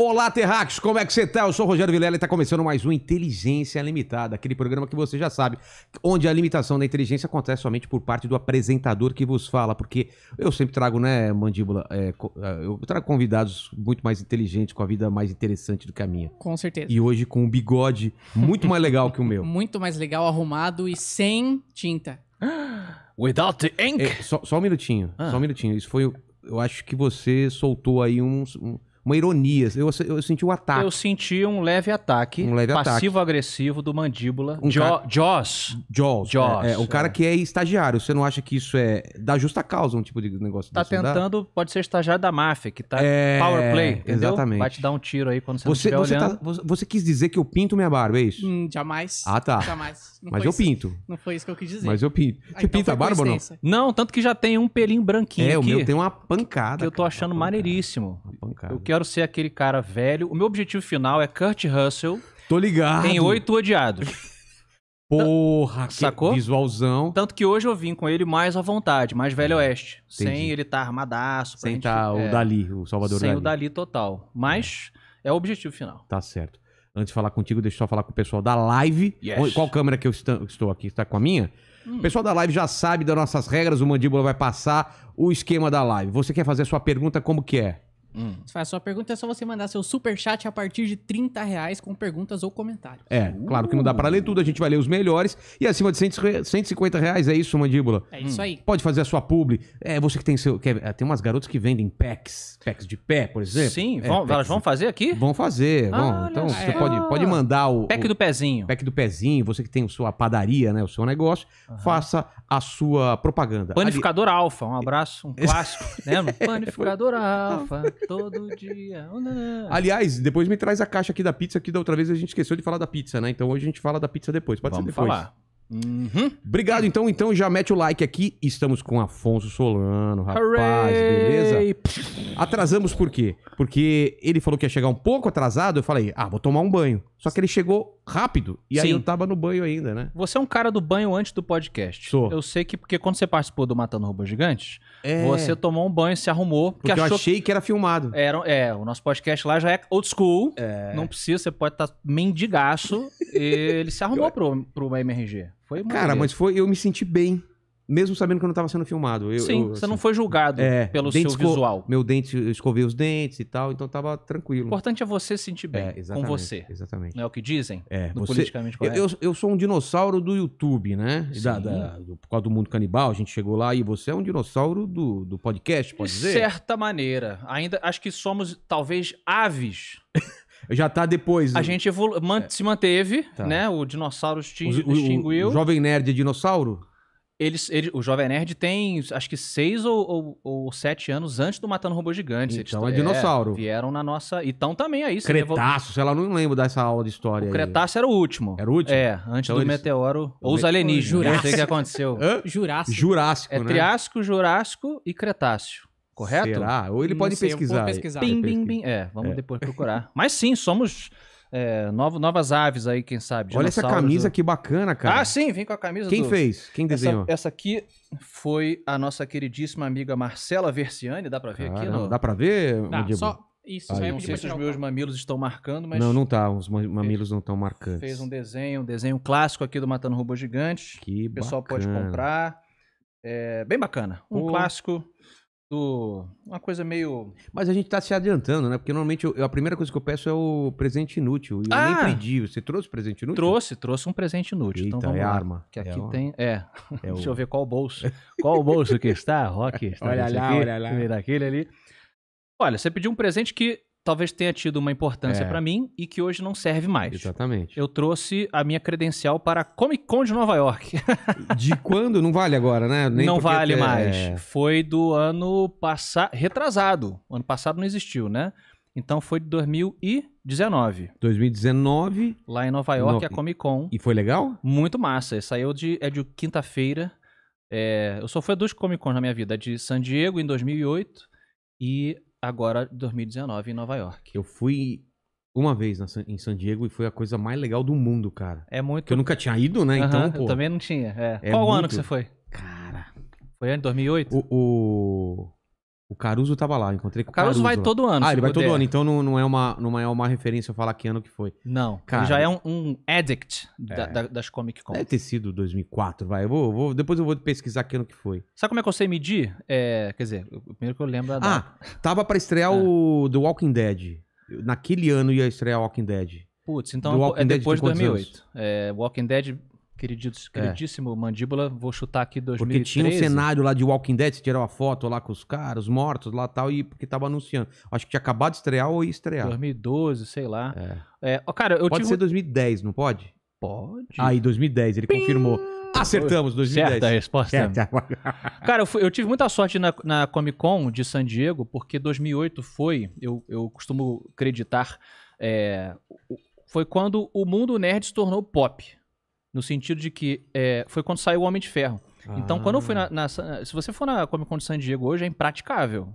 Olá, Terráqueos, como é que você tá? Eu sou o Rogério Vilela e tá começando mais um Inteligência Limitada, aquele programa que você já sabe, onde a limitação da inteligência acontece somente por parte do apresentador que vos fala, porque eu sempre trago, né, Mandíbula, é, é eu trago convidados muito mais inteligentes, com a vida mais interessante do que a minha. Com certeza. E hoje com um bigode muito mais legal que o meu. Muito mais legal, arrumado e sem tinta. Without the ink? É, só, só, um minutinho, ah. só um minutinho. Isso foi, eu acho que você soltou aí uns... Um, uma ironia. Eu, eu senti um ataque. Eu senti um leve ataque. Um leve Passivo-agressivo do mandíbula. Um jo cara... Jaws. Jaws. Jaws. É, é um é. cara que é estagiário. Você não acha que isso é da justa causa, um tipo de negócio Tá tentando, dá? pode ser estagiário da máfia, que tá é... power play, entendeu? Exatamente. Vai te dar um tiro aí quando você, você não estiver você, tá, você quis dizer que eu pinto minha barba, é isso? Hum, jamais. Ah, tá. Jamais. Não mas eu isso, pinto. Não foi isso que eu quis dizer. Mas eu pinto. Ah, Você então pinta a barba ou não? Não, tanto que já tem um pelinho branquinho. É, aqui, o meu tem uma pancada. Que eu tô cara, achando maneiríssimo. Eu quero ser aquele cara velho. O meu objetivo final é Kurt Russell. Tô ligado. Tem oito odiados. Porra, sacou? visualzão. Tanto que hoje eu vim com ele mais à vontade, mais velho oeste. Entendi. Sem ele estar tá armadaço. Sem estar tá o é, Dali, o Salvador Sem Dali. o Dali total. Mas é. é o objetivo final. Tá certo. Antes de falar contigo, deixa eu só falar com o pessoal da live. Yes. Qual câmera que eu estou aqui? Está com a minha? Hum. O pessoal da live já sabe das nossas regras, o Mandíbula vai passar o esquema da live. Você quer fazer a sua pergunta, como que é? Hum. A sua pergunta é só você mandar seu super chat a partir de 30 reais com perguntas ou comentários. É, uh. claro que não dá para ler tudo, a gente vai ler os melhores. E acima de 150 reais, é isso, Mandíbula? É isso hum. aí. Pode fazer a sua publi. É, você que tem seu. Quer, ah, tem umas garotas que vendem packs, packs de pé, por exemplo. Sim, é, vão, elas vão fazer aqui? Vão fazer, vão. então você pode, pode é. mandar o. Pack o, do pezinho. Pack do pezinho, você que tem a sua padaria, né? O seu negócio, uhum. faça a sua propaganda. Panificador Ali... Alfa, um abraço, um clássico. Lembra? Né, é, Panificador Alfa. Todo dia. Aliás, depois me traz a caixa aqui da pizza, que da outra vez a gente esqueceu de falar da pizza, né? Então hoje a gente fala da pizza depois. Pode Vamos ser depois. falar. Uhum. Obrigado, então. Então já mete o like aqui. Estamos com Afonso Solano, rapaz, Hooray! beleza? Atrasamos por quê? Porque ele falou que ia chegar um pouco atrasado. Eu falei, ah, vou tomar um banho. Só que ele chegou rápido. E aí eu tava no banho ainda, né? Você é um cara do banho antes do podcast. Sou. Eu sei que porque quando você participou do Matando Robô Gigantes, É. você tomou um banho, se arrumou, porque, Porque eu achei que era filmado. É, era, é, o nosso podcast lá já é old school. É. Não precisa, você pode estar tá mendigaço. e ele se arrumou pro, pro MRG. Foi maneiro. Cara, mas foi, eu me senti bem. Mesmo sabendo que eu não estava sendo filmado. Eu, Sim, eu, você assim, não foi julgado é, pelo seu visual. Meu dente, eu escovei os dentes e tal, então estava tranquilo. O importante é você se sentir bem é, com você. Exatamente. Não é o que dizem? É, no você, politicamente correto. Eu, eu, sou um dinossauro do YouTube, né? Da, da, do, por causa do mundo canibal, a gente chegou lá e você é um dinossauro do, do podcast, pode De dizer? De certa maneira. Ainda acho que somos, talvez, aves Já tá depois. A gente evolu... man... é. se manteve, tá. né? O dinossauro extinguiu. O, o, o Jovem Nerd é dinossauro? Eles, o Jovem Nerd tem, acho que seis ou, ou, ou sete anos antes do Matando Robô Gigante. Então eles, é, é dinossauro. É, vieram na nossa... Então também aí. Cretáceo, sei lá, não lembro dessa aula de história O aí. Cretáceo era o último. Era o último? É, antes então do eles... meteoro. Ou os alienígenas, não sei o que aconteceu. Hã? Jurássico. Jurássico, né? É né? Triássico, Jurássico e Cretáceo correto? Será? Ou ele pode sei, pesquisar. pesquisar. Bim, bim, bim. É, vamos é. depois procurar. Mas sim, somos é, novo, novas aves aí, quem sabe. Olha essa camisa do... que bacana, cara. Ah, sim, vim com a camisa. Quem do... fez? Quem desenhou? Essa, essa, aqui foi a nossa queridíssima amiga Marcela Versiani. Dá pra ver Caramba, aqui? No... Dá pra ver? Dá, tá, só isso. Aí, não sei se os meus mamilos estão marcando, mas... Não, não tá. Os mamilos fez, não estão marcando. Fez um desenho, um desenho clássico aqui do Matando Robô Gigante. Que O pessoal bacana. pode comprar. É, bem bacana. Um Pô. clássico do. Uma coisa meio. Mas a gente tá se adiantando, né? Porque normalmente eu, a primeira coisa que eu peço é o presente inútil. E eu ah, nem pedi. Você trouxe presente inútil? Trouxe, trouxe um presente inútil. Então Eita, então vamos é lá, arma. Que aqui é uma... É. é o... Deixa eu ver qual bolso. qual bolso que está, Rock? Está olha lá, aqui, olha lá. Aquele ali. Olha, você pediu um presente que talvez tenha tido uma importância É. pra mim e que hoje não serve mais. Exatamente. Eu trouxe a minha credencial para a Comic Con de Nova York. De quando? Não vale agora, né? Nem não vale até- mais. é, Foi do ano passado, retrasado. O ano passado não existiu, né? Então foi de 2019, 2019. lá em Nova York, No- a Comic Con. E foi legal? Muito massa. Saiu é de é de quinta-feira. É, eu só fui a dois Comic Con na minha vida, a é de San Diego em 2008 e agora 2019 em Nova York. Eu fui uma vez em San Diego e foi a coisa mais legal do mundo, cara. É muito. Porque eu nunca tinha ido, né? Uhum, então, pô, Eu também não tinha. É. É Qual muito... ano que você foi? Cara. Foi em 2008? O, o, o Caruso tava lá, encontrei com o Caruso. Caruso vai lá. todo ano. Ah, ele vai todo ano, então não, não, é uma, não é uma referência eu falar que ano que foi. Não, Cara, ele já é um, um addict é. Da, da, das Comic Con. Deve ter sido 2004, vai. Eu vou, vou, depois eu vou pesquisar que ano que foi. Sabe como é que eu sei medir? É, quer dizer, o primeiro que eu lembro é da... Ah, tava pra estrear é. o The Walking Dead. Naquele ano ia estrear Walking Dead. Putz, então é depois de 2008. É, Walking Dead queridos, é. queridíssimo é. Mandíbula, vou chutar aqui 2013. Porque tinha um cenário lá de Walking Dead, você tirou a foto lá com os caras, os mortos lá tal, e porque tava anunciando. Acho que tinha acabado de estrear ou ia estrear. 2012, sei lá. É. É, cara, eu pode tive... ser 2010, não pode? Pode. Ah, 2010, ele Pim! confirmou. Acertamos, 2010. Certa a resposta. Certa. Cara, eu, fui, eu, tive muita sorte na, na Comic Con de San Diego, porque 2008 foi, eu, eu costumo acreditar, é, foi quando o mundo nerd se tornou pop. No sentido de que é, foi quando saiu o Homem de Ferro. Ah. Então, quando eu fui na, ah. na, Se você for na Comic Con de San Diego hoje, é impraticável.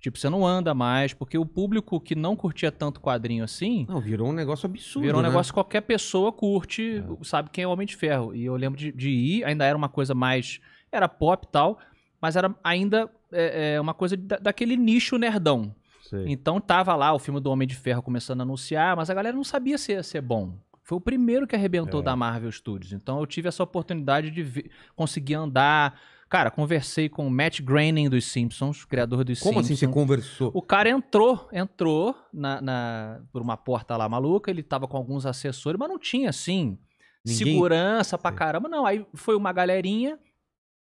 Tipo, você não anda mais, porque o público que não curtia tanto quadrinho assim. Não, virou um negócio absurdo. Virou um né? negócio que qualquer pessoa curte, é. sabe quem é o Homem de Ferro. E eu lembro de, de ir, ainda era uma coisa mais. Era pop e tal, mas era ainda é, é, uma coisa da, daquele nicho nerdão. Sei. Então tava lá o filme do Homem de Ferro começando a anunciar, mas a galera não sabia se ia ser bom. Foi o primeiro que arrebentou é. da Marvel Studios. Então eu tive essa oportunidade de conseguir andar. Cara, conversei com o Matt Groening dos Simpsons, criador dos Como Simpsons. Como assim você conversou? O cara entrou, entrou na, na, por uma porta lá maluca, ele tava com alguns assessores, mas não tinha assim Ninguém... segurança pra caramba, não. Aí foi uma galerinha,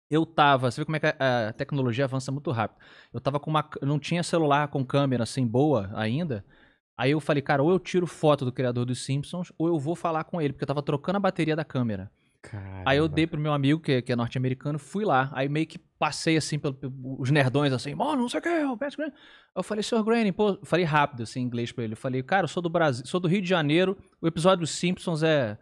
eu tava, você vê como é que a, tecnologia avança muito rápido. Eu tava com uma, não tinha celular com câmera assim boa ainda. Aí eu falei, cara, ou eu tiro foto do criador dos Simpsons, ou eu vou falar com ele, porque eu tava trocando a bateria da câmera. Caramba. Aí eu dei pro meu amigo, que, é, que é norte-americano, fui lá. Aí meio que passei assim pelos pelo, nerdões, assim, mano, não sei o que, Roberto Groening. Eu falei, senhor Granny, pô, falei rápido assim em inglês pra ele. Eu falei, cara, eu sou do Brasil, sou do Rio de Janeiro, o episódio dos Simpsons é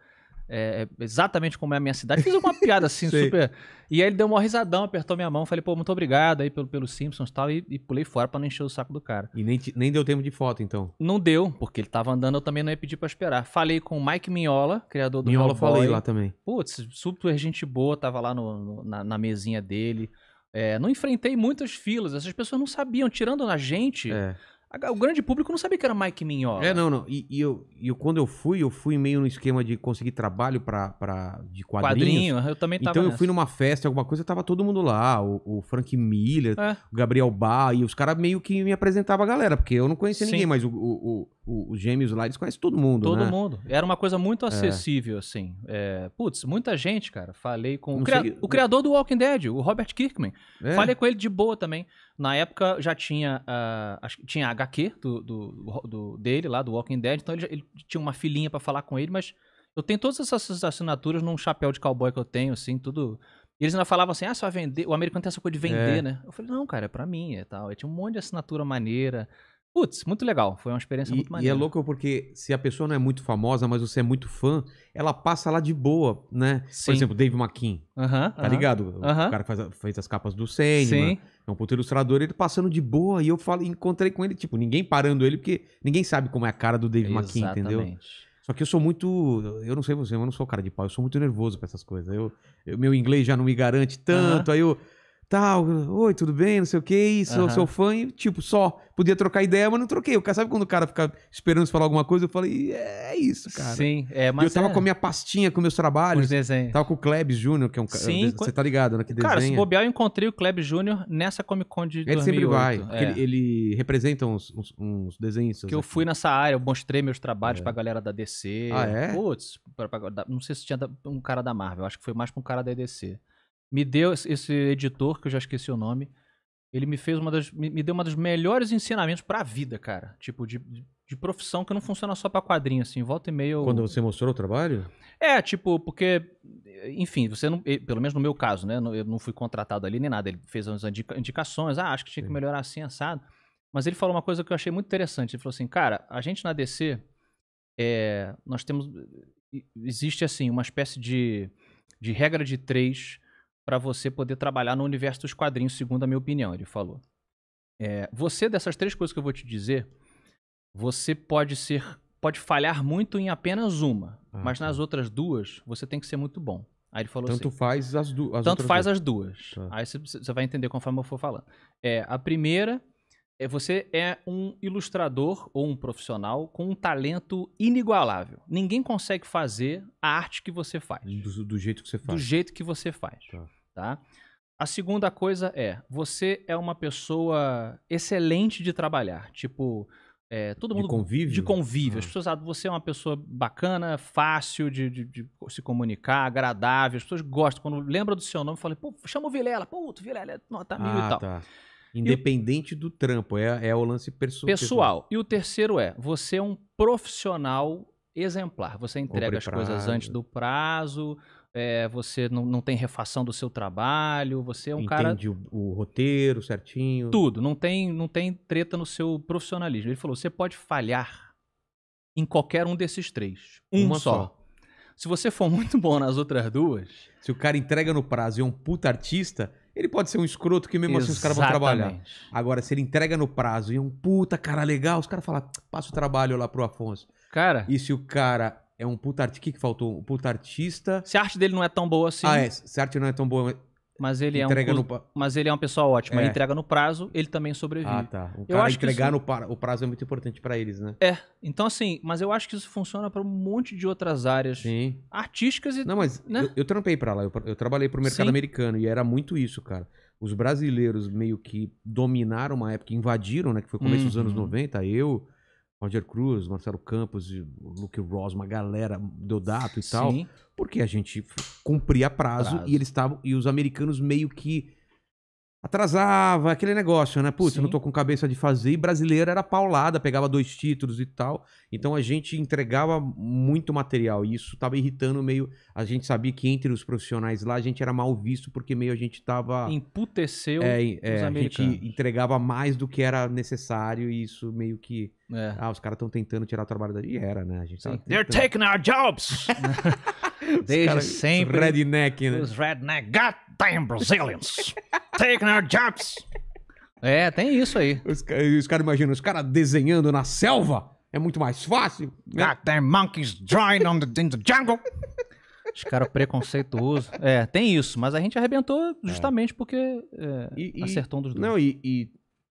é, é, exatamente como é a minha cidade. Fiz uma piada assim, super. E aí ele deu uma risadão, apertou minha mão, falei, pô, muito obrigado aí pelo, pelo Simpsons tal, e tal, e pulei fora pra não encher o saco do cara. E nem, nem deu tempo de foto, então? Não deu, porque ele tava andando, eu também não ia pedir pra esperar. Falei com o Mike Minhola, criador do Minhola falei lá também. Putz, super gente boa, tava lá no, no na, na mesinha dele. É, não enfrentei muitas filas, essas pessoas não sabiam, tirando na gente. É. O grande público não sabia que era Mike Mignola. É, não, não. E, e eu, e eu, quando eu fui, eu fui meio no esquema de conseguir trabalho pra, pra, de quadrinhos. Quadrinho, eu também tava Então eu fui numa festa, alguma coisa, tava todo mundo lá. O, o Frank Miller, É. o Gabriel Bar, e os caras meio que me apresentavam a galera, porque eu não conhecia Sim. ninguém, mas o, o, o- os gêmeos lá, eles conhecem todo mundo, Todo né? mundo. Era uma coisa muito é. acessível, assim. É, putz, muita gente, cara. Falei com o, sei- o criador do Walking Dead, o Robert Kirkman. É. Falei com ele de boa também. Na época já tinha, uh, acho que tinha a HQ do, do, do, dele lá, do Walking Dead, então ele, ele tinha uma filhinha para falar com ele, mas eu tenho todas essas assinaturas num chapéu de cowboy que eu tenho, assim, tudo... E eles ainda falavam assim, ah, só vender... O americano tem essa coisa de vender, é. né? Eu falei, não, cara, é pra mim e tal. E tinha um monte de assinatura maneira, Putz, muito legal. Foi uma experiência e, muito maneira. E é louco porque se a pessoa não é muito famosa, mas você é muito fã, ela passa lá de boa, né? Sim. Por exemplo, Dave McKean. Uh -huh, tá uh -huh. ligado? Uh -huh. O cara que faz, fez as capas do Senna. Sim. É um puto ilustrador, ele passando de boa. E eu falo, encontrei com ele, tipo, ninguém parando ele, porque ninguém sabe como é a cara do Dave Exatamente. McKean, entendeu? Só que eu sou muito. Eu não sei você, mas eu não sou cara de pau, eu sou muito nervoso pra essas coisas. Eu, eu meu inglês já não me garante tanto, aí eu tal, oi, tudo bem, não sei o que, sou uhum. seu fã, e tipo, só podia trocar ideia, mas não troquei. O cara sabe quando o cara fica esperando você falar alguma coisa, eu falei, é isso, cara. Sim, é, mas. E eu tava é... com a minha pastinha com meus trabalhos. Com tava com o Klebs Júnior, que é um cara. Você tá ligado, né? Que cara, desenha. se bobear, eu encontrei o Klebs Júnior nessa Comic Con de ele 2008. Ele sempre vai. É. Ele, ele, representa uns, uns, uns desenhos. Que eu aqui. fui nessa área, eu mostrei meus trabalhos é. pra galera da DC. Ah, é? Putz, pra, pra, não sei se tinha um cara da Marvel, acho que foi mais pra um cara da DC me deu esse editor, que eu já esqueci o nome, ele me fez uma das. me deu uma das melhores ensinamentos pra vida, cara. Tipo, de, de profissão que não funciona só pra quadrinho, assim, volta e meio Quando você mostrou o trabalho? É, tipo, porque. Eh, enfim, você não. Eh, pelo menos no meu caso, né? Eu não fui contratado ali nem nada. Ele fez umas indicações, ah, acho que tinha que melhorar assim, assado. Mas ele falou uma coisa que eu achei muito interessante. Ele falou assim, cara, a gente na DC, é, eh, nós temos. Existe assim, uma espécie de, de regra de três para você poder trabalhar no universo dos quadrinhos, segundo a minha opinião, ele falou. É, você, dessas três coisas que eu vou te dizer, você pode ser. pode falhar muito em apenas uma, ah, mas nas tá. outras duas você tem que ser muito bom. Aí ele falou Tanto assim, faz as, duas Tanto faz duas. as duas. Tá. Aí você vai entender conforme eu for falando. É, a primeira é você é um ilustrador ou um profissional com um talento inigualável. Ninguém consegue fazer a arte que você faz. Do, do jeito que você faz. Do jeito que você faz. Tá tá? A segunda coisa é, você é uma pessoa excelente de trabalhar, tipo, é, todo mundo de convívio. De convívio. As ah. pessoas ah, você é uma pessoa bacana, fácil de, de, de, se comunicar, agradável. As pessoas gostam. Quando lembra do seu nome, falam, pô, chama o Vilela. Puto, Vilela, é, nota tá mil ah, e tal. Tá. Independente o... do trampo, é, é o lance perso pessoal. Pessoal. E o terceiro é, você é um profissional exemplar. Você entrega as coisas antes do prazo, é, você não, não tem refação do seu trabalho, você é um cara... Entende o, o, roteiro certinho. Tudo, não tem, não tem treta no seu profissionalismo. Ele falou, você pode falhar em qualquer um desses três. Um Uma só. só. Se você for muito bom nas outras duas... Se o cara entrega no prazo e é um puta artista, ele pode ser um escroto que mesmo Exatamente. assim os caras vão trabalhar. Agora, se ele entrega no prazo e é um puta cara legal, os caras falam, passa o trabalho lá pro Afonso. Cara. E se o cara é um puta artista. que, que faltou? Um puta artista. Se a arte dele não é tão boa assim. Ah, é. Se a arte não é tão boa. Mas ele, entrega é um, no... mas ele é uma pessoa ótima. É. Ele entrega no prazo, ele também sobrevive. Ah, tá. O eu acho entregar que isso... no pra... o prazo é muito importante para eles, né? É. Então, assim, mas eu acho que isso funciona para um monte de outras áreas Sim. artísticas e. Não, mas né? eu, eu trampei para lá. Eu, eu, trabalhei pro mercado Sim. americano e era muito isso, cara. Os brasileiros meio que dominaram uma época, invadiram, né? Que foi começo uhum. dos anos 90. Eu, Roger Cruz, Marcelo Campos, Luke Ross, uma galera, Deodato e Sim. tal. Porque a gente cumpria prazo, prazo. e eles estavam. E os americanos meio que atrasava, aquele negócio, né? Putz, eu não tô com cabeça de fazer. E brasileiro era paulada, pegava dois títulos e tal. Então a gente entregava muito material. E isso tava irritando meio. A gente sabia que entre os profissionais lá a gente era mal visto, porque meio a gente tava. Emputeceu é, é, os A gente entregava mais do que era necessário. E isso meio que. É. Ah, os caras estão tentando tirar o trabalho da. E era, né? A gente tava They're taking our jobs! Desde cara, sempre. Redneck, né? Os redneck. God damn Brazilians taking our jobs. É, tem isso aí. Os, os caras imaginam, os caras desenhando na selva é muito mais fácil. Né? God damn monkeys drawing on the, in the jungle. Os caras preconceituosos. É, tem isso, mas a gente arrebentou é. justamente é. porque é, e, acertou um dos dois. Não, e, e,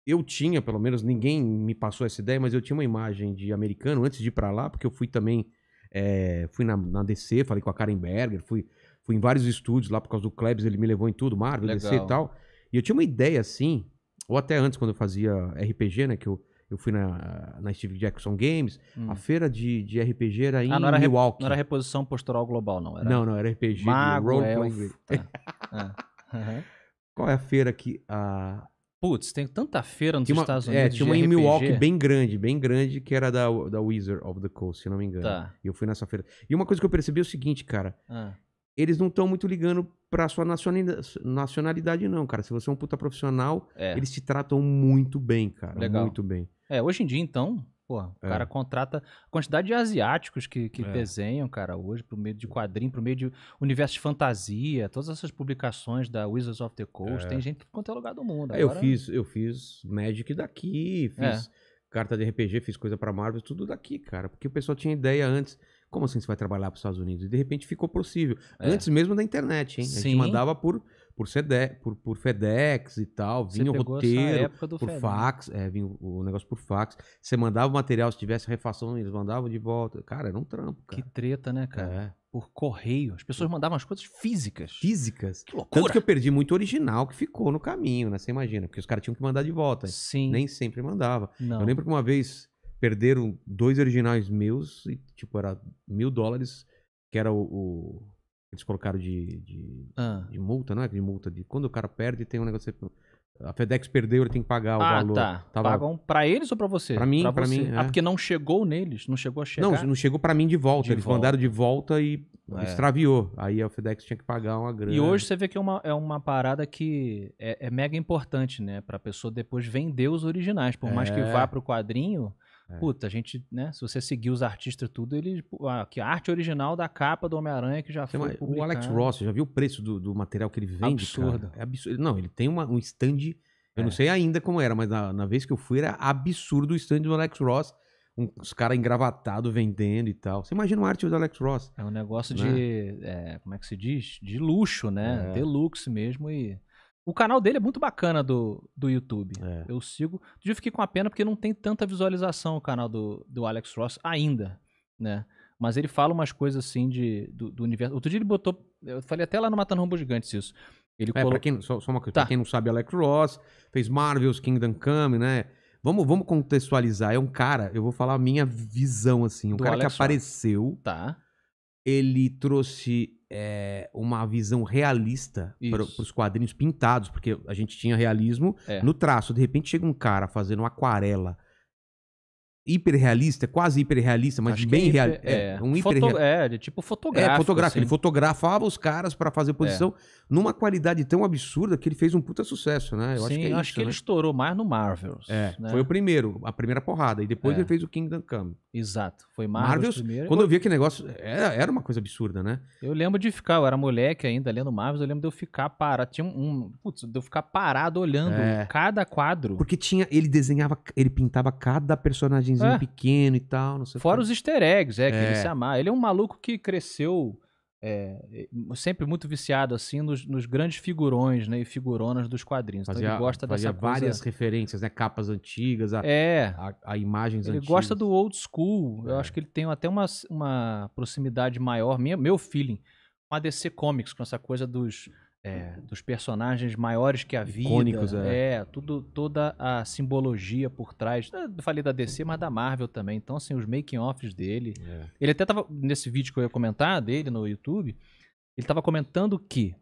eu tinha, pelo menos, ninguém me passou essa ideia, mas eu tinha uma imagem de americano antes de ir pra lá, porque eu fui também. É, fui na, na DC, falei com a Karen Berger, fui, fui em vários estúdios lá por causa do Klebs, ele me levou em tudo, Marvel, Legal. DC e tal. E eu tinha uma ideia assim, ou até antes quando eu fazia RPG, né, que eu eu fui na, na Steve Jackson Games, hum. a feira de, de RPG era ah, em ah, não era Milwaukee. Re, não era reposição postural global, não era? Não, não, era RPG. Mago, Elf, tá. é. Uhum. Qual é a feira que... a Putz, tem tanta feira nos uma, Estados é, Unidos. É, tinha uma em Milwaukee bem grande, bem grande, que era da, da Wizard of the Coast, se não me engano. Tá. E eu fui nessa feira. E uma coisa que eu percebi é o seguinte, cara. Ah eles não estão muito ligando pra sua nacionalidade, não, cara. Se você é um puta profissional, é. eles te tratam muito bem, cara. Legal. Muito bem. É, hoje em dia, então, Pô, o é. cara contrata a quantidade de asiáticos que, que é. desenham, cara, hoje, pro meio de quadrinho, pro meio de universo de fantasia, todas essas publicações da Wizards of the Coast, é. tem gente de quanto é lugar do mundo. É, Agora... Eu fiz, eu fiz Magic daqui, é. fiz carta de RPG, fiz coisa pra Marvel, tudo daqui, cara. Porque o pessoal tinha ideia antes como assim você vai trabalhar para os Estados Unidos? E de repente ficou possível. É. Antes mesmo da internet, hein? Sim. A gente mandava por, por, CD, por, por FedEx e tal, vinha o roteiro, por FedEx. Né? fax, é, vinha o, negócio por fax. Você mandava o material, se tivesse refação, eles mandavam de volta. Cara, era um trampo, cara. Que treta, né, cara? É. Por correio. As pessoas mandavam as coisas físicas. Físicas? Que loucura. Tanto que eu perdi muito original que ficou no caminho, né? Você imagina, porque os caras tinham que mandar de volta. Sim. Nem sempre mandava. Não. Eu lembro que uma vez perderam dois originais meus, e tipo, era mil dólares, que era o. o eles colocaram de, de, ah. de, multa, não é? De multa. De, quando o cara perde, tem um negócio. A FedEx perdeu, ele tem que pagar o ah, valor. Tá. Tava... Pagam pra eles ou pra você? Pra mim, pra, mim. Ah, é. Ah, porque não chegou neles? Não chegou a chegar? Não, não chegou pra mim de volta. De eles volta. mandaram de volta e é. extraviou. Aí a FedEx tinha que pagar uma grana. E hoje você vê que é uma, é uma parada que é, é mega importante, né? Pra pessoa depois vender os originais. Por mais que é. vá pro quadrinho, é. Puta, a gente, né? Se você seguir os artistas tudo, ele. Que a arte original da capa do Homem-Aranha que já tem foi. Uma, o Alex Ross, já viu o preço do, do material que ele vende? Absurdo. Cara? É absurdo. Não, ele tem uma, um stand. Eu é. não sei ainda como era, mas na, na vez que eu fui era absurdo o stand do Alex Ross um, os caras engravatados vendendo e tal. Você imagina o arte do Alex Ross. É um negócio né? de. É, como é que se diz? De luxo, né? É. Deluxe mesmo. E o canal dele é muito bacana do, do YouTube. É. Eu sigo. Eu fiquei com a pena porque não tem tanta visualização o canal do, do Alex Ross ainda, né? Mas ele fala umas coisas assim de, do, do universo. Outro dia ele botou. Eu falei até lá no Matando Rombo Gigantes isso. Ele é, colo... pra quem, só, só uma coisa, tá. pra quem não sabe, Alex Ross fez Marvel's Kingdom Come, né? Vamos, vamos contextualizar. É um cara, eu vou falar a minha visão, assim. Um do cara Alex que apareceu. Ross. Tá ele trouxe é, uma visão realista para os quadrinhos pintados, porque a gente tinha realismo é. no traço. De repente chega um cara fazendo uma aquarela hiperrealista, quase hiperrealista, mas Acho bem é, é é, um hiper Foto, é, é, tipo fotográfico. É, fotográfico. Assim. Ele fotografava os caras para fazer é. posição é. numa qualidade tão absurda que ele fez um puta sucesso, né? Eu Sim, acho que, é acho isso, que né? ele estourou mais no Marvel. É, né? foi o primeiro, a primeira porrada. E depois ele fez o Kingdom Come. Exato. Foi Marvel primeiro. Quando eu vi aquele negócio, era, era uma coisa absurda, né? Eu lembro de ficar, eu era moleque ainda lendo Marvel, eu lembro de eu ficar parado. Tinha um. um putz, de eu ficar parado olhando é. cada quadro. Porque tinha. Ele desenhava, ele pintava cada personagemzinho é. pequeno e tal, não sei Fora os easter eggs, é, que é. ele se amar. Ele é um maluco que cresceu é, sempre muito viciado assim nos, nos, grandes figurões né, e figuronas dos quadrinhos. Então, fazia, então ele gosta dessa coisa... várias referências, né? Capas antigas, a, é, a, a imagens ele antigas. Ele gosta do old school. É. Eu acho que ele tem até uma, uma proximidade maior, minha, meu feeling, com a DC Comics, com essa coisa dos é, uhum. dos personagens maiores que a vida. Icônicos, é. é. tudo, toda a simbologia por trás. Eu falei da DC, mas da Marvel também. Então, assim, os making-offs dele. É. Ele até tava, nesse vídeo que eu ia comentar dele no YouTube, ele tava comentando que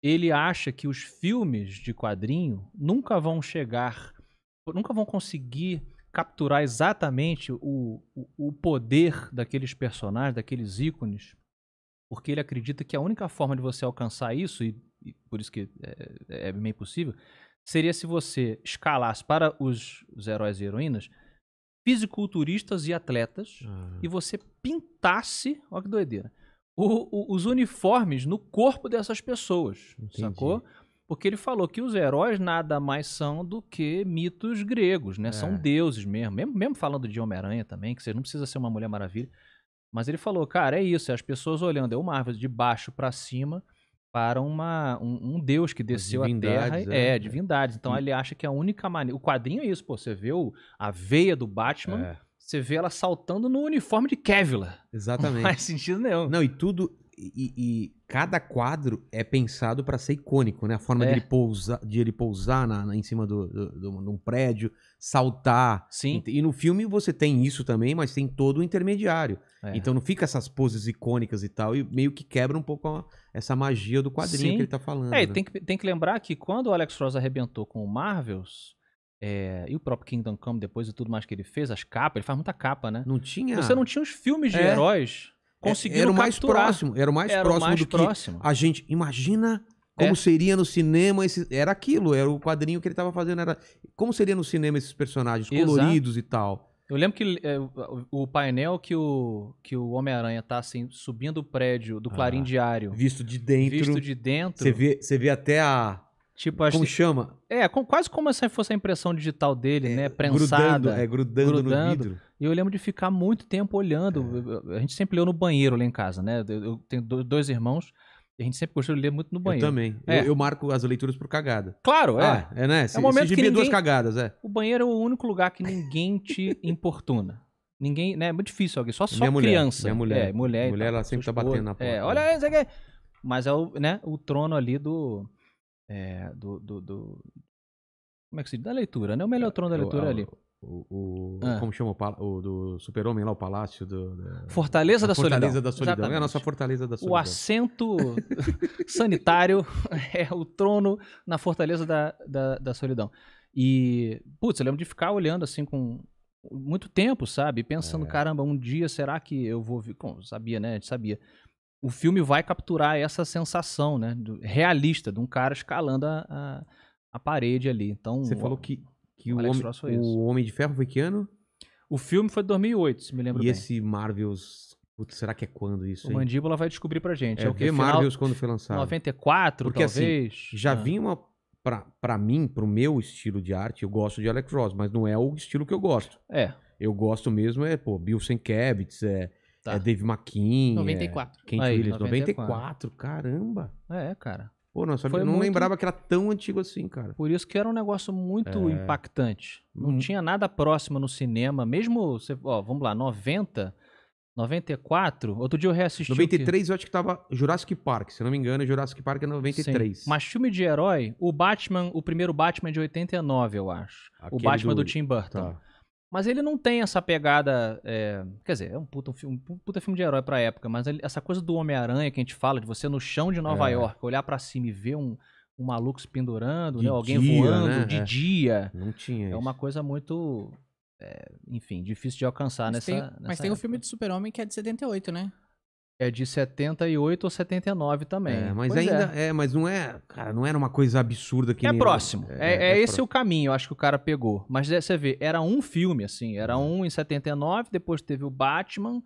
ele acha que os filmes de quadrinho nunca vão chegar, nunca vão conseguir capturar exatamente o, o, o poder daqueles personagens, daqueles ícones porque ele acredita que a única forma de você alcançar isso, e, e por isso que é, é, é meio possível, seria se você escalasse para os, os heróis e heroínas fisiculturistas e atletas uhum. e você pintasse, olha que doideira, o, o, os uniformes no corpo dessas pessoas, Entendi. sacou? Porque ele falou que os heróis nada mais são do que mitos gregos, né? É. São deuses mesmo. mesmo. Mesmo falando de Homem-Aranha também, que você não precisa ser uma Mulher Maravilha. Mas ele falou, cara, é isso, é as pessoas olhando, é o de baixo para cima para uma, um, um, deus que desceu a terra. É, é divindades. Então e... ele acha que é a única maneira. O quadrinho é isso, pô. Você vê o, a veia do Batman, é. você vê ela saltando no uniforme de Kevlar. Exatamente. Não faz sentido nenhum. Não, e tudo, e, e, cada quadro é pensado para ser icônico, né? A forma é. de ele pousar, de ele pousar na, na em cima de do, do, do, um prédio, saltar. Sim. E, e, no filme você tem isso também, mas tem todo o intermediário. É. Então não fica essas poses icônicas e tal, e meio que quebra um pouco a, essa magia do quadrinho Sim. que ele tá falando. É, né? tem, que, tem que lembrar que quando o Alex Ross arrebentou com o Marvels, é, e o próprio Kingdom Come depois e tudo mais que ele fez, as capas, ele faz muita capa, né? Não tinha. Você não tinha os filmes de é. heróis é, conseguiram era o mais capturar. próximo, era o mais era próximo mais do próximo. que a gente imagina como é. seria no cinema esse era aquilo, era o quadrinho que ele estava fazendo era como seria no cinema esses personagens Exato. coloridos e tal. Eu lembro que é, o painel que o, que o Homem-Aranha tá assim, subindo o prédio do Clarim ah, Diário. Visto de dentro. Visto de dentro. Você vê, você vê até a, Tipo, como que... chama? É, com, quase como se fosse a impressão digital dele, é, né? Prensada. Grudando, é, grudando, grudando, no vidro. E eu lembro de ficar muito tempo olhando. É. A gente sempre leu no banheiro lá em casa, né? Eu tenho dois irmãos. A gente sempre gostou de ler muito no banheiro. Eu também. É. Eu, eu, marco as leituras por cagada. Claro, é. Ah, é, né? se é um momento que ninguém... duas cagadas, é. O banheiro é o único lugar que ninguém te importuna. Ninguém, né? É muito difícil alguém. Só, só minha criança. Mulher, minha mulher. É, mulher. Mulher, tá, ela sempre tá batendo na porta. É, olha, isso aqui. Mas é o, né, o trono ali do é, do, do, do, Como é que se diz? Da leitura, né? O Melotron é, da é é leitura o, ali. O, o, ah. Como chama o, do super-homem lá, o palácio do, Fortaleza da, Fortaleza Solidão. da Solidão. É a nossa Fortaleza da Solidão. O assento sanitário é o trono na Fortaleza da, da, da Solidão. E, putz, eu lembro de ficar olhando assim com, muito tempo, sabe? Pensando, é. caramba, um dia será que eu vou. Bom, sabia, né? A gente sabia o filme vai capturar essa sensação, né? Do, realista, de um cara escalando a, a, a parede ali. Então, Você falou que, que o, homem, o Homem de Ferro foi que ano? O filme foi de 2008, se me lembro e bem. E esse Marvel's... Putz, será que é quando isso? O hein? Mandíbula vai descobrir pra gente. É, é o que? Marvels final... quando foi lançado. 94, Porque, assim, talvez. Assim, já ah. vinha uma... Pra, pra mim, pro meu estilo de arte, eu gosto de Alex Ross, mas não é o estilo que eu gosto. É. Eu gosto mesmo, é, pô, Bill Sienkiewicz, é... Tá. É Dave McKean. 94. É Kent Aí, Williams, 94. 94. Caramba. É, cara. Pô, nossa, Foi eu não muito... lembrava que era tão antigo assim, cara. Por isso que era um negócio muito é. impactante. Não uhum. tinha nada próximo no cinema. Mesmo, você, ó, vamos lá, 90, 94. Outro dia eu reassisti. 93 que... eu acho que tava Jurassic Park, se não me engano, Jurassic Park é 93. Sim. Mas filme de herói, o Batman, o primeiro Batman é de 89, eu acho. Aquele o Batman do, do Tim Burton. Tá. Mas ele não tem essa pegada. É, quer dizer, é um puta, um, filme, um puta filme de herói pra época, mas ele, essa coisa do Homem-Aranha que a gente fala, de você no chão de Nova é. York, olhar para cima e ver um, um maluco se pendurando, né, alguém dia, voando né? de é. dia. Não tinha. É isso. uma coisa muito. Eh, enfim, difícil de alcançar mas nessa, tem, nessa Mas tem o um filme de Super-Homem que é de 78, né? É de 78 ou 79 também. É, mas pois é. ainda. É. é. mas não é. Cara, não era uma coisa absurda que. É nem... próximo. É, é, é, é esse o caminho, eu acho que o cara pegou. Mas você vê, era um filme, assim. Era um em 79, depois teve o Batman.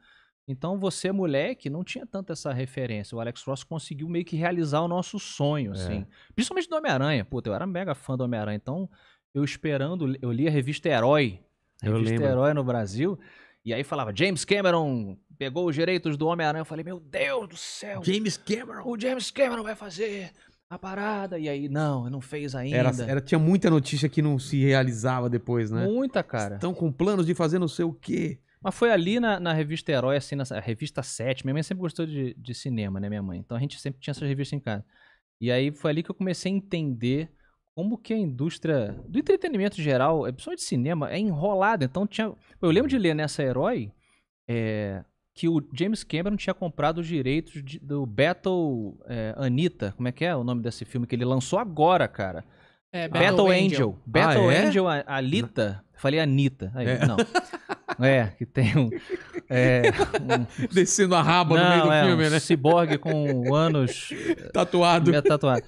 Então você, moleque, não tinha tanta essa referência. O Alex Ross conseguiu meio que realizar o nosso sonho, assim. Principalmente do Homem-Aranha. Puta, eu era mega fã do Homem-Aranha. Então, eu esperando. Eu li a revista Herói. A revista Herói no Brasil. E aí falava James Cameron pegou os direitos do Homem-Aranha. Eu falei, meu Deus do céu. James Cameron. O James Cameron vai fazer a parada. E aí, não, não fez ainda. Era, era, tinha muita notícia que não se realizava depois, né? Muita, cara. Estão com planos de fazer não sei o quê. Mas foi ali na, na revista Herói, assim, na revista 7. Minha mãe sempre gostou de, de cinema, né, minha mãe? Então a gente sempre tinha essas revistas em casa. E aí foi ali que eu comecei a entender como que a indústria do entretenimento geral, a pessoa de cinema, é enrolada. Então tinha. Eu lembro de ler nessa Herói. É, que o James Cameron tinha comprado os direitos de, do Battle é, Anita, como é que é o nome desse filme que ele lançou agora, cara? É, Battle, Battle Angel. Angel. Battle ah, é? Angel Alita. Falei Anitta. Aí, é. Não. É, que tem um. É, um Descendo a raba não, no meio do é, filme, um né? Ciborgue com anos. Tatuado. Tatuado.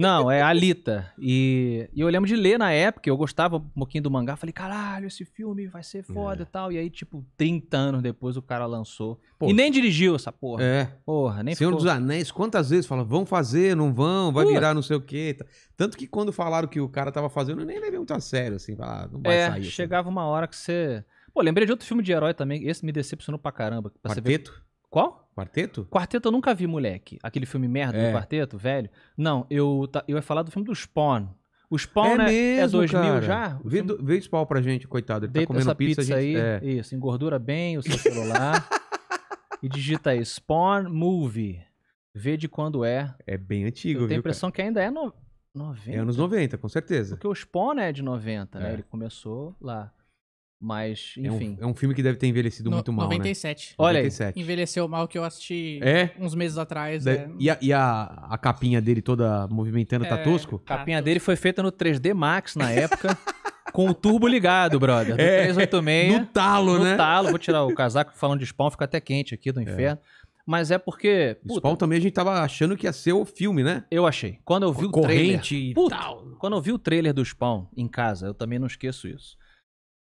Não, é Alita. E, e eu lembro de ler na época, eu gostava um pouquinho do mangá, falei, caralho, esse filme vai ser foda é. e tal. E aí, tipo, 30 anos depois o cara lançou. Pô. E nem dirigiu essa porra. É. Porra, nem Senhor ficou... dos Anéis, quantas vezes fala, vão fazer, não vão, vai Pura. virar não sei o quê. Tanto que quando falaram que o cara tava fazendo, eu nem levei muito a sério, assim, falar, ah, não vai é, sair. Chegava uma hora que você. Pô, lembrei de outro filme de herói também. Esse me decepcionou pra caramba. Pra Quarteto? Ver... Qual? Quarteto? Quarteto eu nunca vi, moleque. Aquele filme merda é. do Quarteto, velho. Não, eu, eu ia falar do filme do Spawn. O Spawn é, né, mesmo, é 2000 cara. já? Vê, filme... vê Spawn pra gente, coitado. Ele tá Deita tá comendo essa pizza, pizza gente... aí. É. Isso, engordura bem o seu celular. e digita aí, Spawn Movie. Vê de quando é. É bem antigo, Eu tenho a impressão cara? que ainda é no... 90. É anos 90, com certeza. Porque o Spawn é de 90, né? é. né? Ele começou lá. Mas, enfim. É um, é um filme que deve ter envelhecido no, muito mal. 97. Né? Olha, 97. envelheceu mal que eu assisti é? uns meses atrás. É. E, a, e a, a, capinha dele toda movimentando, tá é, tosco? A tá capinha tá dele foi feita no 3D Max na época. com o turbo ligado, brother. é, 386. No talo, no né? No talo. Vou tirar o casaco falando de spawn, fica até quente aqui do é. inferno. Mas é porque. Puta, Spawn também a gente tava achando que ia ser o filme, né? Eu achei. Quando eu vi o trailer. e puta, tal. Quando eu vi o trailer do Spawn em casa, eu também não esqueço isso.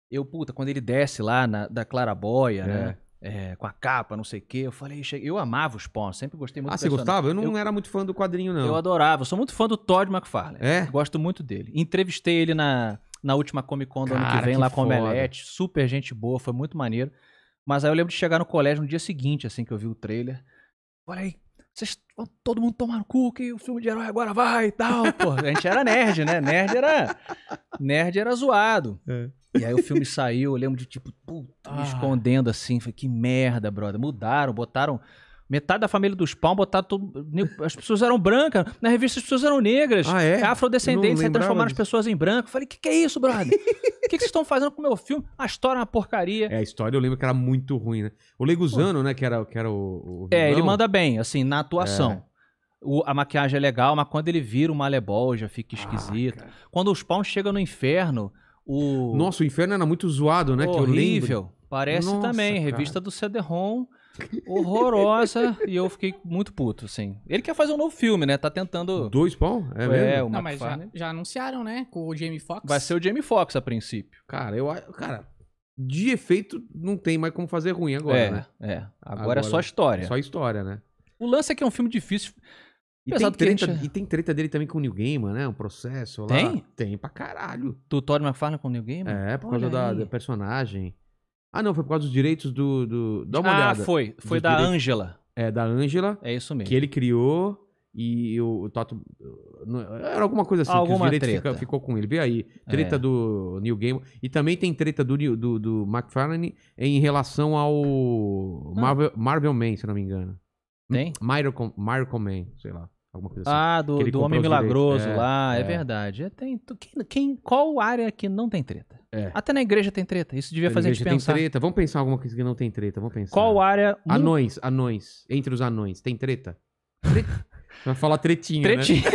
Eu, puta, quando ele desce lá na, da Claraboia, né? é. né? É, com a capa, não sei o quê. Eu falei, eu amava os Pons, sempre gostei muito Ah, você gostava? Eu não eu, era muito fã do quadrinho, não. Eu adorava, eu sou muito fã do Todd McFarlane. É? Gosto muito dele. Entrevistei ele na, na última Comic Con do Cara, ano que vem, que lá com o Omelete. Super gente boa, foi muito maneiro. Mas aí eu lembro de chegar no colégio no dia seguinte, assim, que eu vi o trailer. Falei, vocês vão todo mundo tomar no cu, que o filme de herói agora vai e tal. Pô, a gente era nerd, né? Nerd era, nerd era zoado. É. E aí o filme saiu, eu lembro de tipo, puta, me ah. escondendo assim. Falei, que merda, brother. Mudaram, botaram. Metade da família dos Pão botaram tudo. As pessoas eram brancas. Na revista as pessoas eram negras. Ah, é? Afrodescendentes aí transformaram disso. as pessoas em branco. Falei, que que é isso, brother? O que, que vocês estão fazendo com o meu filme? A história é uma porcaria. É, a história eu lembro que era muito ruim, né? O Leguzano, né, que era, que era o, o É, ele manda bem, assim, na atuação. É. O, a maquiagem é legal, mas quando ele vira o malebol já fica ah, esquisito. Ah, quando os Pão chegam no inferno. O... Nossa, o Inferno era muito zoado, né? Horrível. Parece Nossa, também. Cara. Revista do CD-ROM horrorosa e eu fiquei muito puto, assim. Ele quer fazer um novo filme, né? Tá tentando. Dois pão? É, é mesmo? O Não, mas já, já, anunciaram, né? Com o Jamie Foxx. Vai ser o Jamie Foxx a princípio. Cara, eu cara, de efeito não tem mais como fazer ruim agora, é, né? É. Agora, agora é só história. É só história, né? O lance é que é um filme difícil. E tem, treta, é e tem treta dele também com o New Gamer, né? Um processo lá. Tem? Tem pra caralho. Do Todd McFarlane com o New Gamer? É, por Olha causa da, da, personagem. Ah, não, foi por causa dos direitos do... do... Dá uma ah, olhada. Ah, foi. Foi dos da direitos... Angela. É, da Angela. É isso mesmo. Que ele criou e o Toto. Era alguma coisa assim, alguma que os direitos fica, ficou com ele. Vê aí, treta é. do New Gamer. E também tem treta do, do, do McFarlane em relação ao ah. Marvel, Marvel Man, se não me engano. Tem? Marvel, Marvel Man, sei lá. Alguma coisa assim. ah, do, do Homem Milagroso é, lá, é, é verdade. É, tem, quem, quem, qual área que não tem treta? É. Até na igreja tem treta. Isso devia na fazer a gente pensar. Tem treta. Vamos pensar alguma coisa que não tem treta. Vamos pensar. Qual área. Anões, anões. Entre os anões. Tem treta? Treta. Vai falar tretinha. Né? Tretinha. Né?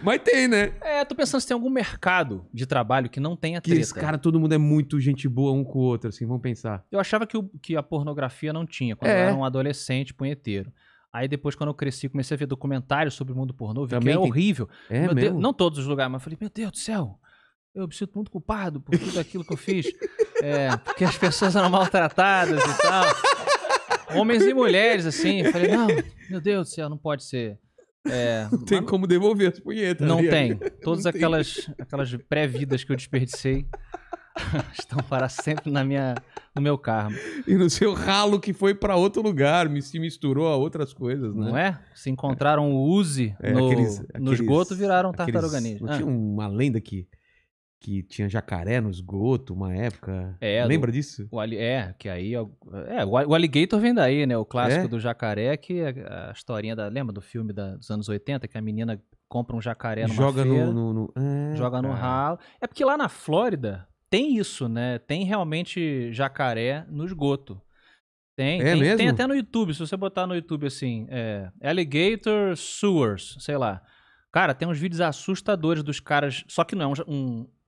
Mas tem, né? É, tô pensando se tem algum mercado de trabalho que não tenha treta. Que esse cara, todo mundo é muito gente boa um com o outro, assim, vamos pensar. Eu achava que, o, que a pornografia não tinha, quando é. eu era um adolescente punheteiro. Aí depois, quando eu cresci, comecei a ver documentários sobre o mundo pornô, vi Também que é tem... horrível. É Deus, não todos os lugares, mas falei, meu Deus do céu, eu me sinto muito culpado por tudo aquilo que eu fiz. é, porque as pessoas eram maltratadas e tal. Homens e mulheres, assim. falei, não, meu Deus do céu, não pode ser. É, não tem mas... como devolver as punhetas. Não ali. Né? tem. Todas não aquelas, aquelas pré-vidas que eu desperdicei. estão para sempre na minha, no meu carro. E no seu ralo que foi para outro lugar, se misturou a outras coisas, né? Não é? Se encontraram o Uzi é, no, aqueles, aqueles, no esgoto, viraram tartaruga ninja. Não ah. tinha uma lenda que, que tinha jacaré no esgoto, uma época. É, Lembra do, disso? O, é, que aí. É, é o Alligator vem daí, né? O clássico é? do jacaré, que a, é a historinha da. Lembra do filme da, dos anos 80, que a menina compra um jacaré numa joga feira, no, no, no... É, joga no ralo. É porque lá na Flórida tem isso, né? Tem realmente jacaré no esgoto. Tem, é tem, mesmo? tem até no YouTube. Se você botar no YouTube assim, é, Alligator Sewers, sei lá. Cara, tem uns vídeos assustadores dos caras. Só que não é um,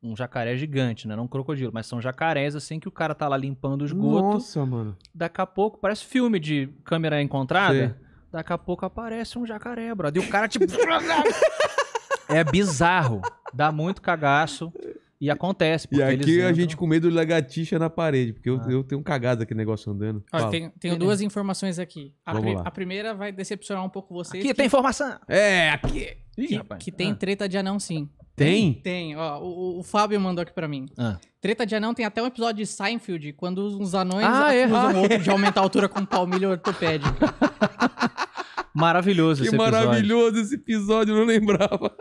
um, um jacaré gigante, né? Não um crocodilo, mas são jacarés assim que o cara tá lá limpando o esgoto. Nossa, mano. Daqui a pouco, parece filme de câmera encontrada. Sim. Daqui a pouco aparece um jacaré, brother. E o cara tipo. é bizarro. Dá muito cagaço. E acontece. E aqui a gente com medo de lagartixa na parede, porque eu, ah. eu tenho um cagado aquele negócio andando. Olha, tenho, duas informações aqui. A, pri a, primeira vai decepcionar um pouco vocês. Aqui que... tem informação! É, aqui! Ih, que, rapaz. que tem ah. treta de anão, sim. Tem? Tem, ó. O, o Fábio mandou aqui pra mim. Ah. Treta de anão tem até um episódio de Seinfeld, quando uns anões ah, é. usam ah, outro é. de aumentar a altura com um palmilho ortopédico. maravilhoso que esse episódio. Que maravilhoso esse episódio, não lembrava.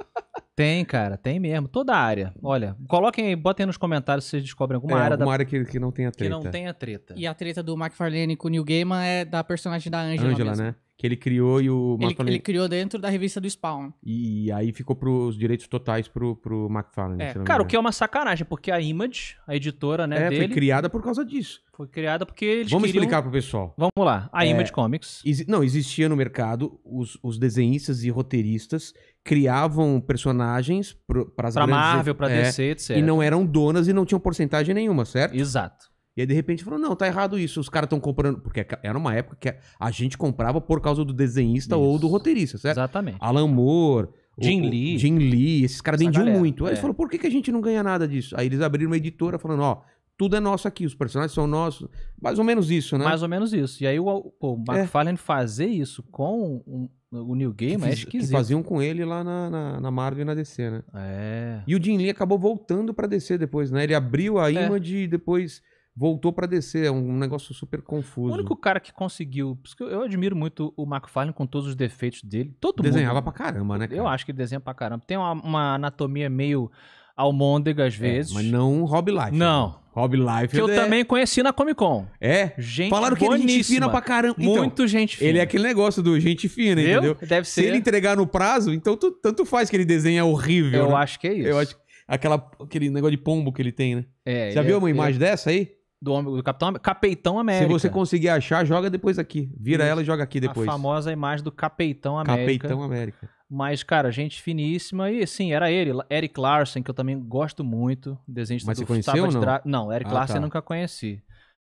Tem, cara, tem mesmo. Toda a área. Olha, coloquem aí, botem aí nos comentários se vocês descobrem alguma é, área. Alguma da... área que, que não tenha treta. Que não tenha treta. E a treta do McFarlane com o Neil Gaiman é da personagem da Angela. Angela, mesmo. né? Que ele criou e o ele, McFarlane... ele criou dentro da revista do Spawn. E aí ficou pros direitos totais pro, pro McFarlane. É. Cara, o que é uma sacanagem, porque a Image, a editora, né, é, dele... foi criada por causa disso. Foi criada porque eles Vamos queriam... explicar pro pessoal. Vamos lá. A é, Image Comics. Não, existia no mercado os, os desenhistas e roteiristas criavam personagens para as Pra grandes, Marvel, pra é, DC, etc. E não eram donas e não tinham porcentagem nenhuma, certo? Exato. E aí, de repente, falou: não, tá errado isso, os caras estão comprando. Porque é, era uma época que a gente comprava por causa do desenhista isso. ou do roteirista, certo? Exatamente. Alan Moore. Jim Lee. Jim Lee, esses caras vendiam galera, muito. Aí é. ele falou, por que, a gente não ganha nada disso? Aí eles abriram uma editora falando, ó, tudo é nosso aqui, os personagens são nossos. Mais ou menos isso, né? Mais ou menos isso. E aí o, o é. McFarlane é. fazer isso com um, o New Game é esquisito. Que faziam com ele lá na, na, na Marvel e na DC, né? É. E o Jim Lee acabou voltando pra DC depois, né? Ele abriu a Image é. e depois voltou pra DC. É um negócio super confuso. O único cara que conseguiu. Porque eu admiro muito o McFarlane com todos os defeitos dele. Todo Desenhava mundo. Desenhava pra caramba, né? Cara? Eu acho que ele desenha pra caramba. Tem uma, uma anatomia meio almôndega às é, vezes. É, mas não Rob Life. Né? Não. Rob Life. Que eu é... também conheci na Comic Con. É? Gente Falaram que ele é gente fina pra caramba. Então, Muito gente fina. Ele é aquele negócio do gente fina, Viu? entendeu? Deve ser. Se ele entregar no prazo, então tu, tanto faz que ele desenha horrível. Eu né? acho que é isso. Eu acho aquela, aquele negócio de pombo que ele tem, né? É. Já viu é, uma imagem dessa aí? Do, homem, do Capitão Capitão América. Se você conseguir achar, joga depois aqui. Vira isso. ela e joga aqui depois. A famosa imagem do Capitão América. Capitão América. Mas, cara, gente finíssima. E, sim, era ele. Eric Larsen, que eu também gosto muito. Desenhista Mas do você conheceu, Savage Dragon. Não, Eric ah, Larsen tá. nunca conheci.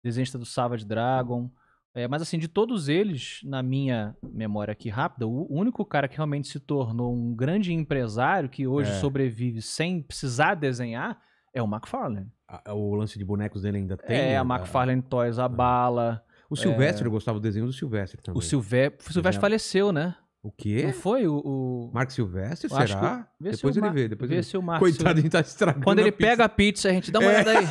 Desenhista do Savage Dragon. É, mas, assim, de todos eles, na minha memória aqui rápida, o único cara que realmente se tornou um grande empresário, que hoje é. sobrevive sem precisar desenhar, é o McFarlane. É, o lance de bonecos dele ainda tem? É, né? a McFarlane Toys, a é. bala... O Silvestre, é... eu gostava do desenho do Silvestre também. O Silve... Silvestre, Silvestre faleceu, né? O quê? Não foi o. o... Marco Silvestre? Eu será? Depois ele vê. Depois vê ele... se o Marco Coitado, a gente tá estragando. Quando ele a pega a pizza, a gente dá uma é. olhada aí. É.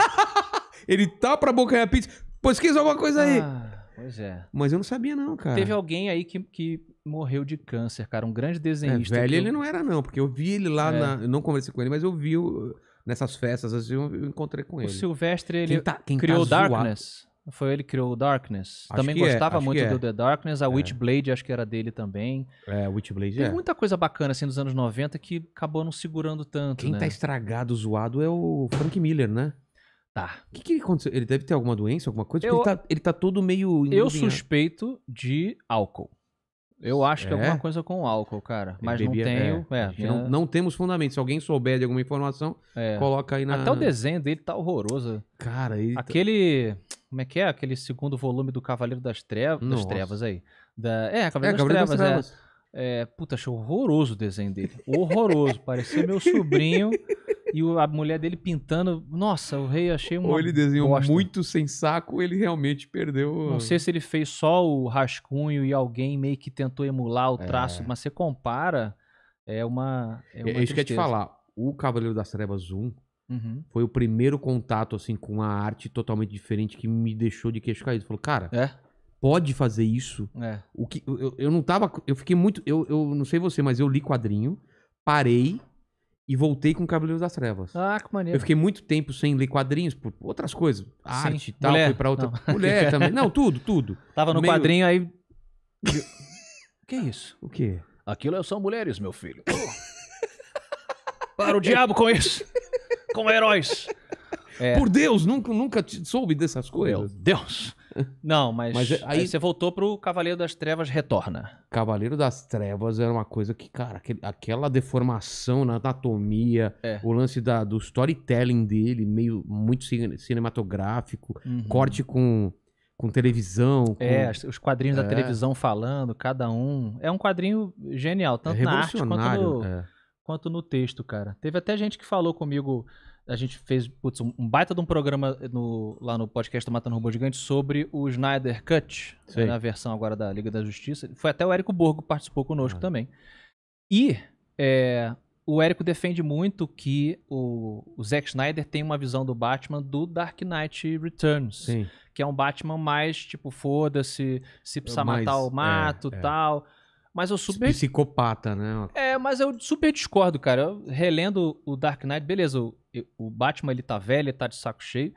ele tá pra boca a pizza. Pesquisa alguma coisa ah, aí. Pois é. Mas eu não sabia, não, cara. Teve alguém aí que, que morreu de câncer, cara. Um grande é, desenhista. É, velho, ele não era, não, porque eu vi ele lá é. na. Eu não conversei com ele, mas eu vi o... nessas festas, eu encontrei com ele. O Silvestre, ele tá, quem tá, quem criou tá Darkness. Zoado. Foi ele que criou o Darkness. Acho também é, gostava é, muito é. do The Darkness. A é. Witchblade, acho que era dele também. É, Witchblade Tem é. muita coisa bacana, assim, dos anos 90 que acabou não segurando tanto, Quem né? tá estragado, zoado, é o Frank Miller, né? Tá. O que, que aconteceu? Ele deve ter alguma doença, alguma coisa? Eu, ele, tá, ele tá todo meio... Eu suspeito de álcool. Eu acho que é alguma é? coisa com álcool, cara. Mas bebia, não tenho. É, é, não, né? não, temos fundamento. Se alguém souber de alguma informação, é. coloca aí na. Até o desenho dele tá horroroso. Cara, ele tá- Aquele. Tá... Como é que é? Aquele segundo volume do Cavaleiro das, Trevas, das Trevas aí. Da... É, é Cavaleiro, das, Cavaleiro Trevas, das Trevas, é. É, puta, achei horroroso o desenho dele. Horroroso. Parecia meu sobrinho e a mulher dele pintando. Nossa, o rei achei um. Ou ele desenhou bosta. muito sem saco, ou ele realmente perdeu. Não sei se ele fez só o rascunho e alguém meio que tentou emular o é. traço, é. mas você compara, é uma. É, é, uma é isso que eu ia te falar. O Cavaleiro das Trevas 1 uhum. foi o primeiro contato assim com a arte totalmente diferente que me deixou de queixo caído. Falou, cara. É? pode fazer isso. É. O que eu, eu não tava, eu fiquei muito, eu, eu não sei você, mas eu li quadrinho, parei e voltei com Cavaleiros das Trevas. Ah, que maneiro. Eu fiquei muito tempo sem ler quadrinhos por outras coisas, Sim. arte e tal, mulher, fui para outra não. mulher também. Não, tudo, tudo. Tava no Meio... quadrinho aí Que é isso? O quê? Aquilo é, são mulheres, meu filho. para o diabo com isso. Com heróis. É. Por Deus, nunca, nunca soube dessas coisas. Meu Deus. Não, mas, mas é, aí, aí, você voltou pro Cavaleiro das Trevas Retorna. Cavaleiro das Trevas era uma coisa que, cara, aquele, aquela deformação na anatomia, é. o lance da, do storytelling dele, meio muito cinematográfico, uhum. corte com, com televisão. Com... É, os quadrinhos é. da televisão falando, cada um. É um quadrinho genial, tanto é na arte quanto no, é. quanto no texto, cara. Teve até gente que falou comigo a gente fez putz, um baita de um programa no, lá no podcast Matando Robô Gigante sobre o Snyder Cut, Sim. Né, na versão agora da Liga da Justiça. Foi até o Érico Borgo que participou conosco também. E é, o Érico defende muito que o, o, Zack Snyder tem uma visão do Batman do Dark Knight Returns, Sim. que é um Batman mais tipo, foda-se, se precisar mais, matar o é, mato é, é. tal. Mas eu super. Psicopata, né? É, mas eu super discordo, cara. Eu, relendo o Dark Knight, beleza, o o Batman ele tá velho, ele tá de saco cheio.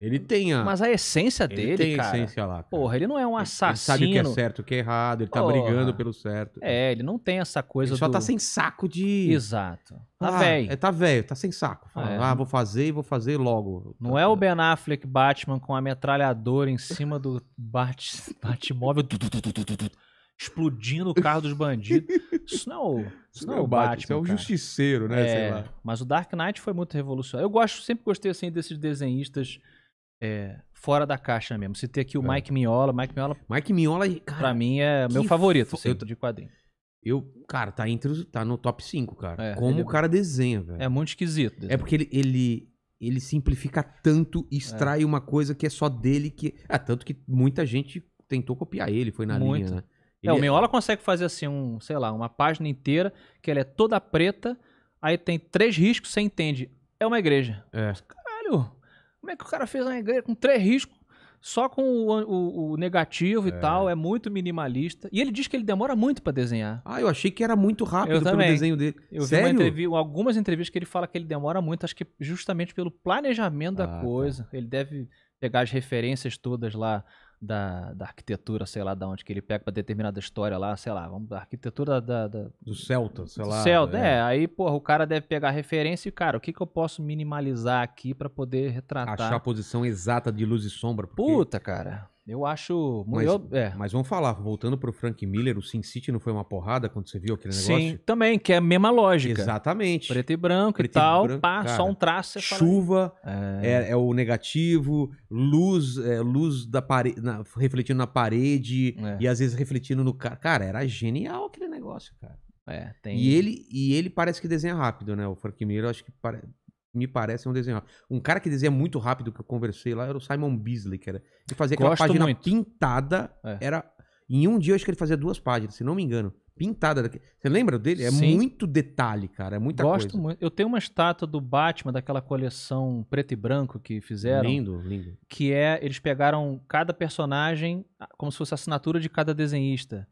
Ele tem a. Mas a essência ele dele. Tem a cara, essência lá. Cara. Porra, ele não é um assassino. Ele sabe o que é certo, o que é errado, ele tá porra. brigando pelo certo. É, ele não tem essa coisa. Ele só do... tá sem saco de. Exato. Tá ah, velho. É, tá velho, tá sem saco. é. Ah, vou fazer e vou fazer logo. Não tá é o Ben Affleck Batman com a metralhadora em cima do bat... Batmóvel explodindo o carro dos bandidos. Isso não, isso, é isso não é o é Batman. Batman é o justiceiro, né? É, Sei lá. Mas o Dark Knight foi muito revolucionário. Eu gosto, sempre gostei assim desses desenhistas é, fora da caixa mesmo. tem aqui o é. Mike Miola. Mike Miola. Mike Miola, cara, pra mim é meu favorito fo... assim, de quadrinho. Eu, cara, tá entre os, tá no top 5, cara. É, Como ele... o cara desenha, velho. É muito esquisito. Desenho. É porque ele, ele, ele simplifica tanto e extrai é. uma coisa que é só dele que. É, tanto que muita gente tentou copiar ele, foi na muito. linha, né? É, ele... É, o Miola consegue fazer assim, um, sei lá, uma página inteira, que ela é toda preta, aí tem três riscos, você entende. É uma igreja. É. Caralho, como é que o cara fez uma igreja com três riscos? Só com o, o, o negativo é. e tal, é muito minimalista. E ele diz que ele demora muito para desenhar. Ah, eu achei que era muito rápido eu também. desenho dele. Eu Sério? vi algumas entrevistas que ele fala que ele demora muito, acho que justamente pelo planejamento ah, da tá. coisa. Tá. Ele deve pegar as referências todas lá da, da arquitetura, sei lá, da onde que ele pega para determinada história lá, sei lá, vamos, da arquitetura da, da, da... Do Celta, sei lá. Celta, é. é. Aí, porra, o cara deve pegar referência e, cara, o que que eu posso minimalizar aqui para poder retratar? Achar a posição exata de luz e sombra. Porque... Puta, cara. Eu acho. Mas, eu, é. mas vamos falar, voltando pro Frank Miller, o Sin City não foi uma porrada quando você viu aquele negócio? Sim, também, que é a mesma lógica. Exatamente. Preto e branco Preto e tal, branco, pá, cara, só um traço. chuva é... É, é... o negativo, luz é, luz da parede, na, refletindo na parede é. e às vezes refletindo no cara. Cara, era genial aquele negócio, cara. É, tem... E ele, e ele parece que desenha rápido, né? O Frank Miller, acho que parece me parece é um desenho. Um cara que desenha muito rápido, que eu conversei lá, era o Simon Beasley, que era. Ele fazia aquela Gosto página muito. pintada. É. Era. Em um dia eu acho que ele fazia duas páginas, se não me engano. Pintada Você lembra dele? É Sim. muito detalhe, cara. É muita Gosto coisa. Gosto muito. Eu tenho uma estátua do Batman, daquela coleção preto e branco que fizeram. Lindo, lindo. Que é. Eles pegaram cada personagem ah, como se fosse a assinatura de cada desenhista.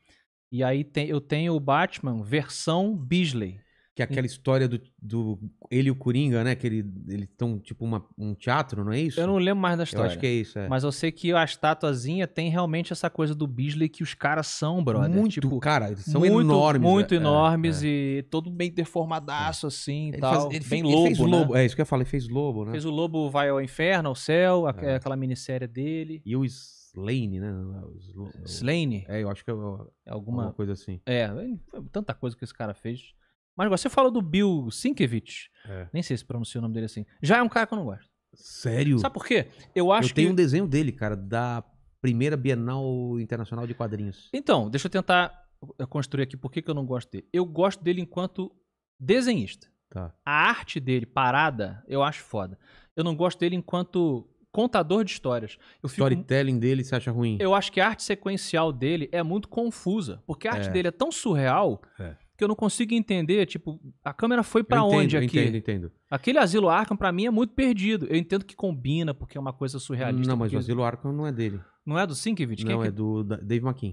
E aí tem, eu tenho o Batman versão Beasley. Que é aquela história do, do ele e o Coringa, né? Que ele, eles estão tipo uma, um teatro, não é isso? Eu não lembro mais da história. Eu acho que é isso, é. Mas eu sei que a estatuazinha tem realmente essa coisa do Beasley que os caras são, brother. Muito, tipo, cara, eles são muito, enormes. Muito é, é enormes é, e todo bem deformadaço é. assim ele tal. Faz, ele bem fez, lobo, fez né? lobo, É isso que eu falei, fez lobo, né? Fez o lobo vai ao inferno, ao céu, é. aquela minissérie dele. E os Slane, né? Slane? É, eu acho que é, alguma, alguma coisa assim. É, tanta coisa que esse cara fez. Mas você fala do Bill Sinkevich. É. Nem sei se pronuncia o nome dele assim. Já é um cara que eu não gosto. Sério? Sabe por quê? Eu acho eu tenho um desenho dele, cara, da primeira Bienal Internacional de Quadrinhos. Então, deixa eu tentar eh, construir aqui por que, que eu não gosto dele. Eu gosto dele enquanto desenhista. Tá. A arte dele, parada, eu acho foda. Eu não gosto dele enquanto contador de histórias. Eu fico... Storytelling dele você acha ruim? Eu acho que a arte sequencial dele é muito confusa, porque a arte é. dele é tão surreal é que eu não consigo entender, tipo, a câmera foi para onde aqui? Entendo, entendo. Aquele Asilo Arkham para mim é muito perdido. Eu entendo que combina porque é uma coisa surrealista. Não, mas o Asilo Arkham não é dele. Não é do Sienkiewicz? Não, é, é que... é, do Dave McKean.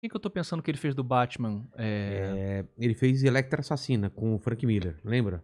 Quem é que eu tô pensando que ele fez do Batman? É... É, ele fez Electra Assassina com o Frank Miller, lembra?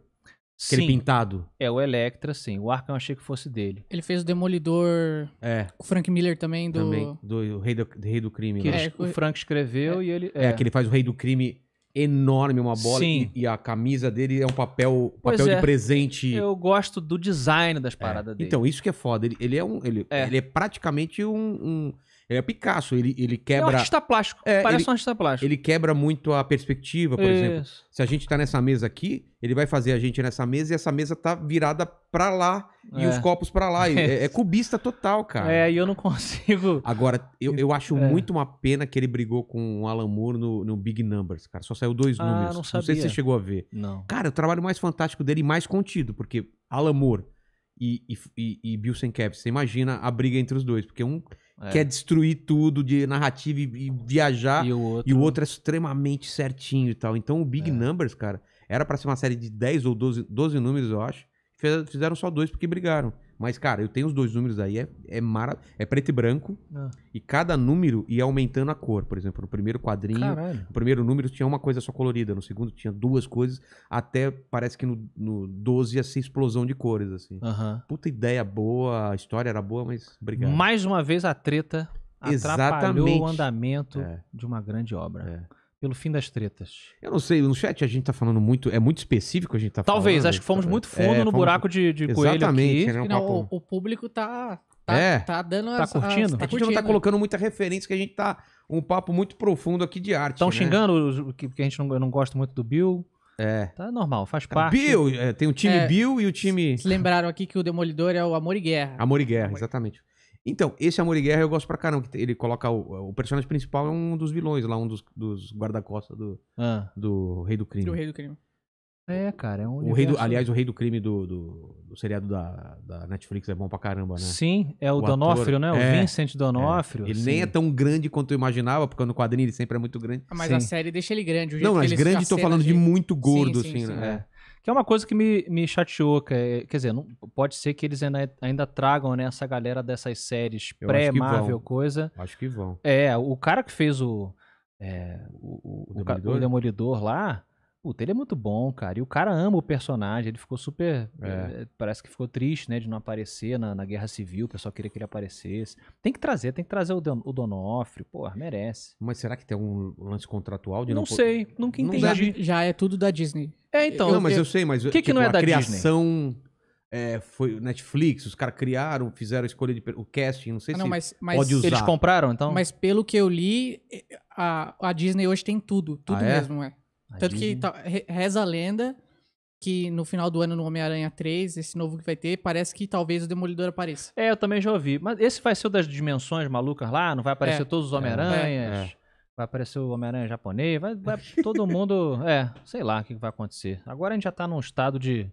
Sim. Aquele pintado. É, o Electra, sim. O Arkham eu achei que fosse dele. Ele fez o Demolidor. É. O Frank Miller também do. Também, do, do, rei, do, rei do Crime. Que ele, é, o Frank escreveu e ele. É. que ele faz o Rei do Crime enorme, uma bola. Sim. E, e a camisa dele é um papel, papel de é. presente. Eu gosto do design das é. paradas é. dele. Então, isso que é foda. Ele, ele é um. Ele é, ele é praticamente um, um ele é Picasso, ele, ele quebra. É um artista plástico, é, parece ele, um artista plástico. Ele quebra muito a perspectiva, por Isso. exemplo. Se a gente tá nessa mesa aqui, ele vai fazer a gente nessa mesa e essa mesa tá virada pra lá é. e os copos pra lá. É, é, cubista total, cara. É, e eu não consigo. Agora, eu, eu acho é. muito uma pena que ele brigou com o Alan Moore no, no Big Numbers, cara. Só saiu dois ah, números. Não, sabia. não sei se você chegou a ver. Não. Cara, o trabalho mais fantástico dele e mais contido, porque Alan Moore e, e, e, e Bill Sem você imagina a briga entre os dois, porque um é. quer destruir tudo de narrativa e, e viajar. E o, outro... e o outro é extremamente certinho e tal. Então o Big é. Numbers, cara, era para ser uma série de 10 ou 12, 12 números, eu acho. Fizeram só dois porque brigaram. Mas, cara, eu tenho os dois números aí, é, é, mara... é preto e branco. Ah. E cada número ia aumentando a cor. Por exemplo, no primeiro quadrinho, Caralho. primeiro número tinha uma coisa só colorida, no segundo tinha duas coisas, até parece que no, no 12 ia ser explosão de cores, assim. Puta ideia boa, a história era boa, mas obrigado. Mais uma vez a treta atrapalhou o andamento é. de uma grande obra. É. Pelo fim das tretas. Eu não sei, no chat a gente tá falando muito, é muito específico a gente tá Talvez, falando, acho que fomos é, muito fundo é, no buraco de, de coelho aqui. Né, um papo... o, o, público tá, tá, é. tá dando Tá as, curtindo? As, tá a gente curtindo, não tá colocando muita referência, que a gente tá um papo muito profundo aqui de arte, Estão né? xingando que, que a gente não, não gosta muito do Bill. É. Tá normal, faz parte. Bill, é, tem o time é, Bill e o time. Se lembraram aqui que o Demolidor é o Amor e Guerra. Amor e Guerra, exatamente. Então, esse Amor e Guerra eu gosto pra caramba. Ele coloca o, o personagem principal é um dos vilões lá, um dos, dos guarda-costas do, ah. do Rei do Crime. Do Rei do Crime. É, cara, é um o rei do, Aliás, o Rei do Crime do, do, do seriado da, da, Netflix é bom pra caramba, né? Sim, é o, o Donofrio, ator, né? O é, Vincent Donofrio. É. Ele assim. nem é tão grande quanto eu imaginava, porque no quadrinho ele sempre é muito grande. Ah, mas sim. a série deixa ele grande. O jeito não, mas grande tô falando de, de muito gordo, sim, assim, né? É. Que é uma coisa que me, me chateou, que é, quer dizer, não, pode ser que eles ainda, ainda tragam né, essa galera dessas séries pré-Marvel, coisa. Acho que vão. É, o cara que fez o, é, o, o, o, o Demolidor lá, Puta, ele é muito bom, cara. E o cara ama o personagem, ele ficou super. É. Eh, parece que ficou triste, né, de não aparecer na, na Guerra Civil, o pessoal queria que ele aparecesse. Tem que trazer, tem que trazer o, Don, o Donofrio, porra, merece. Mas será que tem um lance contratual de não? Não sei, nunca entendi. Já, já, é tudo da Disney. É, então. Não, mas eu sei, mas. O que, que tipo, não é da criação... Disney? É, foi Netflix, os caras criaram, fizeram a escolha de o casting, não sei ah, não, se mas, mas pode usar. Eles compraram, então? Mas pelo que eu li, eh, a, a Disney hoje tem tudo, tudo ah, é? mesmo, é. A Tanto Disney... que tá, reza a lenda que no final do ano no Homem-Aranha 3, esse novo que vai ter, parece que talvez o Demolidor apareça. É, eu também já ouvi. Mas esse vai ser o das dimensões malucas lá? Não vai aparecer é. todos os é. Homem-Aranhas? É. Vai aparecer o Homem-Aranha japonês? Vai, vai todo mundo. É, sei lá o que vai acontecer. Agora a gente já tá num estado de.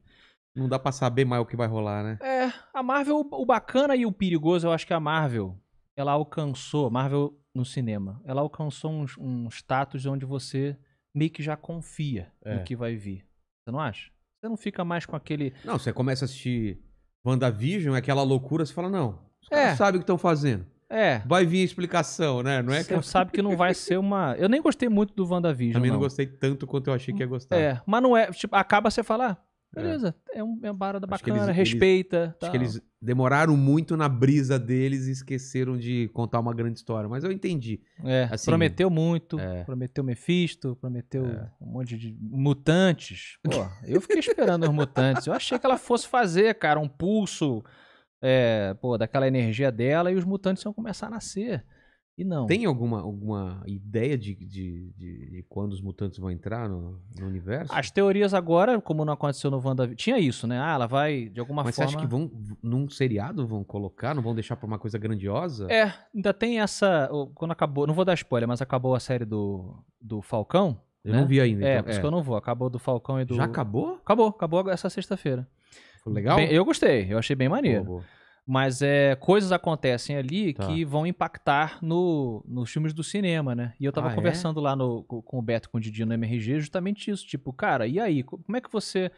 Não dá pra saber mais o que vai rolar, né? É, a Marvel, o bacana e o perigoso, eu acho que a Marvel, ela alcançou, Marvel no cinema, ela alcançou um, um status onde você meio que já confia é. no que vai vir. Você não acha? Você não fica mais com aquele. Não, você começa a assistir WandaVision, é aquela loucura, você fala, não, os é. caras sabem o que estão fazendo. É. Vai vir a explicação, né? Não é que... Você é sabe que não vai ser uma. Eu nem gostei muito do WandaVision. Também não, não. gostei tanto quanto eu achei que ia gostar. É, mas não é. Tipo, acaba você falar. Ah, Beleza, é, é, um, bar uma acho bacana, eles, respeita. Eles, acho que tá? eles demoraram muito na brisa deles e esqueceram de contar uma grande história, mas eu entendi. É, assim, prometeu muito, é. prometeu Mephisto, prometeu é. um monte de mutantes. Pô, eu fiquei esperando os mutantes. Eu achei que ela fosse fazer, cara, um pulso é, pô, daquela energia dela e os mutantes iam começar a nascer. E não. Tem alguma, alguma ideia de, de, de, de quando os mutantes vão entrar no, no, universo? As teorias agora, como não aconteceu no WandaVision, tinha isso, né? Ah, ela vai de alguma Mas forma. Mas você acha que vão, num seriado, vão colocar? Não vão deixar pra uma coisa grandiosa? É, ainda tem essa. Quando acabou. Não vou dar spoiler, mas acabou a série do, do Falcão. Eu né? não vi ainda. É, então, por isso é. que eu não vou. Acabou do Falcão e do. Já acabou? Acabou, acabou essa sexta-feira. Foi legal? Bem, eu gostei, eu achei bem maneiro. Boa, boa. Mas é, coisas acontecem ali tá. que vão impactar no, nos filmes do cinema, né? E eu tava ah, é? conversando é? lá no, com o Beto, com o Didi no MRG, justamente isso. Tipo, cara, e aí? Como é que você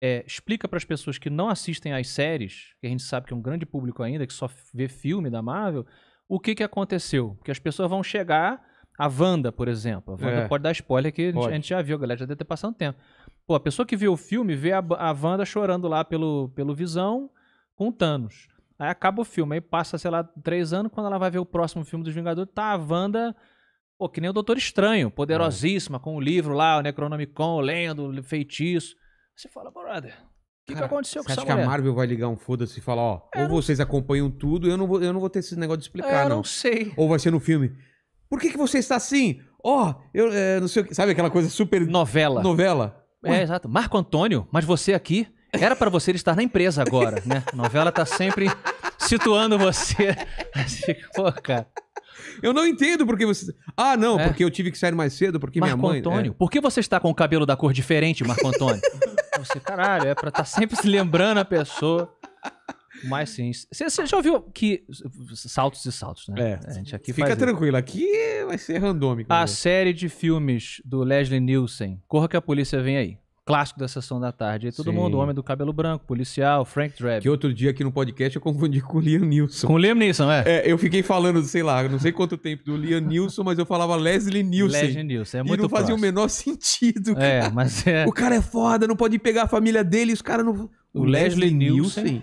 é, explica para as pessoas que não assistem às séries, que a gente sabe que é um grande público ainda, que só vê filme da Marvel, o que, que aconteceu? Porque as pessoas vão chegar. A Wanda, por exemplo. A Wanda é. pode dar spoiler que pode. a gente já viu, a galera já deve ter passado tempo. Pô, a pessoa que viu o filme vê a, a Wanda chorando lá pelo, pelo Visão com Thanos. Aí acaba o filme, aí passa, sei lá, três anos, quando ela vai ver o próximo filme dos Vingadores, tá a Wanda, pô, que nem o Doutor Estranho, poderosíssima, é. com o livro lá, o Necronomicon, lendo, feitiço. Você fala, brother, o que, que aconteceu com essa acha mulher? que a Marvel vai ligar um foda-se e falar, ó, eu ou não... vocês acompanham tudo, eu não vou, eu não vou ter esse negócio de explicar, é, eu não. não sei. Ou vai ser no filme. Por que, que você está assim? Ó, oh, eu é, não sei o que. Sabe aquela coisa super. Novela. Novela. Ué, é, exato. Marco Antônio, mas você aqui. Era para você estar na empresa agora, né? A novela tá sempre situando você. Pô, cara. Eu não entendo porque você. Ah, não, é. porque eu tive que sair mais cedo, porque Marco minha mãe. Antônio, é. por que você está com o cabelo da cor diferente, Marco Antônio? você, caralho, é pra estar tá sempre se lembrando a pessoa. Mas sim. Você já ouviu que. Saltos e saltos, né? É. A gente aqui Fica tranquilo, isso. aqui vai ser randômico. A série de filmes do Leslie Nielsen, Corra que a Polícia Vem Aí clássico da sessão da tarde. E todo Sim. mundo, Homem do Cabelo Branco, Policial, Frank Drebin Que outro dia aqui no podcast eu confundi com o Liam Nilsson. Com o Liam Nilsson, é. é. Eu fiquei falando, sei lá, não sei quanto tempo do Liam Nilsson, mas eu falava Leslie Nilsson. Leslie Nilsson, é muito E não fazia próximo. o menor sentido. É, cara. É, mas é... O cara é foda, não pode pegar a família dele, os caras não... O, o Leslie, Leslie Nielsen.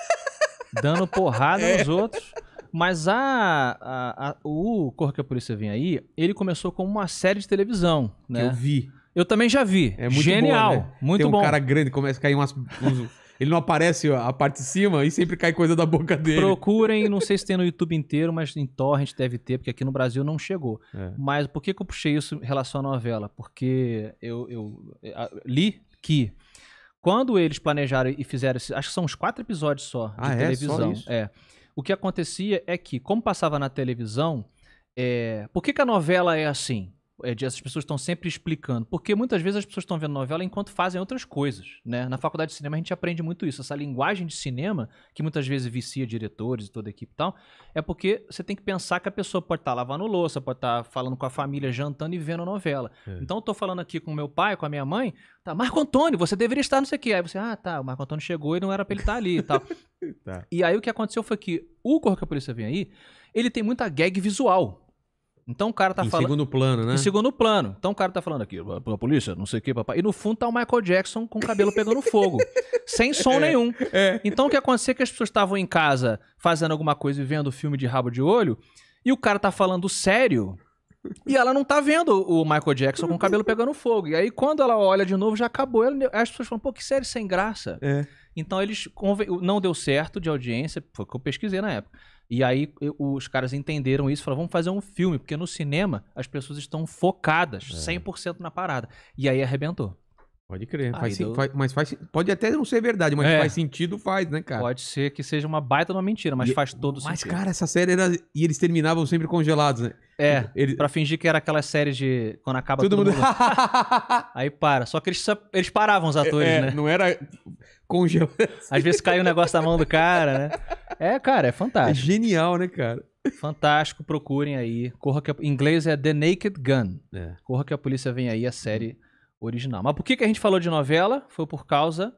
dando porrada é. nos outros. Mas a, a, a, o Corpo que a Polícia Vem Aí, ele começou como uma série de televisão, né? Eu vi. Eu também já vi. É muito Genial. Boa, né? Muito Tem um bom. cara grande, começa a cair umas. Uns... Ele não aparece a parte de cima e sempre cai coisa da boca dele. Procurem, não sei se tem no YouTube inteiro, mas em torrent deve ter, porque aqui no Brasil não chegou. É. Mas por que, que eu puxei isso em relação à novela? Porque eu, eu, eu li que quando eles planejaram e fizeram, acho que são uns quatro episódios só de ah, televisão. É, só é. O que acontecia é que, como passava na televisão, é... por que, que a novela é assim? É, essas pessoas estão sempre explicando. Porque muitas vezes as pessoas estão vendo novela enquanto fazem outras coisas, né? Na faculdade de cinema a gente aprende muito isso. Essa linguagem de cinema, que muitas vezes vicia diretores e toda a equipe e tal, é porque você tem que pensar que a pessoa pode estar tá lavando louça, pode estar tá falando com a família, jantando e vendo novela. É. Então eu tô falando aqui com meu pai, com a minha mãe, tá, Marco Antônio, você deveria estar não sei o quê. Aí você, ah, tá, o Marco Antônio chegou e não era pra ele estar tá ali e tal. tá. E aí o que aconteceu foi que o Corpo que a Polícia Vem Aí, ele tem muita gag visual. Então o cara tá falando. Em segundo plano, né? Em segundo plano. Então o cara tá falando aqui, a polícia, não sei o que, papai. E no fundo tá o Michael Jackson com o cabelo pegando fogo. sem som é, nenhum. É. Então o que aconteceu é que as pessoas estavam em casa fazendo alguma coisa e vendo filme de rabo de olho. E o cara tá falando sério. E ela não tá vendo o Michael Jackson com o cabelo pegando fogo. E aí, quando ela olha de novo, já acabou. As pessoas falam, pô, que série sem graça. É. Então, eles. Não deu certo de audiência, foi o que eu pesquisei na época. E aí os caras entenderam isso e falaram, vamos fazer um filme, porque no cinema as pessoas estão focadas 100% é. na parada. E aí arrebentou. Pode crer. Aí faz, deu... faz, mas faz, pode até não ser verdade, mas é. faz sentido, faz, né, cara? Pode ser que seja uma baita uma mentira, mas e, faz todo mas, sentido. Mas, cara, essa série era. E eles terminavam sempre congelados, né? É, eles... pra fingir que era aquela série de. Quando acaba todo, todo mundo. mundo... Aí para. Só que eles, eles paravam os é, atores, é, né? Não era congelado. Às vezes caiu um negócio na mão do cara, né? É, cara, é, é fantástico. É genial, né, cara? Fantástico, procurem aí. Corra que a... Em inglês é The Naked Gun. É. Corra que a polícia vem aí, a série original. Mas por que, que a gente falou de novela? Foi por causa.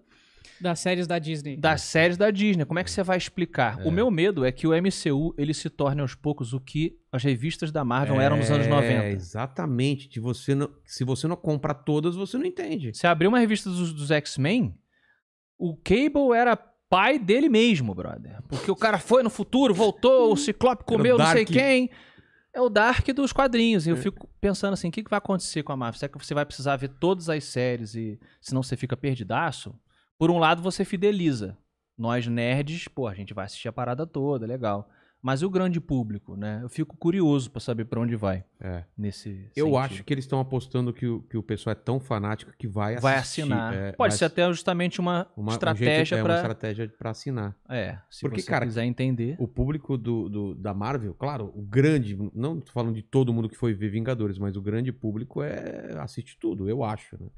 Das séries da Disney. Das séries da Disney. Como é que você vai explicar? É. O meu medo é que o MCU ele se torne aos poucos o que as revistas da Marvel é, eram nos anos 90. Exatamente. De você não, se você não compra todas, você não entende. Se abriu uma revista dos, dos X-Men, o Cable era pai dele mesmo, brother. Porque o cara foi no futuro, voltou, o Ciclope comeu não sei quem é o Dark dos quadrinhos. E eu é. fico pensando assim, o que, que vai acontecer com a Marvel? Será que você vai precisar ver todas as séries e senão você fica perdidaço? Por um lado, você fideliza. Nós nerds, pô, a gente vai assistir a parada toda, legal. Mas o grande público, né? Eu fico curioso para saber para onde vai. É. Nesse Eu sentido. acho que eles estão apostando que o, que o pessoal é tão fanático que vai Vai assinar. É, Pode ser até justamente uma, uma estratégia um para é uma estratégia para assinar. É, se Porque, você cara, quiser entender. O público do, do, da Marvel, claro, o grande, não tô falando de todo mundo que foi ver Vingadores, mas o grande público é assiste tudo, eu acho, né?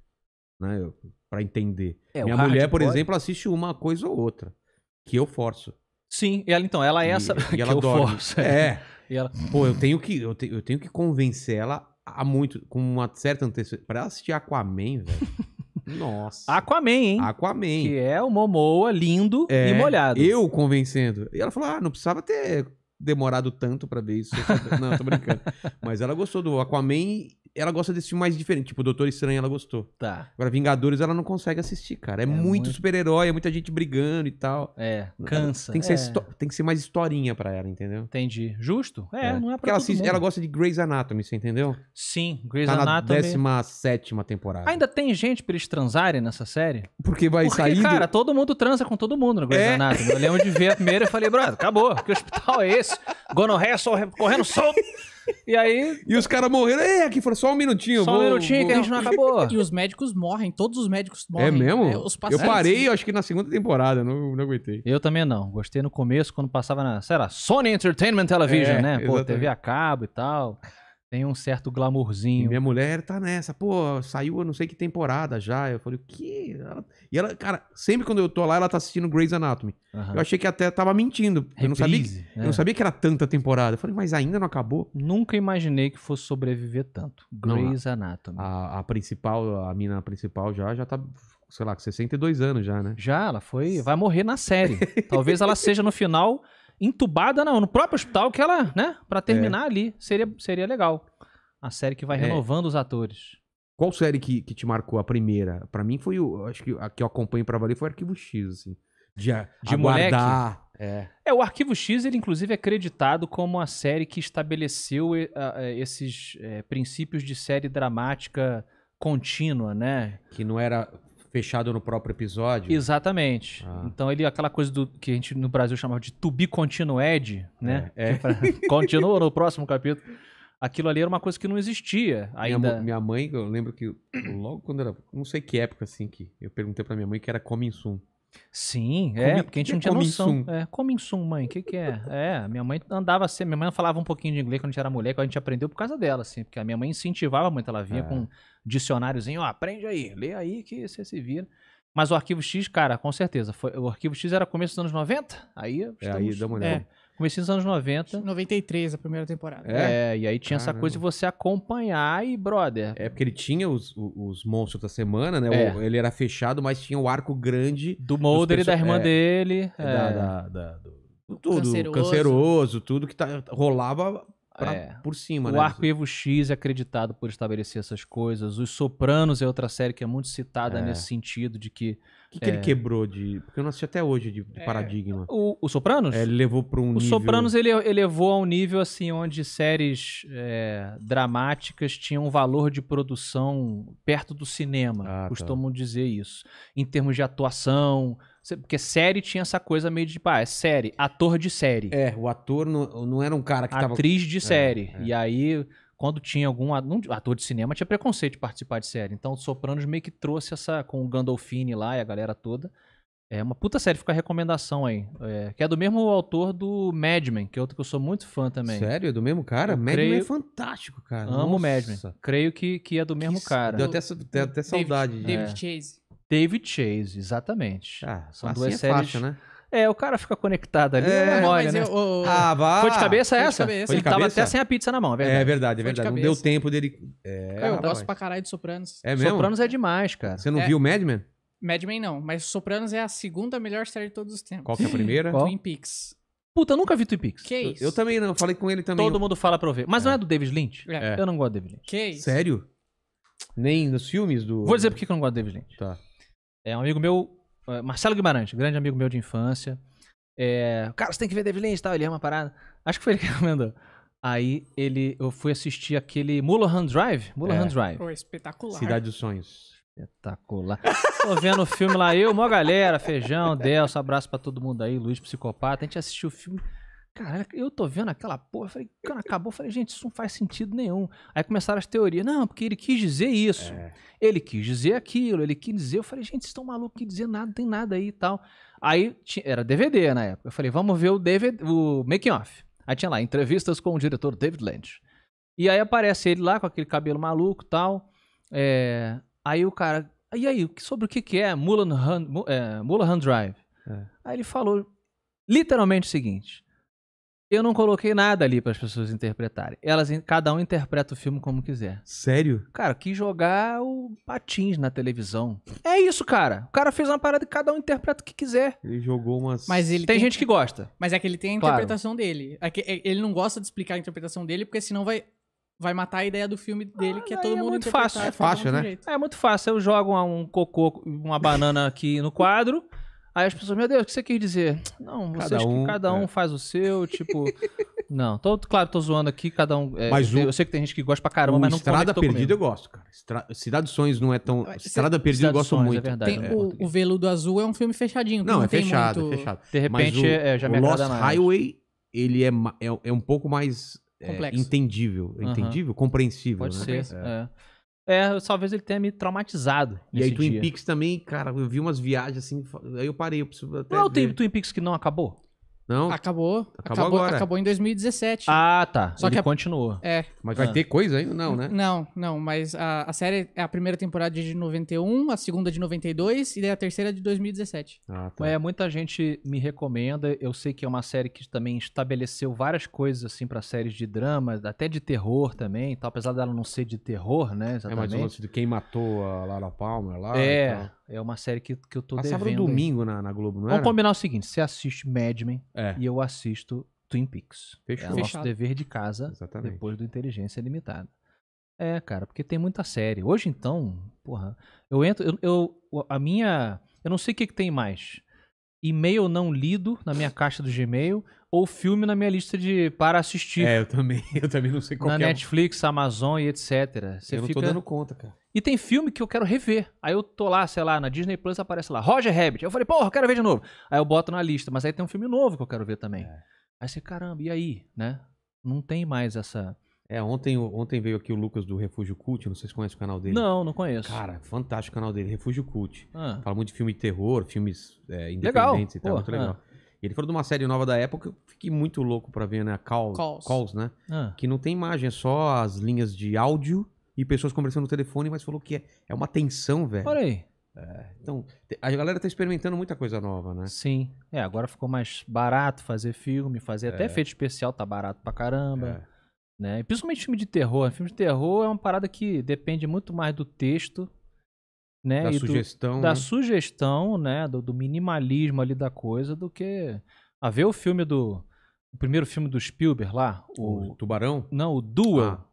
né? Para entender. É, Minha mulher, por exemplo, assiste uma coisa ou outra que eu forço. Sim, ela então, ela é e, essa e, ela que dorme. eu forço. É. é. e ela... Pô, eu tenho que eu, te, eu tenho que convencer ela há muito com uma certa antecedência para assistir Aquaman, velho. Nossa. Aquaman, hein? Aquaman. Que é o Momoa lindo é, e molhado. Eu convencendo. E ela falou: "Ah, não precisava ter demorado tanto para ver isso. Não, tô brincando. Mas ela gostou do Aquaman. Ela gosta desse filme mais diferente. Tipo, Doutor Estranho, ela gostou. Tá. Agora, Vingadores, ela não consegue assistir, cara. É, é muito, muito... super-herói, é muita gente brigando e tal. É, cansa. Tem que, é. Ser, tem que ser mais historinha para ela, entendeu? Entendi. Justo? É, é. não é pra Porque ela, assiste, ela gosta de Grey's Anatomy, você entendeu? Sim, Grey's tá Anatomy. na 17 temporada. Ainda tem gente pra eles transarem nessa série? Porque vai Porque, sair. Cara, do... todo mundo transa com todo mundo no Grey's é? Anatomy. Eu lembro de ver a primeira e falei, brother, acabou. Que hospital é esse? AIDS, gonorreia só correndo sol E aí. E os caras morreram. É, aqui foram só um minutinho. Só um minutinho vou... que a gente não acabou. E os médicos morrem, todos os médicos morrem. É mesmo? É, os pacientes... Eu parei, acho que na segunda temporada, não, não aguentei. Eu também não. Gostei no começo, quando passava na. Sei lá, Sony Entertainment Television, é, né? Pô, exatamente. TV a cabo e tal. Tem um certo glamourzinho. E minha mulher tá nessa, pô, saiu eu não sei que temporada já. Eu falei, o que? E ela, cara, sempre quando eu tô lá, ela tá assistindo Grey's Anatomy. Uhum. Eu achei que até tava mentindo. Reprise, eu, não sabia, é. eu não é. sabia que era tanta temporada. Eu falei, mas ainda não acabou? Nunca imaginei que fosse sobreviver tanto. Grey's não, Anatomy. A, a principal, a mina principal já, já tá sei lá, com 62 anos já, né? Já, ela foi. Vai morrer na série. Talvez ela seja no final entubada não, no próprio hospital que ela, né, para é. terminar é. ali, seria, seria legal. A série que vai é. renovando os atores. Qual série que, que te marcou a primeira? Para mim foi o, acho que a que eu acompanho para valer foi Arquivo X, assim. De, de aguardar. É. é, o Arquivo X, ele inclusive é creditado como a série que estabeleceu eh, eh, esses eh, princípios de série dramática contínua, né? Que não era fechado no próprio episódio. Exatamente. Ah. Então ele aquela coisa do que a gente no Brasil chamava de to be continued, né? É. é. é Continua no próximo capítulo. Aquilo ali era uma coisa que não existia ainda. Minha, minha mãe, eu lembro que logo quando era, não sei que época assim que eu perguntei para minha mãe que era comensum. Sim, é, porque a gente né, não tinha noção. Sum. É, coming soon, mãe, o que que é? É, minha mãe andava assim, minha mãe falava um pouquinho de inglês quando a gente era mulher, que a gente aprendeu por causa dela, assim, porque a minha mãe incentivava muito, ela vinha é. com um dicionáriozinho, ó, aprende aí, lê aí que você se vira. Mas o Arquivo X, cara, com certeza, foi, o Arquivo X era começo dos anos 90, é, aí... Estamos, é, aí dá uma é, Comecei nos anos 90. 93, a primeira temporada. É, é e aí tinha Caramba. essa coisa de você acompanhar e, brother. É porque ele tinha os, os monstros da semana, né? É. O, ele era fechado, mas tinha o arco grande. Do Mulder e da irmã é, dele. É, é. Da, da, da, do, tudo. Canceroso. canceroso. tudo que tá, rolava Pra, é. por cima, o né? O Evo X é acreditado por estabelecer essas coisas. Os Sopranos é outra série que é muito citada é. nesse sentido de que que, que é. ele quebrou de. Porque eu não assisti até hoje de, de é. paradigma. O, o Sopranos? É, ele levou para um o nível. O Sopranos ele elevou a um nível assim onde séries é, dramáticas tinham um valor de produção perto do cinema. Ah, costumam tá. dizer isso. Em termos de atuação. Porque série tinha essa coisa meio de, pá, é série, ator de série. É, o ator não, não era um cara que Atriz tava... de é, série. É. E aí quando tinha algum ator de cinema, tinha preconceito de participar de série. Então, Sopranos meio que trouxe essa, com o Gandolfini lá e a galera toda. É uma puta série, fica a recomendação aí. É, que é do mesmo autor do Mad Men, que é outro que eu sou muito fã também. Sério? É do mesmo cara? Eu Mad creio... Men é fantástico, cara. Amo Nossa. Mad Men. Creio que, que é do mesmo cara. Deu até, deu até David, saudade. David é. Chase. David Chase, exatamente. Ah, São assim duas é séries. Fácil, né? É, o cara fica conectado ali, é, é memória, né? Eu, Ah, vá. Foi de cabeça foi de essa? Cabeça. Ele tava até sem a pizza na mão, é verdade. É verdade, é verdade. De não deu tempo dele... É, eu rapaz. gosto pra caralho de Sopranos. É mesmo? Sopranos é demais, cara. Você não é. viu Mad Men? Mad Men não, mas Sopranos é a segunda melhor série de todos os tempos. Qual que é a primeira? Qual? Twin Peaks. Puta, eu nunca vi Twin Peaks. Que isso? Eu também não, falei com ele também. Todo mundo fala pra eu ver. Mas é. não é do David Lynch? É. é. Eu não gosto do David Lynch. Que isso? Sério? Nem nos filmes do... Vou dizer por que eu não gosto do David Lynch. Tá. É, um amigo meu Marcelo Guimarães, grande amigo meu de infância. É, cara, você tem que ver David Lynch e tal. Ele é uma parada. Acho que foi ele que recomendou. Aí ele, eu fui assistir aquele Mulholland Drive. Mulholland é. Drive. espetacular. Cidade dos Sonhos. Espetacular. Tô vendo o filme lá, eu, uma galera, Feijão, Delso, abraço para todo mundo aí, Luiz Psicopata. A gente assistiu o filme Cara, eu tô vendo aquela porra, falei, cara, acabou, falei, gente, isso não faz sentido nenhum. Aí começaram as teorias, não, porque ele quis dizer isso, é. ele quis dizer aquilo, ele quis dizer, eu falei, gente, vocês estão malucos, quis dizer nada, tem nada aí e tal. Aí era DVD na época, eu falei, vamos ver o DVD, o making off. Aí tinha lá, entrevistas com o diretor David Lynch. E aí aparece ele lá com aquele cabelo maluco e tal, é... aí o cara, e aí, sobre o que que é Mulan é, Drive? É. Aí ele falou literalmente o seguinte... Eu não coloquei nada ali para as pessoas interpretarem. Elas, cada um interpreta o filme como quiser. Sério? Cara, que jogar o patins na televisão. É isso, cara. O cara fez uma parada que cada um interpreta o que quiser. Ele jogou umas. Mas ele tem, tem... gente que gosta. Mas é que ele tem a interpretação claro. dele. É que é, ele não gosta de explicar a interpretação dele porque senão vai vai matar a ideia do filme dele, ah, que é todo é mundo muito fácil. É fácil, né? É muito fácil. Eu jogo um cocô, uma banana aqui no quadro. Aí as pessoas, meu Deus, o que você quis dizer? Não, cada vocês um, cada um é. faz o seu, tipo. não, tô, claro, tô zoando aqui, cada um. É, mas eu, o, eu sei que tem gente que gosta pra caramba, mas não Estrada Perdida eu gosto, cara. Estra, Cidade dos Sonhos não é tão. Estrada Perdida eu gosto Sonhos, é muito. É verdade, tem, é. O, o, Veludo Azul é um filme fechadinho. Não, não é fechado, é muito... é fechado. De repente, o, é, já me o Lost mais. Highway, ele é, é, é um pouco mais. É, entendível. Entendível? Compreensível. Pode né? ser. é. É, talvez ele tenha me traumatizado. E aí, Twin dia. Peaks também, cara, eu vi umas viagens assim. Aí eu parei, eu preciso. Até não é o Twin Peaks que não acabou? Não. Acabou. Acabou, acabou agora. Acabou em 2017. Ah, tá. Só Ele que a... continuou. É. Mas vai ah. ter coisa ainda? Não, né? Não, não. Mas a, a série é a primeira temporada de 91, a segunda de 92 e a terceira de 2017. Ah, tá. É, muita gente me recomenda. Eu sei que é uma série que também estabeleceu várias coisas, assim, para séries de drama, até de terror também, tal, apesar dela não ser de terror, né? Exatamente. É mais de quem matou a Lara Palmer lá. É. É uma série que, que eu tô Passava devendo. domingo na, na, Globo, não é? Vamos combinar o seguinte: você assiste Mad Men é. e eu assisto Twin Peaks. É Fechou. É o nosso dever de casa Exatamente. depois do Inteligência Limitada. É, cara, porque tem muita série. Hoje então, porra, eu entro, eu, eu a minha, eu não sei o que, que tem mais e-mail não lido na minha caixa do Gmail ou filme na minha lista de para assistir. É, eu também, eu também não sei qual Na que é. Netflix, Amazon e etc. Você eu não tô dando conta, cara. E tem filme que eu quero rever. Aí eu tô lá, sei lá, na Disney Plus aparece lá, Roger Rabbit. Eu falei, porra, eu quero ver de novo. Aí eu boto na lista, mas aí tem um filme novo que eu quero ver também. É. Aí você, caramba, e aí, né? Não tem mais essa é, ontem, ontem veio aqui o Lucas do Refúgio Cult, não sei se conhece o canal dele. Não, não conheço. Cara, fantástico o canal dele, Refúgio Cult. Ah. Fala muito de filme de terror, filmes é, independentes legal. e tal, Pô, muito legal. Ah. Ele falou de uma série nova da época, eu fiquei muito louco pra ver, né? calls. calls, né? Ah. Que não tem imagem, é só as linhas de áudio e pessoas conversando no telefone, mas falou que é, é uma tensão, velho. Olha aí. É, então, a galera tá experimentando muita coisa nova, né? Sim. É, agora ficou mais barato fazer filme, fazer é. até efeito especial, tá barato pra caramba. É. Né? Principalmente filme de terror. Né? Filme de terror é uma parada que depende muito mais do texto, né? Da e sugestão. Do, da né? sugestão, né? Do, do, minimalismo ali da coisa, do que. A ver o filme do. O primeiro filme do Spielberg lá. O, o Tubarão? Não, o Duel. Ah.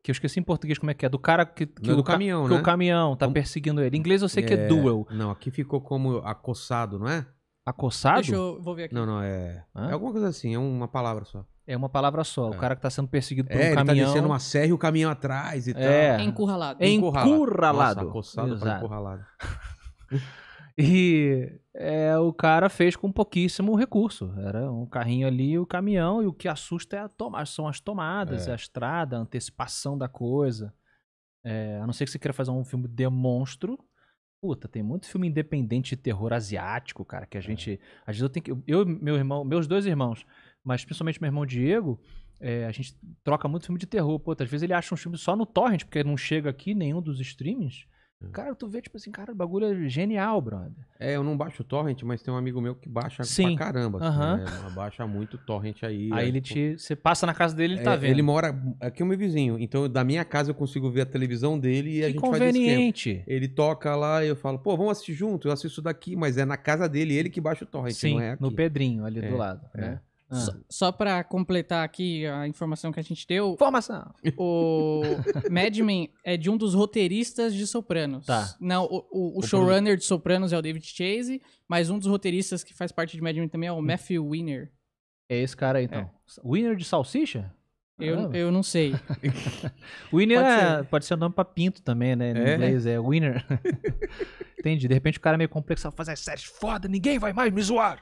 Que eu esqueci em português como é que é. Do cara que, que não, é caminhão, ca... né? Que o né? caminhão tá perseguindo ele. Em inglês eu sei é... que é Duel. Não, aqui ficou como acossado, não é? Acossado? Deixa eu... Vou ver aqui. Não, não, é... Hã? É alguma coisa assim, é uma palavra só. É uma palavra só. O é. cara que tá sendo perseguido por é, um caminhão. Ele tá descendo uma serra e o caminhão atrás e é. tal. É encurralado. É encurralado. encurralado. Nossa, coçado Exato. pra encurralado. e é, o cara fez com pouquíssimo recurso. Era um carrinho ali, o caminhão. E o que assusta é a toma são as tomadas, é. a estrada, a antecipação da coisa. É, a não ser que você queira fazer um filme de monstro. Puta, tem muito filme independente de terror asiático, cara, que a gente. Às vezes eu tenho que. Eu, meu irmão, meus dois irmãos mas principalmente meu irmão Diego, é, a gente troca muito filme de terror. Pô, às vezes ele acha um filme só no torrent, porque não chega aqui nenhum dos streamings. É. Cara, tu vê, tipo assim, cara, o bagulho é genial, brother. É, eu não baixo torrent, mas tem um amigo meu que baixa Sim. pra caramba. Uhum. Assim, né? Baixa muito torrent aí. Aí é, ele tipo te. Você passa na casa dele ele tá é, tá vendo. Ele mora. Aqui é o meu vizinho. Então, da minha casa eu consigo ver a televisão dele e que a gente conveniente. faz. Conveniente. Ele toca lá e eu falo, pô, vamos assistir junto, eu assisto daqui, mas é na casa dele, ele que baixa o torrent, Sim, não é aqui. No Pedrinho, ali é, do lado, é. né? Só, ah. para completar aqui a informação que a gente deu. Informação! O Mad Men é de um dos roteiristas de Sopranos. Tá. Não, o, o, o showrunner de Sopranos é o David Chase, mas um dos roteiristas que faz parte de Mad Men também é o hum. Matthew Winner. É esse cara aí, então. É. Winner de salsicha? Eu, eu não sei. winner pode é, ser. É, pode ser um nome pra pinto também, né? Em é? inglês é winner. Entendi. De repente o cara é meio complexo, faz as séries foda, ninguém vai mais me zoar.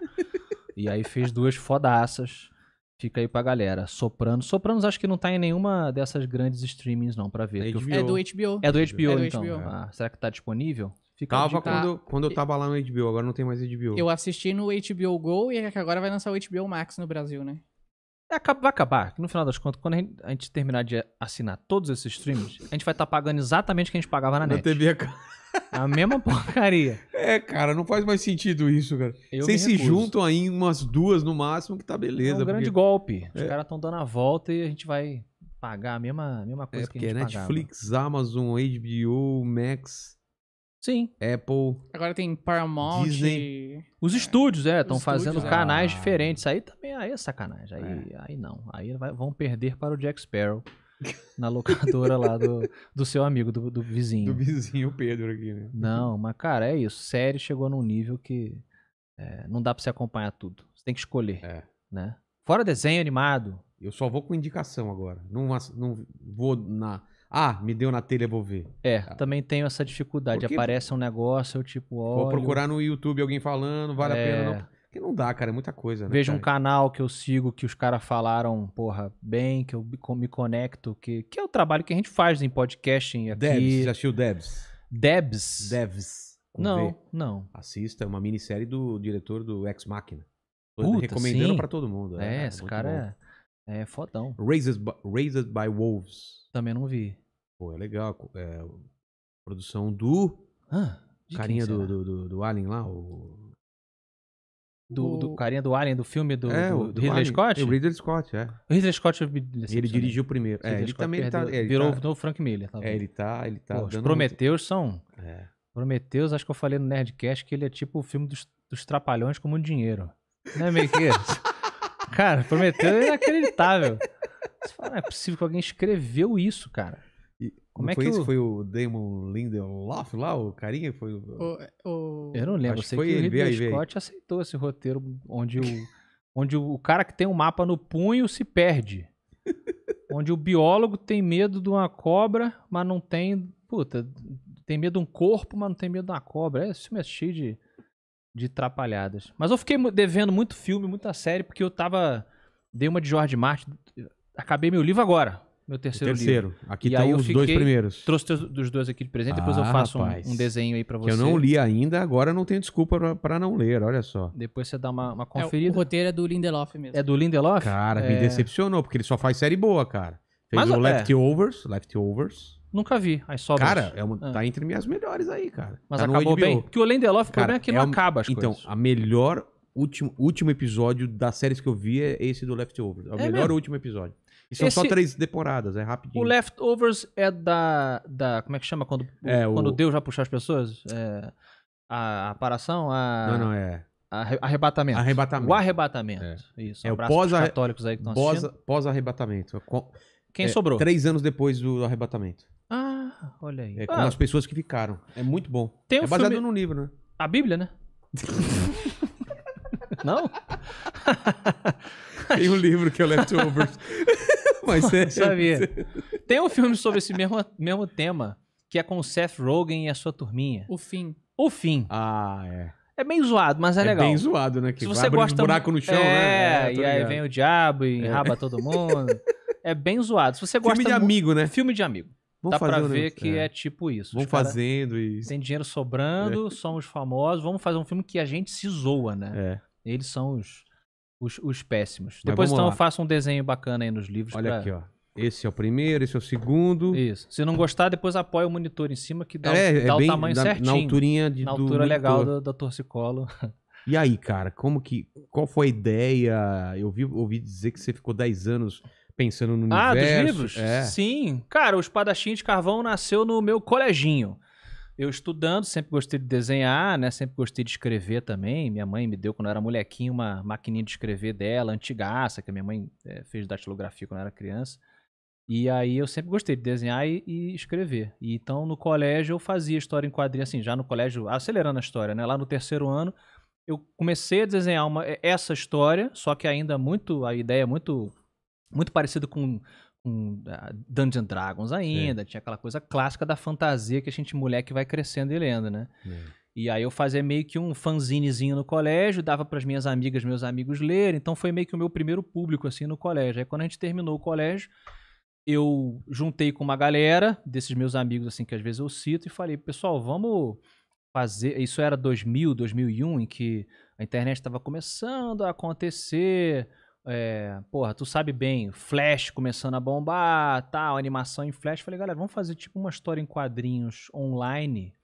e aí fez duas fodaças. Fica aí pra galera. Soprano. Sopranos acho que não tá em nenhuma dessas grandes streamings não pra ver. É, é do HBO. É do HBO, é do então. HBO. Ah, será que tá disponível? Fica tava quando, tá. quando eu tava lá no HBO, agora não tem mais HBO. Eu assisti no HBO Go e é que agora vai lançar o HBO Max no Brasil, né? É, vai acabar. No final das contas, quando a gente, a gente terminar de assinar todos esses streams, a gente vai estar tá pagando exatamente o que a gente pagava na, na net. TV a... a mesma porcaria. É, cara, não faz mais sentido isso, cara. Eu Vocês se juntam aí umas duas no máximo que tá beleza. É um grande porque... golpe. Os é. caras estão dando a volta e a gente vai pagar a mesma, a mesma coisa é, que a gente é Netflix, pagava. Netflix, Amazon, HBO, Max... Sim. Apple. Agora tem Paramount. Disney. Os é. estúdios, é, estão fazendo é. canais diferentes. Aí também aí é sacanagem. Aí, é. aí não. Aí vai, vão perder para o Jack Sparrow na locadora lá do, do seu amigo, do, do vizinho. Do vizinho Pedro aqui, né? Não, mas cara, é isso. Série chegou num nível que é, não dá para você acompanhar tudo. Você tem que escolher. É. Né? Fora desenho animado. Eu só vou com indicação agora. Não, não vou na ah, me deu na telha, vou ver. É, também tenho essa dificuldade. Porque... Aparece um negócio, eu tipo, ó. Vou procurar no YouTube alguém falando, vale é... a pena é. não. Porque não dá, cara, é muita coisa, né? Vejo cara? um canal que eu sigo que os caras falaram, porra, bem, que eu me conecto, que, que é o trabalho que a gente faz em podcasting aqui. Debs, já assistiu Debs? Debs? Debs. Não, v. não. Assista, é uma minissérie do diretor do Ex Machina. Puta, recomendando para todo mundo. É, é esse cara bom. é, é fodão. Raised by, Raised by Wolves. Também não vi. Pô, é legal. É, produção do. Ah, carinha do, do, do, do, Alien lá, o. Do, do, carinha do Alien, do filme do, é, do, do Ridley Alien. Scott? É, o Ridley Scott, é. O Ridley Scott... Assim, ele dirigiu o primeiro. É, ele Scott também perdeu, tá, ele virou tá, o novo Frank Miller. Tá é, ele tá... Ele tá Pô, os Prometeus muito... são... É. Prometeus, acho que eu falei no Nerdcast que ele é tipo o filme dos, dos Trapalhões com muito dinheiro. Não é meio que isso? cara, Prometeus é inacreditável. Você fala, não é possível que alguém escreveu isso, cara. Como Não é foi que isso? O... Foi o Damon Lindelof lá, o carinha? Foi o... É, o, Eu não lembro, Acho sei que, que o Ridley aí, Scott aceitou esse roteiro onde o, onde o cara que tem um mapa no punho se perde. onde o biólogo tem medo de uma cobra, mas não tem. Puta, tem medo de um corpo, mas não tem medo de uma cobra. É, esse filme é cheio de, de trapalhadas. Mas eu fiquei devendo muito filme, muita série, porque eu tava. Dei uma de George Martin. Acabei meu livro agora meu terceiro, o terceiro. livro. Aqui estão tá os fiquei, dois primeiros. Trouxe teus, dos dois aqui de presente, ah, depois eu ah, faço rapaz, um, um, desenho aí para você. Que eu não li ainda, agora não tenho desculpa para não ler, olha só. Depois você dá uma, uma conferida. É, o roteiro é do Lindelof mesmo. É do Lindelof? Cara, é... me decepcionou, porque ele só faz série boa, cara. Fez Mas, o é- Leftovers, Leftovers. Nunca vi, Aí só. Cara, é uma, é. tá entre minhas melhores aí, cara. Mas tá acabou bem. Porque o Lindelof, cara, o problema é que não é acaba as então, coisas. Então, a melhor último, último episódio das séries que eu vi é esse do Leftovers. É o é melhor mesmo? último episódio. E são Esse, só três temporadas, é rapidinho. O Leftovers é da. da como é que chama? Quando, é, quando o... Deus vai puxar as pessoas? É, a, a paração? A... Não, não, é. Arrebatamento. arrebatamento. O arrebatamento. É. Isso. Um é o pós católicos aí que estão pós, assistindo. Pós-arrebatamento. Quem é, sobrou? Três anos depois do arrebatamento. Ah, olha aí. É ah. com as pessoas que ficaram. É muito bom. Tem é um é baseado filme... num livro, né? A Bíblia, né? Não? Tem um livro que é o Leftovers. Mas é, sabia. Tem um filme sobre esse mesmo, mesmo tema, que é com o Seth Rogen e a sua turminha. O Fim. O Fim. Ah, é. É bem zoado, mas é, é legal. É bem zoado, né? Que Se você gosta um buraco no chão, é, né? É, é e aí vem o diabo e é. enraba todo mundo. é bem zoado. Se você gosta filme de amigo, né? Filme de amigo. Vamos Dá pra ver que é. é. tipo isso. Vamos fazendo e. Tem dinheiro sobrando, é. somos famosos, vamos fazer um filme que a gente se zoa, né? É. Eles são os os, os péssimos. Mas Depois então lá. eu faço um desenho bacana aí nos livros. Olha pra... aqui, ó. Esse é o primeiro, esse é o segundo. Isso. Se não gostar, depois apoia o monitor em cima que dá, é, o, é dá é bem, o tamanho na, certinho. Na alturinha de, Na altura legal da, torcicolo. E aí, cara, como que. Qual foi a ideia? Eu ouvi, ouvi dizer que você ficou 10 anos pensando no ah, universo. Ah, dos livros? É. Sim. Cara, o Espadachim de Carvão nasceu no meu coleginho eu estudando, sempre gostei de desenhar, né? Sempre gostei de escrever também. Minha mãe me deu, quando eu era molequinho, uma maquininha de escrever dela, antigaça, que a minha mãe é, fez datilografia quando eu era criança. E aí eu sempre gostei de desenhar e, e, escrever. E então no colégio eu fazia história em quadrinhos, assim, já no colégio, acelerando a história, né? Lá no terceiro ano, eu comecei a desenhar uma, é, essa história, só que ainda muito, a ideia é muito muito parecido com um ah, Dungeons Dragons ainda, tinha aquela coisa clássica da fantasia que a gente mulher que vai crescendo e lendo, né? É. E aí eu fazia meio que um fanzinezinho no colégio, dava para as minhas amigas, meus amigos lerem, então foi meio que o meu primeiro público assim no colégio. Aí quando a gente terminou o colégio, eu juntei com uma galera desses meus amigos assim que às vezes eu cito e falei, pessoal, vamos fazer, isso era 2000, 2001 em que a internet estava começando a acontecer, é, porra, tu sabe bem, Flash começando a bombar, tal, animação em Flash. Falei, galera, vamos fazer tipo uma história em quadrinhos online,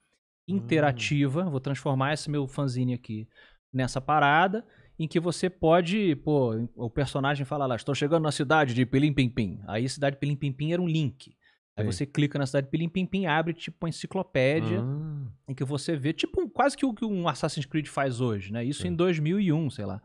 hum. interativa. Hum. Vou transformar esse meu fanzine aqui nessa parada, em que você pode, pô, o personagem fala lá, estou chegando na cidade de Pilim Pim Pim. Aí cidade Pilim Pim Pim era um link. Aí Sim. você clica na cidade Pilim Pim Pim, abre tipo uma enciclopédia ah. em que você vê, tipo quase que o que um Assassin's Creed faz hoje, né? Isso Sim. em 2001, sei lá.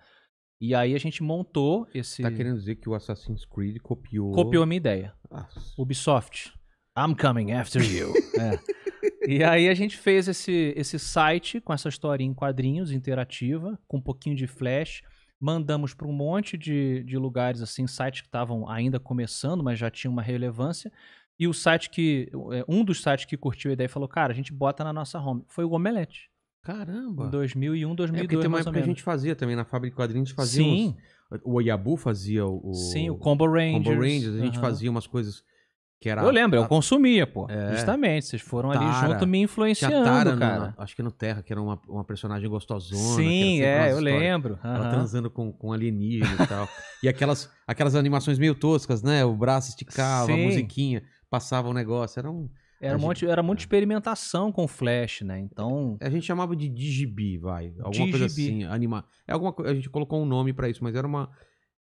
E aí a gente montou esse. Tá querendo dizer que o Assassin's Creed copiou. Copiou a minha ideia. Nossa. Ubisoft. I'm coming after you. é. E aí a gente fez esse, esse site com essa historinha em quadrinhos, interativa, com um pouquinho de flash. Mandamos para um monte de, de lugares, assim, sites que estavam ainda começando, mas já tinham uma relevância. E o site que. É, um dos sites que curtiu a ideia falou: cara, a gente bota na nossa home. Foi o Omelete. Caramba! Em 2001, 2002. É porque tem mais que a gente fazia também, na fábrica de quadrinhos fazia Sim. Uns, o Oyabu fazia o... Sim, o Combo Rangers. Combo Rangers, a gente uhum. fazia umas coisas... que Era, eu lembro, a... eu consumia, pô. É, Justamente, vocês foram Tara, ali junto me influenciando, Tara, cara. No, acho que no Terra, que era uma, uma personagem gostosona. Sim, é, eu histórias. lembro. Uhum. Ela transando com, com alienígena e tal. E aquelas, aquelas animações meio toscas, né? O braço esticava, Sim. a musiquinha, passava o um negócio. Era um... Era, um monte, era muita experimentação com Flash, né? Então. A gente chamava de Digibi, vai. Alguma coisa assim, animar. É alguma A gente colocou um nome para isso, mas era uma.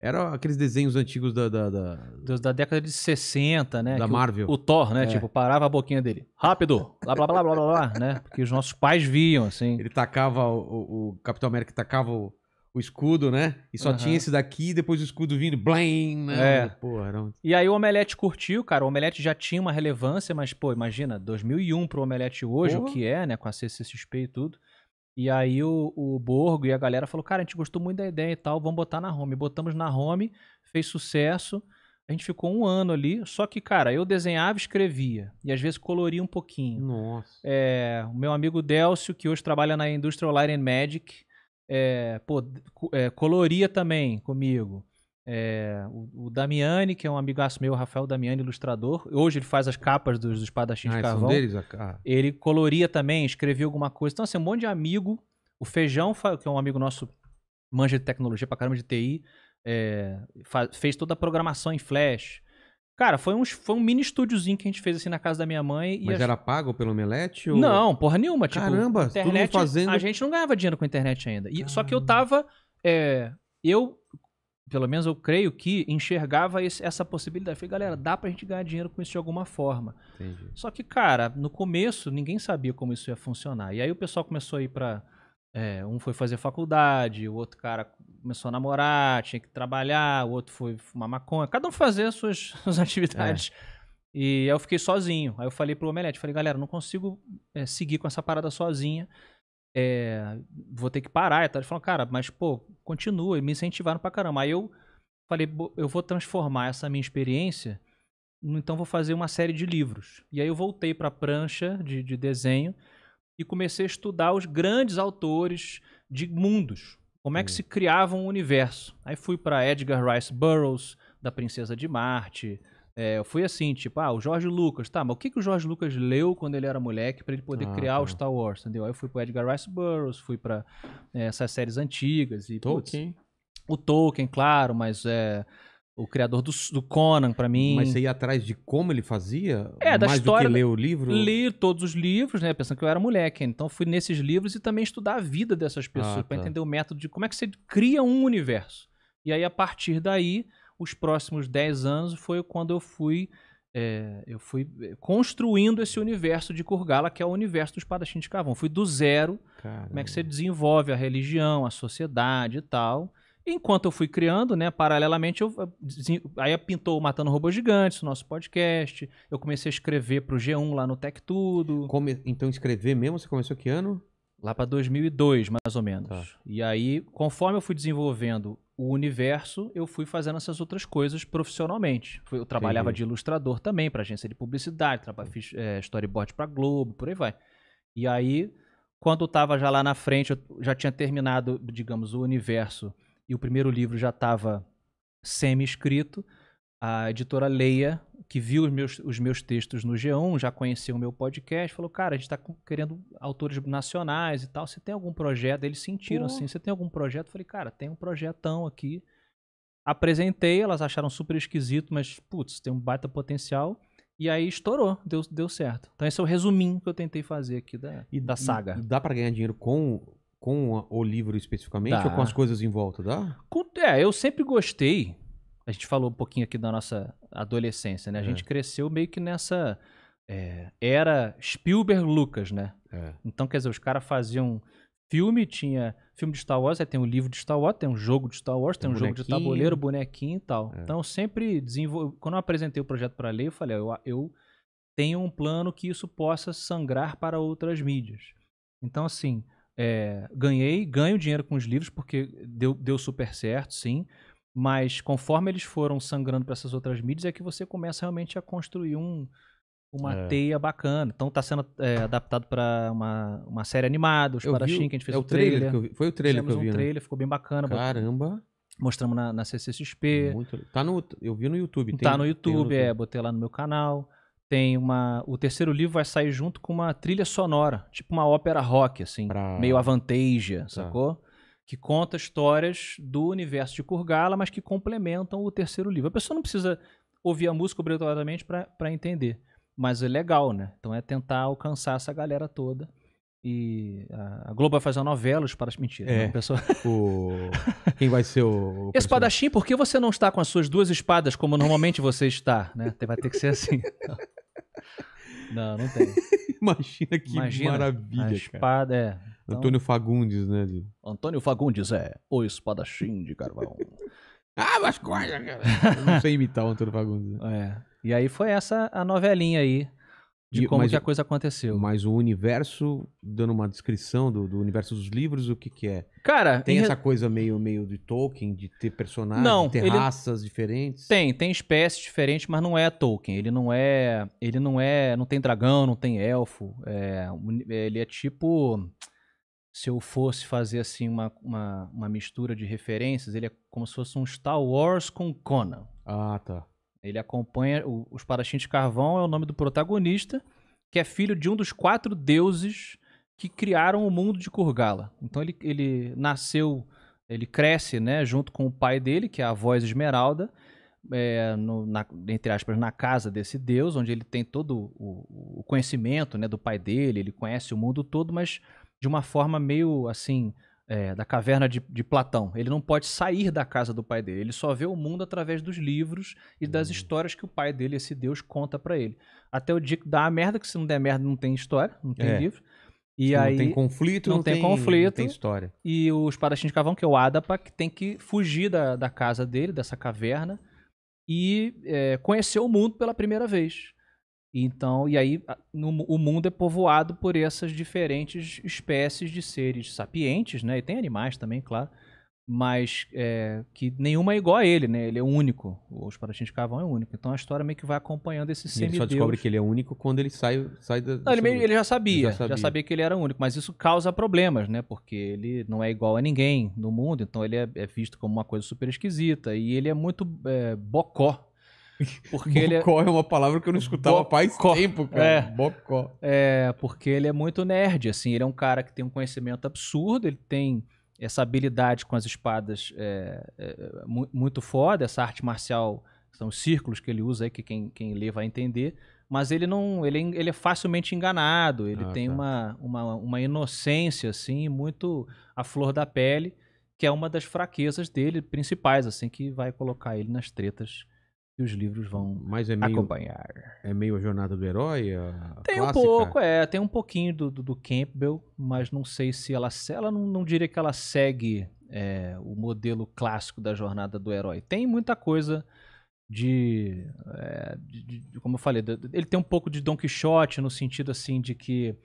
Era aqueles desenhos antigos da. Da, da... da década de 60, né? Da que Marvel. O, o, Thor, né? É. Tipo, parava a boquinha dele. Rápido! Blá, blá, blá, blá, blá, blá, né? Porque os nossos pais viam, assim. Ele tacava. O, o Capitão América tacava o o escudo, né? E só uhum. tinha esse daqui, depois o escudo vindo, blam, né? É. Porra, E aí o Omelete curtiu, cara. O Omelete já tinha uma relevância, mas, pô, imagina, 2001 pro Omelete hoje, Porra. o que é, né? Com a CCXP e tudo. E aí o, o Borgo e a galera falou, cara, a gente gostou muito da ideia e tal, vamos botar na home. Botamos na home, fez sucesso. A gente ficou um ano ali, só que, cara, eu desenhava e escrevia. E às vezes coloria um pouquinho. Nossa. É, o meu amigo Delcio, que hoje trabalha na Industrial Light and Magic, é, pô, é, coloria também comigo. É, o, o, Damiani, que é um amigaço meu, o Rafael Damiani, ilustrador. Hoje ele faz as capas dos, dos padachins ah, de carvão. Deles, ah, Ele coloria também, escrevia alguma coisa. Então, assim, um monte de amigo. O Feijão, que é um amigo nosso, manja de tecnologia pra caramba, de TI, é, faz, fez toda a programação em Flash. Cara, foi um, foi um mini estúdiozinho que a gente fez assim na casa da minha mãe. Mas era pago pelo Omelete? Ou... Não, porra nenhuma. Tipo, Caramba, internet, fazendo... A gente não ganhava dinheiro com a internet ainda. E, só que eu tava... É, eu, pelo menos eu creio que, enxergava esse, essa possibilidade. Eu falei, galera, dá pra gente ganhar dinheiro com isso de alguma forma. Entendi. Só que, cara, no começo ninguém sabia como isso ia funcionar. E aí o pessoal começou a ir pra é, um foi fazer faculdade, o outro cara começou a namorar, tinha que trabalhar, o outro foi fumar maconha, cada um fazia suas, suas atividades. É. E eu fiquei sozinho. Aí eu falei pro Omelete, falei, galera, não consigo é, seguir com essa parada sozinha. É, vou ter que parar. E tal. Ele falou, cara, mas pô, continua. E me incentivaram pra caramba. Aí eu falei, eu vou transformar essa minha experiência, então vou fazer uma série de livros. E aí eu voltei pra prancha de, de desenho e comecei a estudar os grandes autores de mundos. Como é que uhum. se criava um universo? Aí fui para Edgar Rice Burroughs, da Princesa de Marte. É, eu fui assim, tipo, ah, o Jorge Lucas, tá, mas o que, que o Jorge Lucas leu quando ele era moleque para ele poder ah, criar tá. o Star Wars, entendeu? Aí eu fui pro Edgar Rice Burroughs, fui para é, essas séries antigas e Tolkien. Putz, o Tolkien, claro, mas é, o criador do, do Conan para mim. Mas você ia atrás de como ele fazia? É, da Mais história. Do que ler o livro? Li todos os livros, né? Pensando que eu era moleque. Então fui nesses livros e também estudar a vida dessas ah, pessoas ah, para tá. entender o método de como é que você cria um universo. E aí a partir daí, os próximos 10 anos foi quando eu fui é, eu fui é, construindo esse universo de Kurgala, que é o universo do espadachim de cavão Fui do zero. Caramba. Como é que você desenvolve a religião, a sociedade e tal. Enquanto eu fui criando, né, paralelamente, eu, aí pintou o Matando Robôs Gigantes, o nosso podcast. Eu comecei a escrever pro G1 lá no Tec Tudo. Come... Então, escrever mesmo, você começou que ano? Lá para 2002, mais ou menos. Tá. E aí, conforme eu fui desenvolvendo o universo, eu fui fazendo essas outras coisas profissionalmente. Eu trabalhava de ilustrador também, para agência de publicidade, fiz é, storyboard para Globo, por aí vai. E aí, quando eu tava já lá na frente, eu já tinha terminado, digamos, o universo e o primeiro livro já estava semi-escrito, a editora Leia, que viu os meus, os meus textos no G1, já conheceu o meu podcast, falou: Cara, a gente está querendo autores nacionais e tal. Você tem algum projeto? Eles sentiram assim: Você tem algum projeto? Eu falei: Cara, tem um projetão aqui. Apresentei, elas acharam super esquisito, mas putz, tem um baita potencial. E aí estourou, deu, deu certo. Então esse é o resuminho que eu tentei fazer aqui da, e, da saga. E dá para ganhar dinheiro com com o livro especificamente dá. ou com as coisas em volta, dá? Com, é, eu sempre gostei. A gente falou um pouquinho aqui da nossa adolescência, né? A é. gente cresceu meio que nessa é, era Spielberg Lucas, né? É. Então, quer dizer, os caras faziam filme, tinha filme de Star Wars, aí tem um livro de Star Wars, tem um jogo de Star Wars, tem, tem um jogo de tabuleiro, bonequinho e tal. É. Então, sempre desenvolvi. Quando eu apresentei o projeto para ler, eu falei, eu, eu tenho um plano que isso possa sangrar para outras mídias. Então, assim, é, ganhei, ganho dinheiro com os livros, porque deu, deu super certo, sim. Mas conforme eles foram sangrando para essas outras mídias, é que você começa realmente a construir um, uma é. teia bacana. Então tá sendo é, adaptado para uma, uma série animada, os Parachim, que a gente fez é o trailer. trailer. Que eu vi. Foi o trailer Fizemos que eu vi. um né? trailer, né? ficou bem bacana. Caramba! Mostramos na, na CCXP. Muito... Tá no, eu vi no YouTube. Tá tem, tá no YouTube, no YouTube, é. Botei lá no meu canal tem uma. O terceiro livro vai sair junto com uma trilha sonora, tipo uma ópera rock, assim, pra... meio avanteja, tá. sacou? Que conta histórias do universo de Kurgala, mas que complementam o terceiro livro. A pessoa não precisa ouvir a música obrigatoriamente para entender. Mas é legal, né? Então é tentar alcançar essa galera toda. E a Globo vai fazer novelas para as mentiras. Né? É. Né? Pessoa... O... Quem vai ser o. o Espadachim, por que você não está com as suas duas espadas como normalmente você está? Né? Vai ter que ser assim. Não, não tem. Imagina que Imagina, maravilha. A espada cara. é. Então... Antônio Fagundes, né? De... Antônio Fagundes é o espadachim de carvão. ah, mas coisa, cara. Eu não sei imitar o Antônio Fagundes. Né? É. E aí foi essa a novelinha aí de como mas, que a coisa aconteceu. Mas o universo, dando uma descrição do, do universo dos livros, o que que é? Cara... Tem essa re... coisa meio, meio de Tolkien, de ter personagens, não, de ter ele... raças diferentes? Tem, tem espécies diferentes, mas não é Tolkien. Ele não é... Ele não é... Não tem dragão, não tem elfo. É, é ele é tipo... Se eu fosse fazer assim uma, uma, uma mistura de referências, ele é como se fosse um Star Wars com Conan. Ah, tá. Ele acompanha o, os Parachins de Carvão, é o nome do protagonista, que é filho de um dos quatro deuses que criaram o mundo de Kurgala. Então ele, ele nasceu, ele cresce, né, junto com o pai dele, que é a voz Esmeralda, é, no, na, entre aspas, na casa desse deus, onde ele tem todo o, o conhecimento né, do pai dele, ele conhece o mundo todo, mas de uma forma meio assim é, da caverna de, de, Platão. Ele não pode sair da casa do pai dele. Ele só vê o mundo através dos livros e uhum. das hum. histórias que o pai dele, esse Deus, conta para ele. Até o dia que dá a merda, que se não der merda não tem história, não tem é. livro. E não aí, tem conflito, não, não tem, tem, conflito. Não tem história. E o espadachim de cavão, que é o Adapa, que tem que fugir da, da casa dele, dessa caverna, e é, conhecer o mundo pela primeira vez. Então, e aí no, o mundo é povoado por essas diferentes espécies de seres sapientes, né? E tem animais também, claro. Mas é, que nenhuma é igual a ele, né? Ele é único. Os Paratins de Cavão é único. Então a história meio que vai acompanhando esse semideus. E ele só descobre que ele é único quando ele sai, sai da... Não, ele, meio, ele, já sabia, ele já sabia. Já sabia que ele era único. Mas isso causa problemas, né? Porque ele não é igual a ninguém no mundo. Então ele é, é visto como uma coisa super esquisita. E ele é muito é, bocó porque Bocó ele é... é uma palavra que eu não escutava Bocó. faz tempo, cara. É. Bocó. É, porque ele é muito nerd, assim. Ele é um cara que tem um conhecimento absurdo, ele tem essa habilidade com as espadas é, é, muito foda, essa arte marcial, são os círculos que ele usa aí, que quem, quem lê vai entender. Mas ele não. Ele, é ele é facilmente enganado, ele ah, tem tá. uma, uma, uma inocência, assim, muito à flor da pele, que é uma das fraquezas dele, principais, assim, que vai colocar ele nas tretas que os livros vão Mas é meio, acompanhar. É meio a jornada do herói? tem clássica. um pouco, é. Tem um pouquinho do, do, do, Campbell, mas não sei se ela. Ela não, não diria que ela segue é, o modelo clássico da jornada do herói. Tem muita coisa. De, é, de, de, como eu falei, de, ele tem um pouco de Don Quixote no sentido assim de que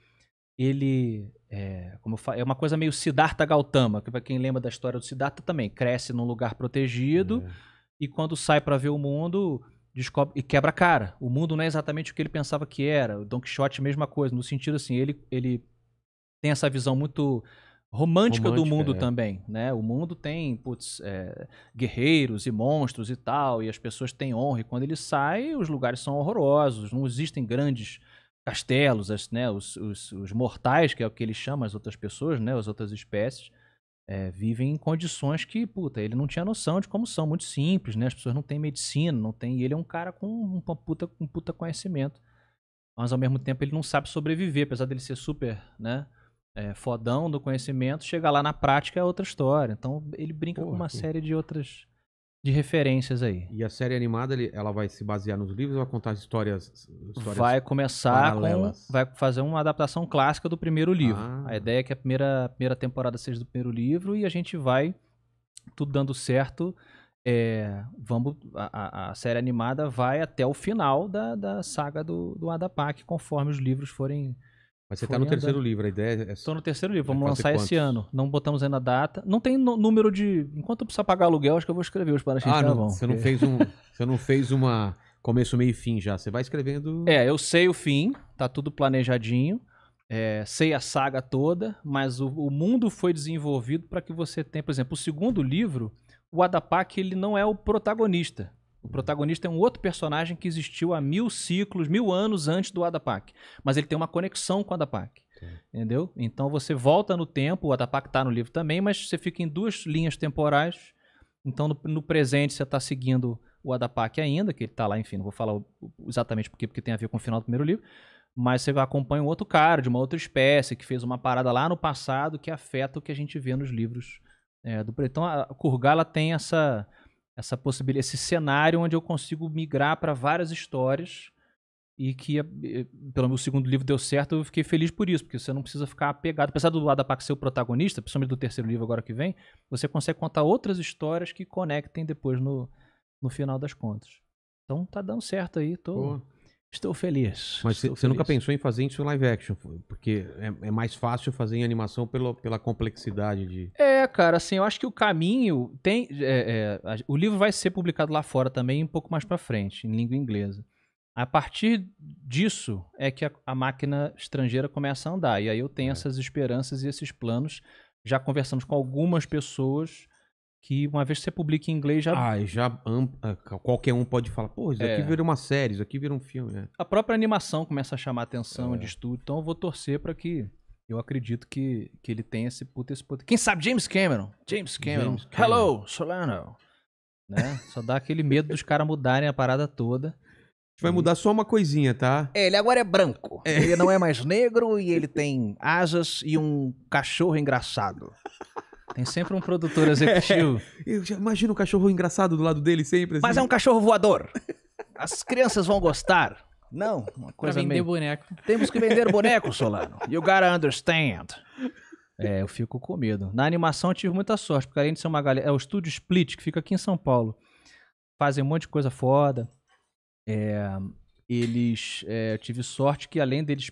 ele é, como falo, é uma coisa meio Siddhartha Gautama, que para quem lembra da história do Siddhartha também cresce num lugar protegido. É e quando sai para ver o mundo, descobre e quebra a cara. O mundo não é exatamente o que ele pensava que era. O Don Quixote, mesma coisa, no sentido assim, ele, ele tem essa visão muito romântica, romântica do mundo é. também, né? O mundo tem, putz, é, guerreiros e monstros e tal, e as pessoas têm honra, e quando ele sai, os lugares são horrorosos, não existem grandes castelos, as, né, os, os, os mortais, que é o que ele chama as outras pessoas, né, as outras espécies, é, vivem em condições que, puta, ele não tinha noção de como são, muito simples, né? As pessoas não têm medicina, não tem. E ele é um cara com um puta, um puta conhecimento. Mas ao mesmo tempo ele não sabe sobreviver, apesar dele ser super, né? É, fodão do conhecimento, chega lá na prática é outra história. Então ele brinca Porra, com uma que... série de outras de referências aí. E a série animada, ela vai se basear nos livros ou vai contar histórias, histórias Vai começar paralelas? com... Vai fazer uma adaptação clássica do primeiro livro. Ah. A ideia é que a primeira, primeira temporada seja do primeiro livro e a gente vai, tudo dando certo, é, vamos a, a, série animada vai até o final da, da saga do, do Adapak, conforme os livros forem mas você está no terceiro andando. livro, a ideia é. Estou no terceiro livro, vamos é lançar quantos? esse ano. Não botamos ainda a data. Não tem número de. Enquanto eu precisar pagar aluguel, acho que eu vou escrever os para ah, não, você não fez um, Você não fez uma. Começo, meio e fim já. Você vai escrevendo. É, eu sei o fim, tá tudo planejadinho. É, sei a saga toda, mas o, o mundo foi desenvolvido para que você tenha. Por exemplo, o segundo livro, o Adapak ele não é o protagonista. O protagonista é um outro personagem que existiu há mil ciclos, mil anos antes do Adapak. Mas ele tem uma conexão com o Adapak. Entendeu? Então você volta no tempo, o Adapak está no livro também, mas você fica em duas linhas temporais. Então no, no presente você está seguindo o Adapak ainda, que ele está lá, enfim, não vou falar exatamente porque, porque tem a ver com o final do primeiro livro. Mas você acompanha um outro cara de uma outra espécie que fez uma parada lá no passado que afeta o que a gente vê nos livros é, do Pretão. A Kurgala tem essa essa possibilidade, esse cenário onde eu consigo migrar para várias histórias e que eh, pelo meu segundo livro deu certo, eu fiquei feliz por isso, porque você não precisa ficar apegado, apesar do lado da Pax ser o protagonista, principalmente do terceiro livro agora que vem, você consegue contar outras histórias que conectem depois no, no final das contas. Então tá dando certo aí, tô, Estou feliz. Mas você nunca pensou em fazer isso em live action? Porque é, é, mais fácil fazer em animação pelo, pela complexidade de. É, cara, assim, eu acho que o caminho tem. É, é, o livro vai ser publicado lá fora também, um pouco mais para frente, em língua inglesa. A partir disso é que a, a, máquina estrangeira começa a andar. E aí eu tenho é. essas esperanças e esses planos. Já conversamos com algumas pessoas que uma vez que você publica em inglês já. Ah, já ah, qualquer um pode falar, pô, isso aqui é. vira uma série, isso aqui vira um filme. É. A própria animação começa a chamar a atenção é. de estúdio, então eu vou torcer para que. Eu acredito que, que ele tenha esse puta, esse Quem sabe James Cameron? James Cameron. James Cameron. Hello, Solano. Né? Só dá aquele medo dos caras mudarem a parada toda. A gente vai mudar só uma coisinha, tá? É, ele agora é branco. É. Ele não é mais negro e ele tem asas e um cachorro engraçado. Tem sempre um produtor executivo. É, eu já imagino um cachorro engraçado do lado dele sempre. Mas assim. é um cachorro voador. As crianças vão gostar. Não, uma coisa pra vender meio... boneco. Temos que vender boneco, Solano. You gotta understand. É, eu fico com medo. Na animação eu tive muita sorte, porque além de ser uma galera... É o Estúdio Split, que fica aqui em São Paulo. Fazem um monte de coisa foda. É, eles... É, eu tive sorte que além deles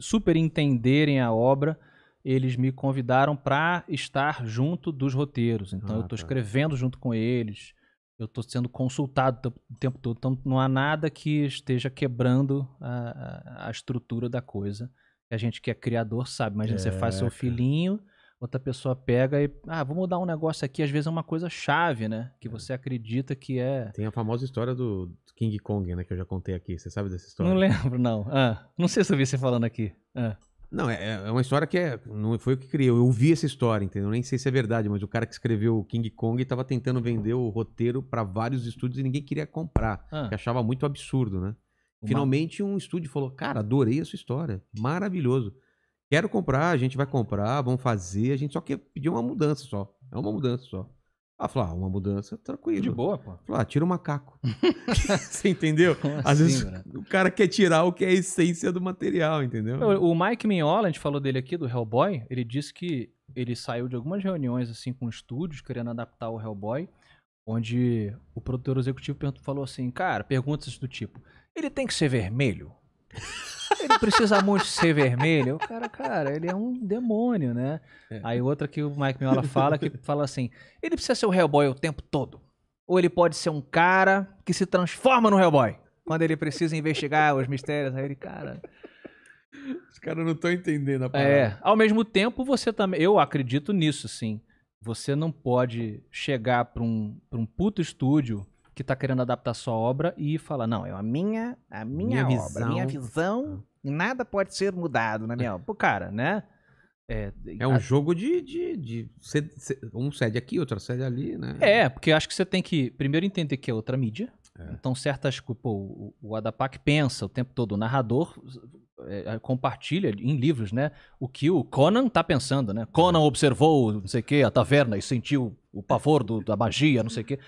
super entenderem a obra eles me convidaram para estar junto dos roteiros. Então ah, eu estou tá. escrevendo junto com eles, eu estou sendo consultado o tempo todo. Então não há nada que esteja quebrando a, a estrutura da coisa. A gente que é criador sabe. Imagina, é, você faz seu filhinho, outra pessoa pega e. Ah, vou mudar um negócio aqui. Às vezes é uma coisa chave, né? Que é. você acredita que é. Tem a famosa história do King Kong, né? Que eu já contei aqui. Você sabe dessa história? Não lembro, não. Ah, não sei se eu vi você falando aqui. Ah. Não, é, é, uma história que é, não foi o que criei. Eu ouvi essa história, entendeu? Nem sei se é verdade, mas o cara que escreveu o King Kong estava tentando vender o roteiro para vários estúdios e ninguém queria comprar, ah. que achava muito absurdo, né? Uma... Finalmente um estúdio falou: "Cara, adorei essa história, maravilhoso. Quero comprar, a gente vai comprar, vamos fazer, a gente só quer pedir uma mudança só. É uma mudança só." Ah, falou, ah, uma mudança, tranquilo. De boa, pô. Falou, ah, tira o macaco. Você entendeu? Como Às assim, vezes o cara quer tirar o que é a essência do material, entendeu? O, o Mike Mignola, a gente falou dele aqui, do Hellboy, ele disse que ele saiu de algumas reuniões, assim, com estúdios, querendo adaptar o Hellboy, onde o produtor executivo falou assim, cara, perguntas do tipo, ele tem que ser vermelho? Ele precisa muito ser vermelho. O cara, cara, ele é um demônio, né? É. Aí outra que o Mike Miola fala, que fala assim, ele precisa ser o Hellboy o tempo todo. Ou ele pode ser um cara que se transforma no Hellboy. Quando ele precisa investigar os mistérios, aí ele, cara... Os caras não estão entendendo a é, parada. É, ao mesmo tempo, você também... Eu acredito nisso, sim. Você não pode chegar pra um, um puto estúdio que está querendo adaptar sua obra e falar, não, é a minha, a minha, minha obra, visão. minha visão ah. Nada pode ser mudado, na né, minha. Pô, cara, né? É, é um a... jogo de, de, de, um cede aqui, outra cede ali, né? É, porque acho que você tem que primeiro entender que é outra mídia. É. Então, certas. Pô, o, o pensa o tempo todo, o narrador é, é, compartilha em livros, né? O que o Conan tá pensando, né? Conan observou, não sei o quê, a taverna e sentiu o pavor do, da magia, não sei o quê.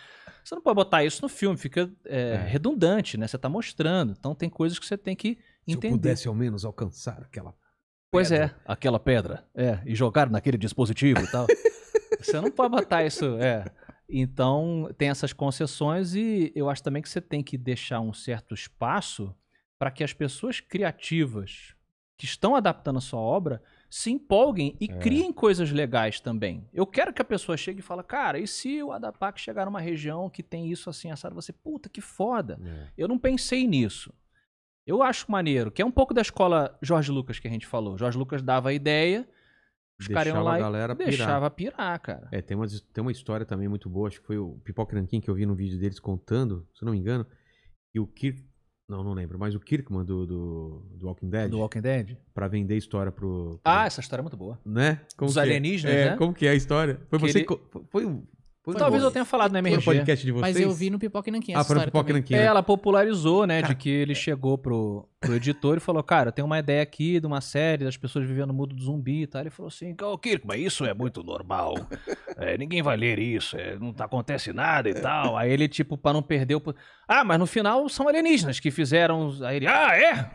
Você não pode botar isso no filme, fica é, é. redundante, né? Você tá mostrando. Então, tem coisas que você tem que Entender. Se eu pudesse ao menos alcançar aquela Pois é, aquela pedra. É, e jogar naquele dispositivo e tal. você não pode botar isso. É. Então, tem essas concessões e eu acho também que você tem que deixar um certo espaço para que as pessoas criativas que estão adaptando a sua obra se empolguem e é. criem coisas legais também. Eu quero que a pessoa chegue e fale, cara, e se o Adapac chegar numa região que tem isso assim, assado, você, puta que foda, é. eu não pensei nisso. Eu acho maneiro, que é um pouco da escola Jorge Lucas que a gente falou. Jorge Lucas dava a ideia, os caras iam lá a galera e pirar. deixava pirar, cara. É, tem uma, tem uma história também muito boa, acho que foi o Pipoca Nankin que eu vi no vídeo deles contando, se não me engano, e o Kirk... Não, não lembro, mas o Kirkman do, do, do Walking Dead. Do Walking Dead? Pra vender história pro. pro... Ah, essa história é muito boa. Né? Como Dos é? alienígenas, é, né? Como que é a história? Foi que você. Ele... Foi, foi foi Talvez bom. eu tenha falado na MRG. No podcast de vocês? Mas eu vi no Pipoca e Nanquim ah, essa ah, foi Pipoca também. É, ela popularizou, né, cara, de que ele chegou pro, pro editor e falou, cara, tem uma ideia aqui de uma série das pessoas vivendo no mundo do zumbi e tal. Ele falou assim, oh, Kirk, mas isso é muito normal. É, ninguém vai ler isso, é, não tá, acontece nada e tal. Aí ele, tipo, pra não perder o... Ah, mas no final são alienígenas que fizeram... Aí ele, ah, é?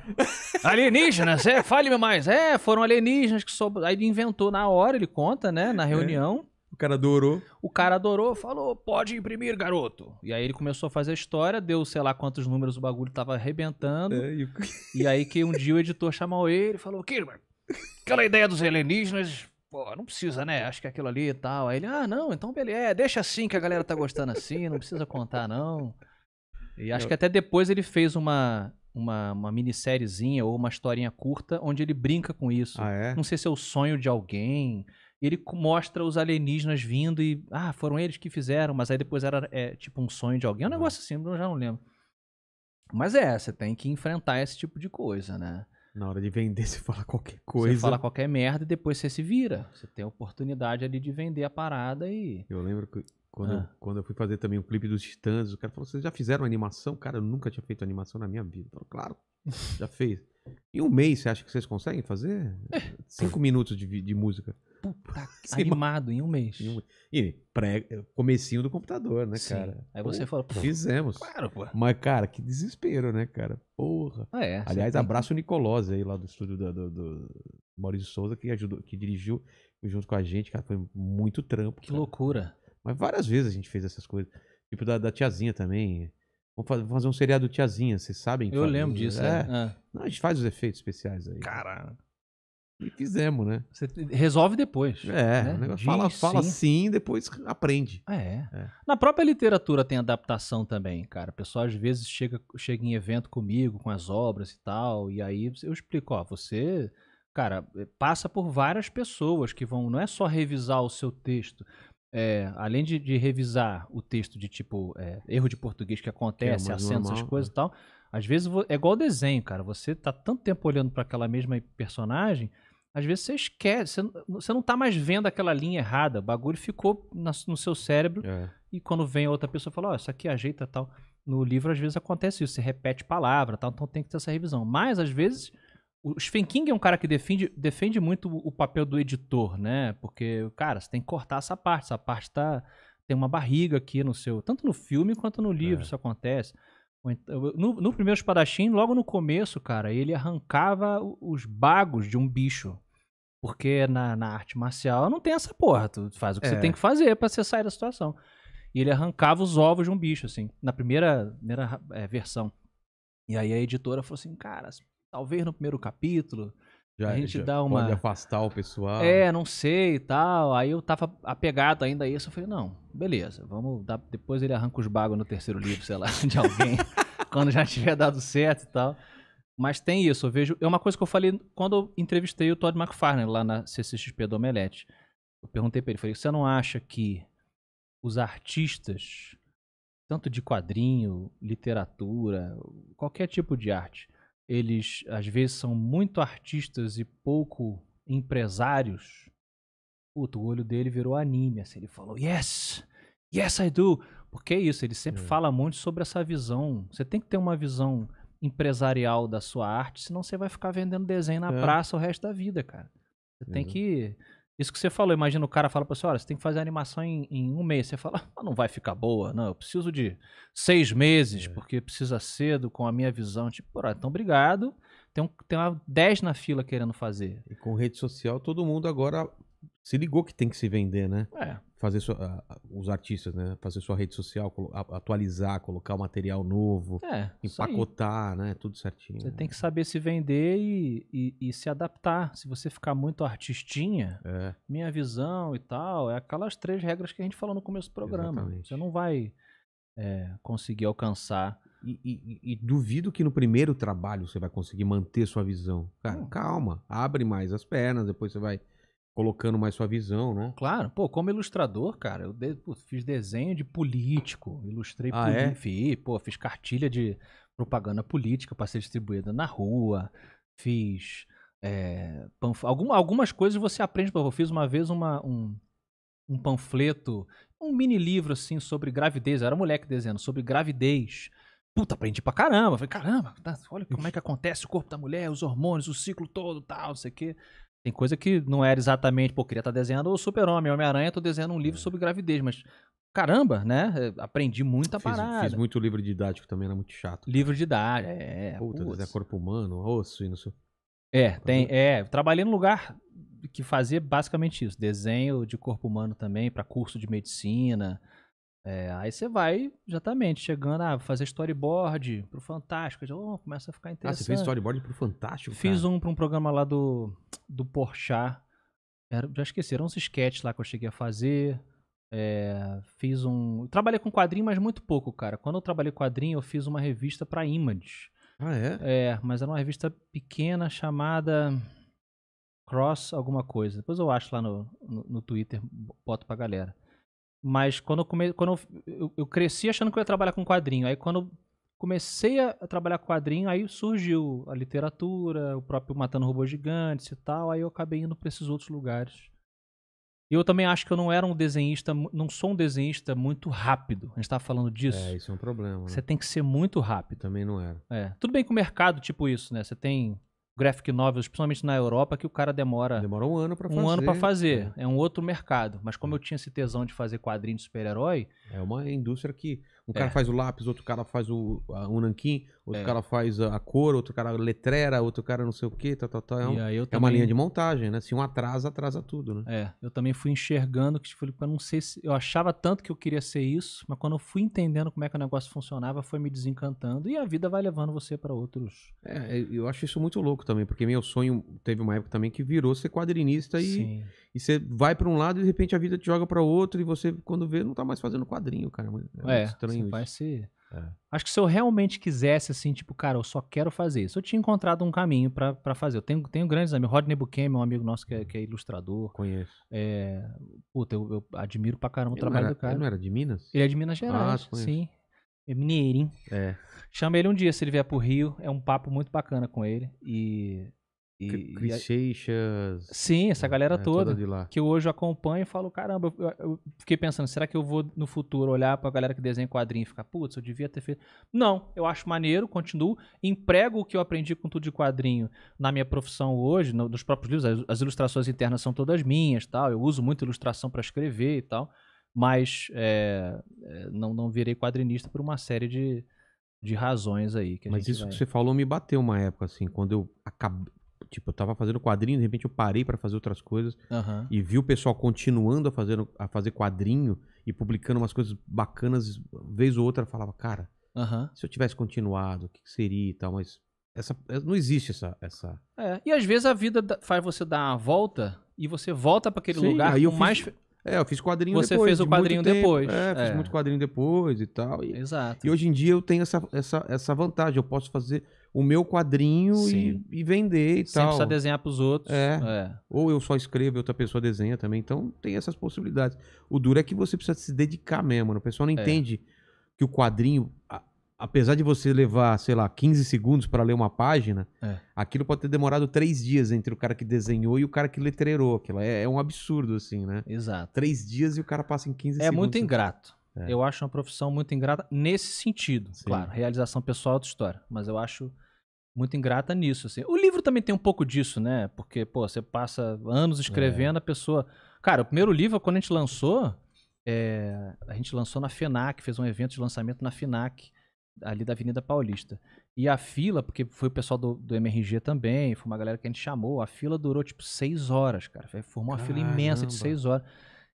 Alienígenas, é? Fale-me mais. É, foram alienígenas que sobraram... Aí ele inventou na hora, ele conta, né, na é. reunião. É cara adorou. O cara adorou, falou, pode imprimir, garoto. E aí ele começou a fazer a história, deu sei lá quantos números o bagulho tava arrebentando. É, e... e... aí que um dia o editor chamou ele e falou, Kirman, aquela ideia dos helenígenas, pô, não precisa, né? Acho que é aquilo ali e tal. Aí ele, ah, não, então beleza, é, deixa assim que a galera tá gostando assim, não precisa contar não. E acho que até depois ele fez uma uma, uma minissériezinha ou uma historinha curta onde ele brinca com isso. Ah, é? Não sei se é o sonho de alguém, e ele mostra os alienígenas vindo e. Ah, foram eles que fizeram, mas aí depois era é, tipo um sonho de alguém. É um uhum. negócio assim, eu já não lembro. Mas é, você tem que enfrentar esse tipo de coisa, né? Na hora de vender, você fala qualquer coisa. Você fala qualquer merda e depois você se vira. Você tem a oportunidade ali de vender a parada e. Eu lembro que quando, ah. eu, quando eu fui fazer também o um clipe dos Titãs, o cara falou: Vocês já fizeram animação? Cara, eu nunca tinha feito animação na minha vida. Eu falei, claro, já fez. Em um mês, você acha que vocês conseguem fazer? É. Cinco minutos de, de música. Puta, animado em um mês. Em um, e pré, é, comecinho do computador, né, Sim. cara? Aí você falou fizemos. Claro, pô. Mas, cara, que desespero, né, cara? Porra. Ah, é, Aliás, abraço o Nicolose aí lá do estúdio do, do, do, Maurício Souza, que ajudou, que dirigiu junto com a gente, cara. Foi muito trampo. Que cara. loucura. Mas várias vezes a gente fez essas coisas. Tipo da, da tiazinha também. Vamos fazer um seriado tiazinha, vocês sabem? Eu família. lembro disso, é, é. é. Não, a gente faz os efeitos especiais aí. Caramba. E fizemos, né? Você resolve depois. É, né? fala, fala sim. sim, depois aprende. É. é. Na própria literatura tem adaptação também, cara. O pessoal às vezes chega, chega em evento comigo, com as obras e tal, e aí eu explico, ó, você, cara, eh, passa por várias pessoas que vão, não é só revisar o seu texto, é, além de, de, revisar o texto de tipo é, erro de português que é acontece, é, acento, essas coisas né? e tal, às vezes é igual desenho, cara. Você tá tanto tempo olhando para aquela mesma personagem, às vezes você esquece, você, você não tá mais vendo aquela linha errada, o bagulho ficou na, no seu cérebro é. e quando vem outra pessoa fala, ó, oh, isso aqui ajeita tal. No livro às vezes acontece isso, você repete palavra, tal, então tem que ter essa revisão. Mas às vezes o Sven King é um cara que defende, defende muito o papel do editor, né? Porque, cara, você tem que cortar essa parte. Essa parte tá, tem uma barriga aqui no seu. Tanto no filme quanto no livro é. isso acontece. Então, no, no, primeiro espadachim, logo no começo, cara, ele arrancava os bagos de um bicho. Porque na, na arte marcial não tem essa porra. Tu faz o que é. você tem que fazer para você sair da situação. E ele arrancava os ovos de um bicho, assim, na primeira, primeira é, versão. E aí a editora falou assim: cara, talvez no primeiro capítulo. Já, a gente já dá uma. Pode afastar o pessoal. É, não sei e tal. Aí eu tava apegado ainda a isso. Eu falei, não, beleza, vamos dar. Depois ele arranca os bagos no terceiro livro, sei lá, de alguém. quando já tiver dado certo e tal. Mas tem isso, eu vejo. É uma coisa que eu falei quando eu entrevistei o Todd McFarlane lá na CCXP do Omelete. Eu perguntei para ele, falei, você não acha que os artistas, tanto de quadrinho, literatura, qualquer tipo de arte, eles às vezes são muito artistas e pouco empresários. Puto, o olho dele virou anime, assim, ele falou, yes, yes I do, porque é isso, ele sempre é. fala muito sobre essa visão, você tem que ter uma visão empresarial da sua arte, senão você vai ficar vendendo desenho na é. praça o resto da vida, cara. Você tem é. que isso que você falou, imagina o cara fala pra você, olha, você tem que fazer a animação em, em um mês. Você fala, ah, não vai ficar boa, não, eu preciso de seis meses, é. porque precisa cedo, com a minha visão. Tipo, porra, então obrigado. Tem, um, tem uma 10 na fila querendo fazer. E com rede social, todo mundo agora se ligou que tem que se vender, né? É. Fazer sua, os artistas, né? Fazer sua rede social, atualizar, colocar o material novo, é, empacotar, né? Tudo certinho. Você né? tem que saber se vender e, e, e, se adaptar. Se você ficar muito artistinha, é. minha visão e tal, é aquelas três regras que a gente falou no começo do programa. Exatamente. Você não vai é, conseguir alcançar. E, e, e, duvido que no primeiro trabalho você vai conseguir manter sua visão. Cara, hum. calma, abre mais as pernas, depois você vai colocando mais sua visão, né? Claro, pô, como ilustrador, cara, eu de, pô, fiz desenho de político, ilustrei ah, político, é? pô, fiz cartilha de propaganda política para ser distribuída na rua, fiz é, panf... Algum, algumas coisas você aprende, eu fiz uma vez uma, um, um panfleto, um mini livro assim sobre gravidez, eu era moleque desenhando sobre gravidez. Puta, aprendi pra caramba. Falei, caramba, tá, olha como é que acontece o corpo da mulher, os hormônios, o ciclo todo, tal, não sei o quê. Tem coisa que não era exatamente, pô, queria estar tá desenhando o Super-Homem, Homem-Aranha, tô desenhando um livro é. sobre gravidez, mas caramba, né? Eh, aprendi muita fiz, parada. Fiz muito livro didático também, era muito chato. Cara. Livro didático, é. Puta, desenhar é corpo humano, osso e não sei. É, tem, é, trabalhei num lugar que fazia basicamente isso, desenho de corpo humano também para curso de medicina. É, aí você vai exatamente chegando a ah, fazer storyboard pro Fantástico. Já, oh, começa a ficar interessante. Ah, você fez storyboard pro Fantástico? Fiz cara. um pra um programa lá do, do Porchat. Era, já esqueci, era uns sketches lá que eu cheguei a fazer. É, fiz um. Trabalhei com quadrinho, mas muito pouco, cara. Quando eu trabalhei com quadrinho, eu fiz uma revista pra Image. Ah, é? É, mas era uma revista pequena chamada. Cross alguma coisa. Depois eu acho lá no, no, no Twitter, boto pra galera. Mas quando eu, come... quando eu, eu, eu cresci achando que eu ia trabalhar com quadrinho. Aí quando eu comecei a trabalhar com quadrinho, aí surgiu a literatura, o próprio Matando Robôs Gigantes e tal. Aí eu acabei indo para esses outros lugares. E eu também acho que eu não era um desenhista, não sou um desenhista muito rápido. A gente estava falando disso. É, isso é um problema. Né? Você tem que ser muito rápido. Também não era. É. Tudo bem com o mercado, tipo isso, né? Você tem graphic novels, principalmente na Europa, que o cara demora. Demora um ano para fazer. Um ano para fazer. É. é. um outro mercado. Mas como eu tinha esse tesão de fazer quadrinho de super-herói. É uma indústria que um cara é. faz o lápis, outro cara faz o, a, o nanquim, outro é. cara faz a, a, cor, outro cara letrera, outro cara não sei o que, tá, tá, tá. É, um, é também... uma linha de montagem, né? Se um atrasa, atrasa tudo, né? É, eu também fui enxergando que, tipo, eu não sei se. Eu achava tanto que eu queria ser isso, mas quando eu fui entendendo como é que o negócio funcionava, foi me desencantando e a vida vai levando você para outros. É, é, eu acho isso muito louco também, porque meu sonho teve uma época também que virou ser quadrinista e, Sim. e você vai para um lado e de repente a vida te joga para outro e você, quando vê, não tá mais fazendo quadrinho, cara. É, é estranho assim, vai ser. É. Acho que se eu realmente quisesse, assim, tipo, cara, eu só quero fazer isso, eu tinha encontrado um caminho para fazer. Eu tenho, tenho grandes amigos. Rodney Buchanan, um amigo nosso que é, que é ilustrador. Conheço. É, puta, eu, eu, admiro pra caramba o ele trabalho era, do cara. Ele não era de Minas? Ele é de Minas ah, Gerais, ah, sim. É mineirinho. É. Chama ele um dia se ele vier pro Rio. É um papo muito bacana com ele. E e, Seixas. Sim, essa né? galera é, toda, toda que eu acompanho e falo, caramba, eu, eu, fiquei pensando, será que eu vou no futuro olhar pra galera que desenha quadrinho e ficar, putz, eu devia ter feito. Não, eu acho maneiro, continuo, emprego o que eu aprendi com tudo de quadrinho na minha profissão hoje, no, dos próprios livros, as, as, ilustrações internas são todas minhas, tal, eu uso muito ilustração para escrever e tal, mas é, é, não, não virei quadrinista por uma série de, de razões aí. Mas isso vai... que você falou me bateu uma época, assim, quando eu acabei tipo, eu tava fazendo quadrinho, de repente eu parei para fazer outras coisas uhum. e vi o pessoal continuando a fazer, a fazer quadrinho e publicando umas coisas bacanas, vez ou outra eu falava, cara, uhum. se eu tivesse continuado, o que seria e tal, mas essa, é, não existe essa. essa... É, e às vezes a vida faz você dar uma volta e você volta para aquele Sim, lugar aí eu fiz, mais. É, eu fiz quadrinho Você depois. Você fez o quadrinho depois. É, fiz é. muito quadrinho depois e tal. E, Exato. E hoje em dia eu tenho essa, essa, essa vantagem. Eu posso fazer o meu quadrinho e, e, vender e Sem tal. Sem precisar desenhar para os outros. É. é. Ou eu só escrevo e outra pessoa desenha também. Então tem essas possibilidades. O duro é que você precisa se dedicar mesmo. O né? pessoal não é. entende que o quadrinho apesar de você levar, sei lá, 15 segundos para ler uma página, é. aquilo pode ter demorado três dias entre o cara que desenhou e o cara que letreirou. Aquilo é, é um absurdo, assim, né? Exato. Três dias e o cara passa em 15 é segundos. É muito ingrato. É. Eu acho uma profissão muito ingrata nesse sentido. Sim. Claro, realização pessoal é outra história, mas eu acho muito ingrata nisso. Assim. O livro também tem um pouco disso, né? Porque, pô, você passa anos é. escrevendo, é. a pessoa. Cara, o primeiro livro, quando a gente lançou, é... a gente lançou na FENAC, fez um evento de lançamento na FENAC ali da Avenida Paulista. E a fila, porque foi o pessoal do, do MRG também, foi uma galera que a gente chamou, a fila durou tipo seis horas, cara. Formou uma Caramba. fila imensa de seis horas.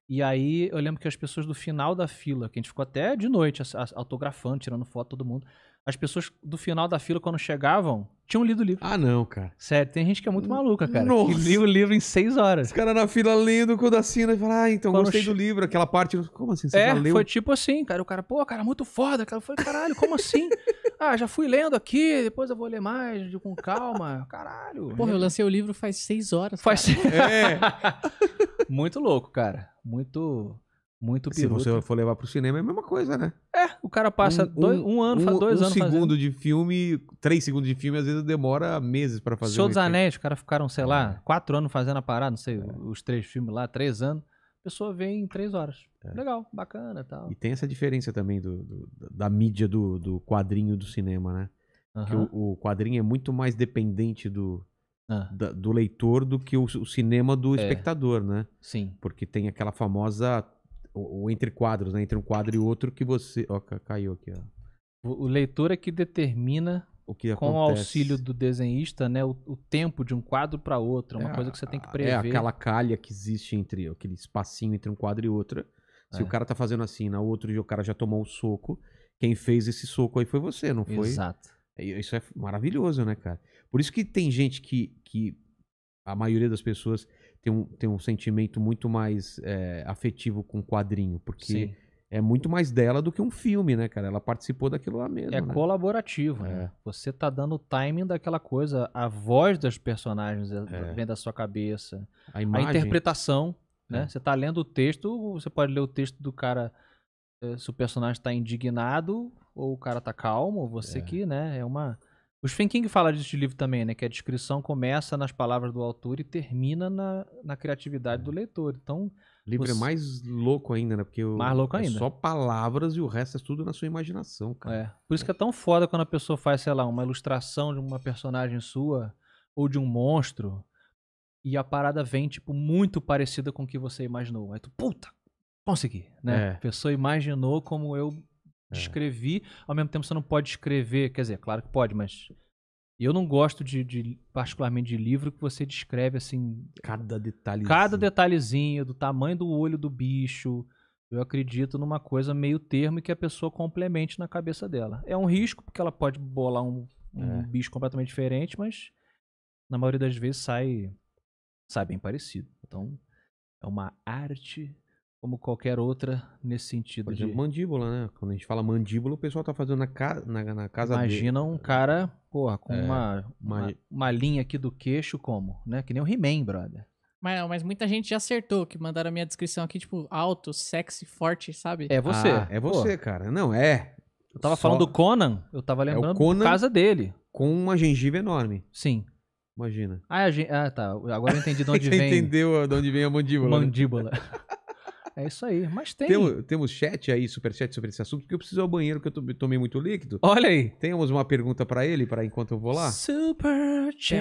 E aí eu lembro que as pessoas do final da fila, que a gente ficou até de noite autografando, tirando foto todo mundo. As pessoas do final da fila, quando chegavam, tinham lido o livro. Ah, não, cara. Sério, tem gente que é muito maluca, cara. Nossa. Que lia o livro em seis horas. Os caras na fila lendo quando da e ah, então Quando gostei che... do livro, aquela parte. Como assim? Você é, já leu? Foi tipo assim, cara. O cara, pô, cara, muito foda. Cara. Foi, caralho, como assim? ah, já fui lendo aqui, depois eu vou ler mais, com calma. Caralho. Porra, eu lancei o livro faz seis horas. Faz cara. É. muito louco, cara. Muito. Muito piruta. Se você for levar pro cinema, é a mesma coisa, né? É, o cara passa um, dois, um ano, um, faz dois um anos. Um segundo fazendo. de filme, três segundos de filme, às vezes demora meses para fazer. Senhor dos Anéis, os caras ficaram, sei lá, é. quatro anos fazendo a parada, não sei, é. os três filmes lá, três anos. A pessoa vê em três horas. É. Legal, bacana tal. E tem essa diferença também do, do da mídia do, do, quadrinho do cinema, né? Uhum. Que o, o quadrinho é muito mais dependente do, ah. Da, do leitor do que o, o cinema do é. espectador, né? Sim. Porque tem aquela famosa o, entre quadros, né? Entre um quadro e outro que você. Ó, caiu aqui, ó. O, leitor é que determina o que com o auxílio do desenhista, né, o, o tempo de um quadro para outro, é uma coisa que você tem que é prever. É aquela calha que existe entre aquele espacinho entre um quadro e outro. Se é. o cara tá fazendo assim, na outro dia o cara já tomou o um soco, quem fez esse soco aí foi você, não foi? Exato. É, isso é maravilhoso, né, cara? Por isso que tem gente que, que a maioria das pessoas tem um, tem um sentimento muito mais é, afetivo com o quadrinho, porque Sim. é muito mais dela do que um filme, né, cara? Ela participou daquilo lá mesmo. É né? colaborativo, né? é. né? Você tá dando o timing daquela coisa, a voz das personagens é. é. vem da sua cabeça, a, imagem. a interpretação, é. né? Você tá lendo o texto, você pode ler o texto do cara eh, se o personagem tá indignado ou o cara tá calmo, você é. que, né, é uma o Stephen King fala disso de livro também, né? Que a descrição começa nas palavras do autor e termina na, na criatividade do leitor. Então. O livro é você... é mais louco ainda, né? Porque mais louco é ainda. só palavras e o resto é tudo na sua imaginação, cara. É. Por isso que é tão foda quando a pessoa faz, sei lá, uma ilustração de uma personagem sua ou de um monstro e a parada vem, tipo, muito parecida com o que você imaginou. Aí tu, puta, consegui, né? É. A pessoa imaginou como eu é. Escrevi, ao mesmo tempo você não pode escrever, quer dizer, claro que pode, mas eu não gosto de, de, particularmente de livro que você descreve assim cada detalhezinho, cada detalhezinho do tamanho do olho do bicho. Eu acredito numa coisa meio termo que a pessoa complemente na cabeça dela. É um risco porque ela pode bolar um, um é. bicho completamente diferente, mas na maioria das vezes sai sai bem parecido. Então é uma arte como qualquer outra nesse sentido. Por exemplo, de... mandíbula, né? Quando a gente fala mandíbula, o pessoal tá fazendo na, ca... na, na casa Imagina dele. um cara, porra, com é, uma, uma... uma, uma... linha aqui do queixo como, né? Que nem o He-Man, brother. Mas, mas muita gente já acertou, que mandaram a minha descrição aqui, tipo, alto, sexy, forte, sabe? É você. Ah, é você, Pô. cara. Não, é. Eu tava Só... falando do Conan, eu tava é lembrando é da casa dele. Com uma gengiva enorme. Sim. Imagina. Ah, é a gen... ah tá. Agora eu entendi de onde vem. Você entendeu de onde vem a mandíbula. Né? Mandíbula. É isso aí. Mas tem. Temos, temos chat aí, superchat sobre esse assunto, porque eu preciso ir ao banheiro que eu tomei muito líquido. Olha aí. Temos uma pergunta para ele, para enquanto eu vou lá? Superchat.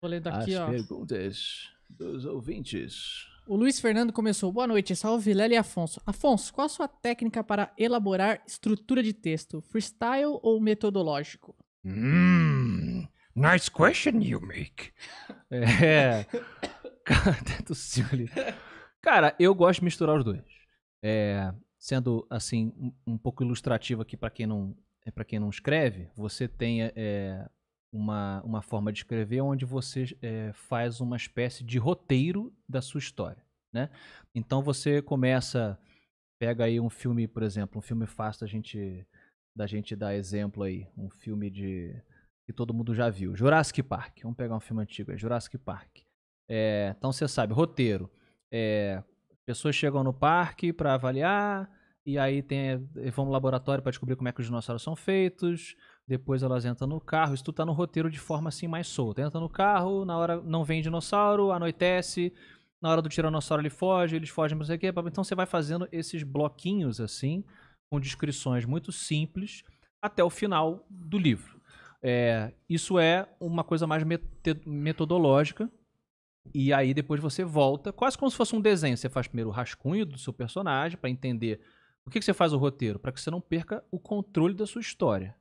Vou ler daqui, As ó. perguntas dos ouvintes. O Luiz Fernando começou. Boa noite, salve Lélia e Afonso. Afonso, qual a sua técnica para elaborar estrutura de texto? Freestyle ou metodológico? Hum, nice question you make. É. Cara, até tossiu ali. Cara, eu gosto de misturar os dois. É, sendo assim um, um, pouco ilustrativo aqui para quem não é para quem não escreve, você tem é, é, uma, uma forma de escrever onde você é, faz uma espécie de roteiro da sua história, né? Então você começa pega aí um filme, por exemplo, um filme fácil da gente da gente dar exemplo aí, um filme de que todo mundo já viu, Jurassic Park. Vamos pegar um filme antigo, é Jurassic Park. É, então você sabe roteiro é, pessoas chegam no parque para avaliar, e aí tem, eh, vão no laboratório para descobrir como é que os dinossauros são feitos. Depois elas entram no carro. Isso tudo tá no roteiro de forma assim mais solta. Entra no carro, na hora não vem dinossauro, anoitece. Na hora do tiranossauro ele foge, eles fogem, não sei o quê. Então você vai fazendo esses bloquinhos assim, com descrições muito simples, até o final do livro. É, isso é uma coisa mais metodológica, e aí depois você volta, quase como se fosse um desenho. Você faz primeiro o rascunho do seu personagem para entender o que, que, você faz o roteiro, para que você não perca o controle da sua história.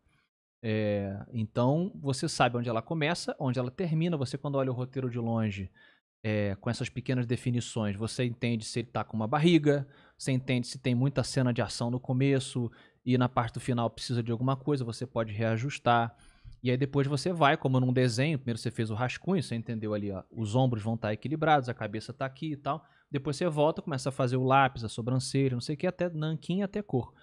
É, então você sabe onde ela começa, onde ela termina. Você quando olha o roteiro de longe, é, com essas pequenas definições, você entende se ele está com uma barriga, você entende se tem muita cena de ação no começo e na parte do final precisa de alguma coisa, você pode reajustar. E aí depois você vai, como num desenho, primeiro você fez o rascunho, você entendeu ali, ó, os ombros vão estar tá equilibrados, a cabeça está aqui e tal. Depois você volta, começa a fazer o lápis, a sobrancelha, não sei o que, até nanquim, até cor.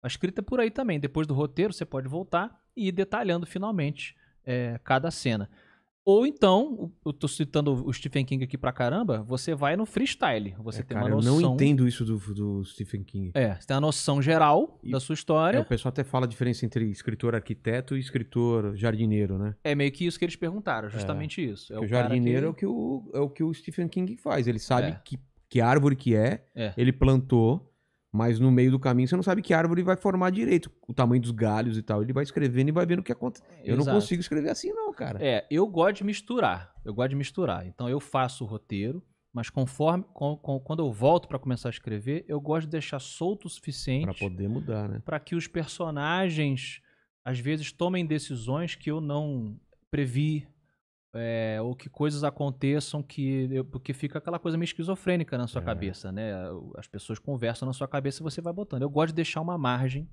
A escrita é por aí também. Depois do roteiro, você pode voltar e ir detalhando finalmente é, cada cena. Ou então, eu tô citando o Stephen King aqui pra caramba, você vai no freestyle. Você é, tem cara, uma noção. Eu não entendo isso do, do Stephen King. É, você tem uma noção geral e, da sua história. É, o pessoal até fala a diferença entre escritor arquiteto e escritor jardineiro, né? É meio que isso que eles perguntaram, é. justamente é, isso. É o, o jardineiro que... é, o que o, é o que o Stephen King faz. Ele sabe é. que, que árvore que é, é. ele plantou mas no meio do caminho você não sabe que árvore vai formar direito. O tamanho dos galhos e tal. Ele vai escrevendo e vai vendo o que acontece. É, eu não consigo escrever assim, não, cara. É, eu gosto de misturar. Eu gosto de misturar. Então eu faço o roteiro, mas conforme com, com, quando eu volto para começar a escrever, eu gosto de deixar solto o suficiente para poder mudar, né? Para que os personagens às vezes tomem decisões que eu não previ, é, ou que coisas aconteçam que eu, porque fica aquela coisa meio esquizofrênica na sua é. cabeça, né? As pessoas conversam na sua cabeça e você vai botando. Eu gosto de deixar uma margem.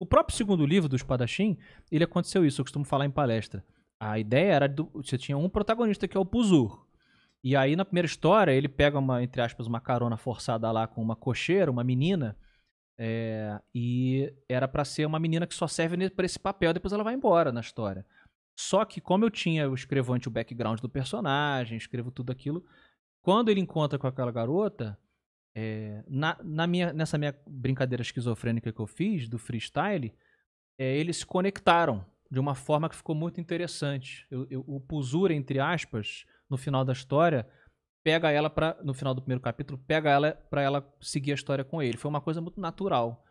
O próprio segundo livro do Espadachim, ele aconteceu isso, eu costumo falar em palestra. A ideia era do, você tinha um protagonista que é o Puzur. E aí na primeira história, ele pega uma entre aspas uma carona forçada lá com uma cocheira, uma menina, é, e era para ser uma menina que só serve para esse papel, depois ela vai embora na história. Só que como eu tinha, eu escrevo antes o background do personagem, escrevo tudo aquilo, quando ele encontra com aquela garota, é, na, na minha, nessa minha brincadeira esquizofrênica que eu fiz, do freestyle, é, eles se conectaram de uma forma que ficou muito interessante. Eu, eu, o Puzura, entre aspas, no final da história, pega ela para no final do primeiro capítulo, pega ela para ela seguir a história com ele. Foi uma coisa muito natural.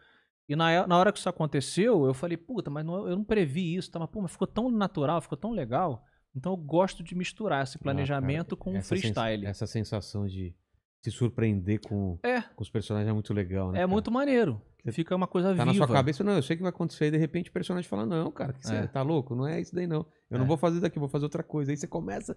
E na, na hora que isso aconteceu, eu falei, puta, mas não, eu não previ isso, tá? mas, pô, mas ficou tão natural, ficou tão legal. Então eu gosto de misturar esse ah, planejamento ah, com essa freestyle. essa sensação de se surpreender com, é. com os personagens é muito legal, né? É cara? muito maneiro. Fica uma coisa tá viva. Tá na sua cabeça, não, eu sei que vai acontecer, e de repente o personagem fala, não, cara, que você é. tá louco? Não é isso daí, não. Eu é. não vou fazer daqui, vou fazer outra coisa. Aí você começa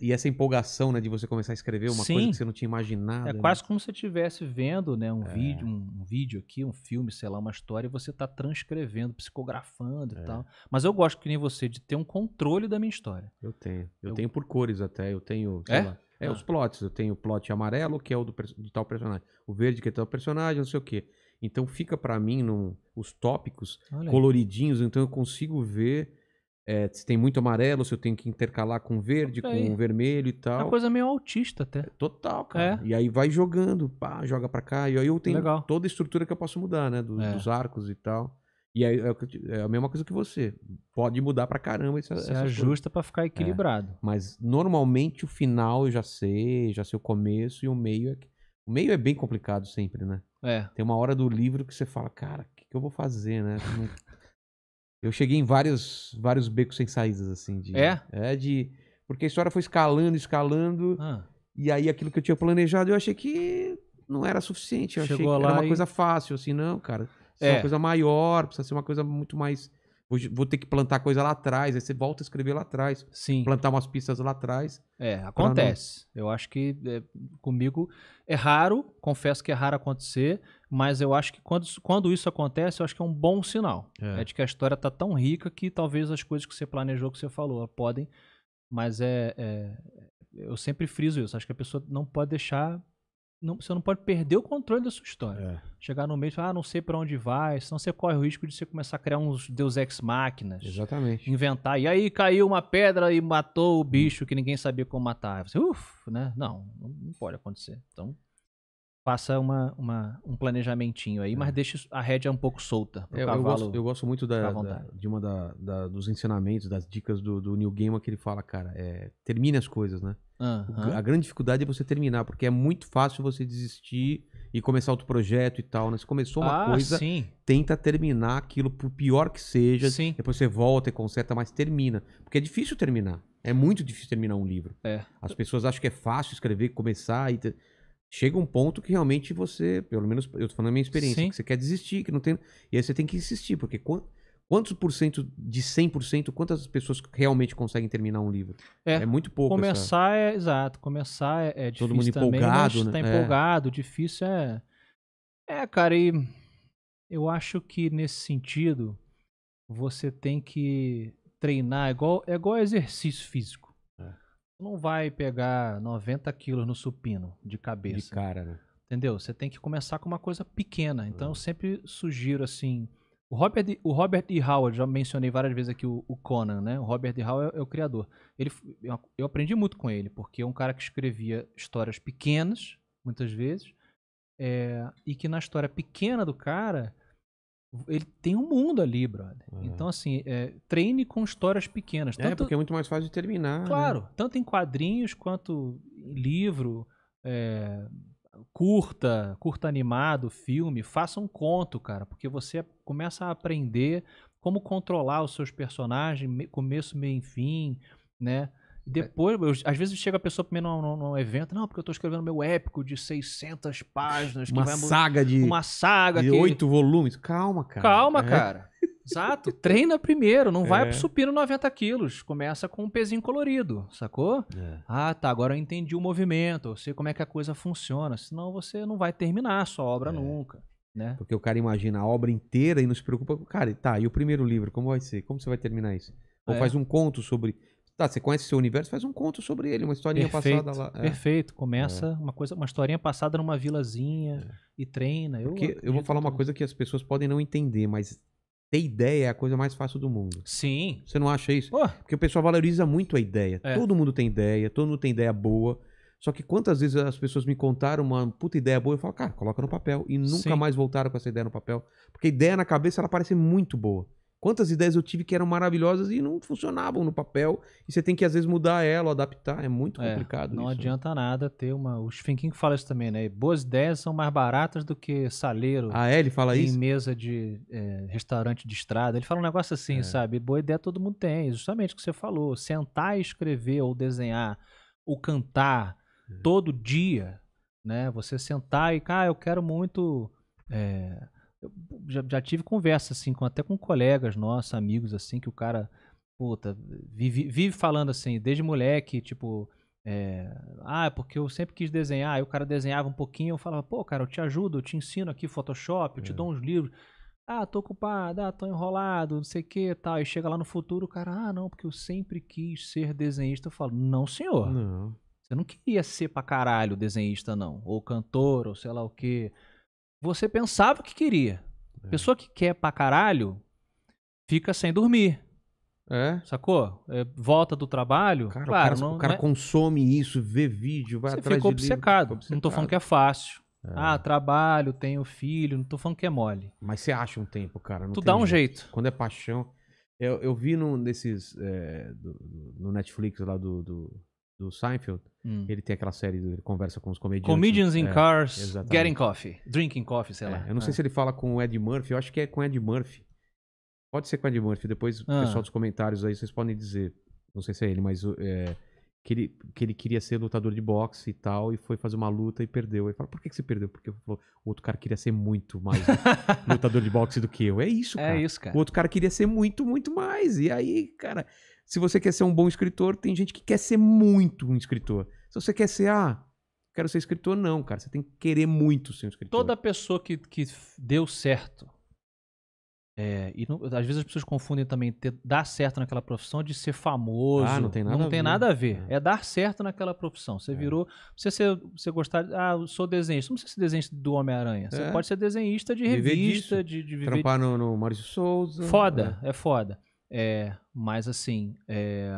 e essa empolgação, né, de você começar a escrever uma Sim. coisa que você não tinha imaginado. É né? quase como se você estivesse vendo, né, um é. vídeo, um, um, vídeo aqui, um filme, sei lá, uma história, e você está transcrevendo, psicografando é. e tal. Mas eu gosto que nem você de ter um controle da minha história. Eu tenho. Eu, eu... tenho por cores até, eu tenho, sei é? lá. É, ah. os plots. Eu tenho o plot amarelo, que é o do, de tal personagem. O verde, que é tal personagem, não sei o quê. Então fica para mim num, os tópicos coloridinhos, então eu consigo ver é, se tem muito amarelo, se eu tenho que intercalar com verde, com vermelho e tal. É uma coisa meio autista até. Total, cara. É. E aí vai jogando, pá, joga pra cá. E aí eu tenho Legal. toda a estrutura que eu posso mudar, né? Do, é. Dos arcos e tal. E aí é, é a mesma coisa que você. Pode mudar pra caramba essa Você ajusta para ficar é. equilibrado. É. Mas normalmente o final eu já sei, já sei o começo e o meio é. O meio é bem complicado sempre, né? É. Tem uma hora do livro que você fala, cara, o que, que eu vou fazer, né? Eu cheguei em vários, vários becos sem saídas, assim. De, é? É, de. Porque a história foi escalando, escalando. Ah. E aí aquilo que eu tinha planejado, eu achei que não era suficiente. Eu Chegou achei que era uma e... coisa fácil, assim, não, cara. Precisa é. uma coisa maior, precisa ser uma coisa muito mais. Vou, vou, ter que plantar coisa lá atrás, aí você volta a escrever lá atrás. Sim. Plantar umas pistas lá atrás. É, acontece. Não... Eu acho que é, comigo é raro, confesso que é raro acontecer. Mas eu acho que quando, quando isso acontece, eu acho que é um bom sinal. É, é de que a história está tão rica que talvez as coisas que você planejou, que você falou, podem. Mas é, é eu sempre friso isso. Acho que a pessoa não pode deixar não, você não pode perder o controle da sua história. É. Chegar no meio e falar, ah, não sei para onde vai, senão você corre o risco de você começar a criar uns deus ex máquinas. Exatamente. Inventar. E aí caiu uma pedra e matou o hum. bicho que ninguém sabia como matar. você, uff, né? Não, não pode acontecer. Então, faça uma, uma, um planejamentinho aí, é. mas deixe a rédea um pouco solta. Eu, eu, gosto, eu, gosto, muito da, da, de uma da, da, dos ensinamentos, das dicas do, do Neil Gaiman que ele fala, cara, é, termine as coisas, né? A grande dificuldade é você terminar, porque é muito fácil você desistir e começar outro projeto e tal, né? Você começou uma ah, coisa, sim. tenta terminar aquilo, por pior que seja, sim. depois você volta e conserta, mas termina. Porque é difícil terminar. É muito difícil terminar um livro. É. As pessoas acham que é fácil escrever, começar e... Ter chega um ponto que realmente você, pelo menos eu tô falando da minha experiência, Sim. que você quer desistir, que não tem. E aí você tem que insistir, porque quantos por cento de 100%, quantas pessoas realmente conseguem terminar um livro? É, é muito pouco. Começar essa... é, exato, começar é, é difícil Todo mundo empolgado, também, né? tá né? É. empolgado, é. difícil é... É, cara, e eu acho que nesse sentido você tem que treinar, é igual, é igual exercício físico não vai pegar 90 quilos no supino de cabeça. De cara, né? Entendeu? Você tem que começar com uma coisa pequena. Então uhum. eu sempre sugiro assim. O Robert, o Robert E. Howard, já mencionei várias vezes aqui o, o Conan, né? O Robert E. Howard é, é o criador. Ele, eu, eu aprendi muito com ele, porque é um cara que escrevia histórias pequenas, muitas vezes, é, e que na história pequena do cara, ele tem um mundo ali, brother. Uhum. Então, assim, é, treine com histórias pequenas. É, tanto, é, porque é muito mais fácil de terminar. Né? Claro, né? tanto em quadrinhos quanto em livro, é, curta, curta animado, filme, faça um conto, cara, porque você começa a aprender como controlar os seus personagens, começo, meio e fim, né? Depois, eu, às vezes chega a pessoa primeiro num, num, evento, não, porque eu estou escrevendo meu épico de 600 páginas. Uma saga de... Uma saga de... oito que... volumes. Calma, cara. Calma, é. cara. Exato. Treina primeiro, não é. vai pro supino 90 quilos. Começa com um pezinho colorido, sacou? É. Ah, tá, agora eu entendi o movimento, eu sei como é que a coisa funciona. Senão você não vai terminar a sua obra é. nunca. Né? Porque o cara imagina a obra inteira e não se preocupa. Cara, tá, e o primeiro livro, como vai ser? Como você vai terminar isso? Ou é. faz um conto sobre Tá, você conhece o seu universo, faz um conto sobre ele, uma historinha perfeito, passada lá. É. Perfeito, começa é. uma coisa, uma historinha passada numa vilazinha é. e treina. Eu, Porque eu vou falar uma coisa que as pessoas podem não entender, mas ter ideia é a coisa mais fácil do mundo. Sim. Você não acha isso? Pô. Porque o pessoal valoriza muito a ideia. É. Todo mundo tem ideia, todo mundo tem ideia boa. Só que quantas vezes as pessoas me contaram uma puta ideia boa, eu falo, cara, coloca no papel. E nunca Sim. mais voltaram com essa ideia no papel. Porque a ideia na cabeça, ela parece muito boa. Quantas ideias eu tive que eram maravilhosas e não funcionavam no papel. E você tem que, às vezes, mudar ela, adaptar. É muito é, complicado. não isso, né? adianta nada ter uma. O Stephen fala isso também, né? Boas ideias são mais baratas do que saleiro. Ah, é? Ele fala em isso? Em mesa de é, restaurante de estrada. Ele fala um negócio assim, é. sabe? Boa ideia todo mundo tem. Justamente o que você falou. Sentar e escrever, ou desenhar, ou cantar é. todo dia, né? Você sentar e, ah, eu quero muito. É, eu já, já tive conversa, assim, com, até com colegas nossos, amigos, assim, que o cara, puta, vive, vive falando assim, desde moleque, tipo, é, ah, é porque eu sempre quis desenhar, aí o cara desenhava um pouquinho, eu falava, pô, cara, eu te ajudo, eu te ensino aqui Photoshop, eu te é. dou uns livros. Ah, tô ocupado, ah, tô enrolado, não sei o que tal. E chega lá no futuro, o cara, ah, não, porque eu sempre quis ser desenhista. Eu falo, não, senhor. Não. Você não queria ser pra caralho desenhista, não. Ou cantor, ou sei lá o que você pensava que queria. É. Pessoa que quer pra caralho fica sem dormir. É? Sacou? É, volta do trabalho. Cara, claro, o cara, não, o cara não é... consome isso, vê vídeo, vai você atrás ficou de obcecado. Livro, obcecado. Não tô falando que é fácil. É. Ah, trabalho, tenho filho, não tô falando que é mole. Mas você acha um tempo, cara. tu dá um jeito. jeito. Quando é paixão. Eu, eu vi num desses. É, do, do, no Netflix lá do, do do Seinfeld, hum. ele tem aquela série, ele conversa com os comediantes. Comedians in é, Cars, exatamente. Getting Coffee, Drinking Coffee, sei é, lá. É, eu não sei ah. se ele fala com o Ed Murphy, eu acho que é com o Ed Murphy. Pode ser com o Ed Murphy, depois ah. o pessoal dos comentários aí, vocês podem dizer. Não sei se é ele, mas eh, que ele, que ele queria ser lutador de boxe e tal, e foi fazer uma luta e perdeu. Ele fala, por que, que você perdeu? Porque o outro cara queria ser muito mais lutador de boxe do que eu. É isso, é cara. É isso, cara. O outro cara queria ser muito, muito mais. E aí, cara, se você quer ser um bom escritor, tem gente que quer ser muito um escritor. Se você quer ser, ah, quero ser escritor, não, cara. Você tem que querer muito ser um escritor. Toda pessoa que, que deu certo. É, e não, às vezes as pessoas confundem também ter, dar certo naquela profissão de ser famoso. Ah, não tem nada não a tem ver. Nada a ver. É. é. dar certo naquela profissão. Você é. virou. Você, ser, você gostar. Ah, eu sou desenhista. Não precisa ser desenhista do Homem-Aranha. Você é. pode ser desenhista de viver revista, disso. de, de viver. Trampar no, no Maurício Souza. Foda, é, é foda. É, mas assim, é,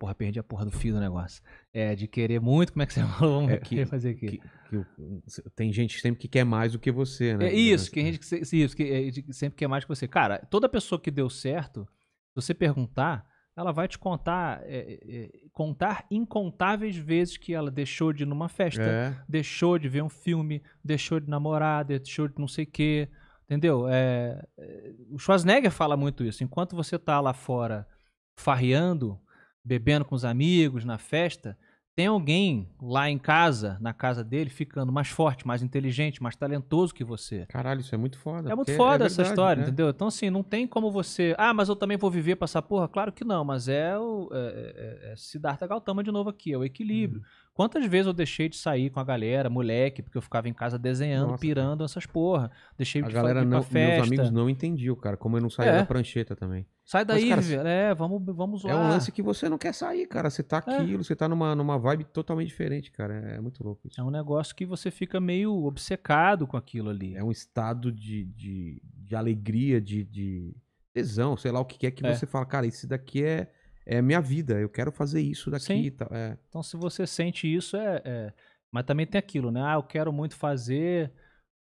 porra, perdi a porra do fio do negócio. É, de querer muito, como é que você falou? Vamos é, que, fazer aqui. Que, que, tem gente sempre que quer mais do que você, né? É isso, tem assim. gente que, isso, é, que sempre quer mais do que você. Cara, toda pessoa que deu certo, se você perguntar, ela vai te contar, é, é, é contar incontáveis vezes que ela deixou de ir numa festa, deixou de ver um filme, deixou de namorar, deixou de não sei o quê. Entendeu? É, é, o Schwarzenegger fala muito isso. Enquanto você está lá fora farreando, bebendo com os amigos, na festa, tem alguém lá em casa, na casa dele, ficando mais forte, mais inteligente, mais talentoso que você. Caralho, isso é muito foda. É muito é foda é essa verdade, história, né? entendeu? Então, assim, não tem como você. Ah, mas eu também vou viver pra essa porra? Claro que não, mas é o. É, é, é Siddhartha Gautama de novo aqui, é o equilíbrio. Hum. Quantas vezes eu deixei de sair com a galera, moleque, porque eu ficava em casa desenhando, Nossa, pirando essas porra. Deixei a de galera não, festa. meus amigos não entendiam, cara, como eu não saía é. da prancheta também. Sai daí, Mas, cara, velho. É, vamos, vamos zoar. É um lance que você não quer sair, cara. Você tá é. aquilo, é. você tá numa, numa vibe totalmente diferente, cara. É, é, muito louco isso. É um negócio que você fica meio obcecado com aquilo ali. É um estado de, de, de alegria, de, de tesão, sei lá o que é que é. você fala, cara, isso daqui é é minha vida, eu quero fazer isso daqui. Tá, é. Então, se você sente isso, é, é, Mas também tem aquilo, né? Ah, eu quero muito fazer.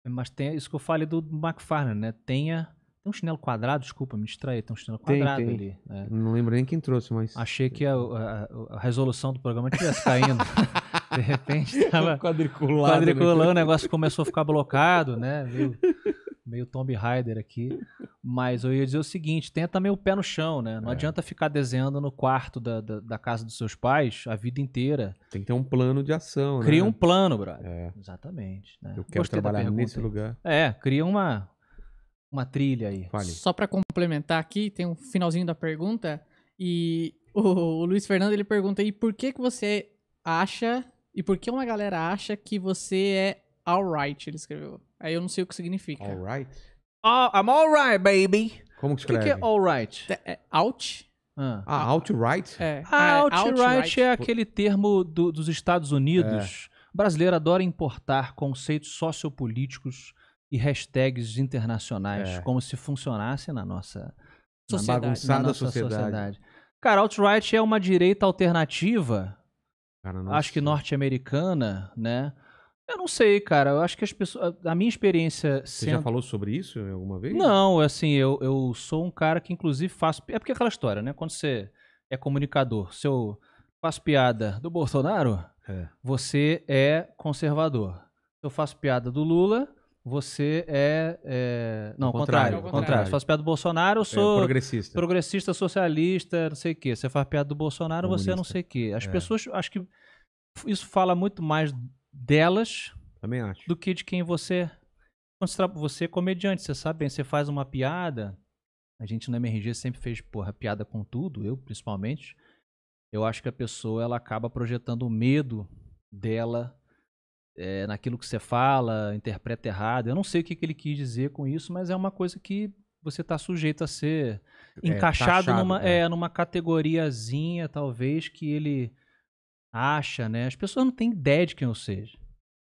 Mas tem isso que eu falei do McFarlane, né? Tenha. Tem um chinelo quadrado, desculpa, me distraí. Tem um chinelo quadrado tem, tem. ali. Né? Não lembro nem quem trouxe, mas. Achei é. que a, a, a resolução do programa tivesse caindo. De repente estava. Quadriculado. Né? Quadriculando, né? o negócio começou a ficar blocado, né? Viu? meio Tomb Raider aqui, mas eu ia dizer o seguinte: tenta meio o pé no chão, né? Não é. adianta ficar desenhando no quarto da, da, da, casa dos seus pais a vida inteira. Tem que ter um plano de ação, cria né? Cria um plano, brother. É. Exatamente. Né? Eu quero Gostei trabalhar nesse lugar. É, cria uma, uma trilha aí. Fale. Só para complementar aqui, tem um finalzinho da pergunta e o, o Luiz Fernando ele pergunta aí por que que você acha e por que uma galera acha que você é alright, ele escreveu. Aí eu não sei o que significa. Alright? Oh, ah, I'm alright, baby. Como que escreve? O que, que é alright? É, é out? Ah, ah outright? É. Ah, ah é outright, right é aquele termo do, dos Estados Unidos. É. O brasileiro adora importar conceitos sociopolíticos e hashtags internacionais, é. como se funcionasse na nossa sociedade. Na bagunçada na nossa sociedade. sociedade. Cara, alt-right é uma direita alternativa, Cara, acho que norte-americana, né? Eu não sei, cara. Eu acho que as pessoas. A minha experiência. Sendo... Você já falou sobre isso alguma vez? Não, é assim, eu, eu sou um cara que, inclusive, faço. É porque é aquela história, né? Quando você é comunicador, se eu faço piada do Bolsonaro, é. você é conservador. Se eu faço piada do Lula, você é. é... Não, contrário. Contrário. contrário. contrário. Se faço piada do Bolsonaro, eu é, sou. É, progressista. Progressista, socialista, não sei o quê. Você faz piada do Bolsonaro, Comunista. você é não sei o quê. As pessoas. Acho que isso fala muito mais delas Também acho. do que de quem você você é comediante, você sabe bem, você faz uma piada. A gente na MRG sempre fez, porra, piada com tudo, eu principalmente. Eu acho que a pessoa ela acaba projetando o medo dela é, naquilo que você fala, interpreta errado. Eu não sei o que, que ele quis dizer com isso, mas é uma coisa que você está sujeito a ser é, tá encaixado taxado, numa, né? é. numa categoriazinha, talvez, que ele acha, né? As pessoas não têm ideia de quem eu seja.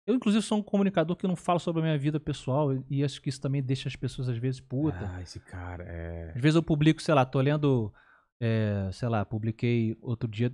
Eu, inclusive, sou um comunicador que não falo sobre a minha vida pessoal e acho que isso também deixa as pessoas, às vezes, puta. Ah, esse cara é... Às vezes eu publico, sei lá, tô lendo, é, sei lá, publiquei outro dia,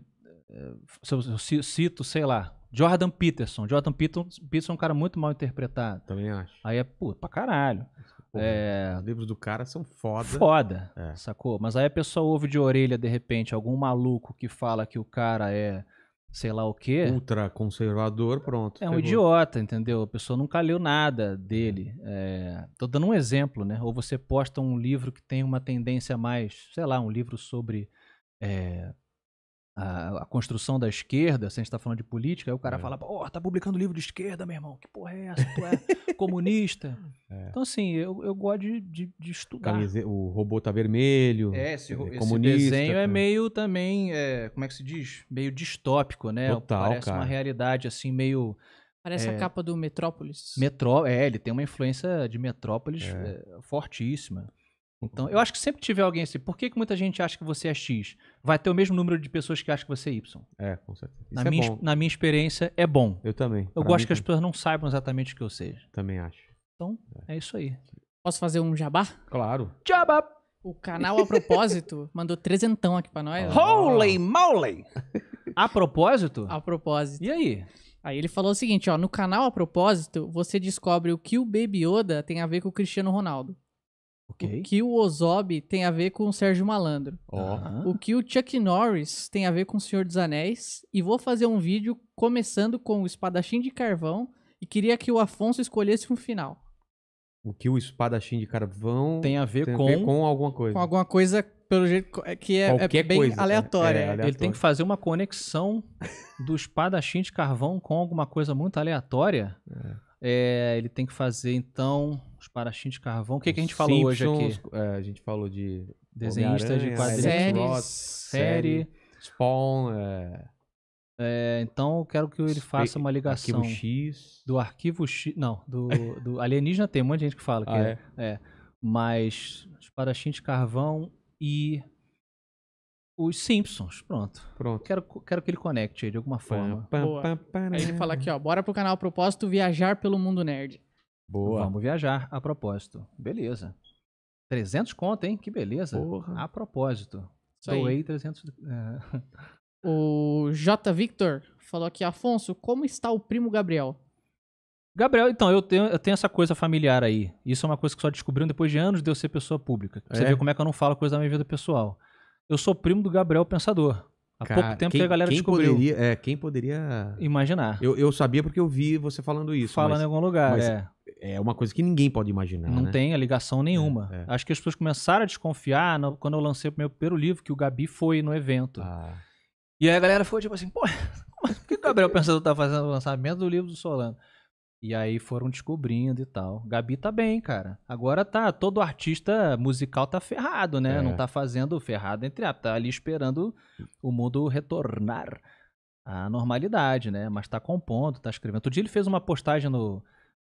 é, eu cito, sei lá, Jordan Peterson. Jordan Peterson é um cara muito mal interpretado. Também acho. Aí é, puta, pra caralho. Pô, é... Os livros do cara são foda. Foda, é. sacou? Mas aí a pessoa ouve de orelha, de repente, algum maluco que fala que o cara é sei lá o quê. Ultra conservador, pronto. É um idiota, entendeu? A pessoa nunca leu nada é. dele. É, tô dando um exemplo, né? Ou você posta um livro que tem uma tendência mais, sei lá, um livro sobre é, a, a, construção da esquerda, se a gente está falando de política, aí o cara é. fala, ó, tá publicando livro de esquerda, meu irmão, que porra é essa? Tu é comunista? É. Então, assim, eu, eu gosto de, de, de estudar. Camise... O robô tá vermelho. É, esse, é comunista, esse desenho é, é meio também, é, como é que se diz? Meio distópico, né? Total, Parece cara. uma realidade, assim, meio... Parece a é, capa do Metrópolis. Metró... É, ele tem uma influência de Metrópolis é. fortíssima. Então, eu acho que sempre tiver alguém assim, por que, que muita gente acha que você é X? Vai ter o mesmo número de pessoas que acham que você é Y. É, com certeza. na, é minha, na minha experiência, é bom. Eu também. Eu gosto que também. as pessoas não saibam exatamente o que eu seja. Também acho. Então, é, é isso aí. Posso fazer um jabá? Claro. Jabá! O canal A Propósito mandou trezentão aqui pra nós. Holy moly! a propósito? A propósito. E aí? Aí ele falou o seguinte, ó, no canal A Propósito, você descobre o que o Baby Yoda tem a ver com o Cristiano Ronaldo. Okay. O que o Ozob tem a ver com o Sérgio Malandro. Uhum. O que o Chuck Norris tem a ver com o Senhor dos Anéis. E vou fazer um vídeo começando com o Espadachim de Carvão. E queria que o Afonso escolhesse um final. O que o Espadachim de Carvão tem a ver, tem com... A ver com alguma coisa. Com alguma coisa, pelo jeito é que é, é bem coisa, né? é, aleatória. É, é aleatória. Ele tem que fazer uma conexão do Espadachim de Carvão com alguma coisa muito aleatória. É. ele tem que fazer, então os parachinhos de carvão. O que, que a gente falou Simpsons, hoje aqui? É, a gente falou de desenhistas de quadrinhos, séries, série, Spawn. É... É, então eu quero que ele faça uma ligação arquivo X. do arquivo X, não, do, do alienígena tem um monte de gente que fala que ah, é. é? é. mas os parachinhos de carvão e os Simpsons, pronto. Pronto. Quero, quero que ele conecte aí de alguma forma. aí ele né? fala aqui, ó, bora pro canal Propósito Viajar pelo Mundo Nerd. Boa. Vamos viajar, a propósito. Beleza. 300 conto, hein? Que beleza. Porra. A propósito. Isso Doei aí. 300... É... O J. Victor falou aqui, Afonso, como está o primo Gabriel? Gabriel, então, eu tenho, eu tenho essa coisa familiar aí. Isso é uma coisa que só descobriu depois de anos de eu ser pessoa pública. Você é? vê como é que eu não falo coisa da minha vida pessoal. Eu sou primo do Gabriel Pensador. Há Cara, pouco tempo quem, que a galera quem descobriu. Poderia, é, quem poderia imaginar? Eu, eu, sabia porque eu vi você falando isso. Falando mas, em algum lugar, mas é é uma coisa que ninguém pode imaginar. Não né? tem a ligação é, nenhuma. É, é. Acho que as pessoas começaram a desconfiar no, quando eu lancei o meu primeiro livro, que o Gabi foi no evento. Ah. E aí a galera foi tipo assim, pô, mas por que o Gabriel Pensador tá fazendo o lançamento do livro do Solano? E aí foram descobrindo e tal. Gabi tá bem, cara. Agora tá, todo artista musical tá ferrado, né? É. Não tá fazendo ferrado entre a, tá ali esperando o mundo retornar à normalidade, né? Mas tá compondo, tá escrevendo. Outro dia ele fez uma postagem no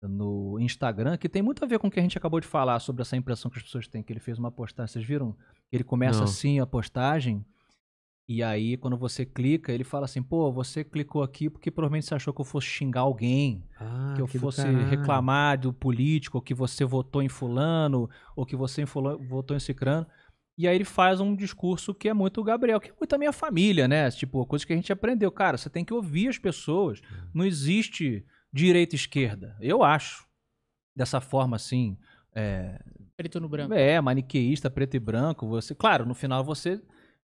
no Instagram, que tem muito a ver com o que a gente acabou de falar sobre essa impressão que as pessoas têm, que ele fez uma postagem. Vocês viram? Ele começa Não. assim a postagem, e aí quando você clica, ele fala assim: pô, você clicou aqui porque provavelmente você achou que eu fosse xingar alguém, ah, que eu que fosse do reclamar do político, ou que você votou em Fulano, ou que você em fulano, votou em Cicrano. E aí ele faz um discurso que é muito o Gabriel, que é muito a minha família, né? Tipo, coisa que a gente aprendeu. Cara, você tem que ouvir as pessoas. É. Não existe direita esquerda. Eu acho. Dessa forma, assim. É, preto no branco. É, maniqueísta, preto e branco. Você, claro, no final você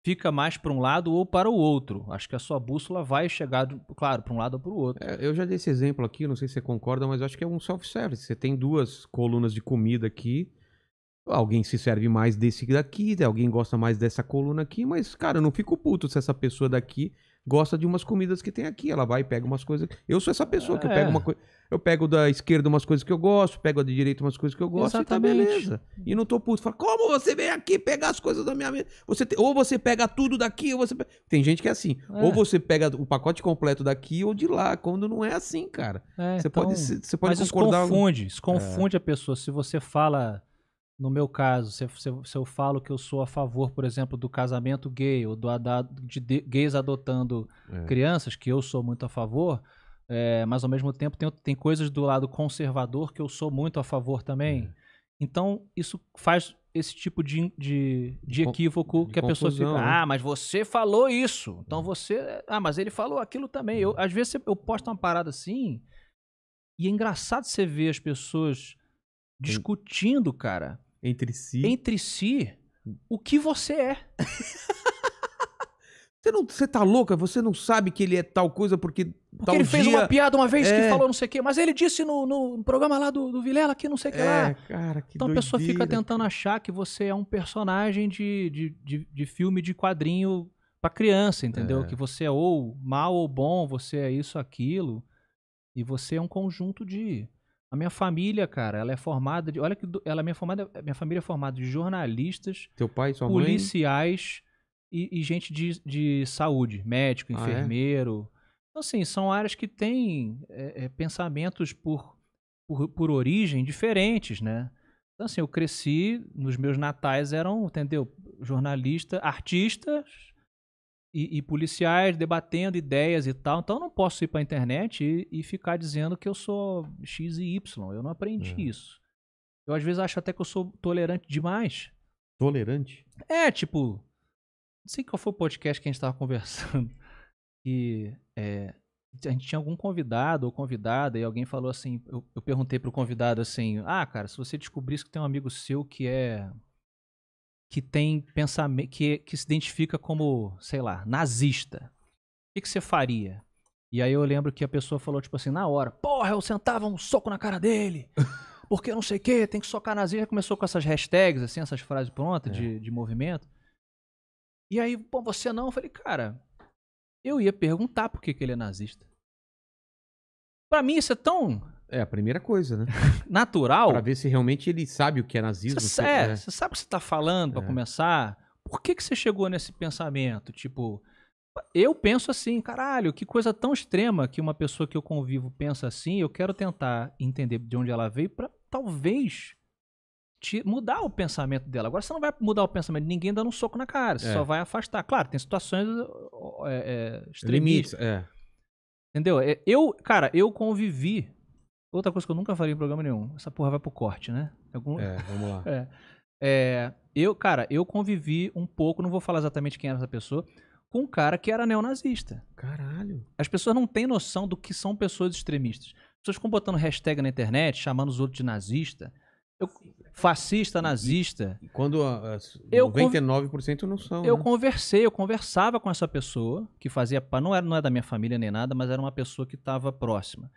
fica mais para um lado ou para o outro. Acho que a sua bússola vai chegar, claro, para um lado ou para o outro. É, eu já dei esse exemplo aqui, não sei se você concorda, mas acho que é um self-service. Você tem duas colunas de comida aqui. Alguém se serve mais desse daqui, alguém gosta mais dessa coluna aqui, mas, cara, eu não fico puto se essa pessoa daqui gosta de umas comidas que tem aqui. Ela vai e pega umas coisas. Eu sou essa pessoa que eu ah, pego é. uma coisa. Eu pego da esquerda umas coisas que eu gosto, pego da direita umas coisas que eu gosto Exatamente. e tá beleza. E não tô puto. Fala, como você vem aqui pegar as coisas da minha mesa? Você te... Ou você pega tudo daqui, ou você. Tem gente que é assim. É. Ou você pega o pacote completo daqui ou de lá, quando não é assim, cara. É, você, então... pode, você pode Mas concordar. confunde, se é. confunde é. a pessoa. Se você fala no meu caso, se, se, se, eu falo que eu sou a favor, por exemplo, do casamento gay ou do, de, de gays adotando é. crianças, que eu sou muito a favor, é, mas ao mesmo tempo tem, tem coisas do lado conservador que eu sou muito a favor também. É. Então, isso faz esse tipo de, de, de equívoco de que a pessoa fica. Né? Ah, mas você falou isso. É. Então você. Ah, mas ele falou aquilo também. Eu, é. às vezes eu posto uma parada assim. E é engraçado você ver as pessoas discutindo, cara, entre si. Entre si, o que você é. Você, não, você tá louca? Você não sabe que ele é tal coisa porque. Porque tal ele fez uma piada uma vez é. que falou não sei o quê, mas ele disse no, no programa lá do, do Vilela que não sei o que é, lá. Cara, que então a pessoa fica tentando achar que você é um personagem de, de, de, de filme de quadrinho para criança, entendeu? É. Que você é ou mal ou bom, você é isso, aquilo. E você é um conjunto de a minha família, cara, ela é formada de. Olha que. Do, ela, é minha, formada, minha família é formada de jornalistas. Teu pai, sua policiais mãe? E, e gente de, de saúde, médico, ah, é? enfermeiro. É? Então, assim, são áreas que têm é, é, pensamentos por, por, por origem diferentes, né? Então, assim, eu cresci, nos meus natais eram, entendeu? Jornalista, artistas e, e, policiais debatendo ideias e tal. Então eu não posso ir para a internet e, e, ficar dizendo que eu sou X e Y. Eu não aprendi é. isso. Eu às vezes acho até que eu sou tolerante demais. Tolerante? É, tipo. Não sei qual foi o podcast que a gente estava conversando. E é, a gente tinha algum convidado ou convidada e alguém falou assim. Eu, eu perguntei pro convidado assim: Ah, cara, se você descobrisse que tem um amigo seu que é que tem pensamento que, que se identifica como, sei lá, nazista. O que, que você faria? E aí eu lembro que a pessoa falou, tipo assim, na hora, porra, eu sentava um soco na cara dele. Porque não sei o que, tem que socar nazista. Começou com essas hashtags, assim, essas frases prontas é. de, de movimento. E aí, pô, você não? Eu falei, cara, eu ia perguntar por que, que ele é nazista. Pra mim isso é tão é a primeira coisa, né? Natural. Para ver se realmente ele sabe o que é nazismo. Você, é, é. sabe o que você está falando para é. começar? Por que, que você chegou nesse pensamento? Tipo, eu penso assim, caralho, que coisa tão extrema que uma pessoa que eu convivo pensa assim. Eu quero tentar entender de onde ela veio para talvez mudar o pensamento dela. Agora você não vai mudar o pensamento de ninguém dando um soco na cara. Você é. só vai afastar. Claro, tem situações é, é, extremistas. é. Entendeu? É, eu, cara, eu convivi Outra coisa que eu nunca faria em programa nenhum. Essa porra vai pro corte, né? É algum... É, vamos lá. é. É, eu, cara, eu convivi um pouco, não vou falar exatamente quem era essa pessoa, com um cara que era neonazista. Caralho. As pessoas não têm noção do que são pessoas extremistas. As pessoas ficam botando hashtag na internet, chamando os outros de nazista. Eu, fascista, nazista. E, ah, ah, e quando as eu 99% não são. Eu né? conversei, eu conversava com essa pessoa que fazia. Não, era, não é da minha família nem nada, mas era uma pessoa que estava próxima.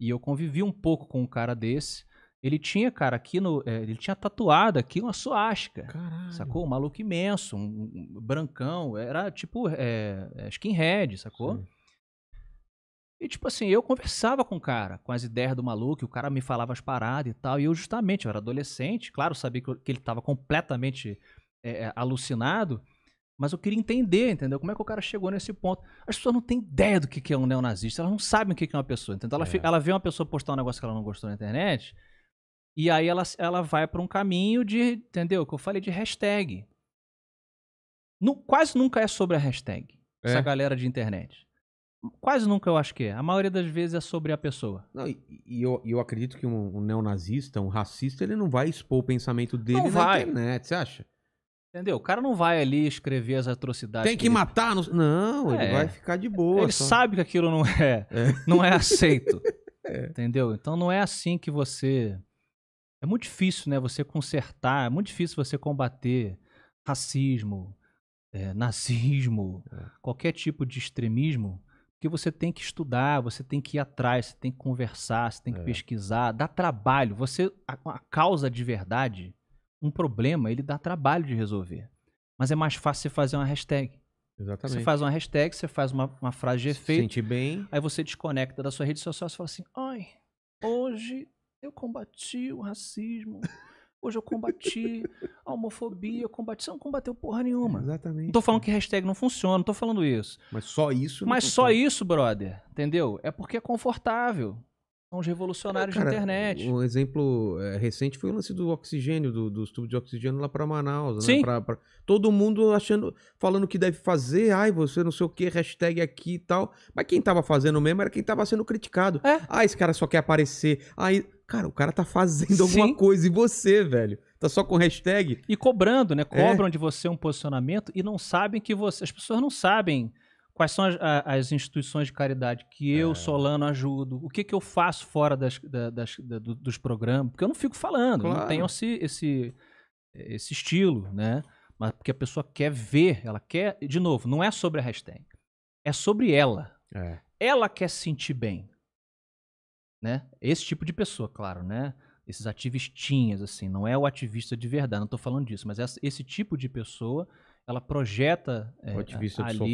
E eu convivi um pouco com um cara desse. Ele tinha, cara, aqui no. É, ele tinha tatuado aqui uma suástica. Sacou? Um maluco imenso, um, um brancão. Era tipo é, é skinhead, sacou? Sim. E, tipo assim, eu conversava com o cara, com as ideias do maluco, e o cara me falava as paradas e tal. E eu, justamente, eu era adolescente, claro, sabia que, que ele estava completamente é, é alucinado. Mas eu queria entender, entendeu? Como é que o cara chegou nesse ponto. As pessoas não têm ideia do que é um neonazista, elas não sabem o que é uma pessoa. Então ela, é. fica, ela vê uma pessoa postar um negócio que ela não gostou na internet, e aí ela, ela vai para um caminho de, entendeu? Que eu falei de hashtag. No, quase nunca é sobre a hashtag, é. essa galera de internet. Quase nunca eu acho que é. A maioria das vezes é sobre a pessoa. Não, e, e eu, eu acredito que um, um, neonazista, um racista, ele não vai expor o pensamento dele não na vai. internet, você acha? Entendeu? O cara não vai ali escrever as atrocidades. Tem que, que matar. No... Não, é. ele vai ficar de boa. Ele só. sabe que aquilo não é, é. não é aceito. é. Entendeu? Então não é assim que você. É muito difícil, né? Você consertar. É muito difícil você combater racismo, é, nazismo, é. qualquer tipo de extremismo. Porque você tem que estudar, você tem que ir atrás, você tem que conversar, você tem que é. pesquisar, dá trabalho. Você a, a causa de verdade um problema, ele dá trabalho de resolver. Mas é mais fácil você fazer uma hashtag. Exatamente. Você faz uma hashtag, você faz uma, uma frase de efeito. Sente bem. Aí você desconecta da sua rede social e fala assim: Ai, hoje eu combati o racismo. Hoje eu combati a homofobia, eu combati. Você não combateu porra nenhuma. Exatamente. Não tô falando que hashtag não funciona, não tô falando isso. Mas só isso. Mas só isso, brother. Entendeu? É porque é confortável os revolucionários Cara, de internet. Um exemplo é, recente foi o lance do oxigênio, do, dos tubos de oxigênio lá para Manaus. Né? Sim. Né? Pra, pra... Todo mundo achando, falando que deve fazer, ai, você não sei o que, hashtag aqui e tal. Mas quem tava fazendo mesmo era quem tava sendo criticado. É. Ah, esse cara só quer aparecer. Ai, cara, o cara tá fazendo alguma Sim. coisa e você, velho? Tá só com hashtag? E cobrando, né? É. Cobram é. de você um posicionamento e não sabem que você. As pessoas não sabem quais são as, as, instituições de caridade que eu, é. Solano, ajudo, o que, que eu faço fora das, das, dos programas, porque eu não fico falando, claro. não tenho esse, esse, esse estilo, né? Mas porque a pessoa quer ver, ela quer, de novo, não é sobre a hashtag, é sobre ela. É. Ela quer se sentir bem, né? Esse tipo de pessoa, claro, né? Esses ativistinhas, assim, não é o ativista de verdade, não estou falando disso, mas esse tipo de pessoa ela projeta é, ali,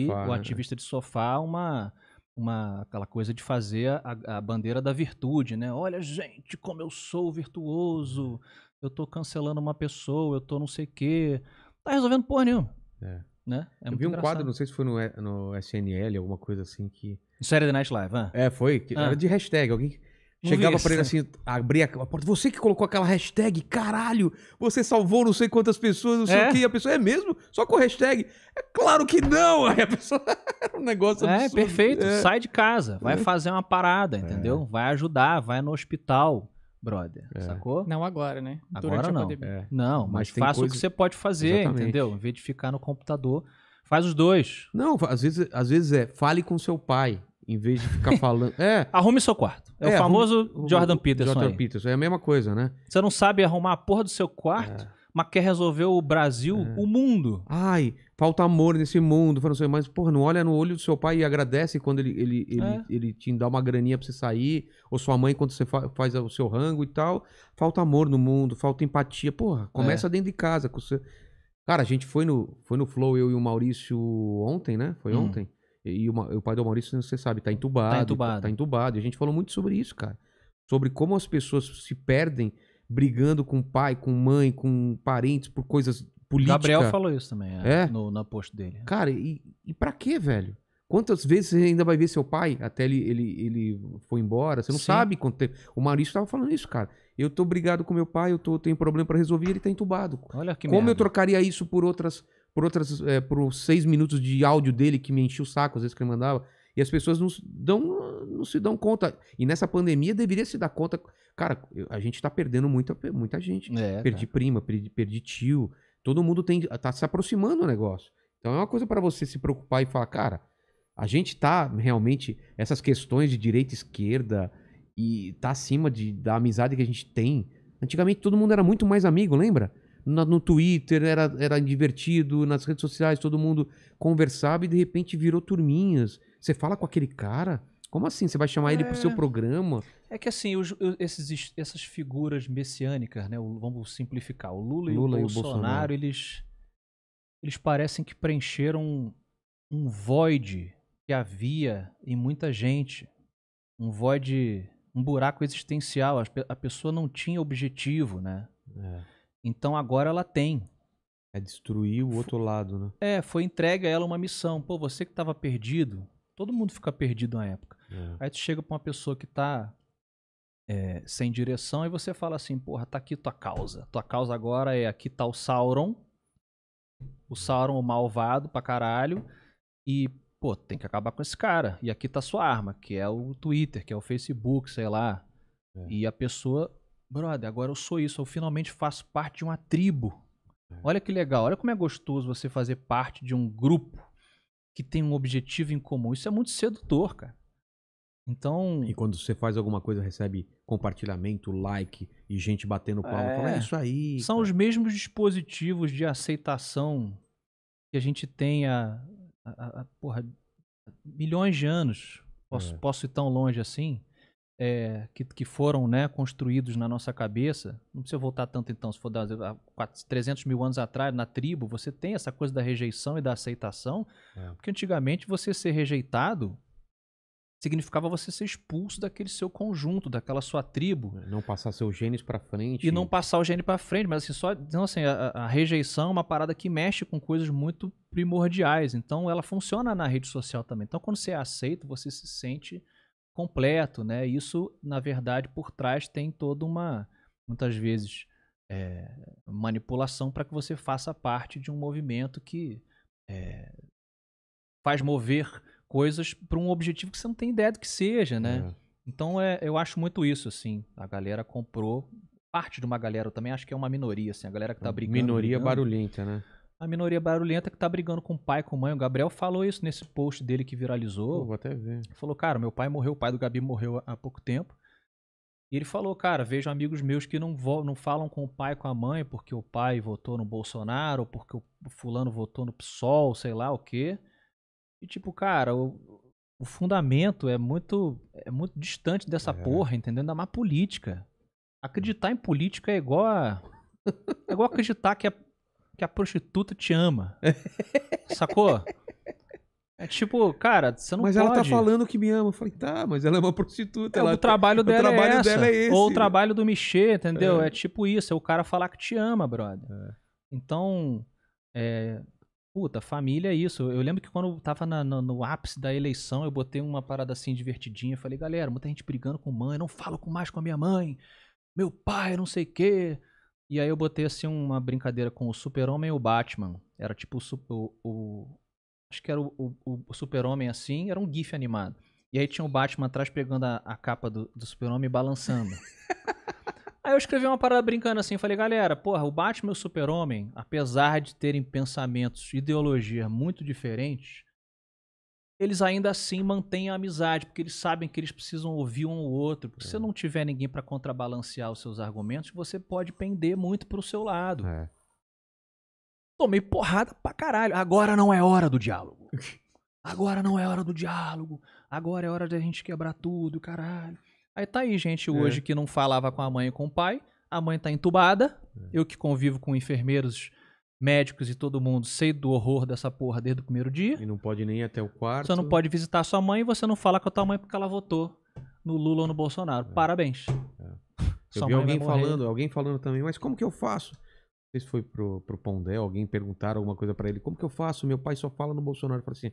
sofá, o né? ativista né? de sofá, uma, uma aquela coisa de fazer a, a, bandeira da virtude, né? Olha, gente, como eu sou virtuoso, eu tô cancelando uma pessoa, eu tô não sei o quê. Tá resolvendo porra nenhuma. É. Né? É eu vi um engraçado. quadro, não sei se foi no, eh, no SNL, alguma coisa assim que... de Night Live, ah. É, foi. Ah. Era de hashtag. Alguém Chegava pra ele assim, abria a porta. Você que colocou aquela hashtag, caralho, você salvou não sei quantas pessoas, não sei é? o que. a pessoa, é mesmo? Só com hashtag? É claro que não! Aí a pessoa, era um negócio é, absurdo. É, perfeito. É. Sai de casa, vai é. fazer uma parada, é. entendeu? Vai ajudar, vai no hospital, brother, é. sacou? Não agora, né? Durante agora não. Não, mas, mas faça coisa... o que você pode fazer, Exatamente. entendeu? Em vez de ficar no computador, faz os dois. Não, às vezes, às vezes é, fale com seu pai. Em vez de ficar falando. É. Arrume seu quarto. É, é o famoso arrume, Jordan Peterson. Jordan aí. Peterson, é a mesma coisa, né? Você não sabe arrumar a porra do seu quarto, é. mas quer resolver o Brasil, é. o mundo. Ai, falta amor nesse mundo. Falando assim, mas, porra, não olha no olho do seu pai e agradece quando ele, ele, ele, é. ele te dá uma graninha pra você sair, ou sua mãe quando você fa faz o seu rango e tal. Falta amor no mundo, falta empatia. Porra, começa é. dentro de casa. Com Cara, a gente foi no, foi no Flow, eu e o Maurício ontem, né? Foi hum. ontem. E o pai do Maurício, você sabe, tá entubado. Tá, tá entubado. Tá, tá entubado. E a gente falou muito sobre isso, cara. Sobre como as pessoas se perdem brigando com pai, com mãe, com parentes por coisas políticas. Gabriel falou isso também, é, é? No, na post dele. Cara, e, e pra quê, velho? Quantas vezes você ainda vai ver seu pai até ele, ele, ele foi embora? Você não Sim. sabe quanto tempo. O Maurício tava falando isso, cara. Eu tô brigado com meu pai, eu tô, tenho problema para resolver, ele tá entubado. Olha que Como merda. eu trocaria isso por outras por outras, é, por seis minutos de áudio dele que me enchia o saco às vezes que ele mandava. E as pessoas não, dão, não se dão conta. E nessa pandemia deveria se dar conta. Cara, a gente está perdendo muita, muita gente. É, perdi prima, perdi, perdi tio. Todo mundo tem, tá se aproximando do negócio. Então é uma coisa para você se preocupar e falar, cara, a gente tá realmente. Essas questões de direita e esquerda e tá acima de, da amizade que a gente tem. Antigamente todo mundo era muito mais amigo, lembra? no, no Twitter, era, era divertido, nas redes sociais todo mundo conversava e de repente virou turminhas. Você fala com aquele cara, como assim? Você vai chamar é... ele pro seu é. programa? É que assim, os, esses, essas figuras messiânicas, né? O, vamos simplificar. O Lula, Lula e, o, e Bolsonaro, o Bolsonaro, eles eles parecem que preencheram um, um void que havia em muita gente. Um void, um buraco existencial. A, a pessoa não tinha objetivo, né? É. Então agora ela tem. É destruir o outro lado, né? É, foi entregue a ela uma missão. Pô, você que estava perdido, todo mundo fica perdido na época. É. Aí tu chega pra uma pessoa que tá é, sem direção e você fala assim, porra, tá aqui tua causa. Tua causa agora é aqui tá o Sauron, o Sauron o malvado pra caralho, e, pô, tem que acabar com esse cara. E aqui tá sua arma, que é o Twitter, que é o Facebook, sei lá. É. E a pessoa brother, agora eu sou isso, eu finalmente faço parte de uma tribo. É. Olha que legal, olha como é gostoso você fazer parte de um grupo que tem um objetivo em comum. Isso é muito sedutor, cara. Então. E quando você faz alguma coisa, recebe compartilhamento, like e gente batendo palma. É, fala, é isso aí. São cara. os mesmos dispositivos de aceitação que a gente tem há, há, há porra, milhões de anos. Posso, é. posso ir tão longe assim? é, que, que foram né, construídos na nossa cabeça, não precisa voltar tanto então, se for das, 400, 300 mil anos atrás, na tribo, você tem essa coisa da rejeição e da aceitação, é. porque antigamente você ser rejeitado significava você ser expulso daquele seu conjunto, daquela sua tribo. É, não passar seus genes para frente. E não passar o gene para frente, mas assim, só, então, assim, a, a, rejeição é uma parada que mexe com coisas muito primordiais, então ela funciona na rede social também. Então quando você é aceito, você se sente completo, né? Isso, na verdade, por trás tem toda uma, muitas vezes, é, manipulação para que você faça parte de um movimento que é, faz mover coisas para um objetivo que você não tem ideia do que seja, né? É. Então, é, eu acho muito isso, assim. A galera comprou parte de uma galera, eu também acho que é uma minoria, assim, a galera que tá é, brigando. Minoria brigando. barulhenta, né? a minoria barulhenta que tá brigando com o pai, com a mãe. O Gabriel falou isso nesse post dele que viralizou. Pô, vou até ver. Falou, cara, meu pai morreu, o pai do Gabi morreu há pouco tempo. E ele falou, cara, vejo amigos meus que não, não falam com o pai, com a mãe, porque o pai votou no Bolsonaro, ou porque o fulano votou no PSOL, sei lá o quê. E tipo, cara, o, o fundamento é muito, é muito distante dessa é. porra, entendendo? Da má política. Acreditar em política é igual a... É igual acreditar que a é que a prostituta te ama. Sacou? É tipo, cara, você não mas pode. Mas ela tá falando que me ama. Eu falei, tá, mas ela é uma prostituta. É, ela... O é trabalho, dela, o trabalho é essa. dela é esse. Ou o trabalho do Michê, entendeu? É. é tipo isso, é o cara falar que te ama, brother. É. Então, é... puta, família é isso. Eu lembro que quando eu tava na, no, no, ápice da eleição, eu botei uma parada assim divertidinha. Falei, galera, muita gente brigando com mãe, não falo mais com a minha mãe, meu pai, não sei o quê. E aí eu botei assim uma brincadeira com o Super-Homem e o Batman. Era tipo o. o acho que era o, o, o Super-Homem assim, era um GIF animado. E aí tinha o Batman atrás pegando a, a capa do, do Super-Homem e balançando. aí eu escrevi uma parada brincando assim, falei, galera, porra, o Batman e o Super-Homem, apesar de terem pensamentos, ideologia muito diferentes, eles ainda assim mantêm a amizade, porque eles sabem que eles precisam ouvir um ou outro. Porque é. se você não tiver ninguém para contrabalancear os seus argumentos, você pode pender muito pro seu lado. É. Tomei porrada pra caralho. Agora não é hora do diálogo. Agora não é hora do diálogo. Agora é hora de a gente quebrar tudo, caralho. Aí tá aí gente é. hoje é. que não falava com a mãe e com o pai. A mãe tá entubada. É. Eu que convivo com enfermeiros médicos e todo mundo sei do horror dessa porra desde o primeiro dia. E não pode nem ir até o quarto. Você não pode visitar sua mãe e você não fala com a tua mãe porque ela votou no Lula ou no Bolsonaro. É. Parabéns. É. Eu vi alguém falando, alguém falando também, mas como que eu faço? Não sei se foi pro, pro Pondé, alguém perguntaram alguma coisa para ele. Como que eu faço? Meu pai só fala no Bolsonaro. Eu assim,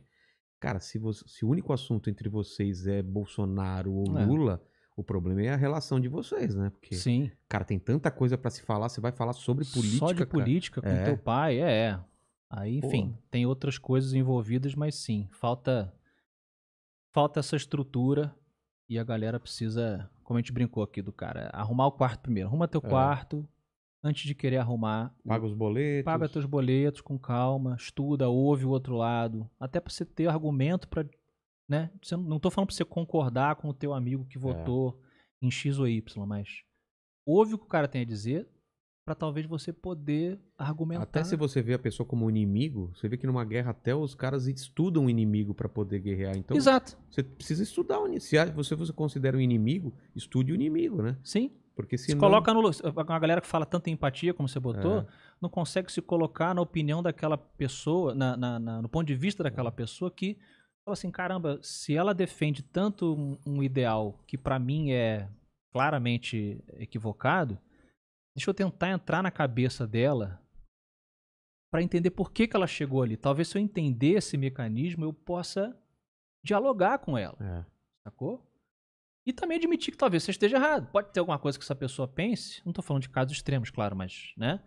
cara, se, você, se o único assunto entre vocês é Bolsonaro ou é. Lula... É o problema é a relação de vocês, né? Porque, Sim. cara, tem tanta coisa para se falar, você vai falar sobre política. Só de política com é. teu pai, é, é. Aí, enfim, tem outras coisas envolvidas, mas sim, falta falta essa estrutura e a galera precisa, como a gente brincou aqui do cara, arrumar o quarto primeiro. Arruma teu é. quarto antes de querer arrumar. Paga os boletos. Paga teus boletos com calma, estuda, ouve o outro lado, até para você ter argumento para né? Você, não tô falando para você concordar com o teu amigo que é. votou é. em X ou Y, mas ouve o que o cara tem a dizer para talvez você poder argumentar. Até se você vê a pessoa como inimigo, você vê que numa guerra até os caras estudam o inimigo para poder guerrear. Então, Exato. você precisa estudar o Se você, você considera um inimigo, estude o inimigo, né? Sim. Porque se, se não... coloca no uma galera que fala tanta empatia como você botou, é. não consegue se colocar na opinião daquela pessoa, na, na, na, no ponto de vista daquela é. pessoa que fala assim, caramba, se ela defende tanto um, um ideal que para mim é claramente equivocado, deixa eu tentar entrar na cabeça dela para entender por que, que ela chegou ali. Talvez se eu entender esse mecanismo, eu possa dialogar com ela. É. Sacou? E também admitir que talvez você esteja errado. Pode ter alguma coisa que essa pessoa pense. Não estou falando de casos extremos, claro, mas, né?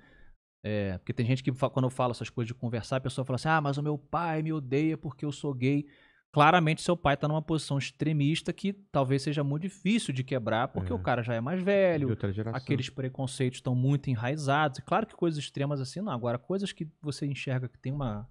É, porque tem gente que, quando eu falo essas coisas de conversar, a pessoa fala assim: ah, mas o meu pai me odeia porque eu sou gay claramente seu pai está numa posição extremista que talvez seja muito difícil de quebrar, porque é. o cara já é mais velho, aqueles preconceitos estão muito enraizados. E claro que coisas extremas assim não. Agora, coisas que você enxerga que tem uma.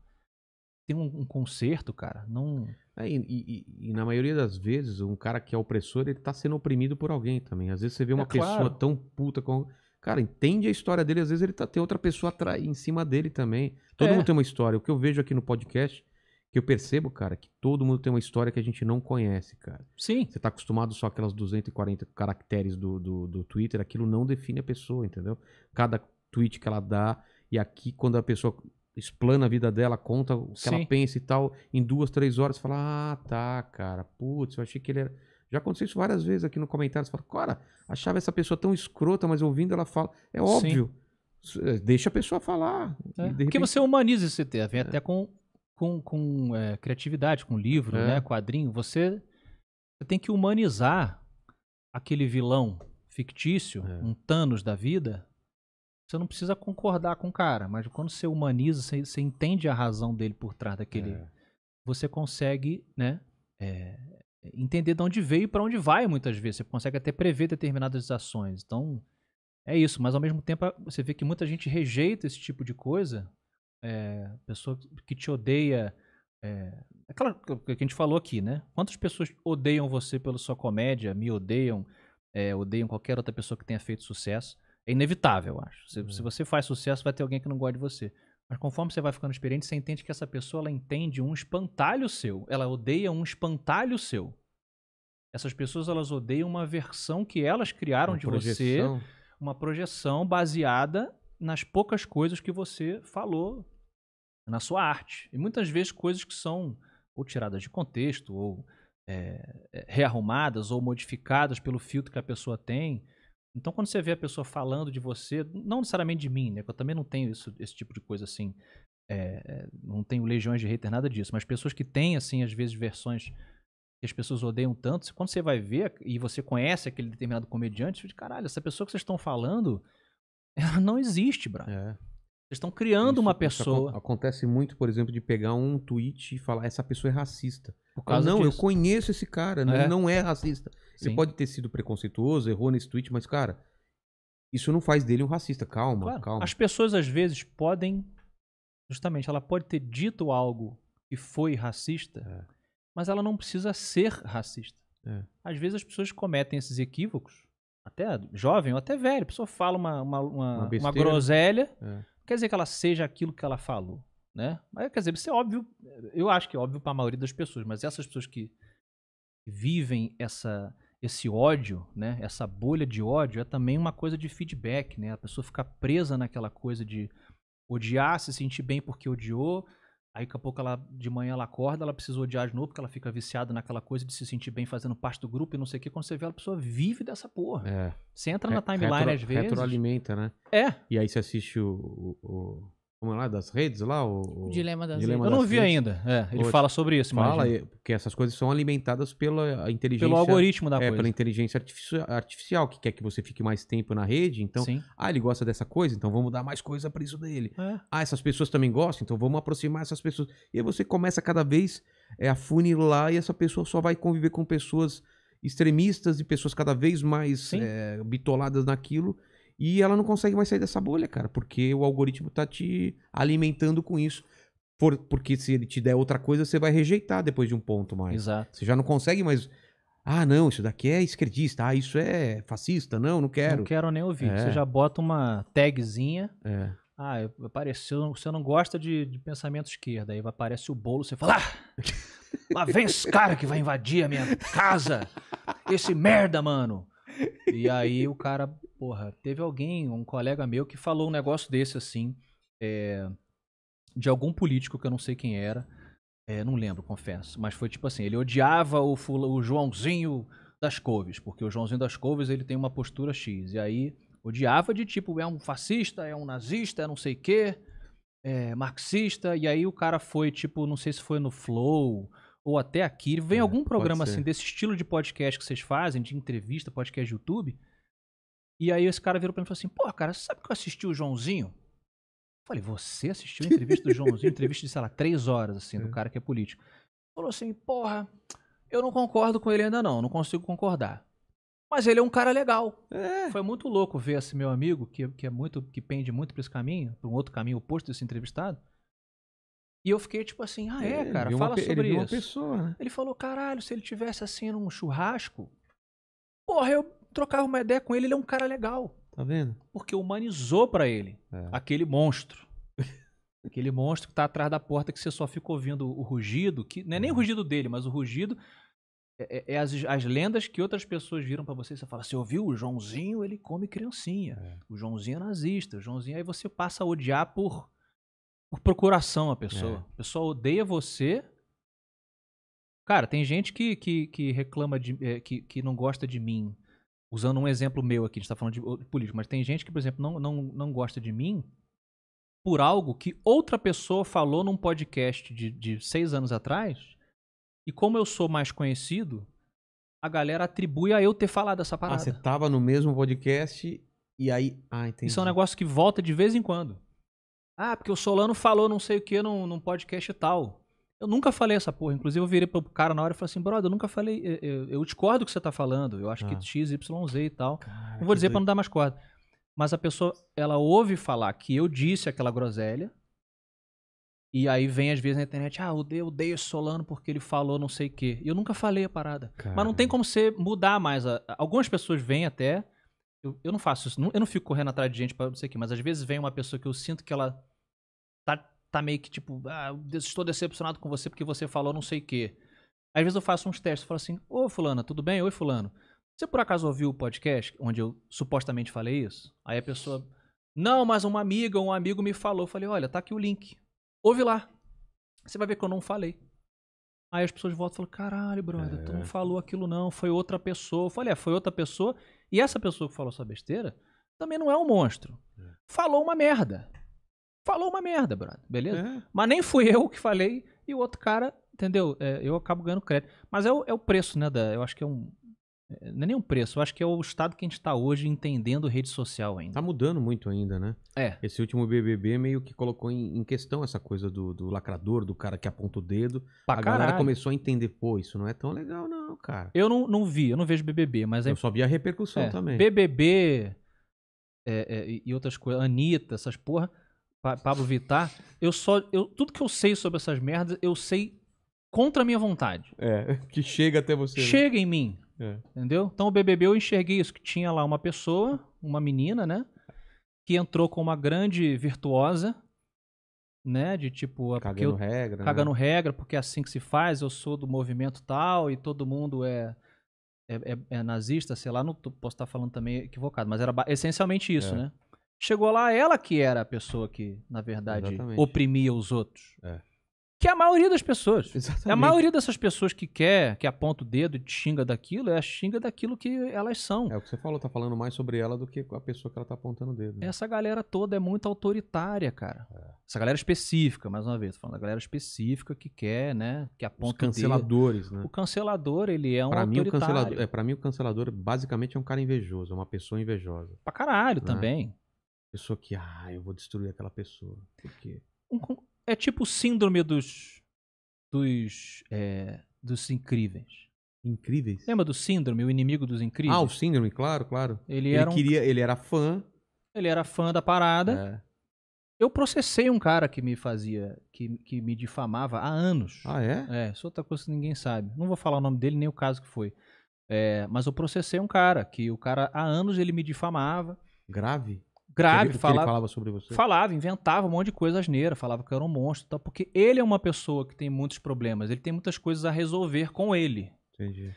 Tem um, um conserto, cara. Não. É, e, e, e, na maioria das vezes, um cara que é opressor, ele está sendo oprimido por alguém também. Às vezes você vê é uma é, pessoa tão puta com. Cara, entende a história dele, às vezes ele tá, tem outra pessoa em cima dele também. Todo é. mundo tem uma história. O que eu vejo aqui no podcast que eu percebo, cara, que todo mundo tem uma história que a gente não conhece, cara. Sim. Você tá acostumado só aquelas 240 caracteres do, do, do Twitter, aquilo não define a pessoa, entendeu? Cada tweet que ela dá, e aqui quando a pessoa explana a vida dela, conta o que Sim. ela pensa e tal, em duas, três horas, fala, ah, tá, cara, putz, eu achei que ele era... Já aconteceu isso várias vezes aqui no comentário, você fala, cara, achava essa pessoa tão escrota, mas ouvindo ela fala, é óbvio, Sim. Eh, deixa a pessoa falar. É, repente... Porque você humaniza esse tema, vem é. até com com, com é, criatividade, com livro, é. né, quadrinho, você, você tem que humanizar aquele vilão fictício, é. um Thanos da vida. Você não precisa concordar com o cara, mas quando você humaniza, você, você entende a razão dele por trás daquele. É. Você consegue, né? É, entender de onde veio e para onde vai muitas vezes. Você consegue até prever determinadas ações. Então, é isso. Mas ao mesmo tempo, você vê que muita gente rejeita esse tipo de coisa é, pessoa que te odeia. É, aquela que a gente falou aqui, né? Quantas pessoas odeiam você pela sua comédia, me odeiam, é, odeiam qualquer outra pessoa que tenha feito sucesso? É inevitável, eu acho. Se, uhum. se, você faz sucesso, vai ter alguém que não gosta de você. Mas conforme você vai ficando experiente, você entende que essa pessoa ela entende um espantalho seu. Ela odeia um espantalho seu. Essas pessoas elas odeiam uma versão que elas criaram uma de projeção. você, uma projeção baseada nas poucas coisas que você falou, é na sua arte. E muitas vezes coisas que são ou tiradas de contexto, ou é, é, rearrumadas, ou modificadas pelo filtro que a pessoa tem. Então, quando você vê a pessoa falando de você, não necessariamente de mim, né? Que eu também não tenho isso, esse tipo de coisa assim. É, é não tenho legiões de hater, nada disso. Mas pessoas que têm, assim, às vezes, versões que as pessoas odeiam tanto, quando você vai ver e você conhece aquele determinado comediante, você fala, caralho, essa pessoa que vocês estão falando, ela não existe, brother. É. Vocês estão criando isso, uma pessoa. acontece muito, por exemplo, de pegar um tweet e falar essa pessoa é racista. Por causa ah, não, disso. eu conheço esse cara, ele é. não é racista. Sim. Você pode ter sido preconceituoso, errou nesse tweet, mas, cara, isso não faz dele um racista. Calma, claro. calma. As pessoas, às vezes, podem. Justamente, ela pode ter dito algo que foi racista, é. mas ela não precisa ser racista. É. Às vezes as pessoas cometem esses equívocos, até jovem ou até velho. A pessoa fala uma, uma, uma, uma, uma groselha. É quer dizer que ela seja aquilo que ela falou, né? Mas quer dizer, isso é óbvio, eu acho que é óbvio para a maioria das pessoas, mas essas pessoas que vivem essa esse ódio, né? Essa bolha de ódio é também uma coisa de feedback, né? A pessoa ficar presa naquela coisa de odiar, se sentir bem porque odiou, Aí daqui a pouco ela, de manhã ela acorda, ela precisa odiar de novo, porque ela fica viciada naquela coisa de se sentir bem fazendo parte do grupo e não sei o que. Quando você vê, a pessoa vive dessa porra. É. Você entra na timeline às vezes. Retroalimenta, né? É. E aí você assiste o, o como é lá, das redes lá? O, o dilema das dilema redes. Eu não vi redes. ainda. É, ele fala sobre isso. Fala é, porque essas coisas são alimentadas pela inteligência... Pelo algoritmo da é, coisa. pela inteligência artificial, que quer que você fique mais tempo na rede. Então, Sim. ah, ele gosta dessa coisa, então vamos dar mais coisa para isso dele. É. Ah, essas pessoas também gostam, então vamos aproximar essas pessoas. E aí você começa cada vez é, a funilar e essa pessoa só vai conviver com pessoas extremistas e pessoas cada vez mais é, bitoladas naquilo e ela não consegue mais sair dessa bolha, cara, porque o algoritmo tá te alimentando com isso. Por, porque se ele te der outra coisa, você vai rejeitar depois de um ponto mais. Exato. Você já não consegue mais. Ah, não, isso daqui é esquerdista. Ah, isso é fascista. Não, não quero. Não quero nem ouvir. É. Você já bota uma tagzinha. É. Ah, apareceu. Você não gosta de, de pensamento esquerda. Aí aparece o bolo, você fala. Ah, lá vem esse cara que vai invadir a minha casa. Esse merda, mano. E aí o cara, porra, teve alguém, um colega meu, que falou um negócio desse assim, é, de algum político que eu não sei quem era. É, não lembro, confesso. Mas foi tipo assim, ele odiava o, fula, o Joãozinho das Coves, porque o Joãozinho das Coves ele tem uma postura X. E aí odiava de tipo, é um fascista, é um nazista, é não sei o quê, é marxista. E aí o cara foi, tipo, não sei se foi no Flow ou até aqui. Vem é, algum programa assim desse estilo de podcast que vocês fazem, de entrevista, podcast YouTube. E aí esse cara virou pra mim e falou assim: Pô, cara, você sabe que eu assisti o Joãozinho? Eu falei, você assistiu a entrevista do Joãozinho? entrevista de, sei lá, três horas, assim, é. do cara que é político. Falou assim, porra, eu não concordo com ele ainda não, não consigo concordar. Mas ele é um cara legal. É. Foi muito louco ver esse meu amigo, que, que é muito, que pende muito pra esse caminho, pra um outro caminho oposto desse entrevistado, e eu fiquei tipo assim, ah, é, cara, fala uma, sobre ele isso. Pessoa, né? Ele falou, caralho, se ele tivesse assim num churrasco, porra, eu trocava uma ideia com ele, ele é um cara legal. Tá vendo? Porque humanizou para ele é. aquele monstro. aquele monstro que tá atrás da porta que você só fica ouvindo o rugido, que não é nem o uhum. rugido dele, mas o rugido é, é, é as, as lendas que outras pessoas viram para você. Você fala, você ouviu o Joãozinho, ele come criancinha. É. O Joãozinho é nazista, o Joãozinho... Aí você passa a odiar por por procuração a pessoa. É. A pessoa odeia você. Cara, tem gente que, que, que reclama de. É, que, que não gosta de mim. Usando um exemplo meu aqui, a gente tá falando de, político, mas tem gente que, por exemplo, não, não, não gosta de mim por algo que outra pessoa falou num podcast de, de seis anos atrás. E como eu sou mais conhecido, a galera atribui a eu ter falado essa parada. Ah, você tava no mesmo podcast e aí. Ah, entendi. Isso é um negócio que volta de vez em quando. Ah, porque o Solano falou não sei o que num, num podcast tal. Eu nunca falei essa porra. Inclusive, eu virei pro cara na hora e falei assim, brother, eu nunca falei. Eu, eu, eu discordo do que você tá falando. Eu acho ah. que X, Y, Z e tal. Cara, não vou dizer doido. pra não dar mais corda. Mas a pessoa, ela ouve falar que eu disse aquela groselha. E aí vem às vezes na internet, ah, eu odeio, odeio Solano porque ele falou não sei o quê. E eu nunca falei a parada. Cara. Mas não tem como você mudar mais. A... Algumas pessoas vêm até eu, eu não faço isso. Eu não fico correndo atrás de gente para não sei o quê, mas às vezes vem uma pessoa que eu sinto que ela tá, tá meio que tipo, ah, estou decepcionado com você porque você falou não sei o quê. Às vezes eu faço uns testes, falo assim, ô fulana, tudo bem? Oi fulano. Você por acaso ouviu o podcast onde eu supostamente falei isso? Aí a pessoa, não, mas uma amiga, um amigo me falou. Eu falei, olha, tá aqui o link. Ouve lá. Você vai ver que eu não falei. Aí as pessoas voltam e falam, caralho, brother, é. tu não é. falou aquilo não, foi outra pessoa. Eu falei, é, foi outra pessoa e essa pessoa que falou essa besteira também não é um monstro. É. Falou uma merda. Falou uma merda, brother. Beleza? É. Mas nem fui eu que falei e o outro cara, entendeu? É, eu acabo ganhando crédito. Mas é o, é o preço, né? Da, eu acho que é um, é, não é nem o preço, eu acho que é o estado que a gente está hoje entendendo rede social ainda. Tá mudando muito ainda, né? É. Esse último BBB meio que colocou em, em questão essa coisa do, do, lacrador, do cara que aponta o dedo. Pra a caralho. galera começou a entender, pô, isso não é tão legal não, cara. Eu não, não vi, eu não vejo BBB, mas... É eu só vi a repercussão é, também. BBB é, é, e outras coisas, Anitta, essas porra, pa Pablo Vittar, eu só... Eu, tudo que eu sei sobre essas merdas, eu sei contra a minha vontade. É, que chega até você. Né? Chega né? em mim. É. Entendeu? Então o BBB eu enxerguei isso, que tinha lá uma pessoa, uma menina, né? Que entrou com uma grande virtuosa, né? De tipo... cagando eu, regra. Né? Cagando né? regra, porque é assim que se faz, eu sou do movimento tal e todo mundo é... É, é, é, nazista, sei lá, não posso estar falando também equivocado, mas era essencialmente isso, é. né? Chegou lá ela que era a pessoa que, na verdade, Exatamente. oprimia os outros. É. Que é a maioria das pessoas. É Exatamente. A maioria dessas pessoas que quer, que aponta o dedo e te xinga daquilo, é a xinga daquilo que elas são. É o que você falou, tá falando mais sobre ela do que a pessoa que ela tá apontando o dedo. Né? Essa galera toda é muito autoritária, cara. É. Essa galera específica, mais uma vez, falando da galera específica que quer, né, que aponta Os canceladores, o dedo. né? O cancelador, ele é um pra mim, o cancelador, é, pra mim, o cancelador basicamente é um cara invejoso, é uma pessoa invejosa. Pra caralho né? também. Pessoa que, ah, eu vou destruir aquela pessoa. Por quê? Um, é tipo síndrome dos. dos. É, dos incríveis. Incríveis? Lembra do síndrome, o inimigo dos incríveis? Ah, o síndrome, claro, claro. Ele, ele era. Um... Queria, ele era fã. Ele era fã da parada. É. Eu processei um cara que me fazia. que, que me difamava há anos. Ah, é? É, isso é outra coisa que ninguém sabe. Não vou falar o nome dele nem o caso que foi. É, mas eu processei um cara, que o cara há anos ele me difamava. Grave? grave. Que falava, falava sobre você? Falava, inventava um monte de coisa asneira, falava que eu era um monstro e tal, porque ele é uma pessoa que tem muitos problemas, ele tem muitas coisas a resolver com ele. Entendi.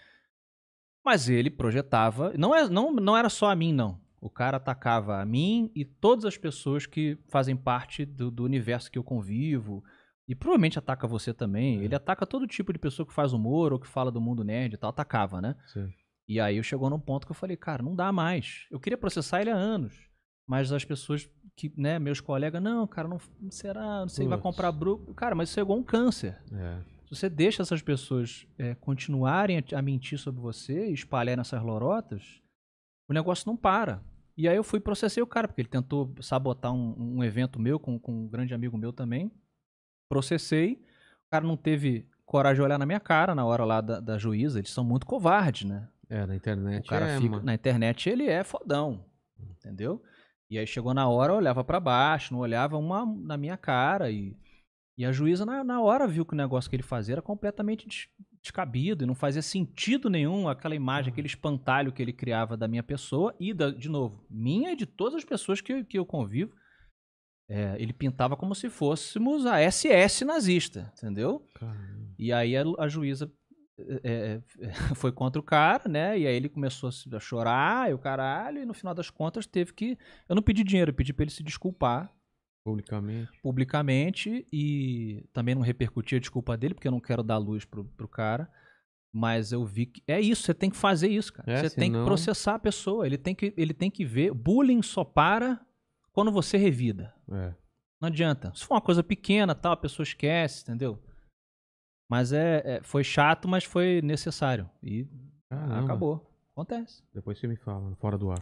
Mas ele projetava. Não, é, não, não era só a mim, não. O cara atacava a mim e todas as pessoas que fazem parte do, do universo que eu convivo. E provavelmente ataca você também. É. Ele ataca todo tipo de pessoa que faz humor ou que fala do mundo nerd e tal. Atacava, né? Sim. E aí eu chegou num ponto que eu falei, cara, não dá mais. Eu queria processar ele há anos. Mas as pessoas que, né, meus colegas, não, cara, não, será, não sei, vai comprar bruto. Cara, mas isso é igual um câncer. É. Se você deixa essas pessoas é, continuarem a, mentir sobre você e espalharem essas lorotas, o negócio não para. E aí eu fui processei o cara, porque ele tentou sabotar um, um evento meu com, com um grande amigo meu também. Processei. O cara não teve coragem de olhar na minha cara na hora lá da, da juíza. Eles são muito covardes, né? É, na internet. O cara é, fica. Mano. Na internet ele é fodão. Entendeu? E aí chegou na hora, olhava para baixo, não olhava uma na minha cara. E, e a juíza, na, na hora, viu que o negócio que ele fazia era completamente descabido e não fazia sentido nenhum aquela imagem, uhum. aquele espantalho que ele criava da minha pessoa e, da, de novo, minha e de todas as pessoas que, que eu convivo. É, ele pintava como se fôssemos a SS nazista, entendeu? Caramba. E aí a, a juíza é, é foi contra o cara, né? E aí ele começou a chorar e o caralho, e no final das contas teve que. Eu não pedi dinheiro, eu pedi pra ele se desculpar. Publicamente. Publicamente, e também não repercutir a desculpa dele, porque eu não quero dar luz pro, pro cara. Mas eu vi que. É isso, você tem que fazer isso, cara. É, você tem que processar a pessoa. Ele tem que, ele tem que ver. Bullying só para quando você revida. É. Não adianta. Se for uma coisa pequena, tal, a pessoa esquece, entendeu? Mas é, é, foi chato, mas foi necessário. E Caramba. acabou. Acontece. Depois você me fala, fora do ar.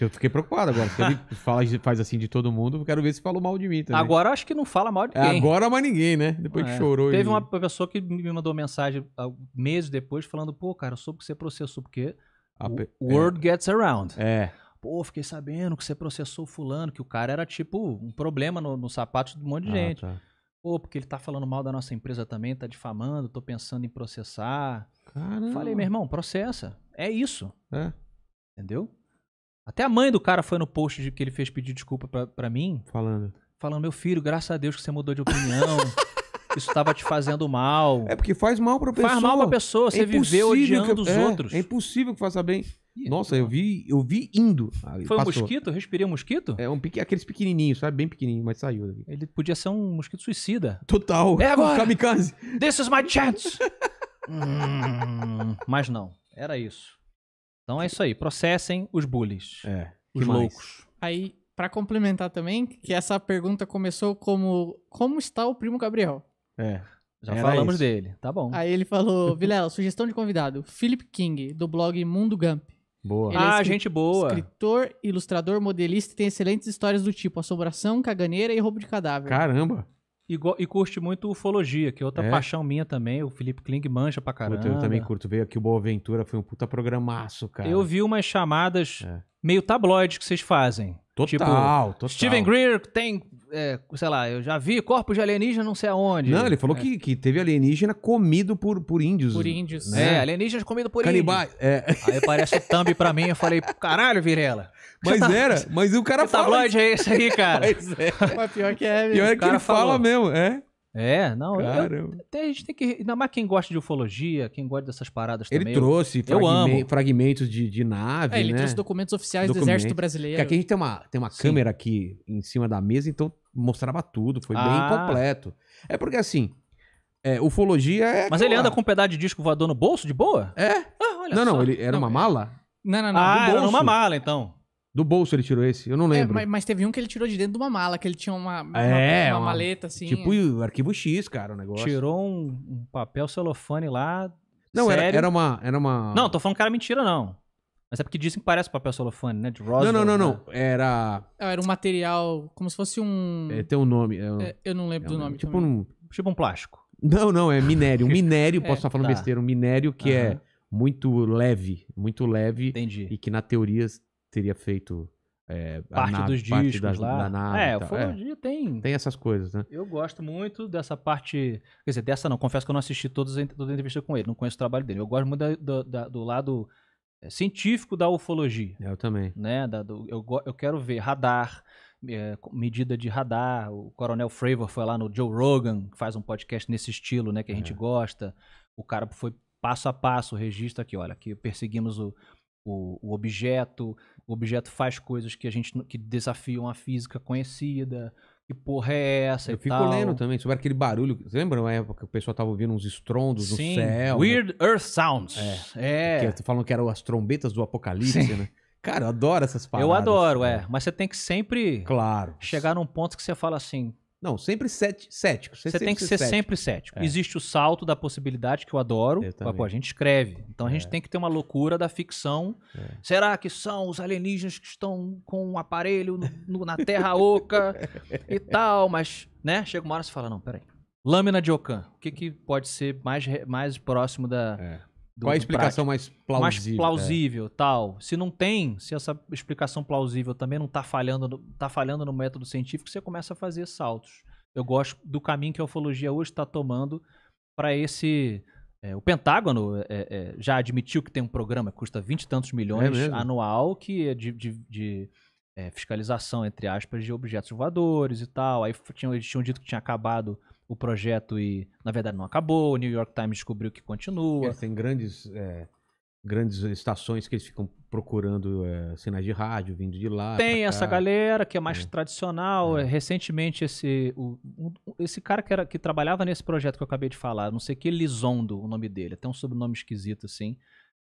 eu fiquei preocupado agora. Se ele fala, faz assim de todo mundo, eu quero ver se falou mal de mim também. Agora acho que não fala mal de é, ninguém. É, agora mais ninguém, né? Depois é. que chorou. Teve e... uma pessoa que me mandou mensagem ah, meses depois falando, pô, cara, eu soube que você processou, porque A o, word é. gets around. É pô, fiquei sabendo que você processou fulano, que o cara era tipo um problema no, no sapato de um monte de ah, gente. Tá. Pô, porque ele tá falando mal da nossa empresa também, tá difamando, tô pensando em processar. Caramba. Falei, meu irmão, processa. É isso. É. Entendeu? Até a mãe do cara foi no post de que ele fez pedir desculpa para mim. Falando. Falando, meu filho, graças a Deus que você mudou de opinião. isso estava te fazendo mal. É porque faz mal pra pessoa. Faz mal pra pessoa, você é viveu odiando que... os é, outros. É impossível que faça bem. Nossa, é eu vi, eu vi indo. Ah, Foi passou. um mosquito? respirei um mosquito? É, um pequ... aqueles pequenininhos, sabe? Bem pequenininho, mas saiu. Daqui. Ele podia ser um mosquito suicida. Total. É agora. Kamikaze. This is my chance. hum, mas não. Era isso. Então é isso aí. Processem os bullies. É. Os loucos. Aí, para complementar também, que essa pergunta começou como... Como está o primo Gabriel? É. Já Era falamos isso. dele, tá bom. Aí ele falou, Vilela, sugestão de convidado, Philip King, do blog Mundo Gump. Boa. Ele é ah, é gente boa. Escritor, ilustrador, modelista e tem excelentes histórias do tipo Assombração, Caganeira e Roubo de Cadáver. Caramba. E, e, curte muito ufologia, que é outra é? paixão minha também. O Felipe Kling manja pra caramba. Puta, eu também curto. Veio aqui o Boa Ventura, foi um puta programaço, cara. Eu vi umas chamadas é. meio tabloides que vocês fazem. Total, tipo, total. Steven Greer tem, é, sei lá, eu já vi corpos de alienígena não sei aonde. Não, ele falou é. que, que teve alienígena comido por, por índios. Por índios. Né? É, alienígenas comido por Canibais. índios. É. Aí aparece o thumb pra mim, eu falei, caralho, Virela. Mas tá- era, mas o cara tá fala. tabloide é isso aí, cara? mas é. Mas pior que é, mesmo. Pior é que ele falou. fala mesmo, é. É, não, eu, até a gente tem que. Ainda mais quem gosta de ufologia, quem gosta dessas paradas ele também. Ele trouxe eu, fragmen, eu fragmentos de, de nave. É, ele né? trouxe documentos oficiais documentos. do Exército Brasileiro. Porque aqui a gente tem uma, tem uma câmera aqui em cima da mesa, então mostrava tudo, foi ah. bem completo. É porque assim, é, ufologia é. Mas ele anda com um pedaço de disco voador no bolso de boa? É? Ah, olha não, só. não, ele era não, uma mala? Não, não, não. Ah, era uma mala então. Do bolso ele tirou esse? Eu não é, lembro. É, mas, mas, teve um que ele tirou de dentro de uma mala, que ele tinha uma, uma, é, uma, uma maleta, assim. Tipo é. o arquivo X, cara, o negócio. Tirou um, um papel celofane lá. Não, sério. Era, era, uma, era uma. Não, tô falando que era mentira, não. Mas é porque dizem que parece papel celofane, né? De Roswell. Não, não, né? não, né? não. Era. Era um material, como se fosse um. É, tem um nome. É um... eu não lembro um do nome. Tipo um. Tipo um plástico. Não, não, é minério. Um minério, posso estar falando tá. besteira, um minério que uhum. é muito leve, muito leve. Entendi. E que na teoria teria feito é, parte na, dos parte discos das, lá. Da nave, é, o Fonologia é, tem. Tem essas coisas, né? Eu gosto muito dessa parte. Quer dizer, dessa não, confesso que eu não assisti todas, as entrevistas com ele, não conheço o trabalho dele. Eu gosto muito da, da, da, do lado eh, científico da ufologia. É, eu também. Né? Do, eu, eu quero ver radar. É, medida de radar, o Coronel Fravor foi lá no Joe Rogan, que faz um podcast nesse estilo, né, que a gente é. gosta. O cara foi passo a passo, registra aqui, olha, que perseguimos o, o, o objeto, o objeto faz coisas que a gente que desafiam a física conhecida. Que porra é essa Eu e fico tal. lendo também sobre aquele barulho. Você lembra uma época que o pessoal tava ouvindo uns estrondos Sim, no céu? Weird né? Earth Sounds. É. é. Que falam que eram as trombetas do apocalipse, Sim. né? Cara, eu adoro essas palavras Eu adoro, é. é. Mas você tem que sempre claro. chegar num ponto que você fala assim, não, sempre cético. Você, você tem que ser, ser sempre cético. É. Existe o salto da possibilidade que eu adoro. Eu mas, pô, a gente escreve. Então a gente é. tem que ter uma loucura da ficção. É. Será que são os alienígenas que estão com um aparelho no, no, na Terra Oca e tal? Mas, né? Chega uma hora e você fala: não, peraí. Lâmina de Ocan. O que, que pode ser mais, mais próximo da, é do, Qual a explicação mais plausível? Mais plausível, é. tal. Se não tem, se essa explicação plausível também não está falhando, no, tá falhando no método científico, você começa a fazer saltos. Eu gosto do caminho que a ufologia hoje está tomando para esse. É, o Pentágono é, é, já admitiu que tem um programa que custa vinte e tantos milhões é anual que é de, de, de é, fiscalização, entre aspas, de objetos voadores e tal. Aí tinham, eles tinham dito que tinha acabado o projeto e, na verdade, não acabou. O New York Times descobriu que continua. É, tem grandes, é, grandes estações que eles ficam procurando é, sinais de rádio vindo de lá. Tem essa galera que é mais é. tradicional. É. Recentemente, esse, o, esse cara que, era, que trabalhava nesse projeto que eu acabei de falar, não sei que, Lisondo, o nome dele. Até um sobrenome esquisito, assim.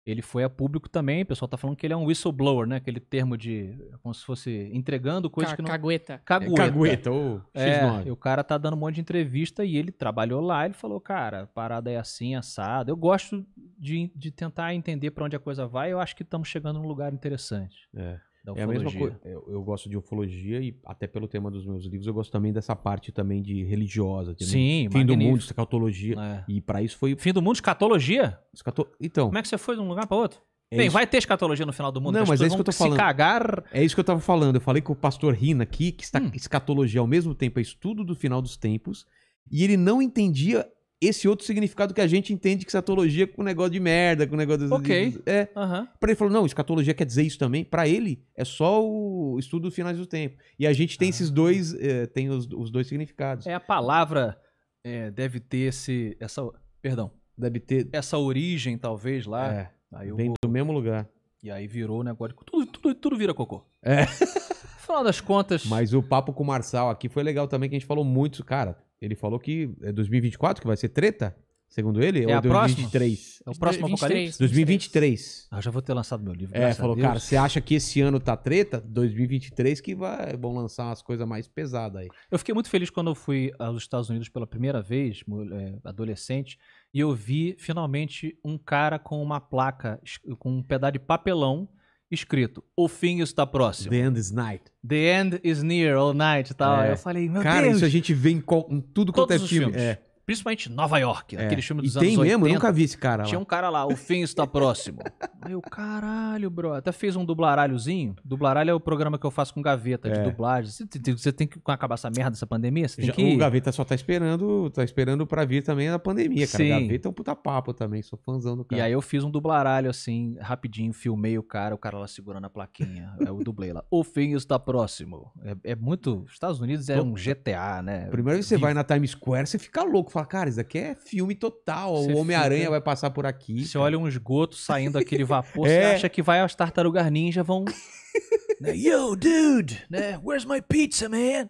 Ele foi a público também, o pessoal tá falando que ele é um whistleblower, né? Aquele termo de. É como se fosse entregando coisa Ca que não. Cagueta. Cagueta. cagueta ou X9. É, o cara tá dando um monte de entrevista e ele trabalhou lá, ele falou, cara, a parada é assim, assada. Eu gosto de, de tentar entender para onde a coisa vai, eu acho que estamos chegando num lugar interessante. É. É a mesma coisa. Eu, eu, gosto de ufologia e até pelo tema dos meus livros eu gosto também dessa parte também de religiosa, também. Sim, fim magnífico. do mundo, escatologia. É. E para isso foi Fim do mundo, escatologia? Escato... Então. Como é que você foi de um lugar para outro? É Bem, isso... vai ter escatologia no final do mundo. Não, mas é isso que eu tô falando. Cagar... É isso que eu tava falando. Eu falei com o pastor Rina aqui que está hum. escatologia ao mesmo tempo é estudo do final dos tempos e ele não entendia esse outro significado que a gente entende que escatologia é com negócio de merda, com negócio de. Ok. é. Uhum. Pra ele falou, não, escatologia quer dizer isso também. Para ele, é só o estudo dos finais do tempo. E a gente tem ah. esses dois, é, tem os, os, dois significados. É, a palavra é, deve ter esse. Essa, perdão. Deve ter. Essa origem, talvez, lá. É. Aí vem vou... do mesmo lugar. E aí virou né, o negócio. Tudo, tudo, tudo vira cocô. É. Afinal das contas. Mas o papo com o Marçal aqui foi legal também, que a gente falou muito, cara ele falou que é 2024 que vai ser treta, segundo ele, é ou a 2023? Próxima? É o próximo 23, apocalipse? 2023. Ah, já vou ter lançado meu livro. É, falou, cara, você acha que esse ano tá treta? 2023 que vai, vão lançar umas coisas mais pesadas aí. Eu fiquei muito feliz quando eu fui aos Estados Unidos pela primeira vez, é, adolescente, e eu vi finalmente um cara com uma placa, com um pedaço de papelão escrito: O fim está próximo. The end is night. The end is near all night tal. É. Eu falei, meu Cara, Deus. Cara, isso a gente vê em, em tudo quanto é Todos é filme. É. Principalmente Nova York, é. naquele filme dos e anos tem 80. Tem mesmo? Eu nunca vi esse cara. Tinha lá. um cara lá, o fim está próximo. Aí eu, caralho, bro. Até fez um dublaralhozinho. Dublaralho é o programa que eu faço com gaveta de é. dublagem. Você tem, você tem que acabar essa merda, essa pandemia? Você tem Já, que... O gaveta só tá esperando, tá esperando pra vir também na pandemia, cara. Sim. Gaveta é um puta papo também, sou fãzão do cara. E aí eu fiz um dublaralho assim, rapidinho, filmei o cara, o cara lá segurando a plaquinha. eu dublei lá. O fim está próximo. É, é muito. Estados Unidos é Tô... um GTA, né? Primeiro que você Vivo. vai na Times Square, você fica louco fala, cara, isso aqui é filme total. Você o Homem-Aranha fica... vai passar por aqui. Você cara. olha um esgoto saindo daquele vapor, é. você acha que vai as tartarugas ninja vão. Né, Yo, dude! Né? Where's my pizza, man? É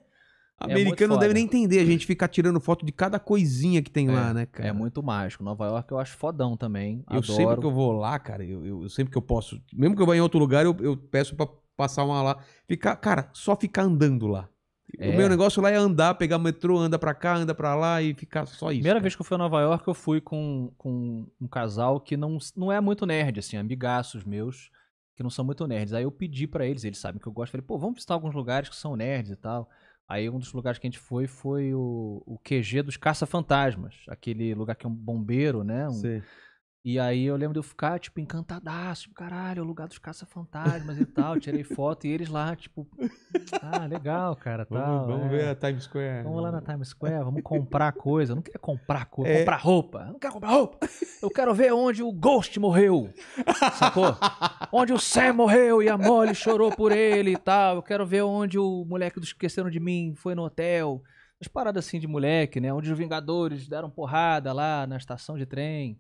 Americano é não deve nem entender a gente ficar tirando foto de cada coisinha que tem é, lá, né, cara? É muito mágico. Nova York eu acho fodão também. Eu adoro. sempre que eu vou lá, cara, eu, eu, eu, sempre que eu posso, mesmo que eu vá em outro lugar, eu, eu peço para passar uma lá. Ficar, cara, só ficar andando lá. É. O meu é. negócio lá é andar, pegar metrô, anda pra cá, anda pra lá e ficar só isso. Primeira cara. vez que eu fui a Nova York, eu fui com, com um casal que não, não é muito nerd, assim, amigaços meus, que não são muito nerds. Aí eu pedi para eles, eles sabem que eu gosto, falei, pô, vamos visitar alguns lugares que são nerds e tal. Aí um dos lugares que a gente foi foi o, o QG dos Caça-Fantasmas, aquele lugar que é um bombeiro, né? Um, Sim e aí eu lembro de eu ficar, tipo, encantadaço, tipo, caralho, o lugar dos caça-fantasmas e tal. Tirei foto e eles lá, tipo, ah, legal, cara, vamos, Vamos, é. ver a Times Square. Vamos lá na Times Square, vamos comprar coisa. Eu não queria comprar coisa, é. comprar roupa. Eu não quero comprar roupa. Eu quero ver onde o Ghost morreu, sacou? onde o Sam morreu e a Molly chorou por ele e tal. Eu quero ver onde o moleque do Esqueceram de Mim foi no hotel. As paradas assim de moleque, né? Onde os Vingadores deram porrada lá na estação de trem.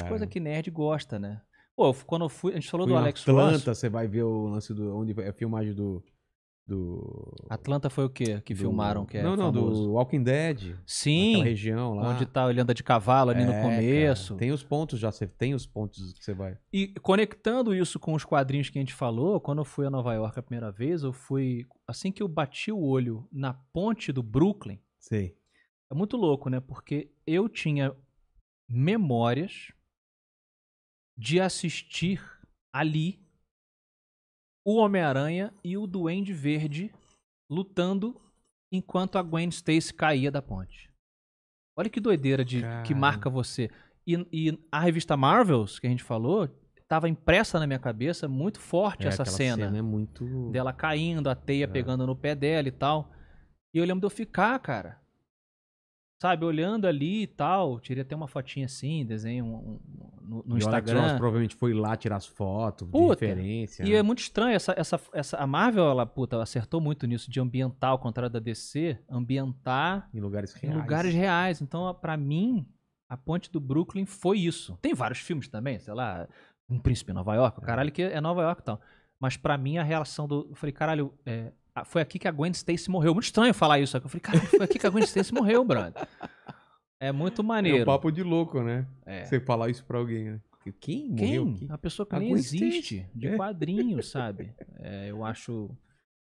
Cara. coisas que nerd gosta, né? Pô, quando eu fui, a gente falou fui do Alex Atlanta, Ross. Atlanta, você vai ver o lance do onde é a filmagem do do Atlanta foi o quê que do... filmaram que é Não, não, famoso. do Walking Dead. Sim. região lá. Onde tá, ele anda de cavalo ali é, no começo. Cara, tem os pontos já, você tem os pontos que você vai. E conectando isso com os quadrinhos que a gente falou, quando eu fui a Nova York a primeira vez, eu fui assim que eu bati o olho na ponte do Brooklyn. Sim. É muito louco, né? Porque eu tinha memórias de assistir ali o Homem-Aranha e o Duende Verde lutando enquanto a Gwen Stacy caía da ponte. Olha que doideira de que marca você. E, e, a revista Marvels, que a gente falou, estava impressa na minha cabeça muito forte é, essa cena. cena é muito... Dela caindo, a teia é. pegando no pé dela e tal. E eu lembro de eu ficar, cara, sabe, olhando ali e tal. Tirei até uma fotinha assim, desenho um, um, no, no e Instagram. provavelmente foi lá tirar as fotos, puta, de referência. E né? é muito estranho, essa, essa, essa, a Marvel, ela, puta, acertou muito nisso de ambientar, ao contrário da DC, ambientar em lugares reais. Em lugares reais. Então, para mim, a Ponte do Brooklyn foi isso. Tem vários filmes também, sei lá, Um Príncipe em Nova York, o é. caralho que é Nova York e tal. Mas para mim, a relação do. Eu falei, caralho, é, ah, foi aqui que a Gwen Stacy morreu. Muito estranho falar isso. Eu falei, cara, foi aqui que a Gwen Stacy morreu, brother. É muito maneiro. É um papo de louco, né? É. Você falar isso pra alguém, né? Quem? Quem? A pessoa que a nem Gwen existe, Stacy. de é. quadrinho, sabe? É, eu acho...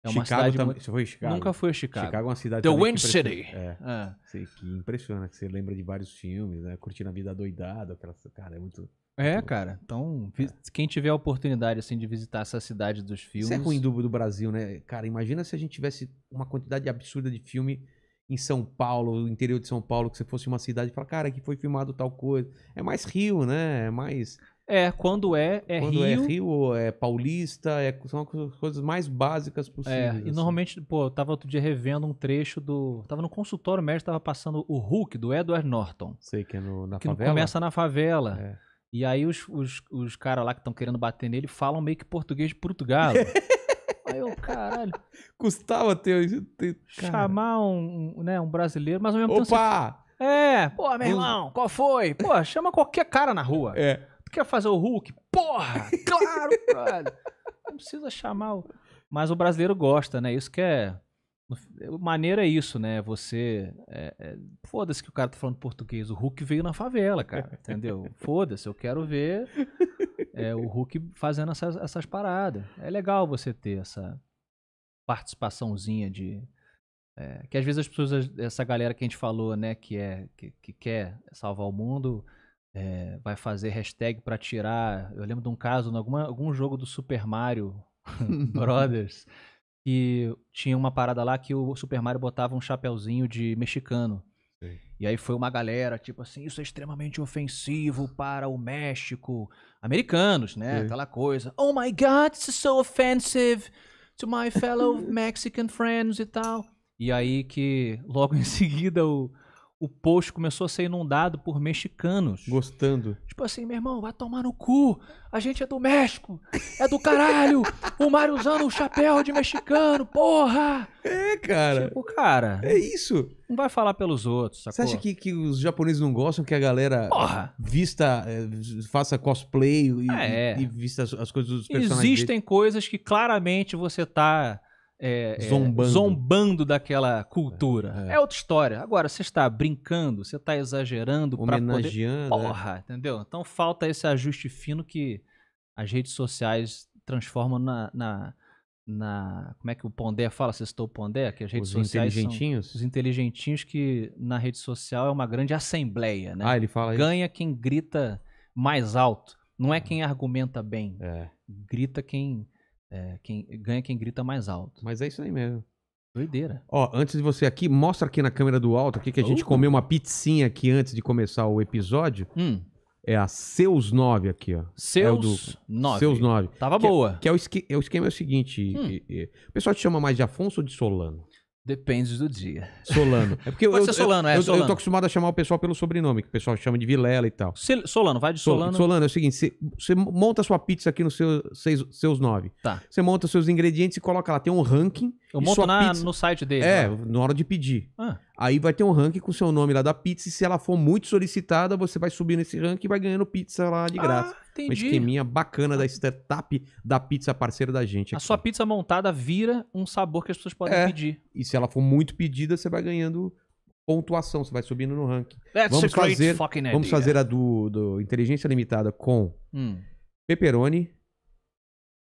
É uma Chicago cidade também. Muito... Você foi Chicago? Nunca foi a Chicago. Chicago é uma cidade The Wind City. É. é. que impressiona, que você lembra de vários filmes, né? Curtindo a vida doidada, aquela... cara, é muito... É, cara. Então, é. quem tiver a oportunidade, assim, de visitar essa cidade dos filmes... Isso é ruim do, do Brasil, né? Cara, imagina se a gente tivesse uma quantidade absurda de filme em São Paulo, no interior de São Paulo, que você fosse uma cidade e falar, cara, aqui foi filmado tal coisa. É mais Rio, né? É mais. É, quando é, é quando Rio. é Rio, é Paulista, é- são as coisas mais básicas possíveis. É, e assim. normalmente, pô, eu tava outro dia revendo um trecho do. Tava no consultório médico, tava passando o Hulk do Edward Norton. Sei que é no, na Que favela. começa na favela. É. E aí os, os, os caras lá que estão querendo bater nele falam meio que português de Portugal. aí eu, caralho. Custava ter. ter chamar um, né, um brasileiro, mas ao mesmo Opa! tempo. Opa! Você... É, pô, meu irmão, qual foi? Pô, chama qualquer cara na rua. É. Tu quer fazer o Hulk? Porra! Claro, brother! Não precisa chamar o. Mas o brasileiro gosta, né? Isso que é. Eh, Maneira é isso, né? Você. É, é, Foda-se que o cara tá falando português. O Hulk veio na favela, cara. Entendeu? Foda-se, eu quero ver é, o Hulk fazendo essas, essas paradas. É legal você ter essa participaçãozinha de. É, que às vezes as pessoas, essa galera que a gente falou, né, que, é, que, que quer salvar o mundo, é, vai fazer hashtag para tirar. Eu lembro de um caso, em algum jogo do Super Mario Brothers que tinha uma parada lá que o Super Mario botava um chapéuzinho de mexicano. Sim. E aí foi uma galera, tipo assim, isso é extremamente ofensivo para o México. Americanos, né? Sim. Aquela coisa. Oh my God, this is so offensive to my fellow Mexican friends e tal. E aí que logo em seguida o o post começou a ser inundado por mexicanos. Gostando. Tipo assim, meu irmão, vai tomar no cu. A gente é do México. É do caralho. o Mário usando o chapéu de mexicano, porra. É, cara. Tipo, cara. É isso. Não vai falar pelos outros, sacou? Você acha que, que os japoneses não gostam que a galera porra. vista, é, faça cosplay e, é. e vista as, as coisas dos personagens? Existem coisas que claramente você tá é, é, zombando. É, zombando. daquela cultura. É, é, outra história. Agora, você está brincando, você está exagerando para poder... Né? Porra, entendeu? Então falta esse ajuste fino que as redes sociais transformam na... na, na como é que o Pondé fala? Você citou o Pondé? Que as redes os sociais inteligentinhos? os inteligentinhos que na rede social é uma grande assembleia, né? Ah, ele fala Ganha isso. quem grita mais alto. Não é hum. quem argumenta bem. É. Grita quem é, quem, ganha quem grita mais alto. Mas é isso aí mesmo. Doideira. Ó, antes de você aqui, mostra aqui na câmera do alto aqui que a gente Opa. comeu uma pizzinha aqui antes de começar o episódio. Hum. É a Seus 9 aqui, ó. É Seus é 9. Seus 9. Tava que, é boa. Que é o, é o esquema é o seguinte, hum. o pessoal te chama mais de Afonso ou de Solano? Depende do dia. Solano. É porque Pode eu, ser Solano, eu, é. Eu, Solano. eu tô acostumado a chamar o pessoal pelo sobrenome, que o pessoal chama de Vilela e tal. Se, Solano, vai de Solano. Solano, é o seguinte: você monta sua pizza aqui nos seu, seus nove. Tá. Você monta seus ingredientes e coloca lá. Tem um ranking. Eu monto na, pizza... no site dele. É, né? na hora de pedir. Ah. Aí vai ter um ranking com o seu nome lá da pizza. E se ela for muito solicitada, você vai subir nesse ranking e vai ganhando pizza lá de ah, graça. Ah, entendi. Uma esqueminha bacana da ah. startup da pizza parceira da gente. Aqui. A sua pizza montada vira um sabor que as pessoas podem é. pedir. E se ela for muito pedida, você vai ganhando pontuação, você vai subindo no ranking. That's vamos fazer, vamos fazer a do, do Inteligência Limitada com hum. pepperoni,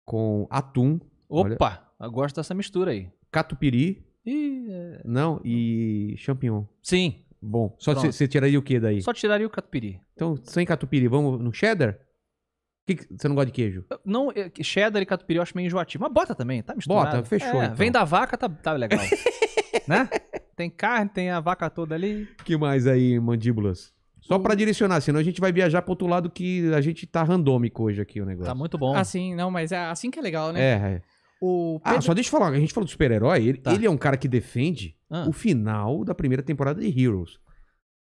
com atum. Opa, olha, eu gosto dessa mistura aí. Catupiry é, não, e champignon. Sim. Bom, só você tiraria o que daí? Só tiraria o catupiry. Então, sem catupiry, vamos no cheddar? você não gosta de queijo? Não, é, cheddar e catupiry eu acho meio enjoativo. Mas bota também, tá misturado. Bota, fechou. É, então. Vem da vaca, tá, tá legal. né? Tem carne, tem a vaca toda ali. que mais aí, mandíbulas? Só para direcionar, senão a gente vai viajar pro outro lado que a gente tá randômico hoje aqui o negócio. Tá muito bom. Assim, não, mas é assim que é legal, né? É, é. O ah, Pedro... Ah, só deixa eu falar, a gente falou do super-herói, ele, tá. ele, é um cara que defende ah. o final da primeira temporada de Heroes.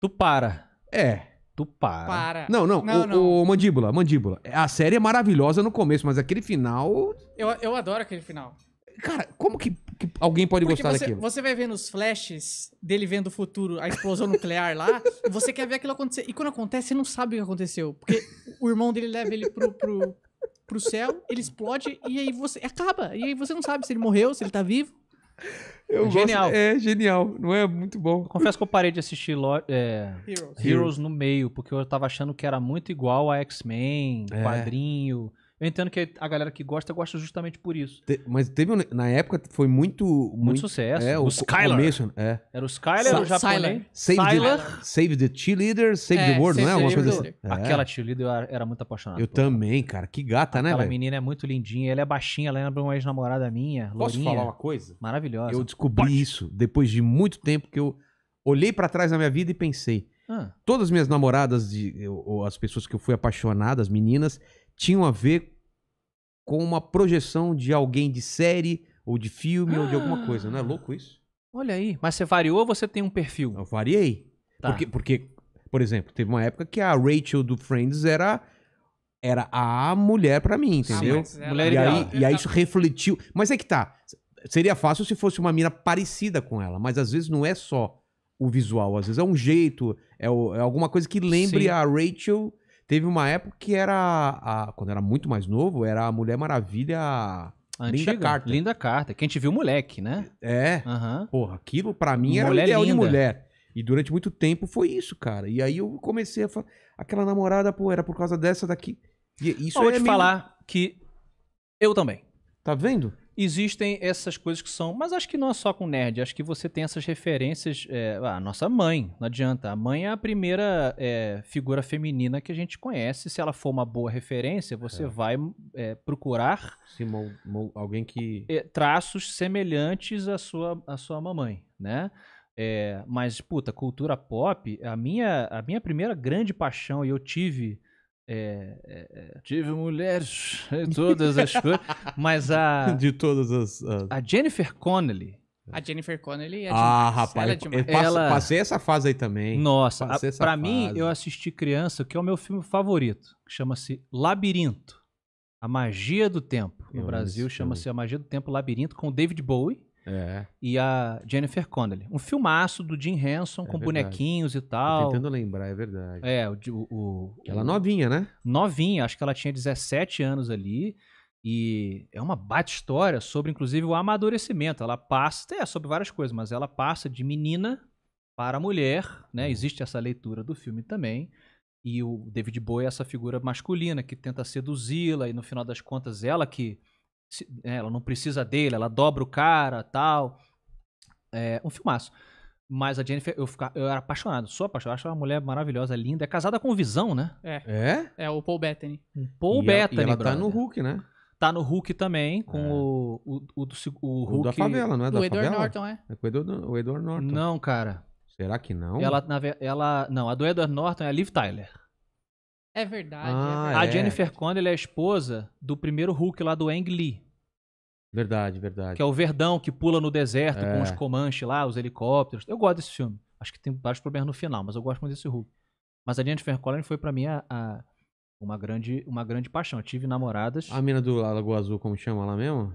Tu para. É. Tu para. para. Não, não, não, o, não. O Mandíbula, Mandíbula. A série é maravilhosa no começo, mas aquele final... Eu, eu adoro aquele final. Cara, como que, que alguém pode Porque gostar você, daquilo? Você vai vendo os flashes dele vendo o futuro, a explosão nuclear lá, você quer ver aquilo acontecer. E quando acontece, você não sabe o que aconteceu. Porque o irmão dele leva ele pro, pro pro céu, ele explode e aí você. Acaba. E aí você não sabe se ele morreu, se ele tá vivo. Eu é gosto, genial. É genial, não é? Muito bom. Eu confesso que eu parei de assistir é, Heroes. Heroes. no meio, porque eu tava achando que era muito igual a X-Men, é. quadrinho. Eu entendo que a galera que gosta, gosta justamente por isso. Te, mas teve um, Na época foi muito. Muito, muito sucesso. É, o, o Skyler. é. Era o Skyler, Sa o japonês. Save, The, save the cheerleader, save é, the world, não é? Alguma coisa assim. É. Aquela cheerleader eu era muito apaixonado. Eu também, cara. Que gata, né, Aquela né, velho? Aquela menina é muito lindinha. Ela é baixinha, ela lembra uma ex-namorada minha. Posso falar uma coisa? Maravilhosa. Eu descobri Pode. isso depois de muito tempo que eu olhei para trás na minha vida e pensei. Ah. Todas as minhas namoradas, de, as pessoas que eu fui apaixonado, as meninas, tinham a ver com uma projeção de alguém de série ou de filme ah. ou de alguma ah. coisa. Não é louco isso? Olha aí. Mas você variou ou você tem um perfil? Eu variei. Tá. Porque, porque, por exemplo, teve uma época que a Rachel do Friends era era a mulher para mim, ah, entendeu? Sim, era... mulher e, aí, e aí isso refletiu. Mas é que tá. Seria fácil se fosse uma mina parecida com ela, mas às vezes não é só o visual, às vezes é um jeito, é, o, é alguma coisa que lembre Sim. a Rachel Teve uma época que era. A, quando era muito mais novo, era a Mulher Maravilha. Antiga, linda carta Linda carta Que a gente viu moleque, né? É. Uhum. Porra, aquilo pra mim era mulher ideal linda. de mulher. E durante muito tempo foi isso, cara. E aí eu comecei a falar. Aquela namorada, pô, era por causa dessa daqui. E isso é te meio... falar que eu também. Tá vendo? existem essas coisas que são. Mas acho que não é só com nerd, acho que você tem essas referências. É, a nossa mãe, não adianta. A mãe é a primeira é, figura feminina que a gente conhece. Se ela for uma boa referência, você é. vai é, procurar alguém que. É, traços semelhantes à sua, à sua mamãe, né? É, mas, puta, cultura pop, a minha, a minha primeira grande paixão, e eu tive é, é, é, tive mulheres de todas as coisas, mas a. De todas as. A Jennifer Connelly. A Jennifer Connelly é Ah, rapaz, ela, é ela... passei essa fase aí também. Nossa, a, pra fase. mim, eu assisti criança, que é o meu filme favorito, que chama-se Labirinto. A Magia do Tempo. No Brasil chama-se A Magia do Tempo Labirinto, com o David Bowie. É. E a Jennifer Connelly. Um filmaço do Jim Henson é com verdade. bonequinhos e tal. Tô tentando lembrar, é verdade. É, o, o, Ela é o, novinha, né? Novinha, acho que ela tinha 17 anos ali. E é uma bate história sobre, inclusive, o amadurecimento. Ela passa, é, sobre várias coisas, mas ela passa de menina para mulher, né? Uhum. Existe essa leitura do filme também. E o David Bowie é essa figura masculina que tenta seduzi-la e no final das contas ela que é, ela não precisa dele, ela dobra o cara tal. É um filmaço. Mas a Jennifer, eu, fica, eu era apaixonado, sou apaixonado, acho uma mulher maravilhosa, linda. É casada com o Visão, né? É. É? É o Paul Bettany. O Paul e Bettany, e ela brother. tá no Hulk, né? Tá no Hulk também, com é. o, o, o, o, Hulk... O da favela, não é da o Edward favela? Norton, é. É com o Edward, o Edward Norton. Não, cara. Será que não? Ela, na, ela, não, a do Edward Norton é a Liv Tyler. É verdade. É ah, é verdade. A Jennifer Connelly é a esposa do primeiro Hulk lá do Ang Lee. Verdade, verdade. Que é o Verdão que pula no deserto é. com os Comanche lá, os helicópteros. Eu gosto desse filme. Acho que tem vários problemas no final, mas eu gosto muito desse Hulk. Mas a Jennifer Connelly foi para mim a, a, uma, grande, uma grande paixão. Eu tive namoradas. A mina do Lagoa Azul, como chama lá mesmo?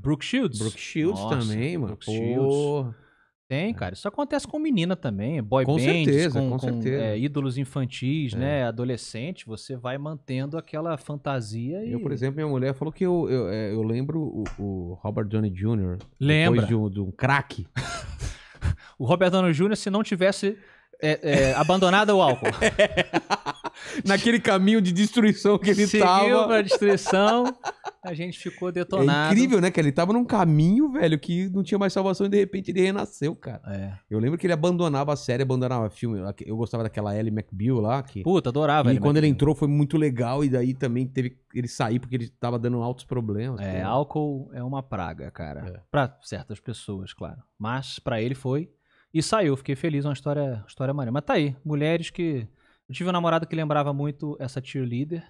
Brooke Shields. Brooke Shields Nossa, também, mano. Brooke Shields. Porra. Tem, é. cara. Isso acontece com menina também. Boy com bands, certeza, com, com, certeza. Com, é, ídolos infantis, é. né? Adolescente, você vai mantendo aquela fantasia. E... Eu, por exemplo, minha mulher falou que eu, eu, é, eu lembro o, o, Robert Downey Jr. Lembra. Depois de um, de um craque. o Robert Downey Jr., se não tivesse é, é, abandonada o álcool. É. Naquele caminho de destruição que ele Seguiu tava. pra destruição, a gente ficou é detonado. É incrível, né? Que ele tava num caminho, velho, que não tinha mais salvação e de repente ele renasceu, cara. É. Eu lembro que ele abandonava a série, abandonava filme. Eu gostava daquela Ellie McBeal lá. Que... Puta, adorava. E quando ele entrou foi muito legal e daí também teve ele sair porque ele tava dando altos problemas. É, álcool é uma praga, cara. É. Pra certas pessoas, claro. Mas para ele foi e saiu, fiquei feliz, uma história, uma história maneira. Mas tá aí, mulheres que. Eu tive um namorado que lembrava muito essa cheerleader,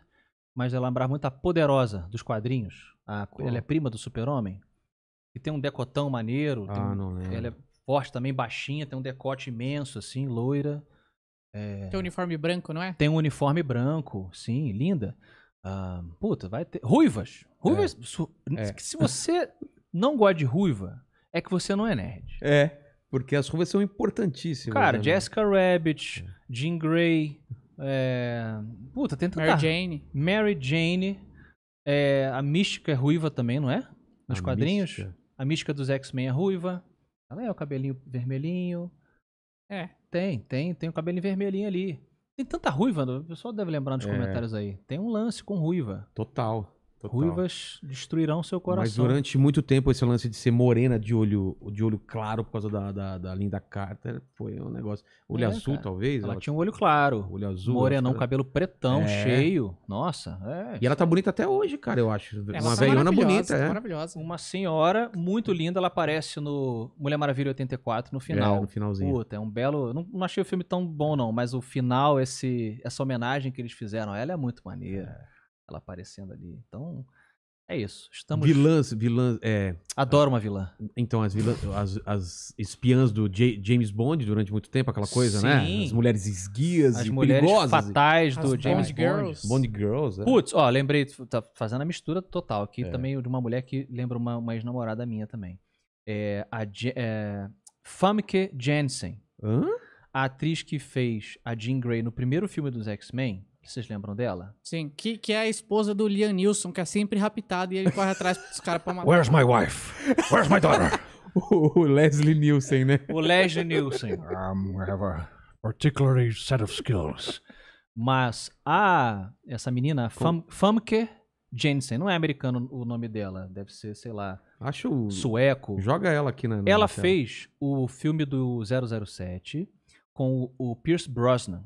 mas ela lembrava muito a poderosa dos quadrinhos. A, Ela é prima do super-homem. E tem um decotão maneiro. Ah, um, não lembro. Ela é forte também, baixinha, tem um decote imenso, assim, loira. É... Tem um uniforme branco, não é? Tem um uniforme branco, sim, linda. Ah, puta, vai ter. Ruivas! Ruivas. É. Su... É. Se você não gosta de ruiva, é que você não é nerd. É. Porque as ruas são importantíssimas. Cara, né, Jessica Rabbit, é. Jean Grey, é... puta, tenta Mary Jane. Mary Jane. É... A Mística é ruiva também, não é? Nos a quadrinhos. Mística. A Mística dos X-Men é ruiva. Ela é o cabelinho vermelhinho. É. Tem, tem, tem o cabelinho vermelhinho ali. Tem tanta ruiva, o pessoal deve lembrar nos é. comentários aí. Tem um lance com ruiva. Total. Total. Ruivas destruirão seu coração. Mas durante muito tempo esse lance de ser morena de olho, de olho claro por causa da, da, da Linda Carter foi um negócio. Olho é, azul, cara. talvez? Ela, ela, tinha um olho claro. Olho azul. Morenão, cara... cabelo pretão, é. cheio. Nossa. É. E ela tá bonita até hoje, cara, eu acho. É, uma tá velhona bonita. Tá é. Maravilhosa. Uma senhora muito linda. Ela aparece no Mulher Maravilha 84, no é, final. É, no finalzinho. Puta, é um belo. Não, não achei o filme tão bom, não, mas o final, esse, essa homenagem que eles fizeram a ela é muito maneira. É ela aparecendo ali. Então, é isso. Estamos. Vilãs, vilãs. É... Adoro uma vilã. Então, as vilãs. as, as espiãs do J James Bond durante muito tempo, aquela coisa, né? Sim. né? As mulheres esguias, as mulheres fatais do as James Bond. Girls. Bond Girls. É. Putz, ó, lembrei, tá fazendo a mistura total aqui é. também de uma mulher que lembra uma, uma ex-namorada minha também. É, a é, Famke Jensen. Hã? A atriz que fez a Jean Grey no primeiro filme dos X-Men vocês lembram dela? Sim, que, que é a esposa do Liam Nilsson, que é sempre raptado e ele corre atrás dos caras pra matar. Where's my wife? Where's my daughter? o, o Leslie Nielsen, né? O Leslie Nielsen. Um, I have a particular set of skills. Mas a essa menina, Fam, Famke Jensen, não é americano o nome dela, deve ser, sei lá, acho sueco. Joga ela aqui na, na Ela fez o filme do 007 com o, o Pierce Brosnan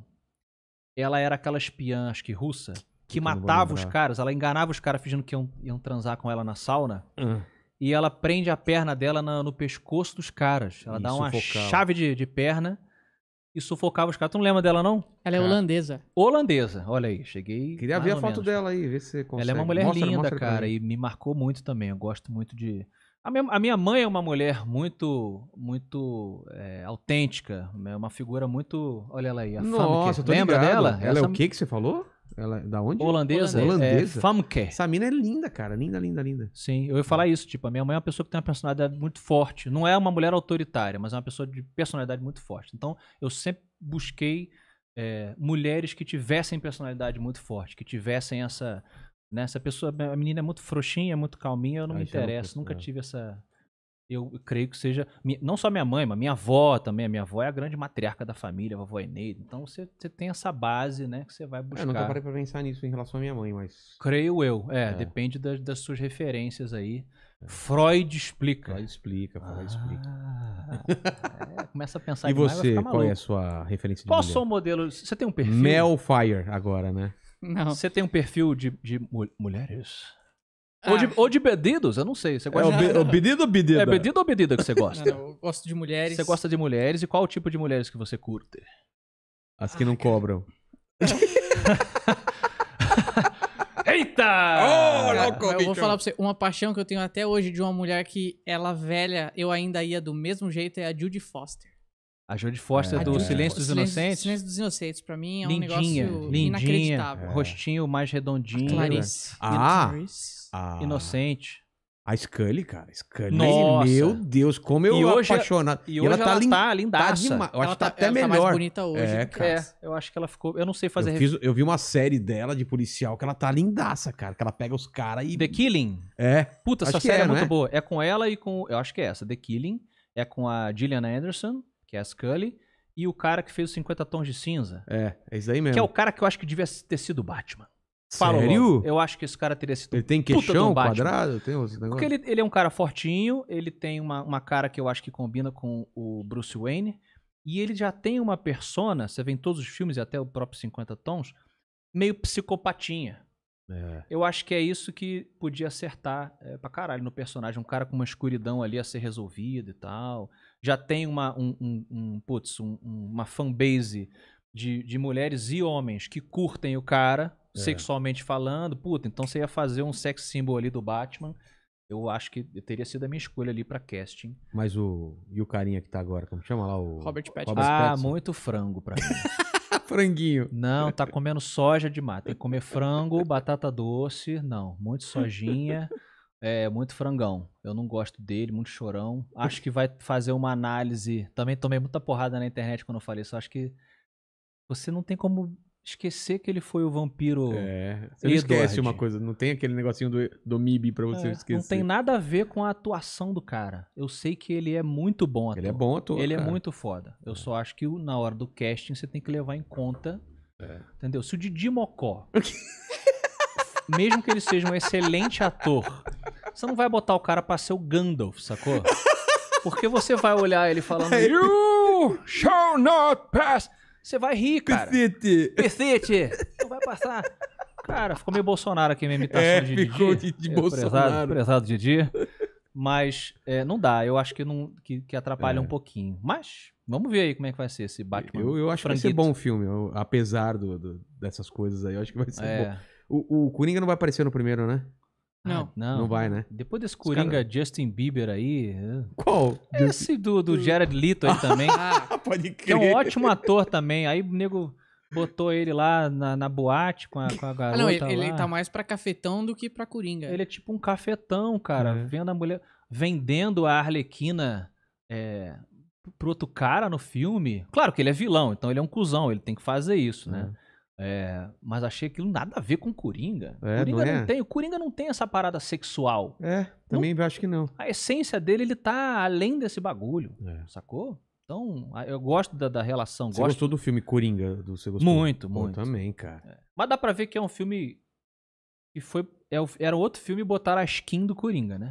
ela era aquela espiã, acho que russa, que matava os caras, ela enganava os caras fingindo que iam, iam transar com ela na sauna. Hum. E ela prende a perna dela na, no pescoço dos caras. Ela e dá uma chave de, de perna e sufocava os caras. Tu não lembra dela, não? Ela é, é. holandesa. Holandesa, olha aí, cheguei. Queria ver a foto menos. dela aí, ver se você consegue. Ela é uma mulher mostra, linda, mostra cara, e me marcou muito também. Eu gosto muito de. A minha, mãe é uma mulher muito, muito é, autêntica, é uma figura muito. Olha ela aí, a Nossa, Famke. Lembra ligado. dela? Ela Essa... é o que que você falou? Ela é da onde? Holandesa. É, Holandesa. É, Famke. Essa mina é linda, cara. Linda, linda, linda. Sim, eu ia falar isso. Tipo, a minha mãe é uma pessoa que tem uma personalidade muito forte. Não é uma mulher autoritária, mas é uma pessoa de personalidade muito forte. Então, eu sempre busquei é, mulheres que tivessem personalidade muito forte, que tivessem essa né? pessoa, a menina é muito frouxinha, muito calminha, eu não ah, me então interesso, nunca tive essa. Eu creio que seja. Não só minha mãe, mas minha avó também. A minha avó é a grande matriarca da família, a vovó Eneida. Então você, você tem essa base, né, que você vai buscar. É, eu nunca parei pra pensar nisso em relação à minha mãe, mas. Creio eu, é, é. depende das, das suas referências aí. É. Freud explica. Freud explica, Freud ah, explica. É, começa a pensar E você, qual é a sua referência de Qual sou o modelo? Você tem um perfil? Mel Fire agora, né? Não. Você tem um perfil de, de mulheres? Ah. Ou, de, ou de eu não sei. Você é gosta é, de... o ou bedida? É bedido ou bedida que você gosta? Não, eu gosto de mulheres. Você gosta de mulheres e qual o tipo de mulheres que você curte? As que ah, não cara. cobram. Eita! Oh, louco, eu vou falar pra você, uma paixão que eu tenho até hoje de uma mulher que ela velha, eu ainda ia do mesmo jeito, é a Judy Foster. A Jodie Foster é, do Silêncio dos Inocentes. Silêncio dos Inocentes, pra mim, é lindinha, um negócio lindinha, inacreditável. É. Rostinho mais redondinho. A ah. Clarice. Ah, Inocente. A Scully, cara. Scully. Nossa. Meu Deus, como eu e hoje, apaixonado. E, hoje tá ela, tá, ela lin... tá lindaça. Tá Eu acho que tá, tá até ela melhor. Tá mais bonita hoje. É, cara. É, eu acho que ela ficou... Eu não sei fazer... Eu, fiz, eu vi uma série dela de policial que ela tá lindaça, cara. Que ela pega os caras e... The Killing. É. Puta, acho essa série é, é muito é? boa. É com ela e com... Eu acho que é essa. The Killing. É com a Gillian Anderson que é a Scully, e o cara que fez os 50 tons de cinza. É, é isso aí mesmo. Que é o cara que eu acho que devia ter sido o Batman. Fala Sério? Logo. Eu acho que esse cara teria sido. Ele tem queixão um quadrado? Tem Porque ele, ele é um cara fortinho, ele tem uma, uma cara que eu acho que combina com o Bruce Wayne. E ele já tem uma persona, você vê em todos os filmes e até o próprio 50 Tons, meio psicopatinha. É. Eu acho que é isso que podia acertar é, pra caralho no personagem. Um cara com uma escuridão ali a ser resolvido e tal. Já tem uma, um, um, um putz, um, uma fanbase de, de mulheres e homens que curtem o cara, é. sexualmente falando. Puta, então você ia fazer um sex symbol ali do Batman. Eu acho que teria sido a minha escolha ali pra casting. Mas o. E o carinha que tá agora, como chama lá? O Robert Pattinson. Robert ah, Pattinson. muito frango pra mim. Franguinho. Não, tá comendo soja demais. Tem que comer frango, batata doce. Não, muito sojinha. É, muito frangão. Eu não gosto dele, muito chorão. Acho que vai fazer uma análise. Também tomei muita porrada na internet quando eu falei isso. Acho que você não tem como esquecer que ele foi o vampiro. É, você esquece uma coisa, não tem aquele negocinho do, do MIB pra você é, esquecer. Não tem nada a ver com a atuação do cara. Eu sei que ele é muito bom é ator. Ele é bom ator. Ele cara. é muito foda. Eu é. só acho que na hora do casting você tem que levar em conta. É. Entendeu? Se o Didi Mocó. mesmo que ele seja um excelente ator, você não vai botar o cara pra ser o Gandalf, sacou? Porque você vai olhar ele falando. You shall not pass! Você vai rir, cara. Pecete. Pecete. Não vai passar. Cara, ficou meio Bolsonaro aqui minha imitação é, de ficou Didi. de, de é, Bolsonaro. Prezado, prezado Didi. Mas é, não dá. Eu acho que, não, que, que atrapalha é. um pouquinho. Mas vamos ver aí como é que vai ser esse Batman. Eu, eu acho franquito. que vai ser bom o filme. Eu, apesar do, do, dessas coisas aí, eu acho que vai ser é. bom. O, o Coringa não vai aparecer no primeiro, né? Ah, não. Ah, não. Não vai, né? Depois desse Coringa cara... Justin Bieber aí. É. Qual? Esse do, do Jared Leto aí também. ah, pode crer. Que é um ótimo ator também. Aí o nego botou ele lá na, na boate com a, com a garota. Ah, não, ele, lá. ele tá mais pra cafetão do que pra Coringa. Ele é tipo um cafetão, cara. É. Vendo a mulher. Vendendo a Arlequina. É, pro outro cara no filme. Claro que ele é vilão, então ele é um cuzão, ele tem que fazer isso, né? É. É, mas achei aquilo nada a ver com Coringa. É, Coringa não, é? não, tem, o Coringa não tem essa parada sexual. É, também não, acho que não. A essência dele, ele tá além desse bagulho, é. sacou? Então, eu gosto da, da relação. Você gosto... gostou do filme Coringa? Do, você gostou? Muito, muito. também, cara. É. Mas dá pra ver que é um filme que foi... É era outro filme e botaram a skin do Coringa, né?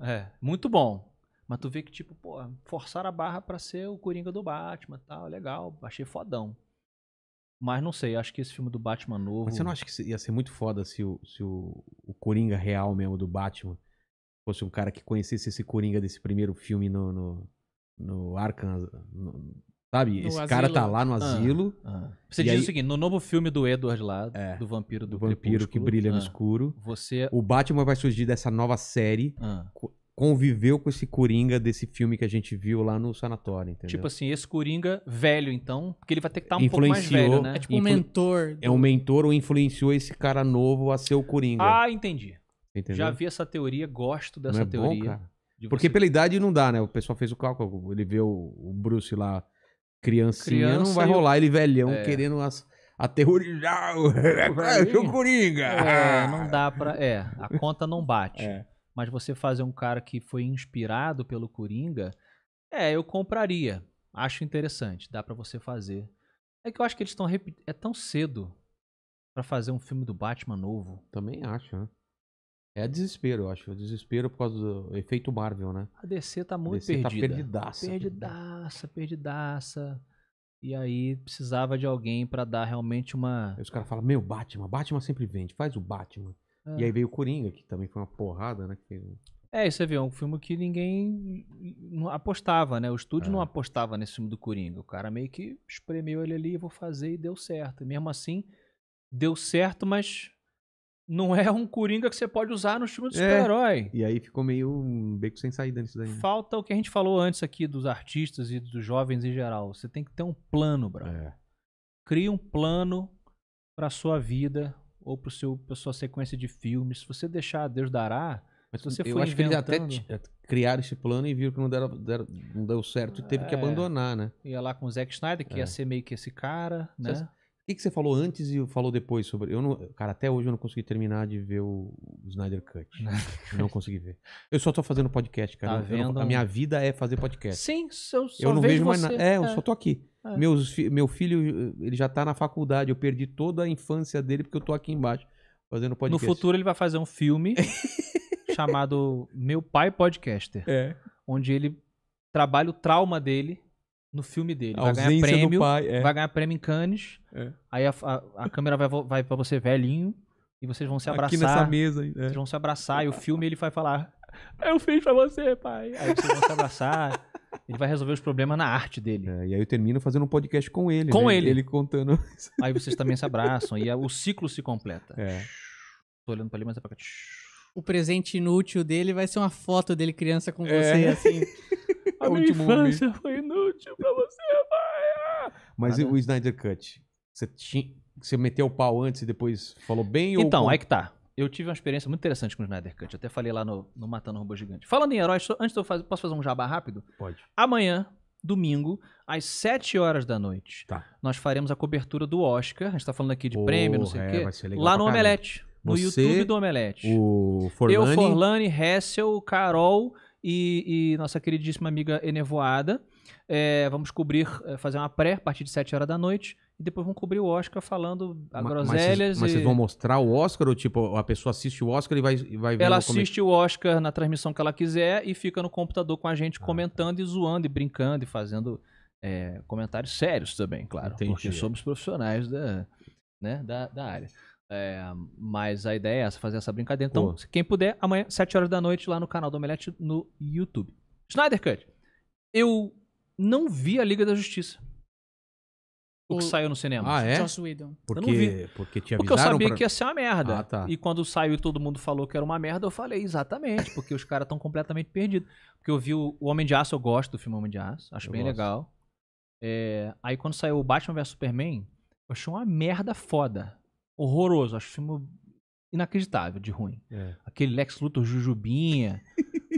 É. É, muito bom. Mas tu vê que, tipo, pô, forçaram a barra pra ser o Coringa do Batman e tal, legal, achei fodão. Mas não sei, acho que esse filme do Batman novo. Mas você não acha que ia ser muito foda se o, se o, o Coringa real mesmo do Batman fosse um cara que conhecesse esse Coringa desse primeiro filme no, no, no Arkham. No, sabe? No esse asilo. cara tá lá no ah, asilo. Ah, ah. Você diz aí... o seguinte: no novo filme do Edward lá, é, do vampiro do, do vampiro que brilha ah. no escuro. Você... O Batman vai surgir dessa nova série. Ah conviveu com esse Coringa desse filme que a gente viu lá no sanatório, entendeu? Tipo assim, esse Coringa velho, então, porque ele vai ter que estar tá um pouco mais velho, né? É tipo um mentor. Do... É um mentor ou influenciou esse cara novo a ser o Coringa. Ah, entendi. Entendeu? Já vi essa teoria, gosto dessa é teoria. Bom, cara? De porque pela idade não dá, né? O pessoal fez o cálculo, ele vê o Bruce lá criancinha, Criança não vai rolar ele velhão é. querendo as aterrorizar ah, o Coringa. É, não dá pra... É, a conta não bate. É mas você fazer um cara que foi inspirado pelo Coringa, é, eu compraria. Acho interessante, dá para você fazer. É que eu acho que eles estão repetindo. É tão cedo para fazer um filme do Batman novo. Também acho, né? É desespero, eu acho. Desespero por causa do efeito Marvel, né? A DC tá muito DC tá perdida. Tá perdidaça. Perdidaça, perdidaça. E aí precisava de alguém para dar realmente uma. Aí os caras falam, meu, Batman, Batman sempre vende, faz o Batman. E aí ah. veio o Coringa, que também foi uma porrada, né? Que... É, isso você vê, é um filme que ninguém apostava, né? O estúdio é. não apostava nesse filme do Coringa. O cara meio que espremeu ele ali, vou fazer e deu certo. E mesmo assim, deu certo, mas não é um Coringa que você pode usar no filme de é, super-herói. É. E aí ficou meio um beco sem saída nisso daí. Né? Falta o que a gente falou antes aqui dos artistas e dos jovens em geral. Você tem que ter um plano, bro. É. Cria um plano pra sua vida, ou pro seu sua sequência de filmes. Se você deixar Deus dará, mas você eu acho inventando... que eles até é, criaram esse plano e viram que não, deram, deram não deu certo e teve é, que abandonar, né? Ia lá com o Zack Snyder, que é. ia ser meio que esse cara, né? que, que você falou antes e falou depois sobre. Eu não, cara, até hoje eu não consegui terminar de ver o, o Snyder Cut. não consegui ver. Eu só tô fazendo podcast, cara. Tá vendo? Não, a minha vida é fazer podcast. Sim, eu só Eu não vejo mais É, é, eu é. só tô aqui. É. Meus, meu filho, ele já tá na faculdade. Eu perdi toda a infância dele porque eu tô aqui embaixo fazendo podcast. No futuro ele vai fazer um filme chamado Meu Pai Podcaster. É. Onde ele trabalha o trauma dele no filme dele. A vai ganhar prêmio, pai, é. vai ganhar prêmio em Cannes. É. Aí a, a, a, câmera vai, vai para você velhinho e vocês vão se abraçar. Aqui nessa mesa. É. Vocês vão se abraçar e o filme ele vai falar: é, "Eu fiz para você, pai". Aí vocês vão se abraçar. Ele vai resolver os problemas na arte dele. É, e aí eu termino fazendo um podcast com ele. Com né? ele. Ele contando. Aí vocês também se abraçam e o ciclo se completa. É. Tô olhando pra ele mas é pra cá. O presente inútil dele vai ser uma foto dele criança com é. você, assim. A é minha infância momento. foi inútil pra você, Maia! Mas ah, o Snyder Cut? Você, tinha, você meteu o pau antes e depois falou bem? Então, ou... é que tá. Eu tive uma experiência muito interessante com o Snyder Cut. Eu até falei lá no, no Matando Robô Gigante. Falando em heróis, antes eu posso fazer um jabá rápido? Pode. Amanhã, domingo, às 7 horas da noite, tá. nós faremos a cobertura do Oscar. A gente tá falando aqui de Porra, prêmio, não sei é, o quê. lá no Omelete. No Você, YouTube do Omelete. O Forlani. Eu, Forlani, Hessel, Carol e, e nossa queridíssima amiga Enevoada. É, vamos cobrir, é, fazer uma pré a partir de 7 horas da noite. E depois vamos cobrir o Oscar falando a mas, groselhas. Mas, vocês e... vão mostrar o Oscar ou tipo, a pessoa assiste o Oscar e vai, vai ver Ela assiste o Oscar na transmissão que ela quiser e fica no computador com a gente ah, comentando tá. e zoando e brincando e fazendo é, comentários sérios também, claro. Entendi. Porque somos profissionais da, né, da, da área. É, mas a ideia é essa, fazer essa brincadeira. Então, Pô. quem puder, amanhã, 7 horas da noite, lá no canal do Omelete no YouTube. Snyder Cut. Eu não vi a Liga da Justiça. O, o que saiu no cinema. Ah, é? Joss Whedon. Porque, eu não vi. porque tinha Porque eu sabia pra... que ia ser uma merda. Ah, tá. E quando saiu e todo mundo falou que era uma merda, eu falei, exatamente, porque os caras estão completamente perdidos. Porque eu vi o Homem de Aço, eu gosto do filme Homem de Aço, acho eu bem gosto. legal. É, aí quando saiu o Batman vs Superman, eu achei uma merda foda horroroso. Acho o filme inacreditável de ruim. É. Aquele Lex Luthor jujubinha.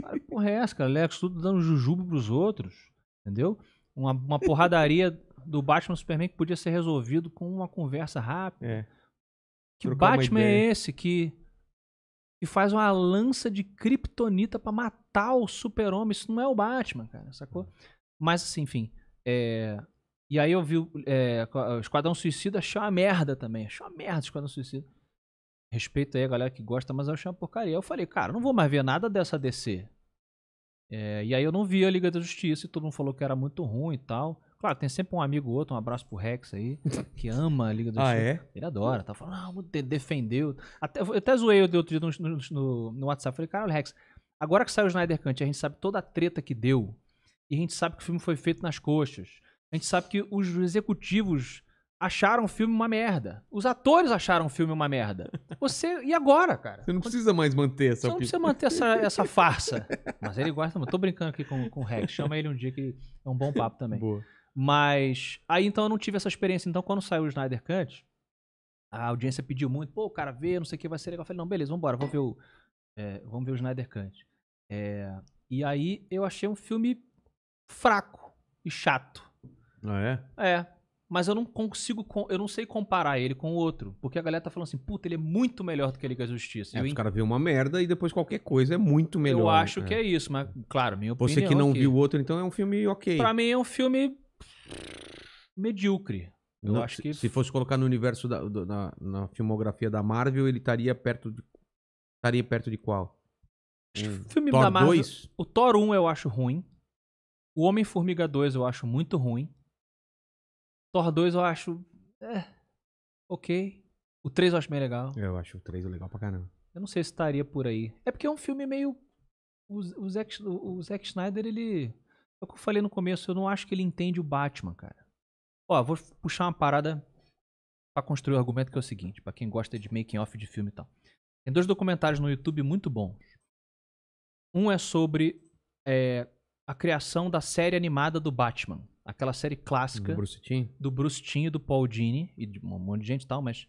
cara, porra é essa, cara? Lex Luthor dando jujuba pros outros. Entendeu? Uma, uma porradaria do Batman Superman que podia ser resolvido com uma conversa rápida. É. Que Trocar Batman é esse que, que faz uma lança de kryptonita para matar o super-homem? Isso não é o Batman, cara, sacou? Hum. Mas, assim, enfim, é, e aí eu vi é, o Esquadrão Suicida, achei uma merda também. Achei uma merda o Esquadrão Suicida. Respeito aí a galera que gosta, mas eu achei uma porcaria. Eu falei, cara, não vou mais ver nada dessa DC. É, e aí eu não vi a Liga da Justiça e todo mundo falou que era muito ruim e tal. Claro, tem sempre um amigo ou outro, um abraço pro Rex aí, que ama a Liga da ah, Justiça. Ah, é? Ele adora, tá falando, ah, defendeu. Até, eu até zoei eu outro dia no, no, no WhatsApp. Falei, cara Rex, agora que saiu o Snyder Cut, a gente sabe toda a treta que deu. E a gente sabe que o filme foi feito nas coxas. A gente sabe que os executivos acharam o filme uma merda. Os atores acharam o filme uma merda. Você. E agora, cara? Você não precisa mais manter essa. Você não precisa manter essa, essa farsa. Mas ele gosta. Mas tô brincando aqui com, com o Rex. Chama ele um dia que é um bom papo também. Boa. Mas. Aí então eu não tive essa experiência. Então, quando saiu o Snyder Cut, a audiência pediu muito. Pô, o cara vê, não sei o que, vai ser legal. Eu falei, não, beleza, embora, vamos ver o. É, vamos ver o Snyder Cut. É, e aí eu achei um filme fraco e chato. Ah, é? É. Mas eu não consigo, eu não sei comparar ele com o outro. Porque a galera tá falando assim, puta, ele é muito melhor do que a Liga da Justiça. É, eu os caras veem uma merda e depois qualquer coisa é muito melhor. Eu acho né? que é isso, mas claro, minha opinião... Você que não é viu o outro, então é um filme ok. Pra mim é um filme medíocre. Eu não, acho que... Se fosse colocar no universo da, da, na filmografia da Marvel, ele estaria perto de. Estaria perto de qual? Um, filme Thor da Marvel. 2? O Thor 1 eu acho ruim. O Homem-Formiga 2 eu acho muito ruim. Thor 2 eu acho. É. Ok. O 3 eu acho bem legal. Eu acho o 3 legal pra caramba. Eu não sei se estaria por aí. É porque é um filme meio. O, o, Zack, o, o Zack Snyder, ele. É o que eu falei no começo, eu não acho que ele entende o Batman, cara. Ó, vou puxar uma parada para construir o um argumento que é o seguinte, para quem gosta de making off de filme e tal. Tem dois documentários no YouTube muito bons. Um é sobre é, a criação da série animada do Batman. Aquela série clássica do Bruce Timm, do, do Paul Dini e de um monte de gente e tal, mas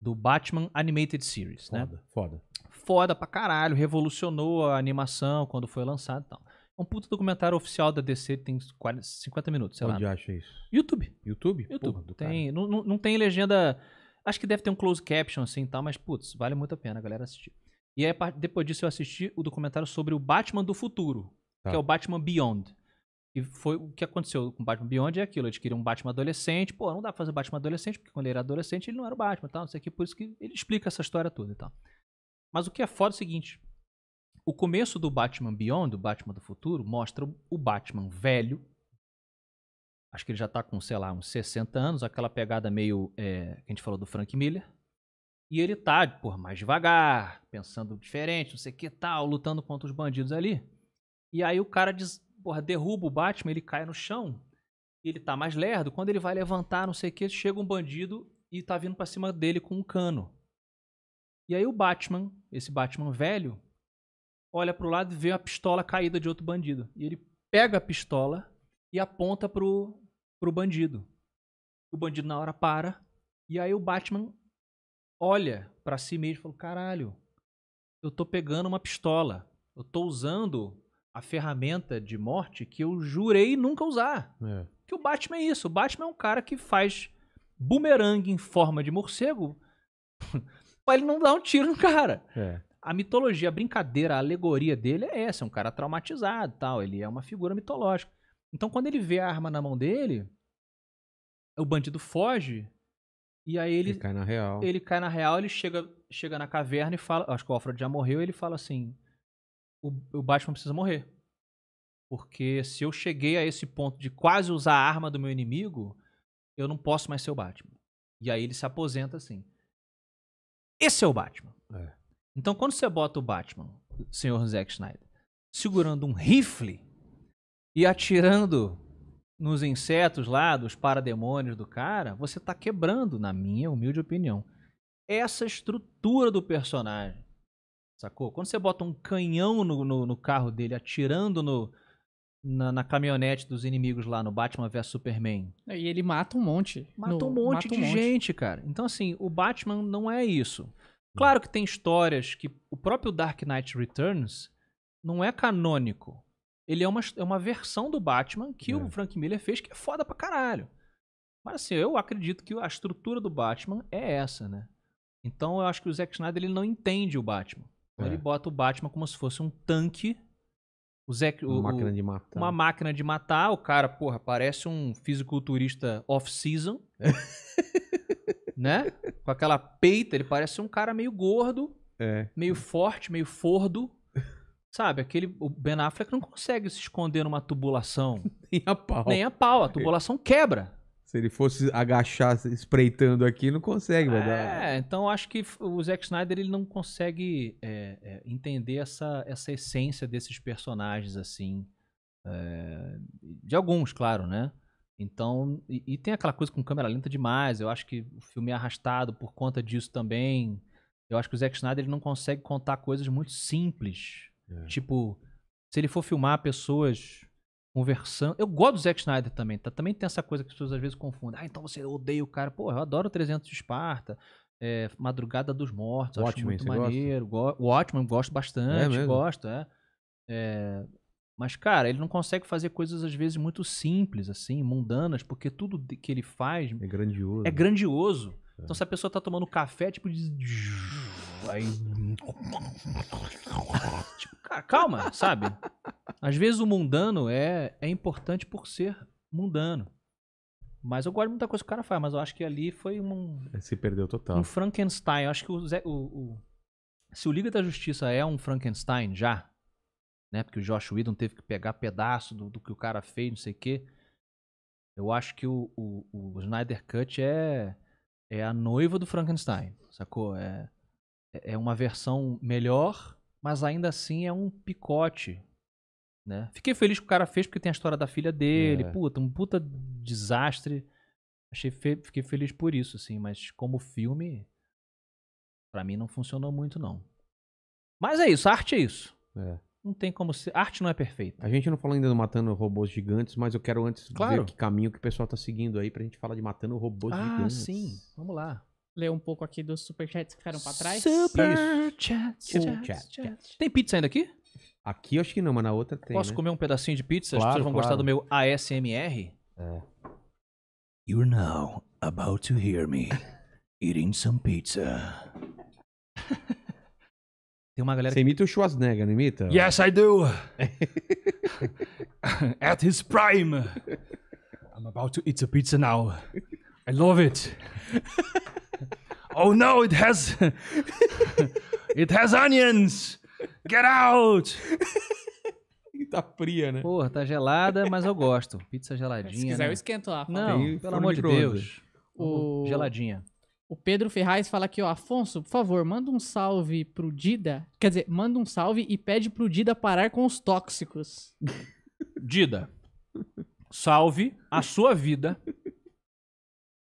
do Batman Animated Series, né? foda, né? Foda, foda. pra caralho, revolucionou a animação quando foi lançado e tal. É um puto documentário oficial da DC, tem 40, 50 minutos, sei Onde lá. Onde acha isso? YouTube. YouTube? YouTube. Porra, tem, não, não, tem legenda... Acho que deve ter um close caption assim e tal, mas putz, vale muito a pena a galera assistir. E aí, depois disso, eu assisti o documentário sobre o Batman do futuro, tá. que é o Batman Beyond. E foi o que aconteceu com Batman Beyond é aquilo, eles queriam um Batman adolescente, pô, não dá pra fazer Batman adolescente, porque quando ele era adolescente ele não era o Batman, tal, não sei o que, por isso que ele explica essa história toda e tal. Mas o que é foda é o seguinte, o começo do Batman Beyond, do Batman do futuro, mostra o Batman velho, acho que ele já tá com, sei lá, uns 60 anos, aquela pegada meio é, que a gente falou do Frank Miller, e ele tá, por mais devagar, pensando diferente, não sei o que tal, lutando contra os bandidos ali. E aí o cara diz, porra, derruba o Batman, ele cai no chão, ele tá mais lerdo. Quando ele vai levantar, não sei o que, chega um bandido e tá vindo para cima dele com um cano. E aí o Batman, esse Batman velho, olha pro lado e vê a pistola caída de outro bandido. E ele pega a pistola e aponta pro, pro bandido. O bandido na hora para. E aí o Batman olha para si mesmo e fala: caralho, eu tô pegando uma pistola. Eu tô usando a ferramenta de morte que eu jurei nunca usar. É. Que o Batman é isso. O Batman é um cara que faz bumerangue em forma de morcego pra ele não dar um tiro no cara. É. A mitologia, a brincadeira, a alegoria dele é essa. É um cara traumatizado tal. Ele é uma figura mitológica. Então, quando ele vê a arma na mão dele, o bandido foge e aí ele... Ele cai na real. Ele cai na real, ele chega, chega na caverna e fala... Acho que o Alfred já morreu ele fala assim o, o Batman precisa morrer. Porque se eu cheguei a esse ponto de quase usar a arma do meu inimigo, eu não posso mais ser o Batman. E aí ele se aposenta assim. Esse é o Batman. É. Então quando você bota o Batman, senhor Zack Snyder, segurando um rifle e atirando nos insetos lá, dos parademônios do cara, você está quebrando, na minha humilde opinião, essa estrutura do personagem. Sacou? Quando você bota um canhão no, no, no carro dele atirando no, na, na, caminhonete dos inimigos lá no Batman vs Superman. É, e ele mata um monte. Mata no, um monte mata de um monte. gente, cara. Então, assim, o Batman não é isso. Claro que tem histórias que o próprio Dark Knight Returns não é canônico. Ele é uma, é uma versão do Batman que é. o Frank Miller fez que é foda pra caralho. Mas assim, eu acredito que a estrutura do Batman é essa, né? Então eu acho que o Zack Snyder ele não entende o Batman. Então é. ele bota o Batman como se fosse um tanque. O uma, o, máquina de matar. uma máquina de matar. O cara, porra, parece um fisiculturista off-season. É. né? Com aquela peita, ele parece um cara meio gordo. É. Meio forte, meio fordo. Sabe, aquele. O Ben Affleck não consegue se esconder numa tubulação. Nem a pau. Nem a pau. A tubulação quebra. Se ele fosse agachar espreitando aqui, não consegue, vai É, então acho que o Zack Snyder ele não consegue é, é, entender essa, essa essência desses personagens, assim. É, de alguns, claro, né? Então, e, e, tem aquela coisa com câmera lenta demais. Eu acho que o filme é arrastado por conta disso também. Eu acho que o Zack Snyder ele não consegue contar coisas muito simples. É. Tipo, se ele for filmar pessoas conversando. Eu gosto do Zack Snyder também, tá? Também tem essa coisa que as pessoas às vezes confundem. Ah, então você odeia o cara. Pô, eu adoro 300 de Esparta, é, Madrugada dos Mortos, Watchmen, acho muito maneiro. o ótimo gosto bastante, é gosto, é. é. Mas, cara, ele não consegue fazer coisas às vezes muito simples, assim, mundanas, porque tudo que ele faz... É grandioso. É grandioso. É. Então, se a pessoa tá tomando café, tipo... De Aí. Tipo, calma, sabe? Às vezes o mundano é, é importante por ser mundano. Mas eu gosto de muita coisa que o cara faz, mas eu acho que ali foi um. Se perdeu total. Um Frankenstein. Eu acho que o, Zé, o, o, Se o Liga da Justiça é um Frankenstein já, né? Porque o Josh Whedon teve que pegar pedaço do, do que o cara fez, não sei o quê. Eu acho que o, o, o Snyder Cut é. É a noiva do Frankenstein, sacou? É é, é uma versão melhor, mas ainda assim é um picote. Né? Fiquei feliz que o cara fez porque tem a história da filha dele. É. Puta, um puta desastre. Achei fe fiquei feliz por isso, assim, mas como filme, para mim não funcionou muito, não. Mas é isso, arte é isso. É. Não tem como ser. Arte não é perfeita. A gente não falou ainda do matando robôs gigantes, mas eu quero antes claro. ver que caminho que o pessoal tá seguindo aí pra gente falar de matando robôs ah, gigantes. Ah, sim. Vamos lá ler um pouco aqui dos superchats que ficaram pra trás. Superchats. Chat. Tem pizza ainda aqui? Aqui acho que não, mas na outra tem. Posso né? comer um pedacinho de pizza? Claro, As pessoas vão claro. gostar do meu ASMR. É. You're now about to hear me eating some pizza. Tem uma galera. Você que... imita o Schwarzenegger, não imita? Yes, I do! At his prime! I'm about to eat a pizza now. I love it. oh no, it has it has onions. Get out. tá fria, né? Porra, tá gelada, mas eu gosto. Pizza geladinha. Se quiser, né? eu esquento lá. Não, Tem pelo amor de Deus. O... Geladinha. O Pedro Ferraz fala aqui, ó, Afonso, por favor, manda um salve pro Dida. Quer dizer, manda um salve e pede pro Dida parar com os tóxicos. Dida, salve a sua vida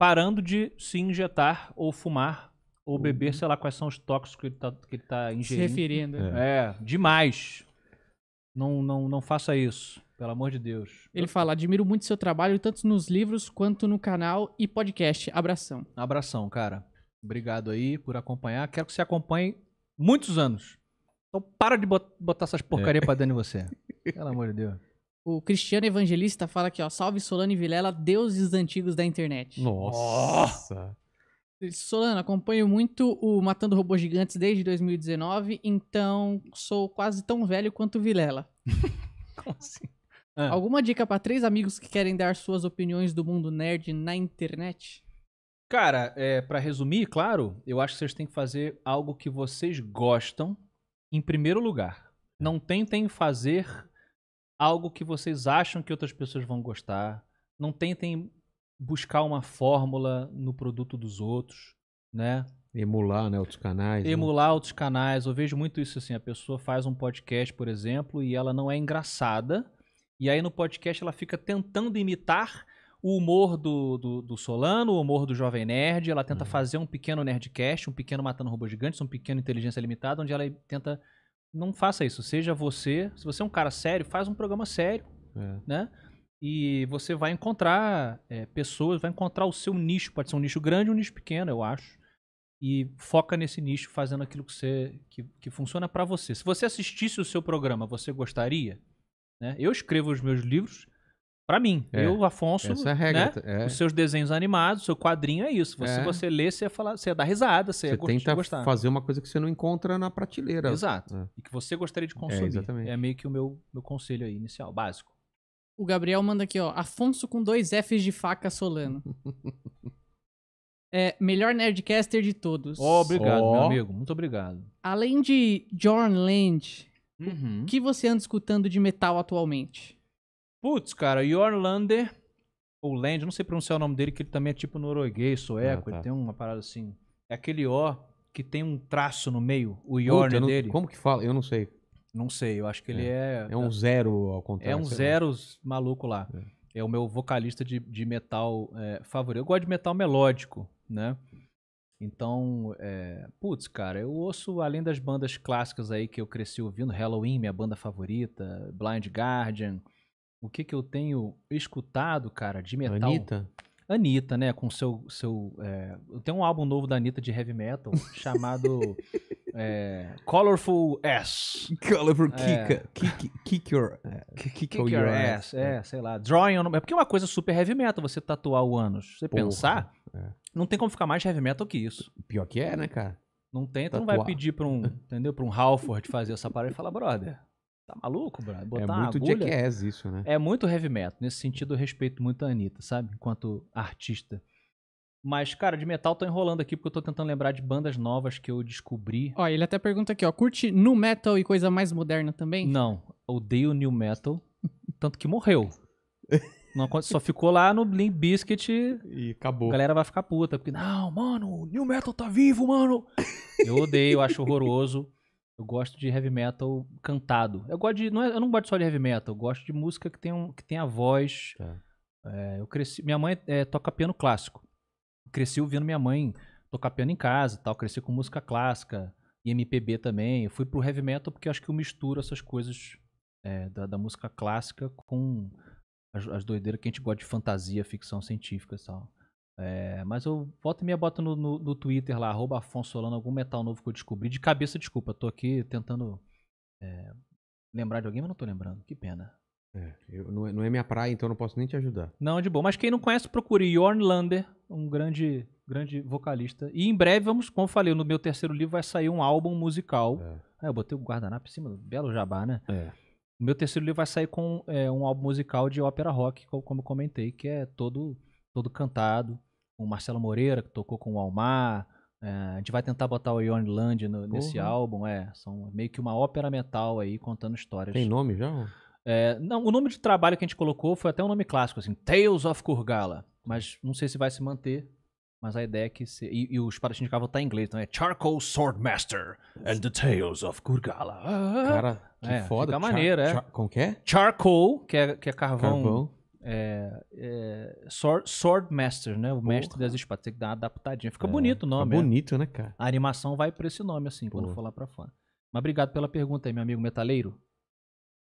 parando de se injetar ou fumar ou beber, uhum. sei lá quais são os tóxicos que ele está que ele tá ingerindo. Se referindo. É, é demais. Não, não, não faça isso, pelo amor de Deus. Ele fala: admiro muito seu trabalho, tanto nos livros quanto no canal e podcast. Abração. Abração, cara. Obrigado aí por acompanhar. Quero que você acompanhe muitos anos. Então para de botar essas porcaria é. pra dentro de você. Pelo amor de Deus. O Cristiano Evangelista fala aqui, ó. Salve Solano e Vilela, deuses antigos da internet. Nossa! Solano, acompanho muito o Matando Robôs Gigantes desde 2019, então sou quase tão velho quanto Vilela. Como assim? É. Alguma dica para três amigos que querem dar suas opiniões do mundo nerd na internet? Cara, é, para resumir, claro, eu acho que vocês têm que fazer algo que vocês gostam em primeiro lugar. É. Não tentem fazer algo que vocês acham que outras pessoas vão gostar. Não tentem buscar uma fórmula no produto dos outros, né? Emular, né, outros canais. Né? Emular né? outros canais. Eu vejo muito isso assim, a pessoa faz um podcast, por exemplo, e ela não é engraçada, e aí no podcast ela fica tentando imitar o humor do, do, do Solano, o humor do Jovem Nerd, ela tenta uhum. fazer um pequeno Nerdcast, um pequeno Matando Robôs Gigantes, um pequeno Inteligência Limitada, onde ela tenta não faça isso. Seja você. Se você é um cara sério, faz um programa sério, é. né? E você vai encontrar é, pessoas, vai encontrar o seu nicho. Pode ser um nicho grande ou um nicho pequeno, eu acho. E foca nesse nicho, fazendo aquilo que, você, que, que funciona para você. Se você assistisse o seu programa, você gostaria? Né? Eu escrevo os meus livros para mim, é. eu, Afonso, Essa é regra, né? Tá, é. os seus desenhos animados, seu quadrinho é isso. Você, é. você lê, você ia, falar, você ia dar risada, você, você ia tenta gostar. fazer uma coisa que você não encontra na prateleira. Exato. É. E que você gostaria de é, consumir. É, meio que o meu, meu conselho aí inicial, básico. O Gabriel manda aqui, ó. Afonso com dois Fs de faca solano. é, melhor nerdcaster de todos. Oh, obrigado, oh. meu amigo. Muito obrigado. Além de John Land, uhum. o que você anda escutando de metal atualmente? Putz, cara, Yorlander, ou Land, não sei pronunciar o nome dele, que ele também é tipo norueguês, sueco, ah, tá. ele tem uma parada assim. É aquele O que tem um traço no meio, o Yorn Puta, dele. Não, como que fala? Eu não sei. Não sei, eu acho que ele é. É, é um zero ao contrário. É um zero maluco lá. É. é. o meu vocalista de, de metal é, favorito. Eu gosto de metal melódico, né? Então, é, putz, cara, eu ouço, além das bandas clássicas aí que eu cresci ouvindo, Halloween, minha banda favorita, Blind Guardian, o que que eu tenho escutado, cara, de metal. Anitta? Anitta, né, com seu... seu é, tem um álbum novo da Anitta de heavy metal chamado é, Colorful Ass. Colorful é, kick, kick, kick, Your, é, kick, kick your, your ass. ass. É, é, sei lá. Drawing on... É porque é uma coisa super heavy metal você tatuar o ânus. Você Porra, pensar, é. não tem como ficar mais heavy metal que isso. Pior que é, né, cara? Não tem, tu não vai pedir pra um, entendeu, pra um Halford fazer essa parada e falar, brother... Tá maluco, brother? É Botar é muito jackass isso, né? É muito heavy metal. Nesse sentido, eu respeito muito a Anitta, sabe? Enquanto artista. Mas, cara, de metal tô enrolando aqui porque eu tô tentando lembrar de bandas novas que eu descobri. Ó, ele até pergunta aqui, ó. Curte nu metal e coisa mais moderna também? Não. Odeio new metal. tanto que morreu. Não, só ficou lá no Limp Biscuit. E acabou. A galera vai ficar puta. Porque, não, mano, New Metal tá vivo, mano. Eu odeio, acho horroroso. Eu gosto de heavy metal cantado. Eu gosto de, não é, eu não gosto só de heavy metal, eu gosto de música que tem, um, que tem a voz. É. É, eu cresci, minha mãe é, toca piano clássico. cresci ouvindo minha mãe tocar piano em casa, tal, cresci com música clássica e MPB também. Eu fui pro heavy metal porque acho que eu misturo essas coisas é, da, da, música clássica com as, as doideiras que a gente gosta de fantasia, ficção científica e tal. É, mas eu volta e meia boto no, no, no Twitter lá, arroba Afonsolano, algum metal novo que eu descobri. De cabeça, desculpa, tô aqui tentando é, lembrar de alguém, mas não tô lembrando. Que pena. É, eu, não, é, não, é minha praia, então não posso nem te ajudar. Não, de boa. Mas quem não conhece, procure Jorn Lander, um grande, grande vocalista. E em breve, vamos, como eu falei, no meu terceiro livro vai sair um álbum musical. É. Ah, eu botei o guardanapo em cima, belo jabá, né? É. O meu terceiro livro vai sair com é, um álbum musical de ópera rock, como eu comentei, que é todo todo cantado. O Marcelo Moreira, que tocou com o Almar. É, a gente vai tentar botar o Ion Land no, nesse álbum. É, são meio que uma ópera metal aí contando histórias. Tem nome já? É, não, o nome de trabalho que a gente colocou foi até um nome clássico, assim, Tales of Kurgala. Mas não sei se vai se manter. Mas a ideia é que. Se, e, e o espadachim de cavalo tá em inglês, então é Charcoal Swordmaster and the Tales of Kurgala. Cara, que é, foda. Fica maneiro, é. como que é? Charcoal, que é, que é carvão. carvão. É, é, Sword, Sword, Master, né? O Porra. mestre das espadas. Tem que dar uma adaptadinha. Fica é, bonito o nome. É bonito, né, cara? A animação vai pra esse nome, assim, Porra. quando for lá pra fã. Mas obrigado pela pergunta aí, meu amigo metaleiro.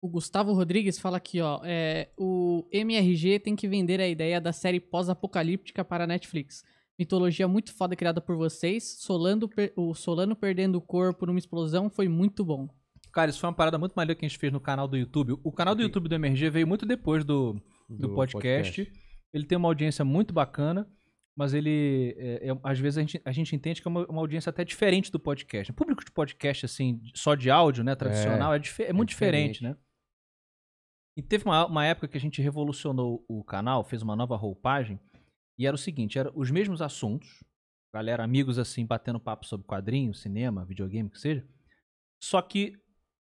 O Gustavo Rodrigues fala aqui, ó. É, o MRG tem que vender a ideia da série pós-apocalíptica para a Netflix. Mitologia muito foda criada por vocês. Solano o Solano perdendo o corpo numa explosão foi muito bom. Cara, isso foi uma parada muito maneira que a gente fez no canal do YouTube. O canal do YouTube do MRG veio muito depois do do, do podcast. podcast. Ele tem uma audiência muito bacana, mas ele. É, é, às vezes a gente, a gente entende que é uma, uma, audiência até diferente do podcast. O público de podcast, assim, só de áudio, né? Tradicional, é é, é, é muito diferente. diferente, né? E teve uma, uma época que a gente revolucionou o canal, fez uma nova roupagem, e era o seguinte: eram os mesmos assuntos, galera, amigos assim, batendo papo sobre quadrinhos, cinema, videogame, que seja. Só que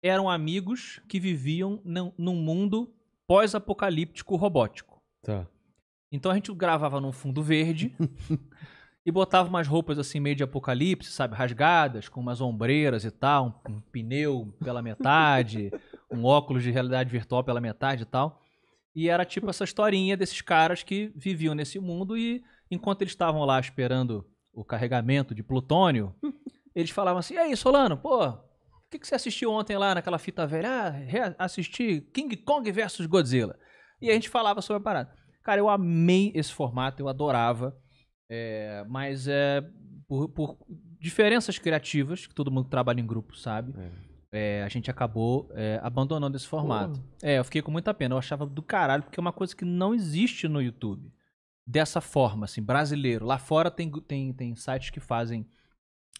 eram amigos que viviam num mundo pós-apocalíptico robótico. Tá. Então a gente gravava num fundo verde e botava umas roupas assim meio de apocalipse, sabe, rasgadas, com umas ombreiras e tal, um, um pneu pela metade, um óculos de realidade virtual pela metade e tal. E era tipo essa historinha desses caras que viviam nesse mundo e enquanto eles estavam lá esperando o carregamento de plutônio, eles falavam assim: "E aí, Solano, pô, que, que você assistiu ontem lá naquela fita velha? Ah, assisti King Kong versus Godzilla. E a gente falava sobre a parada. Cara, eu amei esse formato, eu adorava. É, mas é, por, por, diferenças criativas, que todo mundo trabalha em grupo, sabe? É. É, a gente acabou é, abandonando esse formato. É, eu fiquei com muita pena. Eu achava do caralho, porque é uma coisa que não existe no YouTube. Dessa forma, assim, brasileiro. Lá fora tem, tem, tem sites que fazem.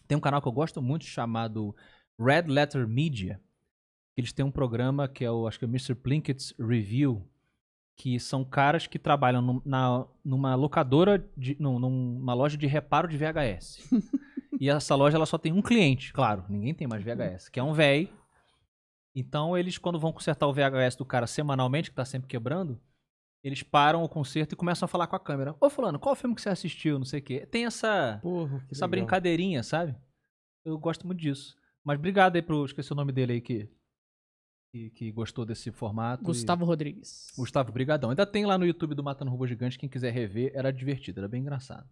Tem um canal que eu gosto muito chamado Red Letter Media, eles têm um programa que é o, acho que é o Mr. Plinkett's Review, que são caras que trabalham num, na, numa locadora, de, num, numa loja de reparo de VHS. e essa loja ela só tem um cliente, claro, ninguém tem mais VHS, que é um véi. Então eles, quando vão consertar o VHS do cara semanalmente, que tá sempre quebrando, eles param o concerto e começam a falar com a câmera. Ô fulano, qual filme que você assistiu? Não sei o quê. Tem essa, Porra, essa brincadeirinha, sabe? Eu gosto muito disso. Mas obrigado aí pro. Esqueci o nome dele aí que. Que, que gostou desse formato. Gustavo e... Rodrigues. Gustavo, brigadão. Ainda tem lá no YouTube do Matando Robô Gigante, quem quiser rever, era divertido, era bem engraçado.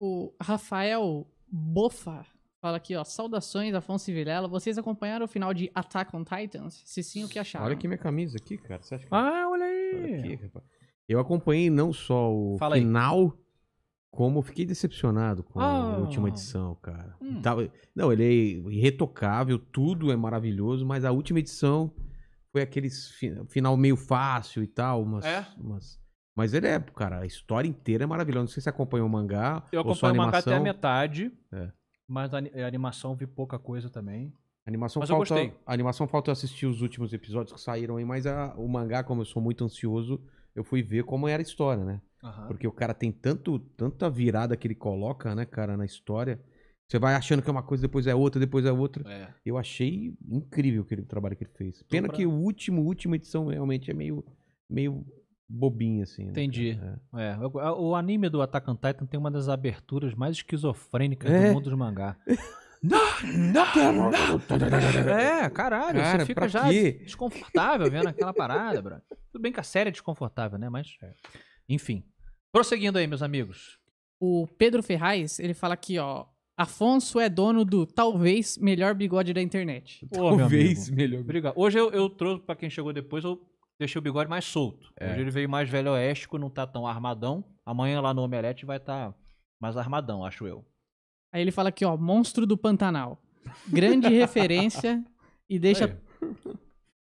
O Rafael Bofa fala aqui, ó. Saudações, Afonso Vilela. Vocês acompanharam o final de Attack on Titans? Se sim, o que acharam? Olha aqui minha camisa aqui, cara. Você acha que... Ah, olha aí! Olha aqui, rapaz. Eu acompanhei não só o Fala final, como fiquei decepcionado com a última ah. edição, cara. Hum. Tava, tá, não, ele é irretocável, tudo é maravilhoso, mas a última edição foi aqueles final meio fácil e tal, umas, é? umas mas ele é, cara, a história inteira é maravilhosa. Não sei se você acompanhou o mangá. Eu acompanhei o mangá até a metade. É. Mas a animação vi pouca coisa também. A animação mas falta, eu gostei. A animação falta assistir os últimos episódios que saíram aí, mas a, o mangá, como eu sou muito ansioso, eu fui ver como era a história, né? Uhum. Porque o cara tem tanto, tanta virada que ele coloca, né, cara, na história. Você vai achando que é uma coisa, depois é outra, depois é outra. É. Eu achei incrível aquele trabalho que ele fez. Então, Pena pra... que o último, última edição realmente é meio, meio bobinho assim. Né, Entendi. Né? É. É. O anime do Attack on Titan tem uma das aberturas mais esquizofrênicas é. do mundo dos mangá. Não, não, É, caralho, Cara, você fica já quê? desconfortável vendo aquela parada, bro. Tudo bem que a série é desconfortável, né? Mas, é. enfim. Prosseguindo aí, meus amigos. O Pedro Ferraz, ele fala aqui, ó. Afonso é dono do talvez melhor bigode da internet. Pô, talvez melhor. Obrigado. Hoje eu, eu trouxe para quem chegou depois, eu deixei o bigode mais solto. É. Hoje ele veio mais velho oeste, não tá tão armadão. Amanhã lá no Omelete vai estar tá mais armadão, acho eu. Aí ele fala aqui, ó, Monstro do Pantanal. Grande referência e deixa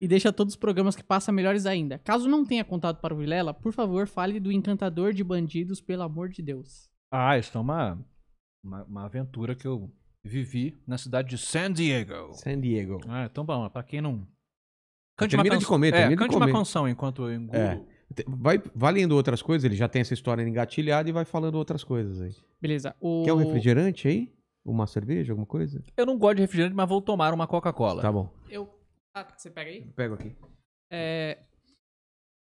e deixa todos os programas que passam melhores ainda. Caso não tenha contado para o Vilela, por favor, fale do Encantador de Bandidos, pelo amor de Deus. Ah, isso é uma, uma, uma aventura que eu vivi na cidade de San Diego. San Diego. Ah, então bom, para quem não... Cante termina uma canção, de comer, é, termina de comer. uma canção enquanto eu engulo. É. Vai valendo outras coisas, ele já tem essa história engatilhada e vai falando outras coisas aí. Beleza. O... Quer um refrigerante aí? Uma cerveja, alguma coisa? Eu não gosto de refrigerante, mas vou tomar uma Coca-Cola. Tá bom. Eu. Ah, você pega aí? Eu pego aqui. É...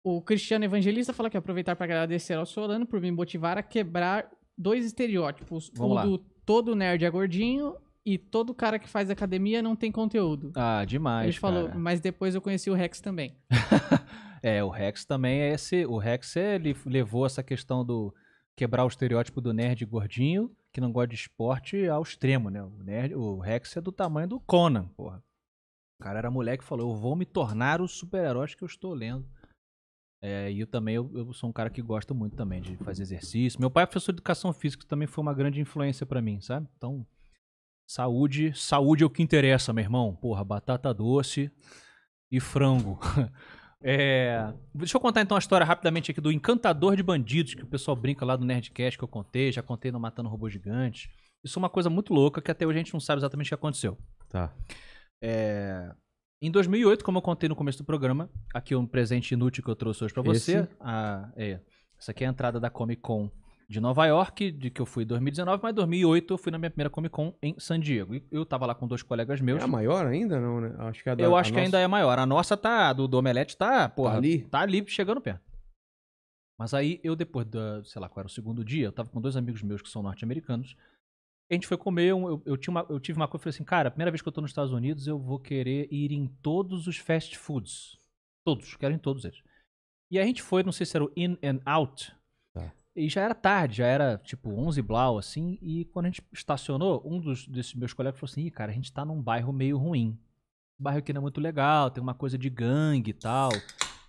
O Cristiano Evangelista fala que aproveitar para agradecer ao Solano por me motivar a quebrar dois estereótipos. Vamos lá. do todo nerd é gordinho e todo cara que faz academia não tem conteúdo. Ah, demais. Ele falou, mas depois eu conheci o Rex também. é, o Rex também é esse. O Rex ele levou essa questão do quebrar o estereótipo do nerd gordinho, que não gosta de esporte, ao extremo, né? O, nerd, o Rex é do tamanho do Conan, porra. O cara era moleque que falou: Eu vou me tornar o super-herói que eu estou lendo. É, e eu também eu, eu, sou um cara que gosta muito também de fazer exercício. Meu pai é professor de educação física, também foi uma grande influência para mim, sabe? Então, Saúde, saúde é o que interessa, meu irmão. Porra, batata doce e frango. É, deixa eu contar então a história rapidamente aqui do Encantador de Bandidos, que o pessoal brinca lá do Nerdcast que eu contei, já contei no Matando Robô Gigante. Isso é uma coisa muito louca que até hoje a gente não sabe exatamente o que aconteceu. Tá. É, em 2008, como eu contei no começo do programa, aqui é um presente inútil que eu trouxe hoje para você. A, ah, é, essa aqui é a entrada da Comic Con de Nova York, de que eu fui em 2019, mas em 2008 eu fui na minha primeira Comic Con em San Diego. E eu tava lá com dois colegas meus. É a maior ainda, não, né? Acho que é da, eu acho que nossa... ainda é maior. A nossa tá, do, do Omelete tá, porra, tá ali. tá ali chegando perto. Mas aí eu, depois da, sei lá, qual era o segundo dia, eu tava com dois amigos meus que são norte-americanos. A gente foi comer, eu, eu, tinha uma, eu tive uma coisa, eu falei assim, cara, primeira vez que eu tô nos Estados Unidos, eu vou querer ir em todos os fast foods. Todos, quero em todos eles. E a gente foi, não sei se era o In and Out, e já era tarde, já era tipo 11 blau, assim. E quando a gente estacionou, um dos desses meus colegas falou assim: Ih, cara, a gente tá num bairro meio ruim. bairro aqui não é muito legal, tem uma coisa de gangue e tal.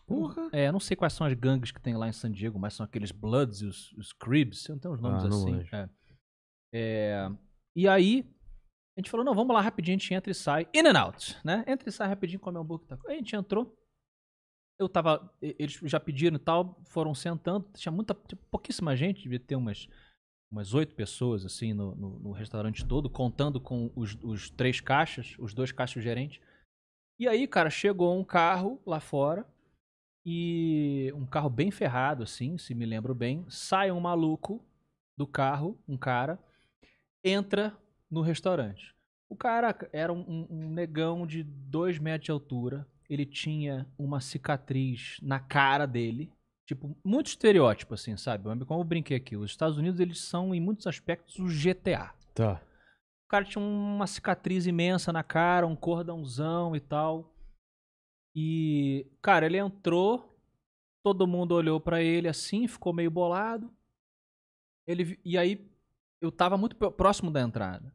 Porra. É, não sei quais são as gangues que tem lá em San Diego, mas são aqueles Bloods e os, os Cribs, não tem uns ah, nomes ah, assim. É. É, e aí, a gente falou: não, vamos lá rapidinho, a gente entra e sai. In and out, né? Entra e sai rapidinho, come um pouco e Aí a gente entrou eu tava. Eles já pediram e tal, foram sentando. Tinha muita. Tinha pouquíssima gente, devia ter umas umas oito pessoas assim no, no, no, restaurante todo, contando com os, os três caixas, os dois caixas gerentes. E aí, cara, chegou um carro lá fora e um carro bem ferrado, assim, se me lembro bem. Sai um maluco do carro, um cara, entra no restaurante. O cara era um, um negão de dois metros de altura, ele tinha uma cicatriz na cara dele. Tipo, muito estereótipo, assim, sabe? Como eu brinquei aqui, os Estados Unidos, eles são, em muitos aspectos, o GTA. Tá. O cara tinha uma cicatriz imensa na cara, um cordãozão e tal. E, cara, ele entrou, todo mundo olhou para ele assim, ficou meio bolado. Ele, e aí, eu tava muito próximo da entrada.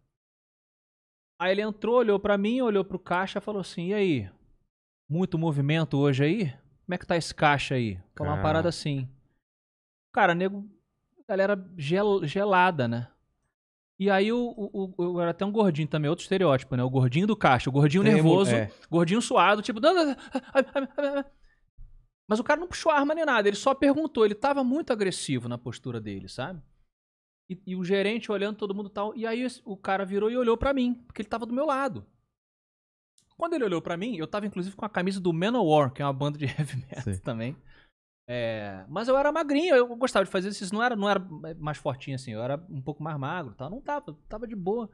Aí ele entrou, olhou para mim, olhou pro caixa, falou assim: "E aí? muito movimento hoje aí? Como é que tá esse caixa aí? Falar uma parada assim. Cara, nego, galera gel, gelada, né? E aí o, o, o, era até um gordinho também, outro estereótipo, né? O gordinho do caixa, o gordinho nervoso, é. gordinho suado, tipo. Ah, ah, ah, Mas o cara não puxou arma nem nada, ele só perguntou, ele tava muito agressivo na postura dele, sabe? E, e o gerente olhando todo mundo tal. E aí o cara virou e olhou para mim, porque ele tava do meu lado. Quando ele olhou para mim, eu tava inclusive com a camisa do Manowar, que é uma banda de heavy metal Sim. também. É, mas eu era magrinho, eu gostava de fazer isso, não era, não era mais fortinho assim, eu era um pouco mais magro, tá? não tava, tava de boa.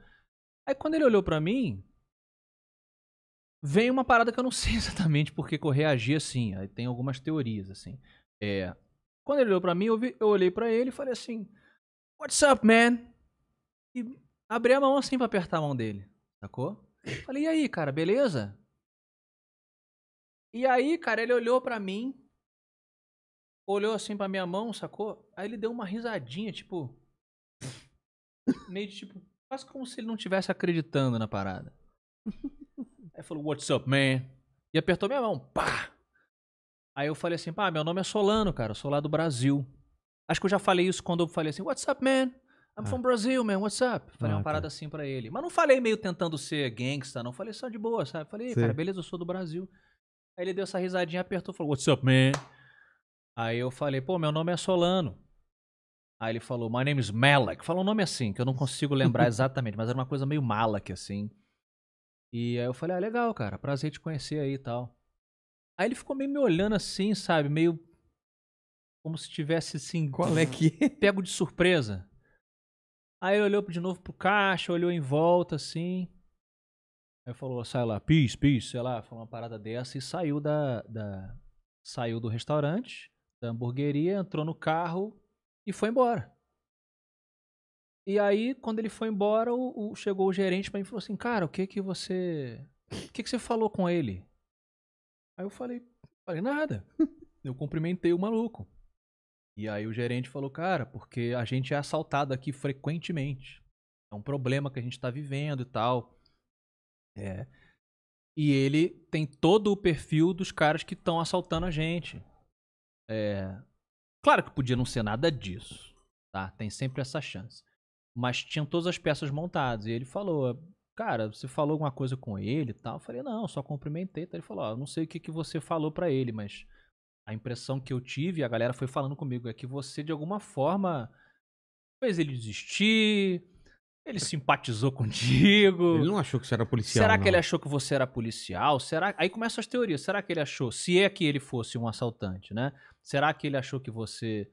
Aí quando ele olhou para mim, veio uma parada que eu não sei exatamente porque que eu reagi assim, aí tem algumas teorias assim. É, quando ele olhou para mim, eu, vi, eu olhei para ele e falei assim, What's up, man? E abri a mão assim pra apertar a mão dele, sacou? Falei, e aí, cara, beleza? E aí, cara, ele olhou para mim, olhou assim pra minha mão, sacou? Aí ele deu uma risadinha, tipo. meio de tipo. Quase como se ele não tivesse acreditando na parada. Aí falou, what's up, man? E apertou minha mão, pá! Aí eu falei assim, pá, meu nome é Solano, cara, eu sou lá do Brasil. Acho que eu já falei isso quando eu falei assim, what's up, man? I'm ah. from Brazil, man, what's up? Falei ah, uma parada tá. assim pra ele. Mas não falei meio tentando ser gangsta, não. Falei só de boa, sabe? Falei, Sim. cara, beleza, eu sou do Brasil. Aí ele deu essa risadinha, apertou, falou, what's up, man? Aí eu falei, pô, meu nome é Solano. Aí ele falou, my name is Malak. Falou um nome assim, que eu não consigo lembrar exatamente, mas era uma coisa meio Malak, assim. E aí eu falei, ah, legal, cara, prazer te conhecer aí e tal. Aí ele ficou meio me olhando assim, sabe? Meio como se tivesse assim. Qual é que? Pego de surpresa. Aí ele olhou de novo pro caixa, olhou em volta assim. Aí falou, sai lá, pis, pis, sei lá, falou uma parada dessa e saiu da, da saiu do restaurante, da hamburgueria, entrou no carro e foi embora. E aí, quando ele foi embora, o, o chegou o gerente para mim e falou assim: "Cara, o que que você, o que que você falou com ele?" Aí eu falei, falei nada. Eu cumprimentei o maluco. E aí o gerente falou, cara, porque a gente é assaltado aqui frequentemente. É um problema que a gente está vivendo e tal. É. E ele tem todo o perfil dos caras que estão assaltando a gente. É. Claro que podia não ser nada disso, tá? Tem sempre essa chance. Mas tinham todas as peças montadas. E ele falou, cara, você falou alguma coisa com ele e tal? Eu falei, não, só cumprimentei. Então ele falou, ó, não sei o que, que você falou para ele, mas a impressão que eu tive, a galera foi falando comigo, é que você de alguma forma fez ele desistir, ele simpatizou contigo. Ele não achou que você era policial. Será não. que ele achou que você era policial? Será? Aí começam as teorias. Será que ele achou, se é que ele fosse um assaltante, né? Será que ele achou que você,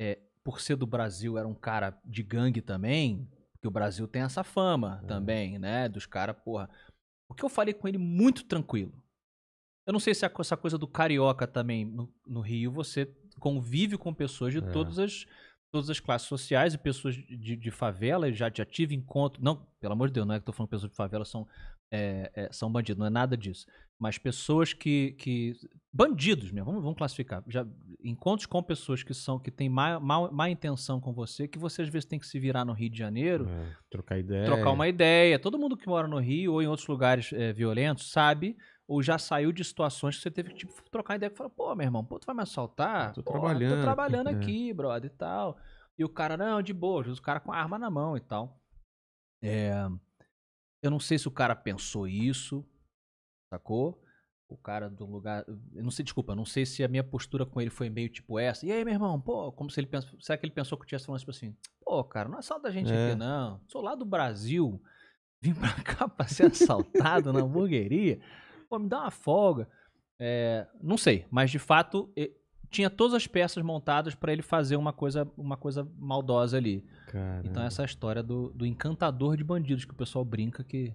é, por ser do Brasil, era um cara de gangue também? Porque o Brasil tem essa fama é. também, né? Dos caras, porra. O que eu falei com ele muito tranquilo. Eu não sei se essa coisa do carioca também no, no Rio, você convive com pessoas de é. todas as todas as classes sociais e pessoas de, de favela, já, já tive encontro, não, pelo amor de Deus, não é que estou falando pessoas de favela são, é, é, são bandidos, não é nada disso, mas pessoas que, que bandidos mesmo, vamos, vamos classificar, já, encontros com pessoas que são, que têm má, má, má, intenção com você, que você às vezes tem que se virar no Rio de Janeiro, é, trocar ideia, trocar uma ideia, todo mundo que mora no Rio ou em outros lugares é, violentos sabe ou já saiu de situações que você teve que tipo, trocar ideia e falar, pô, meu irmão, pô, tu vai me assaltar? Eu tô pô, trabalhando. Tô trabalhando aqui, é. brother, e tal. E o cara, não, de boa, o cara com a arma na mão e tal. É, eu não sei se o cara pensou isso, sacou? O cara do lugar. Eu não sei, desculpa, eu não sei se a minha postura com ele foi meio tipo essa. E aí, meu irmão, pô, como se ele pensa. Será que ele pensou que eu tinha falado tipo assim? Pô, cara, não assalta a gente é. aqui, não. Sou lá do Brasil, vim pra cá pra ser assaltado na hamburgueria pô, me dá uma folga. É, não sei, mas de fato tinha todas as peças montadas para ele fazer uma coisa, uma coisa maldosa ali. Então Caramba. Então essa é história do, do encantador de bandidos que o pessoal brinca que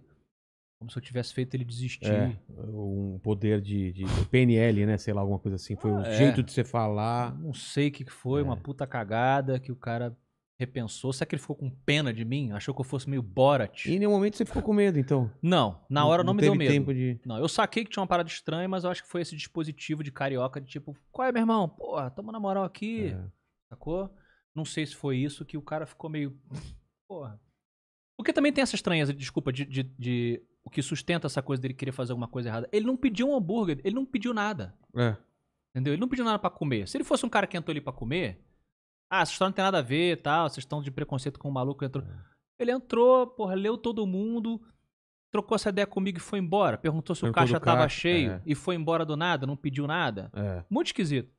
como se eu tivesse feito ele desistir. É, um poder de, de, PNL, né? Sei lá, alguma coisa assim. Foi o um é. jeito de você falar. Não sei o que foi, uma é. puta cagada que o cara repensou. Será que ele ficou com pena de mim? Achou que eu fosse meio Borat? E em nenhum momento você ficou com medo, então? Não, na hora não, não me deu medo. Tempo de... Não, eu saquei que tinha uma parada estranha, mas eu acho que foi esse dispositivo de carioca de tipo, qual é, meu irmão? Porra, toma na moral aqui, é. sacou? Não sei se foi isso que o cara ficou meio. Porra. Porque também tem essa estranheza, desculpa, de, de, de, o que sustenta essa coisa dele querer fazer alguma coisa errada. Ele não pediu um hambúrguer, ele não pediu nada. É. Entendeu? Ele não pediu nada para comer. Se ele fosse um cara que entrou ali pra comer, ah, essa história não tem nada a ver tal, vocês estão de preconceito com o maluco entrou. É. Ele entrou, porra, leu todo mundo, trocou essa ideia comigo e foi embora. Perguntou se Perguntou o caixa estava cheio é. e foi embora do nada, não pediu nada. É. Muito esquisito.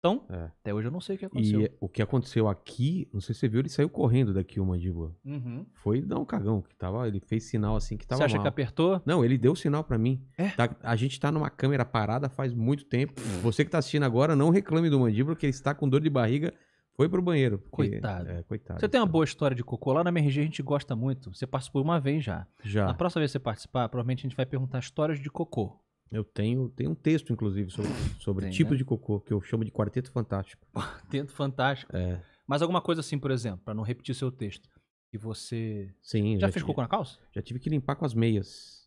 Então, é. até hoje eu não sei o que aconteceu. E o que aconteceu aqui, não sei se você viu, ele saiu correndo daqui, o mandíbula. Uhum. Foi dar um cagão, que tava, ele fez sinal assim que tava Você acha mal. que apertou? Não, ele deu sinal para mim. É? Tá, a gente tá numa câmera parada faz muito tempo. Você que tá assistindo agora, não reclame do mandíbula, que ele está com dor de barriga foi pro banheiro. Porque, coitado. É, coitado. Você tem uma boa história de cocô. Lá na MRG a gente gosta muito. Você participou uma vez já. Já. Na próxima vez que você participar, provavelmente a gente vai perguntar histórias de cocô. Eu tenho, tenho um texto, inclusive, sobre, sobre tem, tipos né? de cocô, que eu chamo de quarteto fantástico. Quarteto fantástico. É. Mas alguma coisa assim, por exemplo, para não repetir seu texto. E você. Sim. Já, já fez tive, cocô na calça? Já tive que limpar com as meias.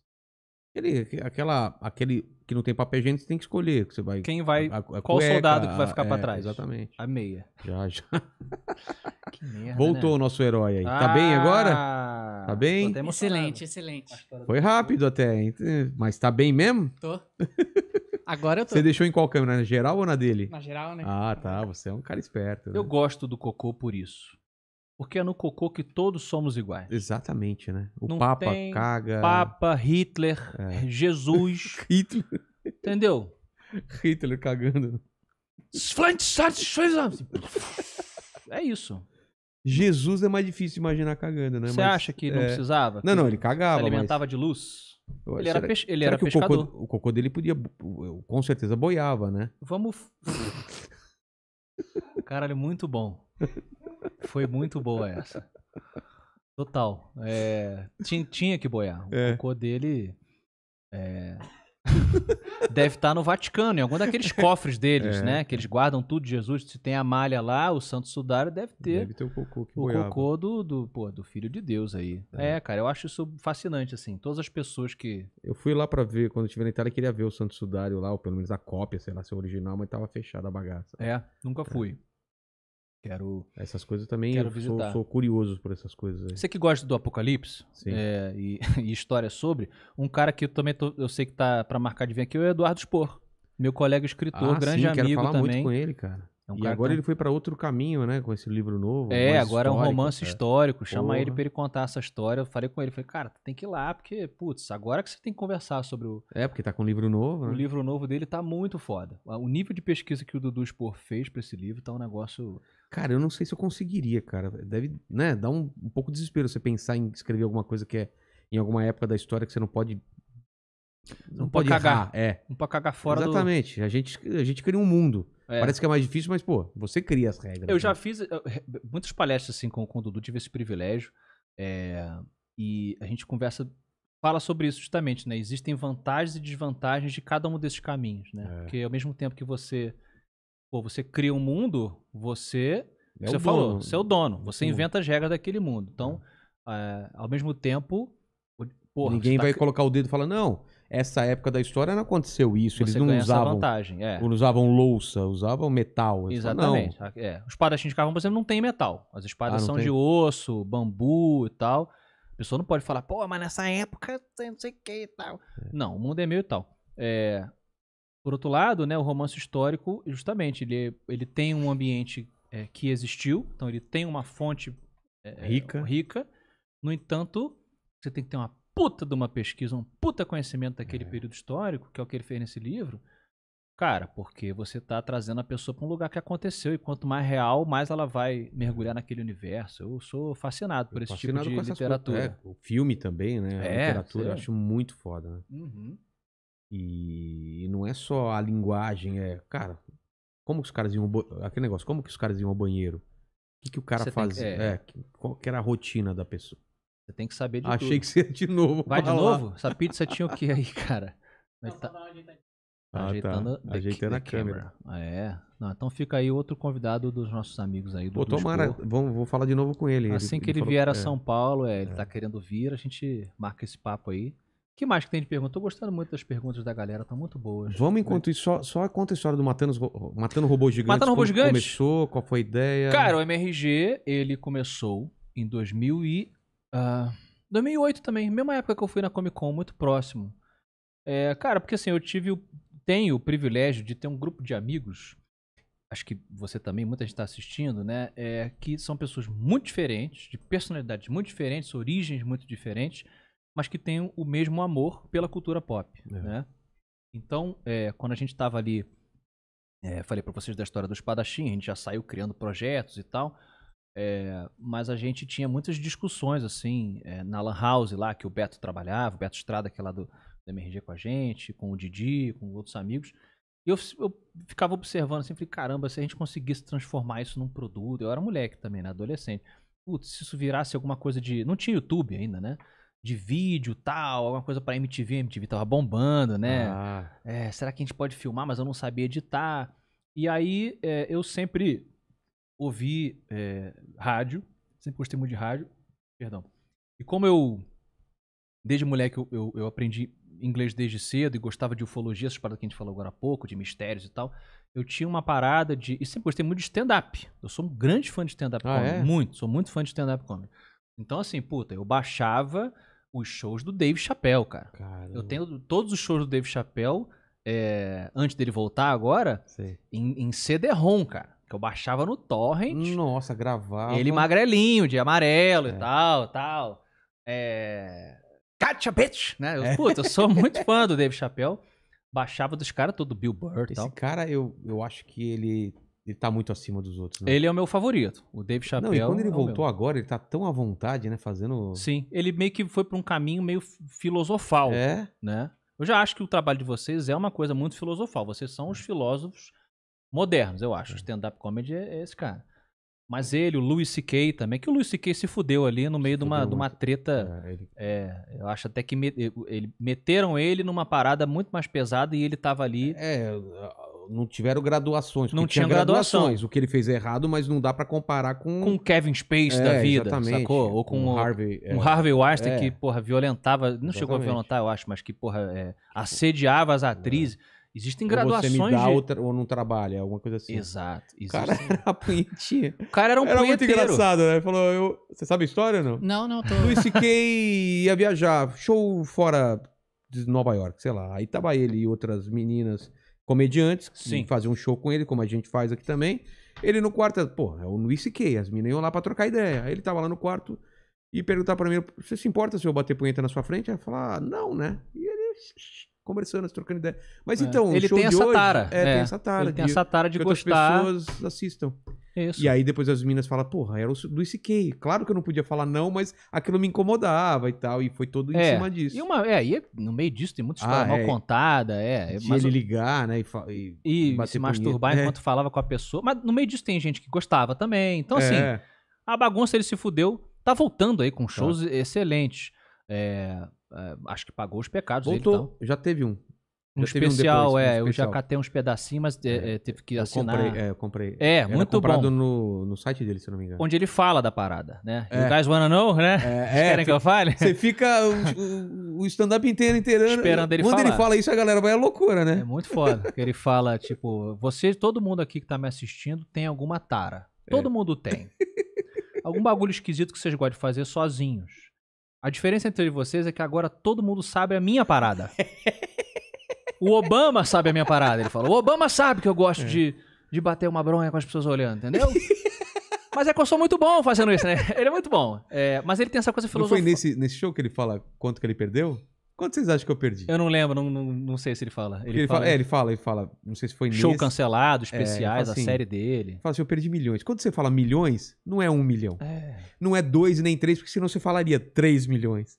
Aquele, aquela, aquele que não tem papel higiênico, você tem que escolher. Que você vai, Quem vai. A, a, a qual cueca, soldado que vai ficar é, pra trás? Exatamente. A meia. Já, já. que merda. Voltou né? o nosso herói aí. Ah, tá bem ah, agora? Tá bem? Excelente, excelente. Foi rápido até, hein? Mas tá bem mesmo? Tô. Agora eu tô. Você deixou em qual câmera? Na geral ou na dele? Na geral, né? Ah, tá. Você é um cara esperto. Né? Eu gosto do cocô por isso. Porque é no cocô que todos somos iguais. Exatamente, né? O Não Papa caga. Papa, Hitler, é. Jesus. Hitler. Entendeu? Hitler cagando. É isso. Jesus é mais difícil de imaginar cagando, né? Você Mas, acha que não é. precisava? Não, não, ele cagava. Se alimentava mas... de luz. ele será, era, peixe, ele era que pescador. O cocô, o cocô, dele podia, com certeza, boiava, né? Vamos. Caralho, muito bom. Foi muito boa essa. Total. É, tinha, tinha, que boiar. É. O é. cocô dele. É, deve estar tá no Vaticano, em algum daqueles cofres deles, é. né? Que eles guardam tudo de Jesus. Se tem a malha lá, o Santo Sudário deve ter. Deve ter o cocô que O boiava. cocô do, do, pô, do Filho de Deus aí. É. é cara, eu acho isso fascinante, assim. Todas as pessoas que. Eu fui lá para ver, quando eu estive na Itália, queria ver o Santo Sudário lá, ou pelo menos a cópia, sei lá, se é original, mas tava fechada a bagaça. É, nunca fui. Quero. Essas coisas também quero Sou, sou, curioso por essas coisas. Aí. Você que gosta do Apocalipse é, e, e história sobre, um cara que eu também tô, eu sei que tá para marcar de vir aqui é o Eduardo Spor, meu colega escritor, ah, grande sim, amigo falar também. Muito com ele, cara. É um e agora que... ele foi para outro caminho, né, com esse livro novo. É, agora é um romance cara. histórico. Chama Porra. ele para ele contar essa história. Eu falei com ele, falei, cara, tem que ir lá porque, putz, agora que você tem que conversar sobre o. É, porque tá com um livro novo. Né? O livro novo dele tá muito foda. O nível de pesquisa que o Dudu Spor fez para esse livro tá um negócio. Cara, eu não sei se eu conseguiria, cara. Deve, né, dar um, um pouco de desespero você pensar em escrever alguma coisa que é em alguma época da história que você não pode não, não pode cagar, errar, é. Não pode cagar fora Exatamente. Do... A gente a gente cria um mundo. É. Parece que é mais difícil, mas pô, você cria as regras. Eu né? já fiz eu, muitas palestras assim com, com o Dudu, tive esse privilégio. É, e a gente conversa fala sobre isso justamente, né? Existem vantagens e desvantagens de cada um desses caminhos, né? É. Porque ao mesmo tempo que você Pô, você cria um mundo, você. É você falou, é você é o dono, você Sim. inventa as regras daquele mundo. Então, é, eh, ao mesmo tempo. Porra, Ninguém tá... vai colocar o dedo e falar, não, essa época da história não aconteceu isso. Você eles não usavam. Vantagem, é. usavam louça, usavam metal. Exatamente. Falam, é. Os padachins de carvão, por exemplo, não tem metal. As espadas ah, são tem? de osso, bambu e tal. A pessoa não pode falar, pô, mas nessa época não sei o que e tal. É. Não, o mundo é meio e tal. É, por outro lado, né, o romance histórico, justamente, ele, é, ele tem um ambiente é, que existiu, então ele tem uma fonte é, é, rica. rica. No entanto, você tem que ter uma puta de uma pesquisa, um puta conhecimento daquele é. período histórico, que é o que ele fez nesse livro. Cara, porque você está trazendo a pessoa para um lugar que aconteceu e quanto mais real, mais ela vai mergulhar naquele universo. Eu sou fascinado por esse tipo fascinado tipo de literatura. é, o filme também, né? É, a literatura, eu acho muito foda, né? Uhum. E não é só a linguagem, é, cara, como os caras iam. Aquele negócio, como que os caras iam ao banheiro? O que, que o cara você fazia? Que, é... é, qual que era a rotina da pessoa? Você tem que saber de Achei tudo. que você ia de novo. Vai de novo? Essa pizza tinha o que aí, cara? Não, tá... Ah, ajeitando, tá. ajeitando a câmera. Ah, é. Não, então fica aí outro convidado dos nossos amigos aí do Pô, tomara, vamos, vou falar de novo com ele. Assim ele, que ele, ele falou, vier a é. São Paulo, é, ele tá é. tá querendo vir, a gente marca esse papo aí que mais que tem de pergunta? Tô gostando muito das perguntas da galera, tá muito boas. Vamos né? enquanto isso, só, só conta a história do Matando, Matando Robôs Gigantes. Matando Robô Gigante começou, qual foi a ideia? Cara, o MRG, ele começou em 2000 e... Uh, ah, 2008 também, mesma época que eu fui na Comic Con, muito próximo. É, cara, porque assim, eu tive tenho o privilégio de ter um grupo de amigos, acho que você também, muita gente está assistindo, né? É, que são pessoas muito diferentes, de personalidades muito diferentes, origens muito diferentes, mas que tenham o mesmo amor pela cultura pop, é. né? Então, é, quando a gente estava ali, é, falei para vocês da história do espadachim, a gente já saiu criando projetos e tal, é, mas a gente tinha muitas discussões, assim, é, na Lan House lá, que o Beto trabalhava, o Beto Estrada, que é lá do, do MRG com a gente, com o Didi, com outros amigos, e eu, eu, ficava observando assim, falei, caramba, se a gente conseguisse transformar isso num produto, eu era moleque também, né, adolescente, putz, se isso virasse alguma coisa de... Não tinha YouTube ainda, né? de vídeo tal, alguma coisa pra MTV, a MTV tava bombando, né? Ah. É, será que a gente pode filmar, mas eu não sabia editar. E aí é, eu sempre ouvi é, rádio, sempre gostei muito de rádio, perdão. E como eu, desde moleque, eu, eu, eu aprendi inglês desde cedo e gostava de ufologia, essas paradas que a gente falou agora há pouco, de mistérios e tal, eu tinha uma parada de. E sempre gostei muito de stand-up. Eu sou um grande fã de stand-up ah, comedy. É? Muito, sou muito fã de stand-up comedy. Então, assim, puta, eu baixava os shows do Dave Chappelle, cara. Caramba. Eu tenho todos os shows do Dave Chappelle, é, antes dele voltar agora, em, em CD-ROM, cara. Que eu baixava no torrent. Nossa, gravava. Ele magrelinho, de amarelo é. e tal, tal. É... Gotcha, bitch! Né? Eu, é. Puta, eu sou muito fã do Dave Chappelle. Baixava dos caras todo, Bill Burr e tal. Esse cara, eu, eu acho que ele ele tá muito acima dos outros, né? Ele é o meu favorito, o Dave Chappelle. Não, e quando ele é voltou agora, ele tá tão à vontade, né, fazendo... Sim, ele meio que foi para um caminho meio filosofal, é? né? Eu já acho que o trabalho de vocês é uma coisa muito filosofal. Vocês são os é. filósofos modernos, eu acho. O é. stand-up comedy é, é, esse cara. Mas ele, o Louis C.K. também, que o Louis C.K. se fudeu ali no meio de uma, de uma treta. É, ele... é, eu acho até que me, ele, meteram ele numa parada muito mais pesada e ele tava ali. É, não tiveram graduações. Não tinha, graduações. O que ele fez errado, mas não dá para comparar com... Com Kevin Space é, da vida, exatamente. sacou? Ou com, com o, Harvey, um é. Harvey Weinstein que, é. porra, violentava... Não exatamente. chegou a violentar, eu acho, mas que, porra, é, assediava as atrizes. Existem ou graduações. Você me dá de... ou, ou não trabalha, alguma coisa assim. Exato. O cara era punhetinho. O cara era um era punheteiro. muito engraçado, né? Falou, eu... você sabe a história ou não? Não, não, tô. Luiz Siquei ia viajar, show fora de Nova York, sei lá. Aí tava ele e outras meninas comediantes Sim. fazer um show com ele, como a gente faz aqui também. Ele no quarto, pô, é o Luiz C.K., as meninas iam lá pra trocar ideia. Aí ele tava lá no quarto e perguntar pra mim, você se importa se eu bater punheta na sua frente? Ela falar, ah, não, né? E ele conversando, trocando ideia. Mas é. então, ele o show tem de essa hoje, tara. É, é, tem essa tara. Ele de, tem essa tara de que As pessoas assistam. É isso. E aí depois as meninas falam, porra, era o Luiz C.K. Claro que eu não podia falar não, mas aquilo me incomodava e tal. E foi todo em é. cima disso. E uma, é, e no meio disso tem muita história ah, mal é. contada. É, é De mas, ele ligar, né? E, e, e se masturbar punheta. É. enquanto falava com a pessoa. Mas no meio disso tem gente que gostava também. Então, assim, a bagunça ele se fudeu. Tá voltando aí com tá. shows tá. excelentes. acho que pagou os pecados Voltou, dele, então. já teve um. Um especial, depois, é. Um especial. Eu já catei uns pedacinhos, mas é, é, teve que eu assinar. Comprei, é, eu comprei. É, Era muito comprado bom. no, no site dele, se não me engano. Onde ele fala da parada, né? É. You guys wanna know, né? É, é querem que eu fale? Você fica o, o stand-up inteiro inteirando. Esperando ele Quando falar. ele fala isso, a galera vai à loucura, né? É muito foda. que ele fala, tipo, você, todo mundo aqui que tá me assistindo tem alguma tara. É. Todo mundo tem. Algum bagulho esquisito que vocês gostam de fazer sozinhos. A diferença entre vocês é que agora todo mundo sabe a minha parada. O Obama sabe a minha parada. Ele falou. o Obama sabe que eu gosto é. de, de bater uma bronha com as pessoas olhando, entendeu? Mas é que eu sou muito bom fazendo isso, né? Ele é muito bom. É, mas ele tem essa coisa filosófica. Não foi nesse, nesse show que ele fala quanto que ele perdeu? Quanto vocês acham que eu perdi? Eu não lembro, não, não, não sei se ele fala. Ele, ele fala, fala, é, ele fala, ele fala. Não sei se foi Show cancelado, é, especiais, é, assim, a série dele. Fala assim, eu perdi milhões. Quando você fala milhões, não é um milhão. É. Não é dois nem três, porque senão você falaria três milhões.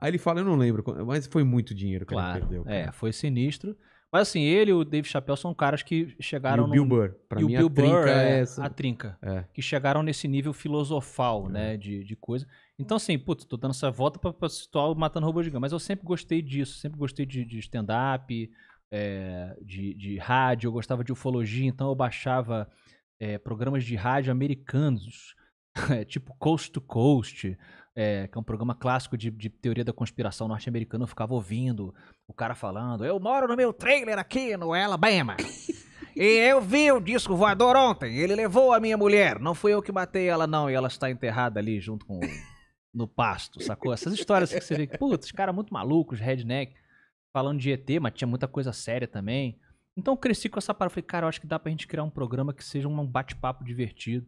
Aí ele fala, eu não lembro, mas foi muito dinheiro que claro, ele perdeu. É, cara. É, foi sinistro. Mas assim, ele e o Dave Chappelle são caras que chegaram. E o Bill num... Burr. Pra e mim, o Bill a trinca Burr é, é, essa. A trinca. É. Que chegaram nesse nível filosofal, né, é. né? De, de coisa. Então, assim, putz, tô dando essa volta pra, pra situar o Matando Robô Gigante. Mas eu sempre gostei disso. Sempre gostei de, de stand-up, é, de, de rádio. Eu gostava de ufologia. Então, eu baixava é, programas de rádio americanos, tipo Coast to Coast é, que é um programa clássico de, de teoria da conspiração norte-americana, eu ficava ouvindo o cara falando: Eu moro no meu trailer aqui no Alabama. e eu vi o disco voador ontem. Ele levou a minha mulher. Não fui eu que matei ela, não. E ela está enterrada ali junto com. no pasto, sacou? Essas histórias que você vê. Putz, caras muito malucos, redneck. Falando de ET, mas tinha muita coisa séria também. Então eu cresci com essa parada. Falei, cara, eu acho que dá pra gente criar um programa que seja um bate-papo divertido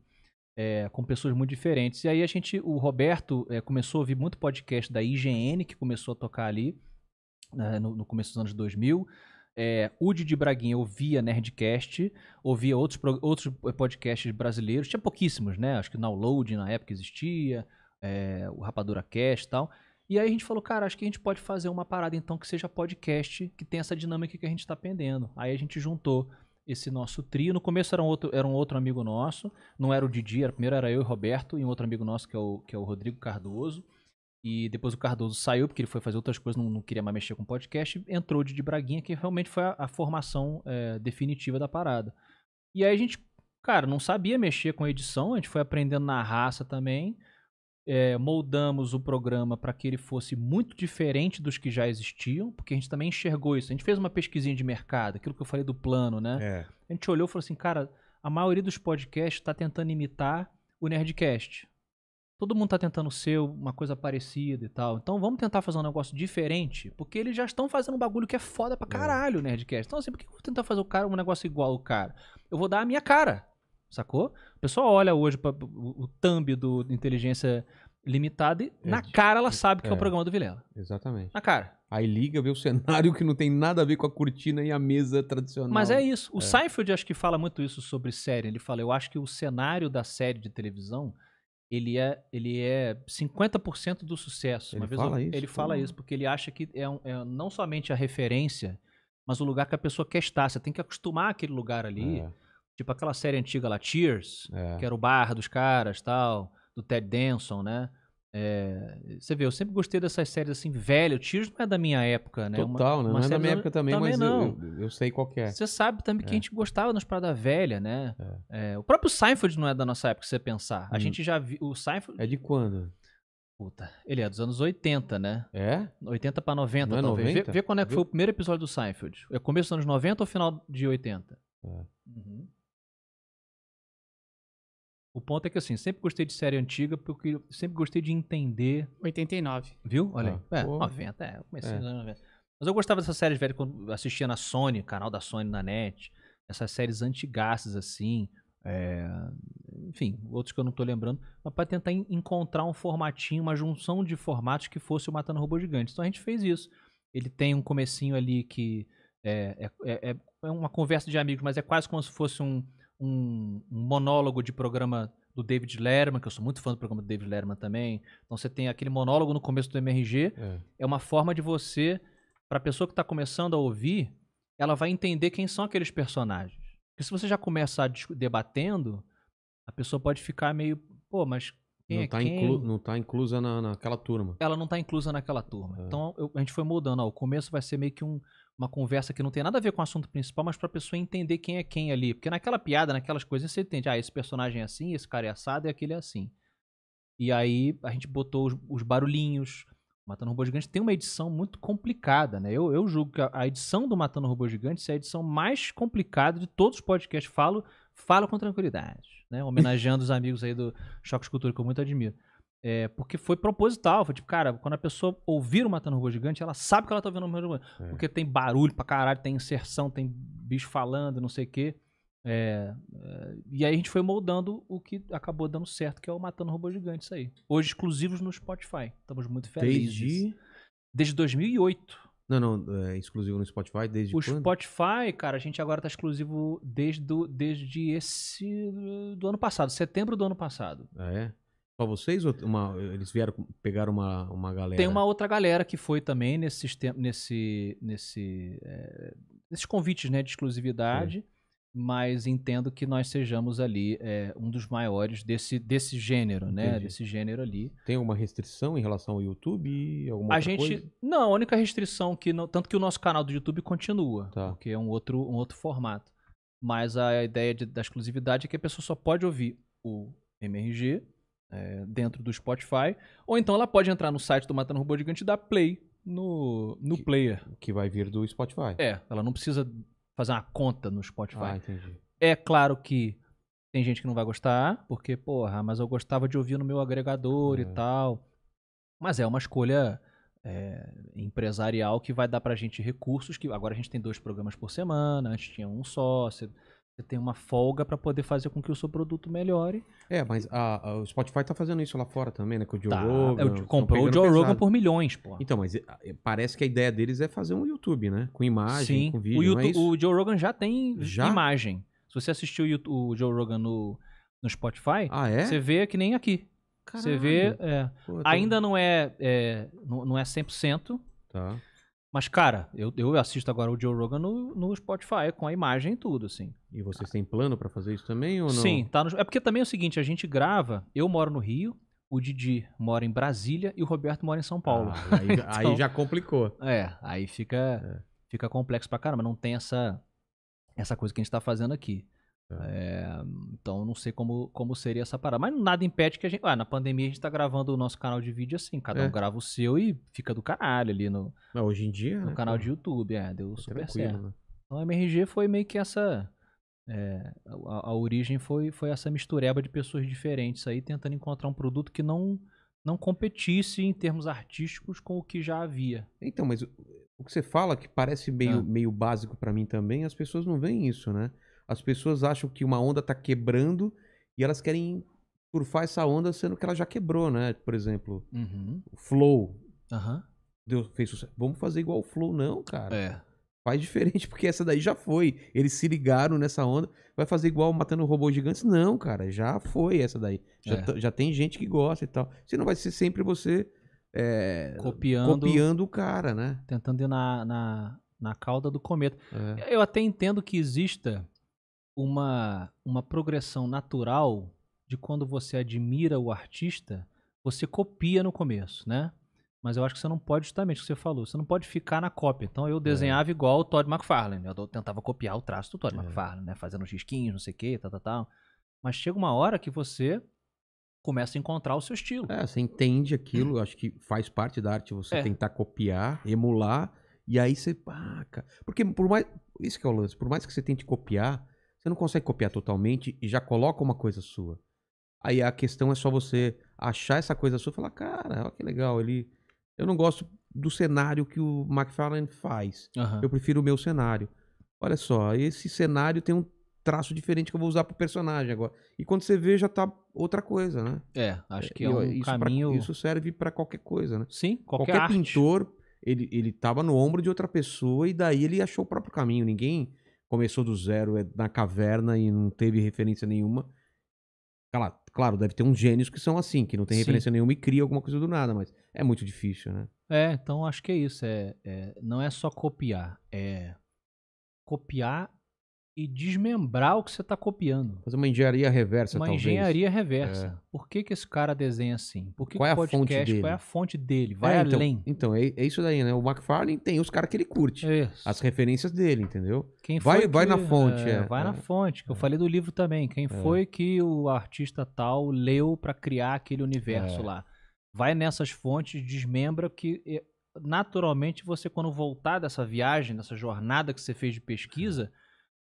é, com pessoas muito diferentes. E aí a gente, o Roberto é, começou a ouvir muito podcast da IGN, que começou a tocar ali né, no, no, começo dos anos 2000. É, Udi de Braguinha ouvia Nerdcast, ouvia outros, outros é, podcasts brasileiros, tinha pouquíssimos, né? Acho que o Download na época existia, é, o Rapadura Cast e tal. E aí a gente falou, cara, acho que a gente pode fazer uma parada então que seja podcast, que tem essa dinâmica que a gente está pendendo. Aí a gente juntou esse nosso trio. No começo era um outro, era um outro amigo nosso, não era o Didi, era, primeiro era eu e o Roberto, e um outro amigo nosso que é o, que é o Rodrigo Cardoso. E depois o Cardoso saiu, porque ele foi fazer outras coisas, não, não queria mais mexer com podcast. Entrou o Didi Braguinha, que realmente foi a, a formação é, definitiva da parada. E aí a gente, cara, não sabia mexer com edição, a gente foi aprendendo na raça também é, moldamos o programa para que ele fosse muito diferente dos que já existiam, porque a gente também enxergou isso. A gente fez uma pesquisinha de mercado, aquilo que eu falei do plano, né? É. A gente olhou e falou assim, cara, a maioria dos podcasts está tentando imitar o Nerdcast. Todo mundo está tentando ser uma coisa parecida e tal. Então vamos tentar fazer um negócio diferente, porque eles já estão fazendo um bagulho que é foda pra é. caralho, é. o Nerdcast. Então assim, por que eu vou tentar fazer o cara um negócio igual o cara? Eu vou dar a minha cara sacou? O pessoal olha hoje pra, o, o thumb do Inteligência Limitada e é, na cara ela sabe que é, o é. programa do Vilela. Exatamente. Na cara. Aí liga, vê o cenário que não tem nada a ver com a cortina e a mesa tradicional. Mas é isso. O é. Seinfeld acho que fala muito isso sobre série. Ele fala, eu acho que o cenário da série de televisão, ele é, ele é 50% do sucesso. Ele fala eu, isso? Ele fala isso, porque ele acha que é, um, é, não somente a referência, mas o lugar que a pessoa quer estar. Você tem que acostumar aquele lugar ali. É Tipo aquela série antiga lá, Cheers, é. que era o bar dos caras tal, do Ted Danson, né? É, você vê, eu sempre gostei dessas séries assim, velho. O Cheers não é da minha época, né? É Total, uma, né? Uma não é da minha época também, também mas eu, eu, eu, sei qual é. Você sabe também é. que a é. gente gostava das paradas velhas, né? É. é. o próprio Seinfeld não é da nossa época, se você pensar. A hum. gente já viu. O Seinfeld. É de quando? Puta, ele é dos anos 80, né? É? 80 pra 90, não talvez. 90? Vê, vê quando é que foi o primeiro episódio do Seinfeld. É começo dos anos 90 ou final de 80? É. Uhum. O ponto é que assim, sempre gostei de série antiga porque sempre gostei de entender. 89. Viu? Olha ah, aí. É, 90, é. Eu comecei é. nos anos 90. Mas eu gostava dessas séries velhas quando assistia na Sony, canal da Sony na net. Essas séries antigaças assim. É... Enfim, outros que eu não tô lembrando. Mas pra tentar encontrar um formatinho, uma junção de formatos que fosse o Matando Robô Gigante. Então a gente fez isso. Ele tem um comecinho ali que é, é, é, é uma conversa de amigos, mas é quase como se fosse um um, um monólogo de programa do David Lerman, que eu sou muito fã do programa do David Lerman também. Então você tem aquele monólogo no começo do MRG. É, é uma forma de você, para a pessoa que está começando a ouvir, ela vai entender quem são aqueles personagens. Porque se você já começar debatendo, a pessoa pode ficar meio, pô, mas quem não é tá Inclu, não está inclusa na, naquela turma. Ela não está inclusa naquela turma. É. Então eu, a gente foi mudando. Ó, o começo vai ser meio que um, uma conversa que não tem nada a ver com o assunto principal, mas para a pessoa entender quem é quem ali. Porque naquela piada, naquelas coisas, você entende, ah, esse personagem é assim, esse cara é assado e aquele é assim. E aí a gente botou os, os barulhinhos. Matando Robô Gigante tem uma edição muito complicada, né? Eu, eu julgo que a, edição do Matando Robô Gigante é a edição mais complicada de todos os podcasts. Falo, falo com tranquilidade, né? Homenageando os amigos aí do Choque Cultura que eu muito admiro. É, porque foi proposital. Foi tipo, cara, quando a pessoa ouvir o Matando Robô Gigante, ela sabe que ela tá ouvindo o Matando Robô Gigante. É. Porque tem barulho pra caralho, tem inserção, tem bicho falando, não sei o quê. É, é e aí a gente foi moldando o que acabou dando certo, que é o Matando Robô Gigante, isso aí. Hoje exclusivos no Spotify. Estamos muito felizes. Desde, desde 2008. Não, não, é exclusivo no Spotify desde o quando? O Spotify, cara, a gente agora tá exclusivo desde, do, desde esse do ano passado, setembro do ano passado. Ah, é? Só vocês ou uma, eles vieram pegar uma, uma galera? Tem uma outra galera que foi também nesse nesse nesse é, convites né, de exclusividade, Sim. mas entendo que nós sejamos ali é, um dos maiores desse, desse gênero, né? Desse gênero ali. Tem alguma restrição em relação ao YouTube? Alguma a gente coisa? não, a única restrição que não, tanto que o nosso canal do YouTube continua, tá. porque é um outro um outro formato. Mas a ideia de, da exclusividade é que a pessoa só pode ouvir o MRG é, dentro do Spotify. Ou então ela pode entrar no site do Matando Robô Gigante e dar play no, no que, player. Que vai vir do Spotify. É, ela não precisa fazer uma conta no Spotify. Ah, entendi. É claro que tem gente que não vai gostar, porque, porra, mas eu gostava de ouvir no meu agregador é. e tal. Mas é uma escolha é, empresarial que vai dar pra gente recursos, que agora a gente tem dois programas por semana, antes tinha um só. Você você tem uma folga para poder fazer com que o seu produto melhore. É, mas a, a, o Spotify tá fazendo isso lá fora também, né? Com o Joe tá. Rogan. Eu, comprou o Joe pesado. Rogan por milhões, pô. Então, mas é, é, parece que a ideia deles é fazer um YouTube, né? Com imagem, Sim. com vídeo. O, é YouTube, é o Joe Rogan já tem já? imagem. Se você assistiu o, o Joe Rogan no, no Spotify, ah, é? você vê que nem aqui. Caralho. Você vê. É, Pô, tô... Ainda não é, é, não, não é 100%. Tá. Mas, cara, eu, eu assisto agora o Joe Rogan no, no Spotify, com a imagem e tudo, assim. E vocês têm plano para fazer isso também ou não? Sim, tá no... É porque também é o seguinte, a gente grava, eu moro no Rio, o Didi mora em Brasília e o Roberto mora em São Paulo. Ah, aí, então, aí, já complicou. É, aí fica, é. fica complexo pra caramba, não tem essa, essa coisa que a gente tá fazendo aqui. É. é, então não sei como, como seria essa parada. Mas nada impede que a gente. Ah, na pandemia a gente tá gravando o nosso canal de vídeo assim, cada é. um grava o seu e fica do caralho ali no. Não, hoje em dia. No né, canal de YouTube, é, deu tá super certo. Né? Então a MRG foi meio que essa. É, a, a, origem foi, foi essa mistureba de pessoas diferentes aí, tentando encontrar um produto que não, não competisse em termos artísticos com o que já havia. Então, mas o, o que você fala, que parece meio, ah. meio básico para mim também, as pessoas não veem isso, né? As pessoas acham que uma onda está quebrando e elas querem surfar essa onda sendo que ela já quebrou, né? Por exemplo, uhum. o Flow. Uhum. Deus fez sucesso. Vamos fazer igual o Flow, não, cara. É. Faz diferente, porque essa daí já foi. Eles se ligaram nessa onda. Vai fazer igual matando robôs gigantes? Não, cara. Já foi essa daí. Já, é. já tem gente que gosta e tal. Você não vai ser sempre você é, copiando, copiando o cara, né? Tentando ir na, na, na cauda do cometa. É. Eu até entendo que exista uma, uma progressão natural de quando você admira o artista, você copia no começo, né? Mas eu acho que você não pode, justamente o que você falou, você não pode ficar na cópia. Então eu desenhava é. igual o Todd McFarlane. Eu tentava copiar o traço do Todd é. McFarlane, né? Fazendo risquinhos, não sei o quê, tal, tal, tal. Mas chega uma hora que você começa a encontrar o seu estilo. É, você entende aquilo, acho que faz parte da arte você é. tentar copiar, emular, e aí você. Ah, porque por mais. Isso que é o lance, por mais que você tente copiar, você não consegue copiar totalmente e já coloca uma coisa sua. Aí a questão é só você achar essa coisa sua e falar, cara, olha que legal, ele. Eu não gosto do cenário que o McFarlane faz. Uhum. Eu prefiro o meu cenário. Olha só, esse cenário tem um traço diferente que eu vou usar pro personagem agora. E quando você vê, já tá outra coisa, né? É, acho é, que é um isso caminho... Pra, isso serve para qualquer coisa, né? Sim, qualquer, qualquer pintor, ele, ele tava no ombro de outra pessoa e daí ele achou o próprio caminho. Ninguém começou do zero, é na caverna e não teve referência nenhuma. Claro, claro, deve ter uns gênios que são assim, que não tem Sim. referência nenhuma e cria alguma coisa do nada, mas é muito difícil, né? É, então acho que é isso. É, é não é só copiar, é copiar e desmembrar o que você está copiando. Fazer uma engenharia reversa, uma talvez. Uma engenharia reversa. É. Por que, que esse cara desenha assim? Por que qual é a podcast, fonte dele? qual é a fonte dele? Vai é, então, além. Então, é, é, isso daí, né? O McFarlane tem os caras que ele curte. Isso. As referências dele, entendeu? Quem vai, que, vai na fonte. É, é vai é. na fonte, que eu é. falei do livro também. Quem foi que o artista tal leu para criar aquele universo lá? Vai nessas fontes, desmembra, que eh, naturalmente você, quando voltar dessa viagem, dessa jornada que você fez de pesquisa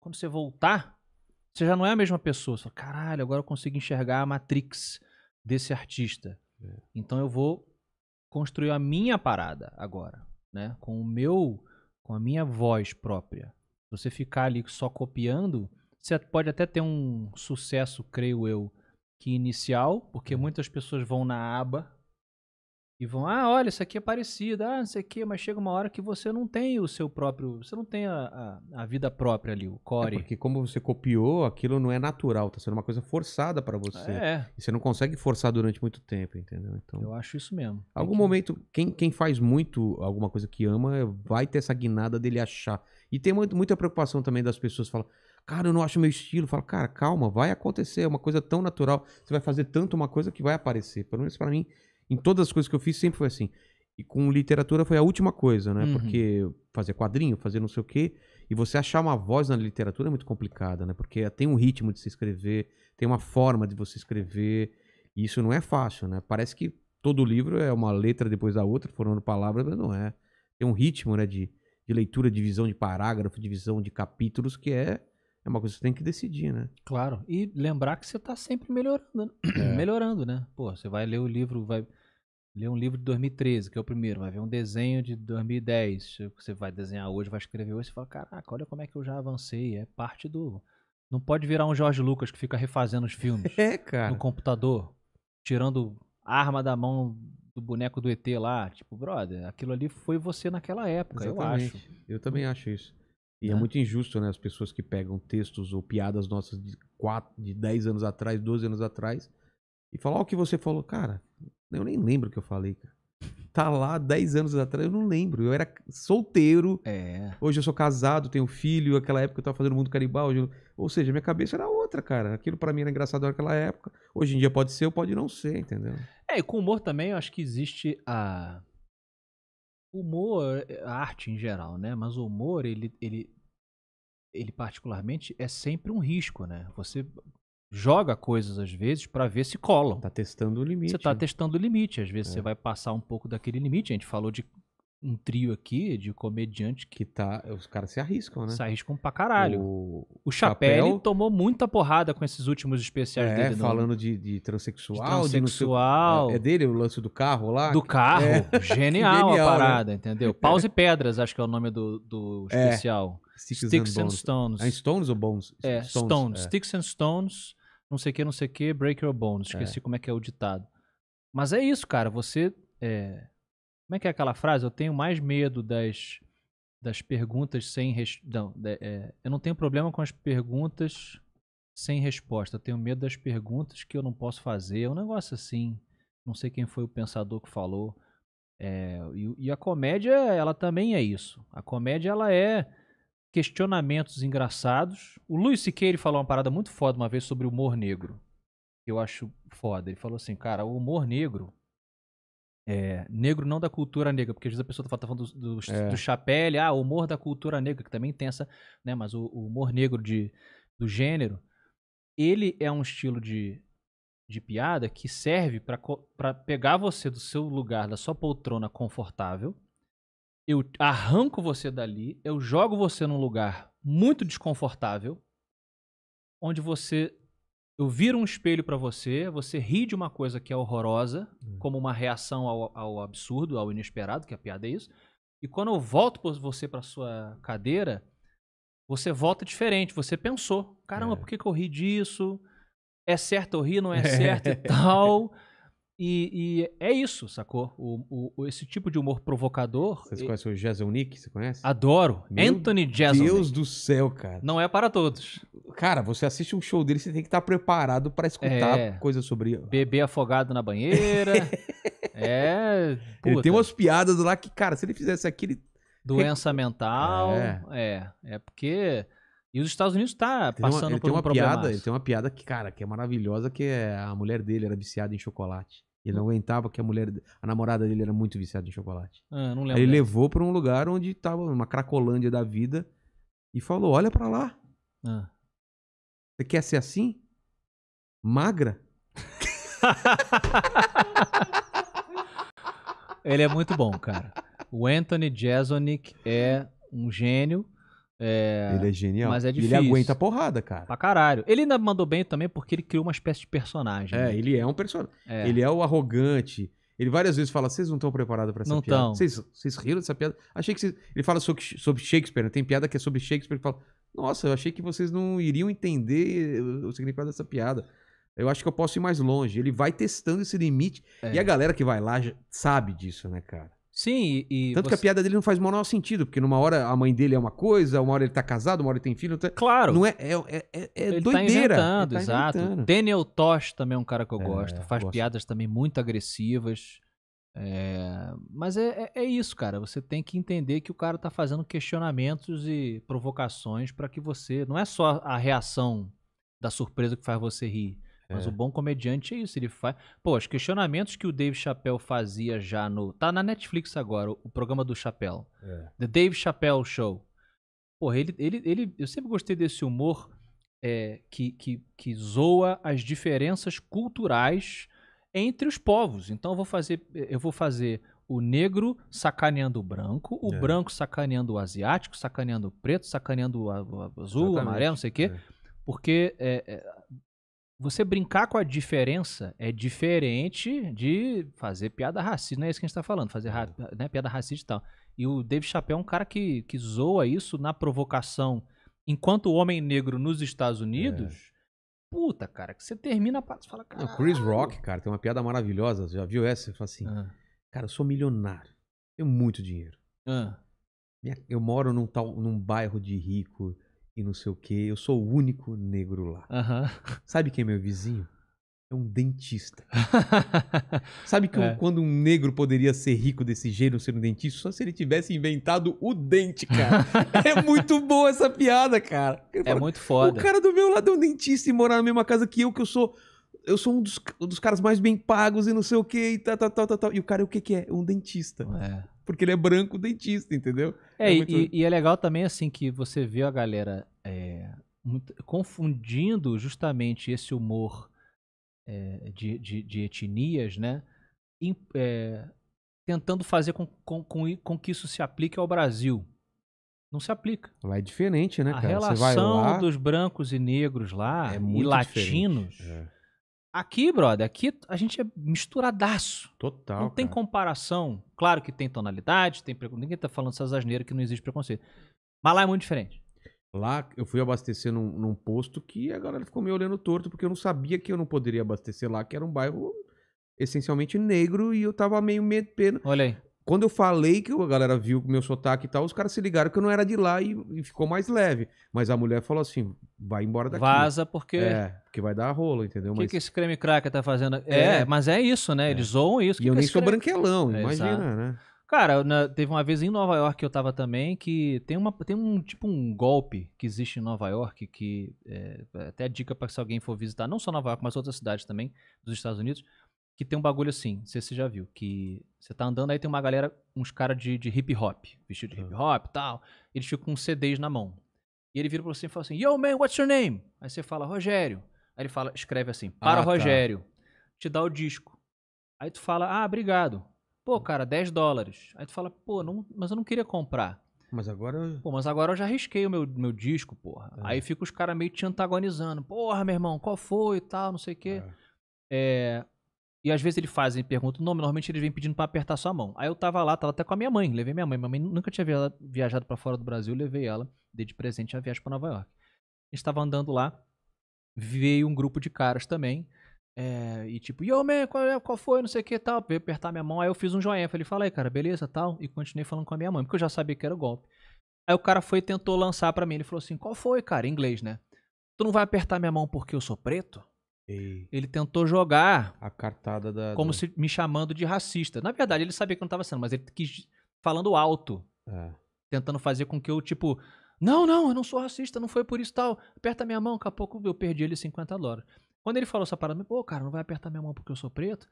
quando você voltar, você já não é a mesma pessoa. Você fala, caralho, agora eu consigo enxergar a Matrix desse artista. É. Então eu vou construir a minha parada agora, né? Com o meu, com a minha voz própria. você ficar ali só copiando, você pode até ter um sucesso, creio eu, que inicial, porque uhum. muitas pessoas vão na aba e vão, ah, olha, isso aqui é parecido, ah, não sei o quê, mas chega uma hora que você não tem o seu próprio, você não tem a, a, a vida própria ali, o core. É porque como você copiou, aquilo não é natural, tá sendo uma coisa forçada para você. É. E você não consegue forçar durante muito tempo, entendeu? Então, Eu acho isso mesmo. algum que... momento, quem, quem faz muito alguma coisa que ama, vai ter essa guinada dele achar. E tem muito, muita preocupação também das pessoas, falam, cara, eu não acho meu estilo. Fala, cara, calma, vai acontecer, é uma coisa tão natural. Você vai fazer tanto uma coisa que vai aparecer. Pelo menos para mim, em todas as coisas que eu fiz sempre foi assim. E com literatura foi a última coisa, né? Uhum. Porque fazer quadrinho, fazer não sei o quê, e você achar uma voz na literatura é muito complicada, né? Porque tem um ritmo de se escrever, tem uma forma de você escrever, e isso não é fácil, né? Parece que todo livro é uma letra depois da outra, formando palavras, mas não é. Tem um ritmo, né, de, de leitura, divisão de, de parágrafo, divisão de, de capítulos que é é uma coisa que você tem que decidir, né? Claro. E lembrar que você está sempre melhorando, né? É. melhorando, né? Pô, você vai ler o livro, vai ler um livro de 2013, que é o primeiro, vai ver um desenho de 2010, você vai desenhar hoje, vai escrever hoje, você fala, caraca, olha como é que eu já avancei, é parte do... Não pode virar um Jorge Lucas que fica refazendo os filmes é, cara. no computador, tirando arma da mão do boneco do ET lá, tipo, brother, aquilo ali foi você naquela época, Exatamente. eu acho. Eu também acho isso. E é. é. muito injusto, né? As pessoas que pegam textos ou piadas nossas de 4, de 10 anos atrás, 12 anos atrás, e falam, ó, oh, o que você falou, cara, eu nem lembro o que eu falei, cara. Tá lá 10 anos atrás, eu não lembro. Eu era solteiro. É. Hoje eu sou casado, tenho filho. Aquela época eu tava fazendo mundo caribal. Eu... Ou seja, minha cabeça era outra, cara. Aquilo para mim era engraçado naquela época. Hoje em dia pode ser ou pode não ser, entendeu? É, e com humor também eu acho que existe a humor, arte em geral, né? Mas o humor, ele, ele, ele particularmente é sempre um risco, né? Você joga coisas às vezes para ver se colam. Tá testando o limite. Você tá né? testando o limite, às vezes é. você vai passar um pouco daquele limite. A gente falou de um trio aqui de comediante que tá. Os caras se arriscam, né? Se arriscam pra caralho. O, o Chapelle tomou muita porrada com esses últimos especiais é, dele. É, falando de, de transexual. De transexual. De é, seu... é, dele o lance do carro lá? Do carro. É. Genial, genial, a né? parada, né? entendeu? Paus e Pedras, acho que é o nome do, do é. especial. É. Sticks, Sticks and, and, Stones. É Stones ou Bones? É, Stones. Stones. É. Sticks and Stones, não sei o que, não sei o que, breaker or Bones. Esqueci como é que é o ditado. Mas é isso, cara. Você. É como é que é aquela frase? Eu tenho mais medo das, das perguntas sem resposta. É, eu não tenho problema com as perguntas sem resposta. Eu tenho medo das perguntas que eu não posso fazer. É um negócio assim. Não sei quem foi o pensador que falou. É, e, e, a comédia, ela também é isso. A comédia, ela é questionamentos engraçados. O Luiz Siqueira falou uma parada muito foda uma vez sobre o humor negro. eu acho foda. Ele falou assim, cara, o humor negro é, negro não da cultura negra, porque às vezes a pessoa tá, tá falando, do, do, é. do chapéu, ah, o humor da cultura negra, que também tem essa, né, mas o, o, humor negro de, do gênero, ele é um estilo de, de piada que serve para pegar você do seu lugar, da sua poltrona confortável, eu arranco você dali, eu jogo você num lugar muito desconfortável, onde você eu viro um espelho para você, você ri de uma coisa que é horrorosa, hum. como uma reação ao, ao, absurdo, ao inesperado, que a piada é isso. E quando eu volto por você para sua cadeira, você volta diferente, você pensou. Caramba, é. por que, que eu ri disso? É certo eu rir, não é, é certo e tal. E, e, é isso, sacou? O, o, esse tipo de humor provocador. Você e... conhecem o Jason Nick? Você conhece? Adoro. Meu Anthony Jason. Deus do céu, cara. Não é para todos. Cara, você assiste um show dele, você tem que estar preparado para escutar é... coisa sobre. Beber afogado na banheira. é. Puta. Ele tem umas piadas lá que, cara, se ele fizesse aquilo. Doença mental. É. é. É porque e os Estados Unidos está passando uma, por uma um piada, Ele tem uma piada que, cara, que é maravilhosa, que é a mulher dele era viciada em chocolate. Ele não aguentava que a mulher, a namorada dele era muito viciada em chocolate. Ah, não lembro. Aí ele levou para um lugar onde tava uma cracolândia da vida e falou: "Olha para lá. Ah. Você quer ser assim? Magra?" ele é muito bom, cara. O Anthony Jeselnik é um gênio. É, ele é genial. Mas é difícil. Ele aguenta porrada, cara. Pra caralho. Ele ainda mandou bem também porque ele criou uma espécie de personagem. É, né? ele é um personagem. É. Ele é o arrogante. Ele várias vezes fala: vocês não estão preparados para essa não piada. Vocês, riram dessa piada? Achei que Ele fala sobre, sobre Shakespeare. Né? Tem piada que é sobre Shakespeare. Ele fala: nossa, eu achei que vocês não iriam entender eh, o significado dessa piada. Eu acho que eu posso ir mais longe. Ele vai testando esse limite. É. E a galera que vai lá sabe disso, né, cara? Sim, e. Tanto você... que a piada dele não faz o menor sentido, porque numa hora a mãe dele é uma coisa, uma hora ele tá casado, uma hora ele tem filho. Tá claro. Não é, é, é, é ele tá doideira. Tá inventando, ele tá exato. Inventando. Daniel Tosh também é um cara que eu é, gosto. Faz piadas também muito agressivas. É, mas é, é, é, isso, cara. Você tem que entender que o cara tá fazendo questionamentos e provocações para que você. Não é só a reação da surpresa que faz você rir. Mas é. o bom comediante é isso, ele faz. Pô, os questionamentos que o Dave Chappelle fazia já no. Tá na Netflix agora, o, programa do Chappelle. É. The Dave Chappelle Show. Porra, ele, ele, ele. Eu sempre gostei desse humor é, que, que, que zoa as diferenças culturais entre os povos. Então eu vou fazer. Eu vou fazer o negro sacaneando o branco, o é. branco sacaneando o asiático, sacaneando o preto, sacaneando o azul, o amarelo, não sei o quê. É. Porque é, é você brincar com a diferença é diferente de fazer piada racista. Não é isso que a gente está falando, fazer é. né, piada racista e tal. E o Dave Chappelle é um cara que, que zoa isso na provocação. Enquanto homem negro nos Estados é. Unidos. É. Puta, cara, que você termina a e fala, cara. O Chris Rock, cara, tem uma piada maravilhosa. Você já viu essa? Você fala assim: ah. Cara, eu sou milionário. Tenho muito dinheiro. Ah. eu moro num, tal, num bairro de rico e não sei o que. Eu sou o único negro lá. Sabe quem é meu vizinho? É um dentista. Sabe que é. quando um negro poderia ser rico desse jeito, ser um dentista, só se ele tivesse inventado o dente, cara. é muito boa essa piada, cara. Ele é fala, muito foda. O cara do meu lado é um dentista e morar na mesma casa que eu, que eu sou eu sou um dos, um dos caras mais bem pagos e não sei o que e tal, tá, tal, tá, tal, tá, tal, E o cara, o que que é? é um dentista. É porque ele é branco dentista, entendeu? É, é muito... e, e, é legal também, assim, que você vê a galera é, muito, confundindo justamente esse humor é, de, de, de, etnias, né? Em, é, tentando fazer com, com, com, com que isso se aplique ao Brasil. Não se aplica. Lá é diferente, né, a cara? A relação lá... dos brancos e negros lá é e latinos... Diferente. É Aqui, brother, aqui a gente é misturadaço. Total. Não tem cara. comparação. Claro que tem tonalidade, tem preconceito. Ninguém tá falando essas asneiras que não existe preconceito. Mas lá é muito diferente. Lá eu fui abastecer num, num posto que a galera ficou me olhando torto, porque eu não sabia que eu não poderia abastecer lá, que era um bairro essencialmente negro e eu tava meio pena. Olha aí. Quando eu falei que a galera viu o meu sotaque e tal, os caras se ligaram que eu não era de lá e, e ficou mais leve. Mas a mulher falou assim: vai embora daqui. Vaza porque. É, porque vai dar rolo, entendeu? O que, mas... que esse creme cracker tá fazendo? É, é, mas é isso, né? É. Eles zoam isso. E que eu que nem sou creme... branquelão, é, imagina, exato. né? Cara, na, né, teve uma vez em Nova York que eu tava também, que tem, uma, tem um tipo um golpe que existe em Nova York, que é, é até dica para se alguém for visitar, não só Nova York, mas outras cidades também dos Estados Unidos que tem um bagulho assim, não sei se você já viu, que você tá andando aí tem uma galera, uns caras de, de hip hop, vestido de hip hop e tal, eles ficam com CDs na mão. E ele vira pra você e fala assim, Yo man, what's your name? Aí você fala, Rogério. Aí ele fala, escreve assim, ah, para ah, Rogério. Tá. Te dá o disco. Aí tu fala, ah, obrigado. Pô, hum. cara, 10 dólares. Aí tu fala, pô, não, mas eu não queria comprar. Mas agora. Eu... Pô, mas agora eu já risquei o meu, meu disco, porra. É. Aí fica os caras meio te antagonizando. Porra, meu irmão, qual foi e tal, não sei o quê. É. É, e às vezes ele faz e pergunta o nome, normalmente eles vêm pedindo para apertar sua mão. Aí eu tava lá, tava até com a minha mãe, levei minha mãe. Minha mãe nunca tinha viajado para fora do Brasil, levei ela, dei de presente a viagem para Nova York. A gente tava andando lá, veio um grupo de caras também. É, e tipo, yo man, qual, é, qual foi, não sei o que tal. Veio apertar minha mão, aí eu fiz um joinha. Falei, falei, cara, beleza tal. E continuei falando com a minha mãe, porque eu já sabia que era o golpe. Aí o cara foi e tentou lançar para mim. Ele falou assim: qual foi, cara? Em inglês, né? Tu não vai apertar minha mão porque eu sou preto? Ei. Ele tentou jogar a cartada da como da... se me chamando de racista. Na verdade, ele sabia que eu não estava sendo, mas ele quis falando alto, é. tentando fazer com que eu tipo, não, não, eu não sou racista, não foi por isso tal. Aperta minha mão, daqui a pouco eu perdi ele 50 dólares. Quando ele falou essa parada, pô, cara, não vai apertar minha mão porque eu sou preto.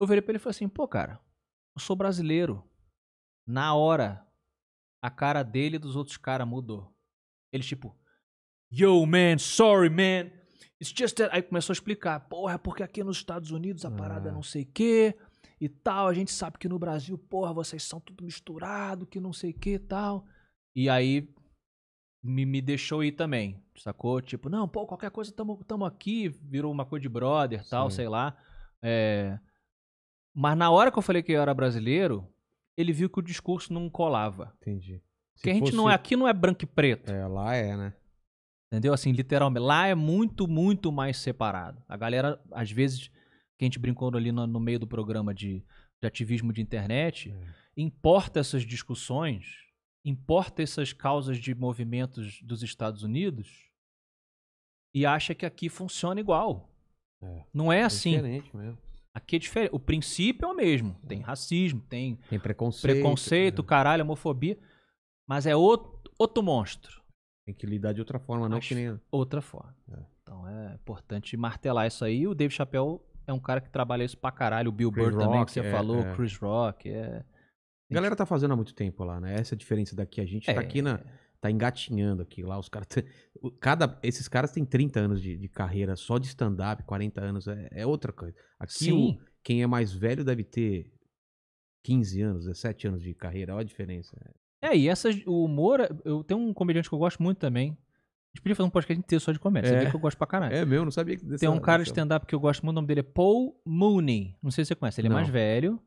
Eu virei pra ele e falei assim, pô, cara, eu sou brasileiro. Na hora, a cara dele e dos outros caras mudou. Ele tipo, yo, man, sorry, man. It's just that. Aí começou a explicar. Porra, é porque aqui nos Estados Unidos a parada é ah. não sei o quê e tal. A gente sabe que no Brasil, porra, vocês são tudo misturado, que não sei o que e tal. E aí me, me deixou ir também, sacou? Tipo, não, pô, qualquer coisa tamo, tamo aqui, virou uma coisa de brother tal, Sim. sei lá. É... Mas na hora que eu falei que eu era brasileiro, ele viu que o discurso não colava. Entendi. Se Porque a gente fosse... não é, aqui não é branco e preto. É, lá é, né? Entendeu? Assim, literalmente. Lá é muito, muito mais separado. A galera, às vezes, que a gente brincou ali no, no meio do programa de, de ativismo de internet, é. importa essas discussões, importa essas causas de movimentos dos Estados Unidos e acha que aqui funciona igual. É. Não é, é assim. Diferente mesmo. Aqui é diferente. O princípio é o mesmo. Tem racismo, tem, tem preconceito, preconceito né? caralho, homofobia. Mas é outro, outro monstro. Tem que lidar de outra forma, não Mas que nem. Outra forma. É. Então é importante martelar isso aí. O Dave Chappelle é um cara que trabalha isso pra caralho. O Bill Chris Burr Rock, também, que você é, falou, é. Chris Rock. É... A galera tá fazendo há muito tempo lá, né? Essa é a diferença daqui. A gente tá é. tá aqui na. Tá engatinhando aqui lá. Os caras. Tá, cada, esses caras têm 30 anos de, de carreira só de stand-up, 40 anos. É, é, outra coisa. Aqui, o, quem é mais velho deve ter 15 anos, 17 anos de carreira. Olha a diferença. É, e essa o humor, eu tenho um comediante que eu gosto muito também. A gente podia fazer um podcast inteiro só de comédia. É. Você vê que eu gosto pra caralho. É meu, não sabia que desse Tem um cara de stand-up que eu gosto muito, o nome dele é Paul Mooney. Não sei se você conhece, ele é mais velho,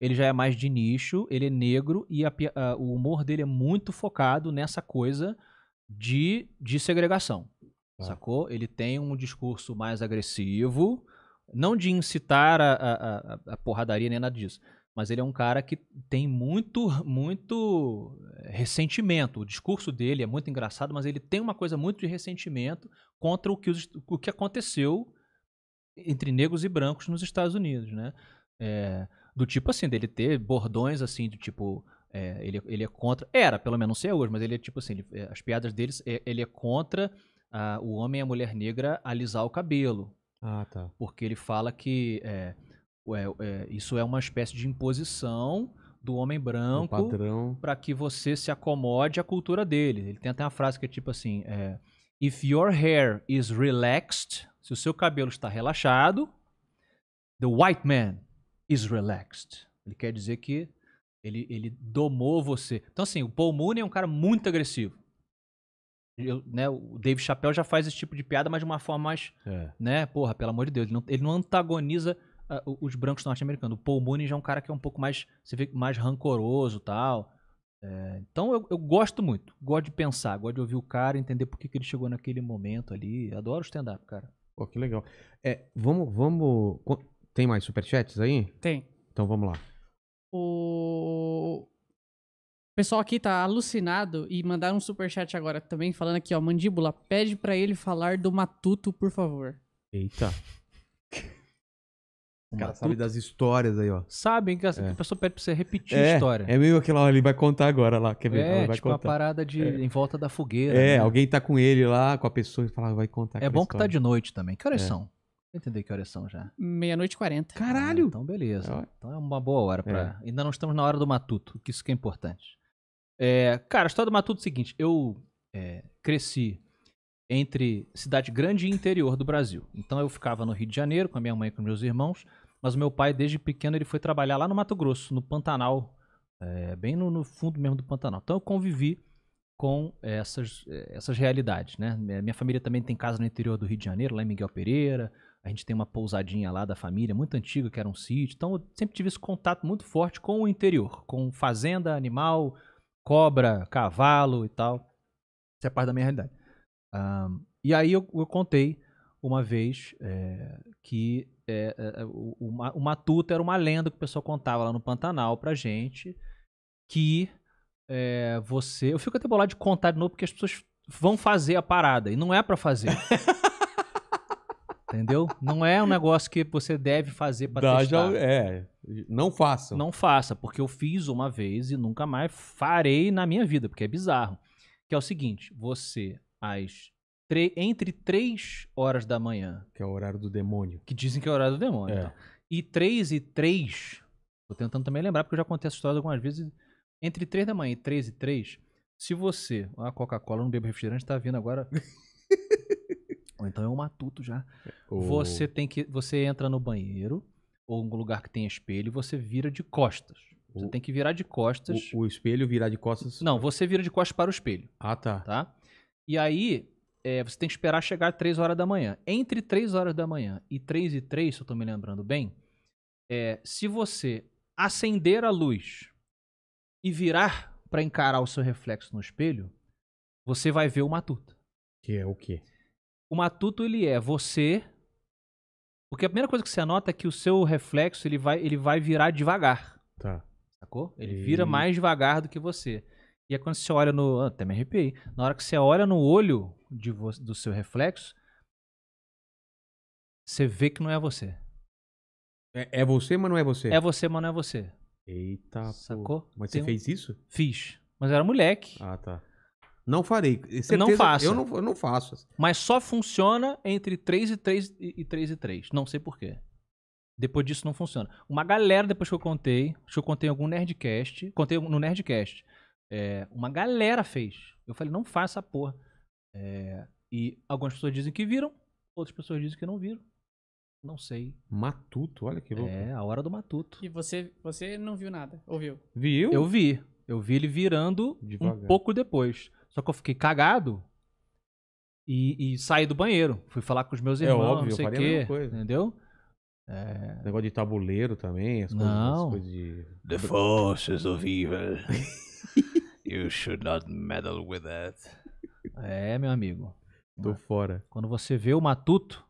ele já é mais de nicho, ele é negro e a, a, o humor dele é muito focado nessa coisa de, de segregação. Ah. Sacou? Ele tem um discurso mais agressivo, não de incitar a, a, a porradaria nem nada disso, mas ele é um cara que tem muito, muito eh, ressentimento. O discurso dele é muito engraçado, mas ele tem uma coisa muito de ressentimento contra o que, os, o que aconteceu entre negros e brancos nos Estados Unidos, né? É, do tipo assim, dele ter bordões assim, de tipo, é, ele, ele é contra. Era, pelo menos não sei hoje, mas ele é tipo assim, ele, é, as piadas deles, é, ele é contra a, ah, o homem e a mulher negra alisar o cabelo. Ah, tá. Porque ele fala que. É, é, é, isso é uma espécie de imposição do homem branco para que você se acomode à cultura dele. Ele tem até uma frase que é tipo assim: é, If your hair is relaxed, se o seu cabelo está relaxado, the white man is relaxed. Ele quer dizer que ele, ele domou você. Então, assim, o Paul Mooney é um cara muito agressivo. Eu, né, o Dave Chappelle já faz esse tipo de piada, mas de uma forma mais. É. Né, porra, pelo amor de Deus. Ele não, ele não antagoniza uh, os brancos norte-americanos. O Paul Mooney já é um cara que é um pouco mais, você vê, mais rancoroso tal. É, então eu, eu, gosto muito, gosto de pensar, gosto de ouvir o cara, entender por que, que ele chegou naquele momento ali. Adoro stand-up, cara. Pô, que legal. É, vamos, vamos. Tem mais superchats aí? Tem. Então vamos lá. O pessoal aqui tá alucinado e mandaram um superchat agora também, falando aqui, ó. Mandíbula, pede para ele falar do Matuto, por favor. Eita. O cara sabe das histórias aí, ó. Sabem que a é. pessoa pede pra você repetir é, a história. É meio aquilo, ó, ele vai contar agora lá, quer ver? É, ela vai tipo contar. uma parada de é. em volta da fogueira. É, né? alguém tá com ele lá, com a pessoa, e fala, ah, vai contar. É bom história. que tá de noite também. Que horas é. são? entender que horas são já. Meia-noite e quarenta. Caralho! Ah, então beleza. Então é uma boa hora pra... É. Ainda não estamos na hora do matuto, que isso que é importante. É, cara, a história do matuto é o seguinte. Eu cresci entre cidade grande e interior do Brasil. Então eu ficava no Rio de Janeiro com a minha mãe e com meus irmãos, mas o meu pai desde pequeno ele foi trabalhar lá no Mato Grosso, no Pantanal, é, bem no, no, fundo mesmo do Pantanal. Então eu convivi com eh, essas, eh, essas realidades, né? Minha família também tem casa no interior do Rio de Janeiro, lá em Miguel Pereira. A gente tem uma pousadinha lá da família, muito antiga, que era um sítio. Então eu sempre tive esse contato muito forte com o interior, com fazenda, animal, cobra, cavalo e tal. Isso é parte da minha realidade. Um, e aí eu, eu, contei uma vez é, que é, o, o, Matuto era uma lenda que o pessoal contava lá no Pantanal pra gente, que você... Eu fico até bolado de contar de novo, porque as pessoas vão fazer a parada, e não é para fazer. Entendeu? Não é um negócio que você deve fazer pra Dá, testar. Já, é, não faça. Não faça, porque eu fiz uma vez e nunca mais farei na minha vida, porque é bizarro. Que é o seguinte, você às entre 3 horas da manhã. Que é o horário do demônio. Que dizem que é o horário do demônio. É. Então. E 3 e 3. Tô tentando também lembrar, porque eu já contei essa história algumas vezes. Entre 3 da manhã e 3 e 3, se você. A Coca-Cola não bebe refrigerante, tá vindo agora. ou então é um matuto já. Oh. Você tem que. Você entra no banheiro, ou um lugar que tem espelho, e você vira de costas. Você tem que virar de costas. O, o espelho virar de costas? Não, você vira de costas para o espelho. Ah, tá. Tá? E aí, é, você tem que esperar chegar 3 horas da manhã. Entre 3 horas da manhã e 3 e 3, se eu estou me lembrando bem, é, se você acender a luz e virar para encarar o seu reflexo no espelho, você vai ver o matuto. Que é o quê? O matuto, ele é você... Porque a primeira coisa que você nota é que o seu reflexo, ele vai, ele vai virar devagar. Tá. Sacou? Ele e... vira mais devagar do que você. E é quando você olha no. Ah, até me arrepiei. Na hora que você olha no olho de do seu reflexo, você vê que não é você. É, é, você, mas não é você? É você, mas não é você. Eita, Sacou? Pô. Mas Tem você um... fez isso? Fiz. Mas era moleque. Ah, tá. Não farei. Certeza, não faço. Eu não, eu não faço. Mas só funciona entre 3 e 3 e 3 e 3. Não sei porquê. Depois disso não funciona. Uma galera, depois que eu contei, acho que eu contei em algum Nerdcast, contei no Nerdcast, é, uma galera fez. Eu falei, não faça porra. É, e algumas pessoas dizem que viram, outras pessoas dizem que não viram. Não sei. Matuto, olha que louco. É, a hora do matuto. E você, você não viu nada, ouviu? Viu? Eu vi. Eu vi ele virando Devagar. um pouco depois. Só que eu fiquei cagado e, e saí do banheiro. Fui falar com os meus é irmãos, é óbvio, não sei o quê. Entendeu? É... Negócio de tabuleiro também, as coisas, não. As coisas de. The forces of evil. You should not meddle with that. É, meu amigo. Tô fora. Quando você vê o matuto,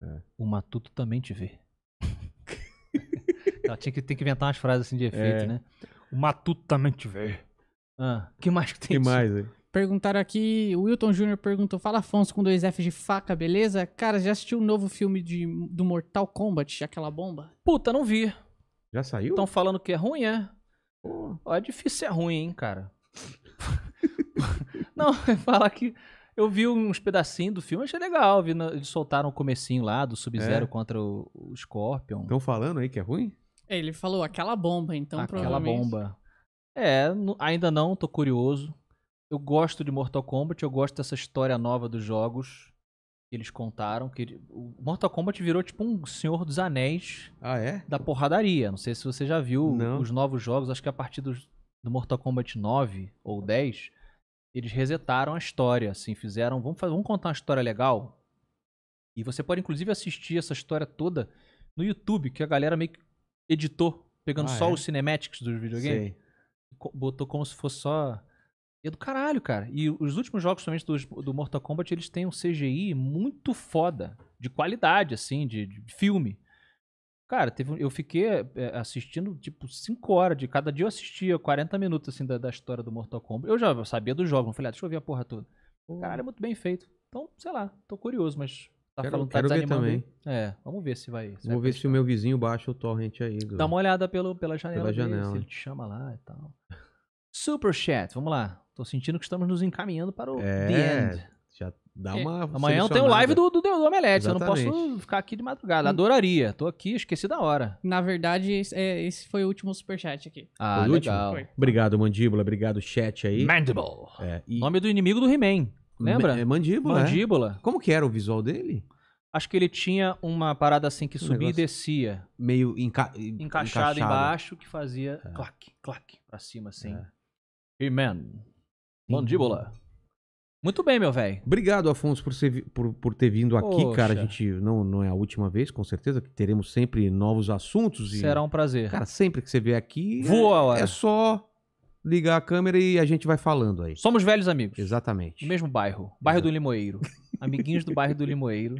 é. o matuto também te vê. Ela tinha que, tem que inventar umas frases assim de efeito, é. né? O matuto também te vê. Ah, que mais que tem? Que mais, assim? hein? Perguntaram aqui, o Wilton Jr. perguntou: Fala Afonso com dois F de faca, beleza? Cara, já assistiu o um novo filme de, do Mortal Kombat, aquela bomba? Puta, não vi. Já saiu? Estão falando que é ruim, é? Olha, Ó, é difícil ser ruim, hein, cara. não, é fala que eu vi uns pedacinhos do filme, achei legal. Vi eles soltaram o comecinho lá do Sub-Zero é. contra o, o Scorpion. Estão falando aí que é ruim? É, ele falou aquela bomba, então aquela provavelmente. Aquela bomba. É, ainda não, tô curioso. Eu gosto de Mortal Kombat, eu gosto dessa história nova dos jogos que eles contaram. Que o Mortal Kombat virou tipo um Senhor dos Anéis ah, é? da porradaria. Não sei se você já viu não. os novos jogos, acho que é a partir dos do Mortal Kombat 9 ou 10, eles resetaram a história, assim, fizeram, vamos, fazer, vamos contar uma história legal. E você pode inclusive assistir essa história toda no YouTube, que a galera meio que editou, pegando ah, só é? os cinematics dos videogames. Botou como se fosse só e é do caralho, cara. E os últimos jogos, somente do, do Mortal Kombat, eles têm um CGI muito foda. De qualidade, assim, de, de filme. Cara, teve, eu fiquei eh, eh, assistindo, tipo, 5 horas de cada dia eu assistia 40 minutos, assim, da, da história do Mortal Kombat. Eu já sabia do jogo, Não falei, ah, deixa eu ver a porra toda. Oh. Cara, é muito bem feito. Então, sei lá, tô curioso, mas tá quero, falando tá quero ver também. É, vamos ver se vai. Se vai ver se o meu vizinho baixa o torrent aí. Do... Dá uma olhada pelo, pela janela. Pela janela. Dele, se ele te chama lá e tal. Super Chat, vamos lá. Tô sentindo que estamos nos encaminhando para o é, The End. Dá é, uma. Amanhã eu tenho live do, do, do Omelete. Eu não posso ficar aqui de madrugada. Hum. Adoraria. Tô aqui, esqueci da hora. Na verdade, esse, é, foi o último superchat aqui. Ah, o legal. Último? Obrigado, Mandíbula. Obrigado, chat aí. Mandible. É, e... Nome do inimigo do He-Man. Lembra? é Mandíbula. É. Mandíbula. É. Como que era o visual dele? Acho que ele tinha uma parada assim que um subia e descia. Meio enca... encaixado, encaixado, embaixo, que fazia é. clac, clac pra cima assim. É. He-Man. Mandíbula. Muito bem, meu velho. Obrigado, Afonso, por, ser, por, por ter vindo aqui, Poxa. cara. A gente não, não é a última vez, com certeza, que teremos sempre novos assuntos. E, Será um prazer. Cara, sempre que você vier aqui, Voa a hora. é só ligar a câmera e a gente vai falando aí. Somos velhos amigos. Exatamente. Do mesmo bairro. Bairro do Limoeiro. Amiguinhos do bairro do Limoeiro.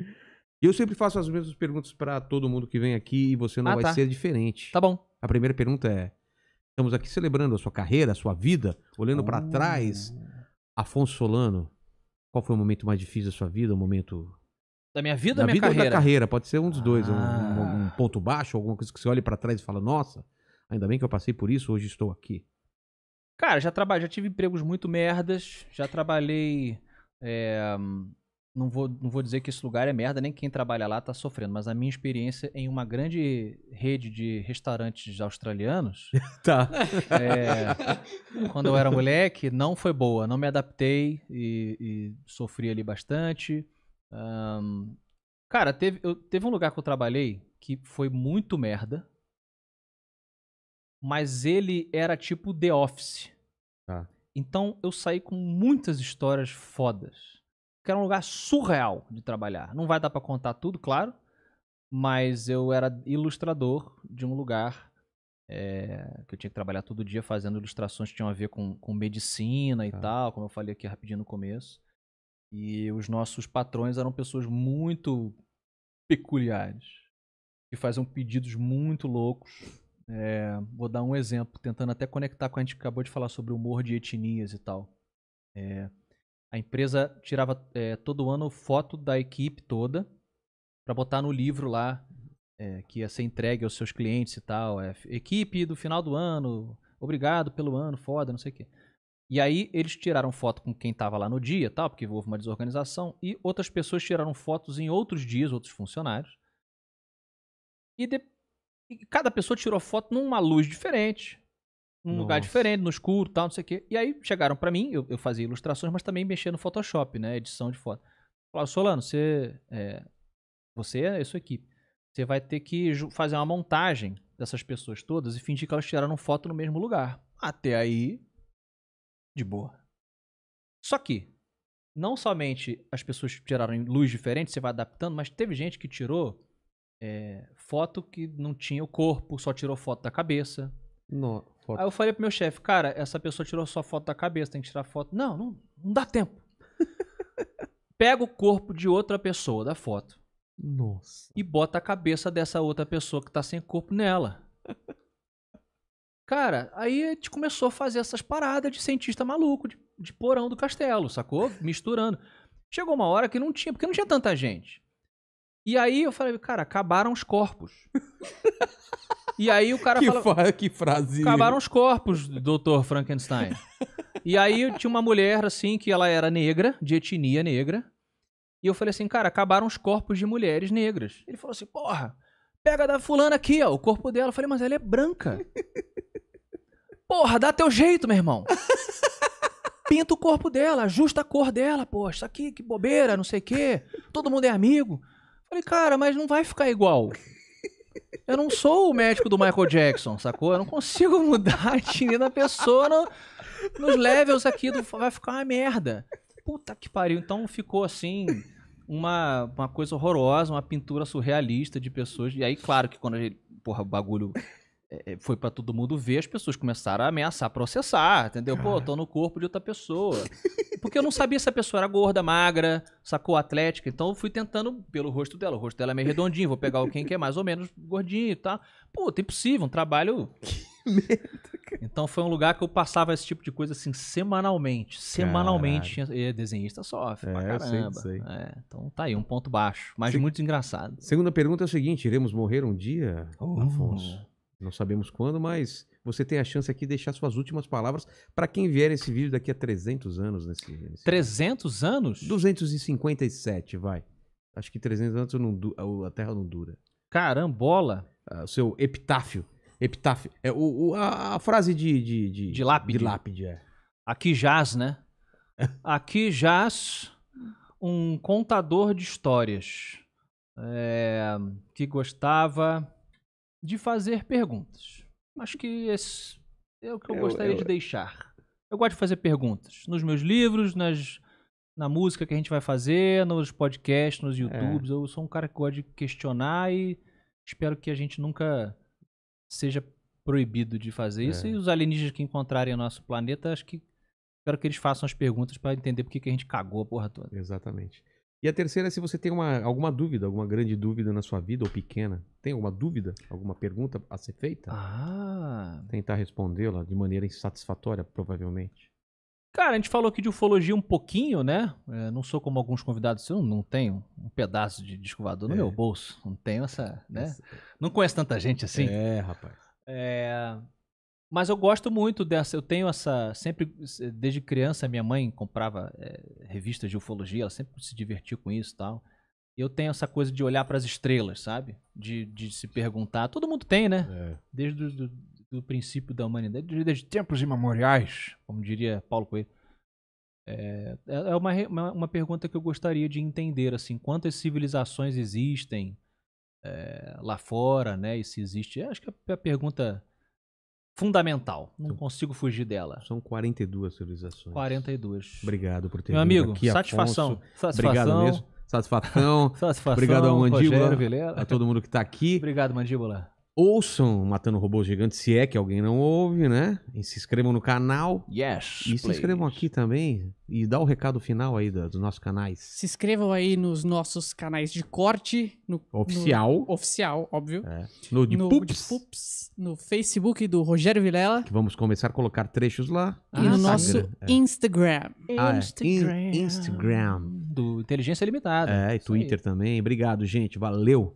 E eu sempre faço as mesmas perguntas pra todo mundo que vem aqui e você não Ah, vai tá. ser diferente. Tá bom. A primeira pergunta é: estamos aqui celebrando a sua carreira, a sua vida, olhando pra oh. trás, Afonso Solano, qual foi o momento mais difícil da sua vida? O momento. Da minha vida da ou da minha vida carreira? Ou da carreira? Pode ser um dos ah. dois. Um, um, ah. ponto baixo, alguma coisa que você olhe para trás e fala: Nossa, ainda bem que eu passei por isso, hoje estou aqui. Cara, já trabalhei, já tive empregos muito merdas, já trabalhei. É, não vou, não vou dizer que esse lugar é merda, nem quem trabalha lá tá sofrendo, mas a minha experiência em uma grande rede de restaurantes australianos. tá. É, quando eu era moleque, não foi boa. Não me adaptei e, e sofri ali bastante. Um, cara, teve, eu, teve um lugar que eu trabalhei que foi muito merda. Mas ele era tipo The Office. Tá. Então eu saí com muitas histórias fodas era um lugar surreal de trabalhar. Não vai dar para contar tudo, claro, mas eu era ilustrador de um lugar é, que eu tinha que trabalhar todo dia fazendo ilustrações que tinham a ver com, com medicina e tá. tal, como eu falei aqui rapidinho no começo. E os nossos patrões eram pessoas muito peculiares, que faziam pedidos muito loucos. É, vou dar um exemplo, tentando até conectar com a gente que acabou de falar sobre humor de etnias e tal. É, a empresa tirava é, todo ano foto da equipe toda para botar no livro lá é, que ia ser entregue aos seus clientes e tal. É, equipe do final do ano, obrigado pelo ano, foda, não sei o quê. E aí eles tiraram foto com quem estava lá no dia, tal, porque houve uma desorganização, e outras pessoas tiraram fotos em outros dias, outros funcionários. E, de... e cada pessoa tirou foto numa luz diferente, num Nossa. lugar diferente, no escuro tal, não sei o quê. E aí chegaram para mim, eu, eu, fazia ilustrações, mas também mexia no Photoshop, né? Edição de foto. Falaram, Solano, você. É, você é isso sua equipe. Você vai ter que fazer uma montagem dessas pessoas todas e fingir que elas tiraram foto no mesmo lugar. Até aí. De boa. Só que. Não somente as pessoas tiraram em luz diferente, você vai adaptando, mas teve gente que tirou é, foto que não tinha o corpo, só tirou foto da cabeça. Não foto. Aí eu falei pro meu chefe, cara, essa pessoa tirou sua foto da cabeça, tem que tirar foto. Não, não, não dá tempo. Pega o corpo de outra pessoa da foto. Nossa. E bota a cabeça dessa outra pessoa que tá sem corpo nela. Cara, aí a gente começou a fazer essas paradas de cientista maluco, de, de porão do castelo, sacou? Misturando. Chegou uma hora que não tinha, porque não tinha tanta gente. E aí eu falei, cara, acabaram os corpos. e aí o cara que fala. que frase. Acabaram os corpos, doutor Frankenstein. e aí tinha uma mulher, assim, que ela era negra, de etnia negra. E eu falei assim, cara, acabaram os corpos de mulheres negras. Ele falou assim, porra, pega da fulana aqui, ó, o corpo dela. Eu falei, mas ela é branca. porra, dá teu jeito, meu irmão. Pinta o corpo dela, ajusta a cor dela, poxa, aqui, que bobeira, não sei o quê. Todo mundo é amigo. Falei, cara, mas não vai ficar igual. Eu não sou o médico do Michael Jackson, sacou? Eu não consigo mudar a etnia da pessoa no, nos levels aqui. Do, vai ficar uma merda. Puta que pariu. Então ficou assim uma, uma coisa horrorosa, uma pintura surrealista de pessoas. E aí, claro que quando a gente, porra, o bagulho é, é, foi para todo mundo ver, as pessoas começaram a ameaçar, processar, entendeu? Cara. Pô, tô no corpo de outra pessoa. Porque eu não sabia se a pessoa era gorda, magra, sacou, atlética. Então eu fui tentando pelo rosto dela. O rosto dela é meio redondinho, vou pegar quem que é mais ou menos gordinho e tá? tal. Pô, tem possível, um trabalho. Que merda, cara. Então foi um lugar que eu passava esse tipo de coisa assim semanalmente. Semanalmente e desenhista sofre é, pra caramba. Sei, sei. É, então tá aí, um ponto baixo. Mas Se... muito engraçado. Segunda pergunta é o seguinte: iremos morrer um dia, oh. Afonso? Não sabemos quando, mas você tem a chance aqui de deixar suas últimas palavras para quem vier esse vídeo daqui a 300 anos. Nesse, nesse... 300 anos? 257, vai. Acho que 300 anos não a Terra não dura. Carambola! Ah, o seu epitáfio. Epitáfio. É o, o a, a, frase de... De, de, de lápide. De lápide é. Aqui jaz, né? Aqui jaz um contador de histórias é, que gostava de fazer perguntas. Acho que esse é o que eu, eu gostaria eu... de deixar. Eu gosto de fazer perguntas nos meus livros, nas na música que a gente vai fazer, nos podcasts, nos é. YouTubes. É. Eu sou um cara que gosta de questionar e espero que a gente nunca seja proibido de fazer é. isso. E os alienígenas que encontrarem o nosso planeta, acho que espero que eles façam as perguntas para entender por que a gente cagou a porra toda. Exatamente. E a terceira é se você tem uma, alguma dúvida, alguma grande dúvida na sua vida ou pequena. Tem alguma dúvida, alguma pergunta a ser feita? Ah. Tentar respondê-la de maneira insatisfatória, provavelmente. Cara, a gente falou aqui de ufologia um pouquinho, né? É, não sou como alguns convidados, eu não tenho um pedaço de disco é. no meu bolso. Não tenho essa, né? Essa... Não conheço tanta gente assim. É, rapaz. É... Mas eu gosto muito dessa. Eu tenho essa. Sempre, desde criança, minha mãe comprava é, eh, revistas de ufologia, ela sempre se divertiu com isso e tal. Eu tenho essa coisa de olhar para as estrelas, sabe? De, de se perguntar. Todo mundo tem, né? É. Desde do, do, do, princípio da humanidade, desde, desde tempos imemoriais, como diria Paulo Coelho. É, é, é uma, uma, uma pergunta que eu gostaria de entender, assim, quantas civilizações existem é, lá fora, né? E se existe. Acho que é a pergunta fundamental. Não consigo fugir dela. São 42 civilizações. 42. Obrigado por ter Meu vindo amigo, aqui, satisfação. Satisfação. Obrigado mesmo. Satisfação. Satisfação. Obrigado ao Mandíbula, a todo mundo que está aqui. Obrigado, Mandíbula. Ouçam Matando Robôs Gigantes, se é que alguém não ouve, né? E se inscrevam no canal. Yes. E please. se inscrevam aqui também. E dá o recado final aí do, dos nossos canais. Se inscrevam aí nos nossos canais de corte. No, oficial. No, oficial, óbvio. É. No, de, no pups. de, pups. No Facebook do Rogério Vilela. Que vamos começar a colocar trechos lá. E no ah, tá. nosso é. Instagram. Ah, é. Instagram. É. Instagram. Do Inteligência Limitada. É, e Twitter também. Obrigado, gente. Valeu.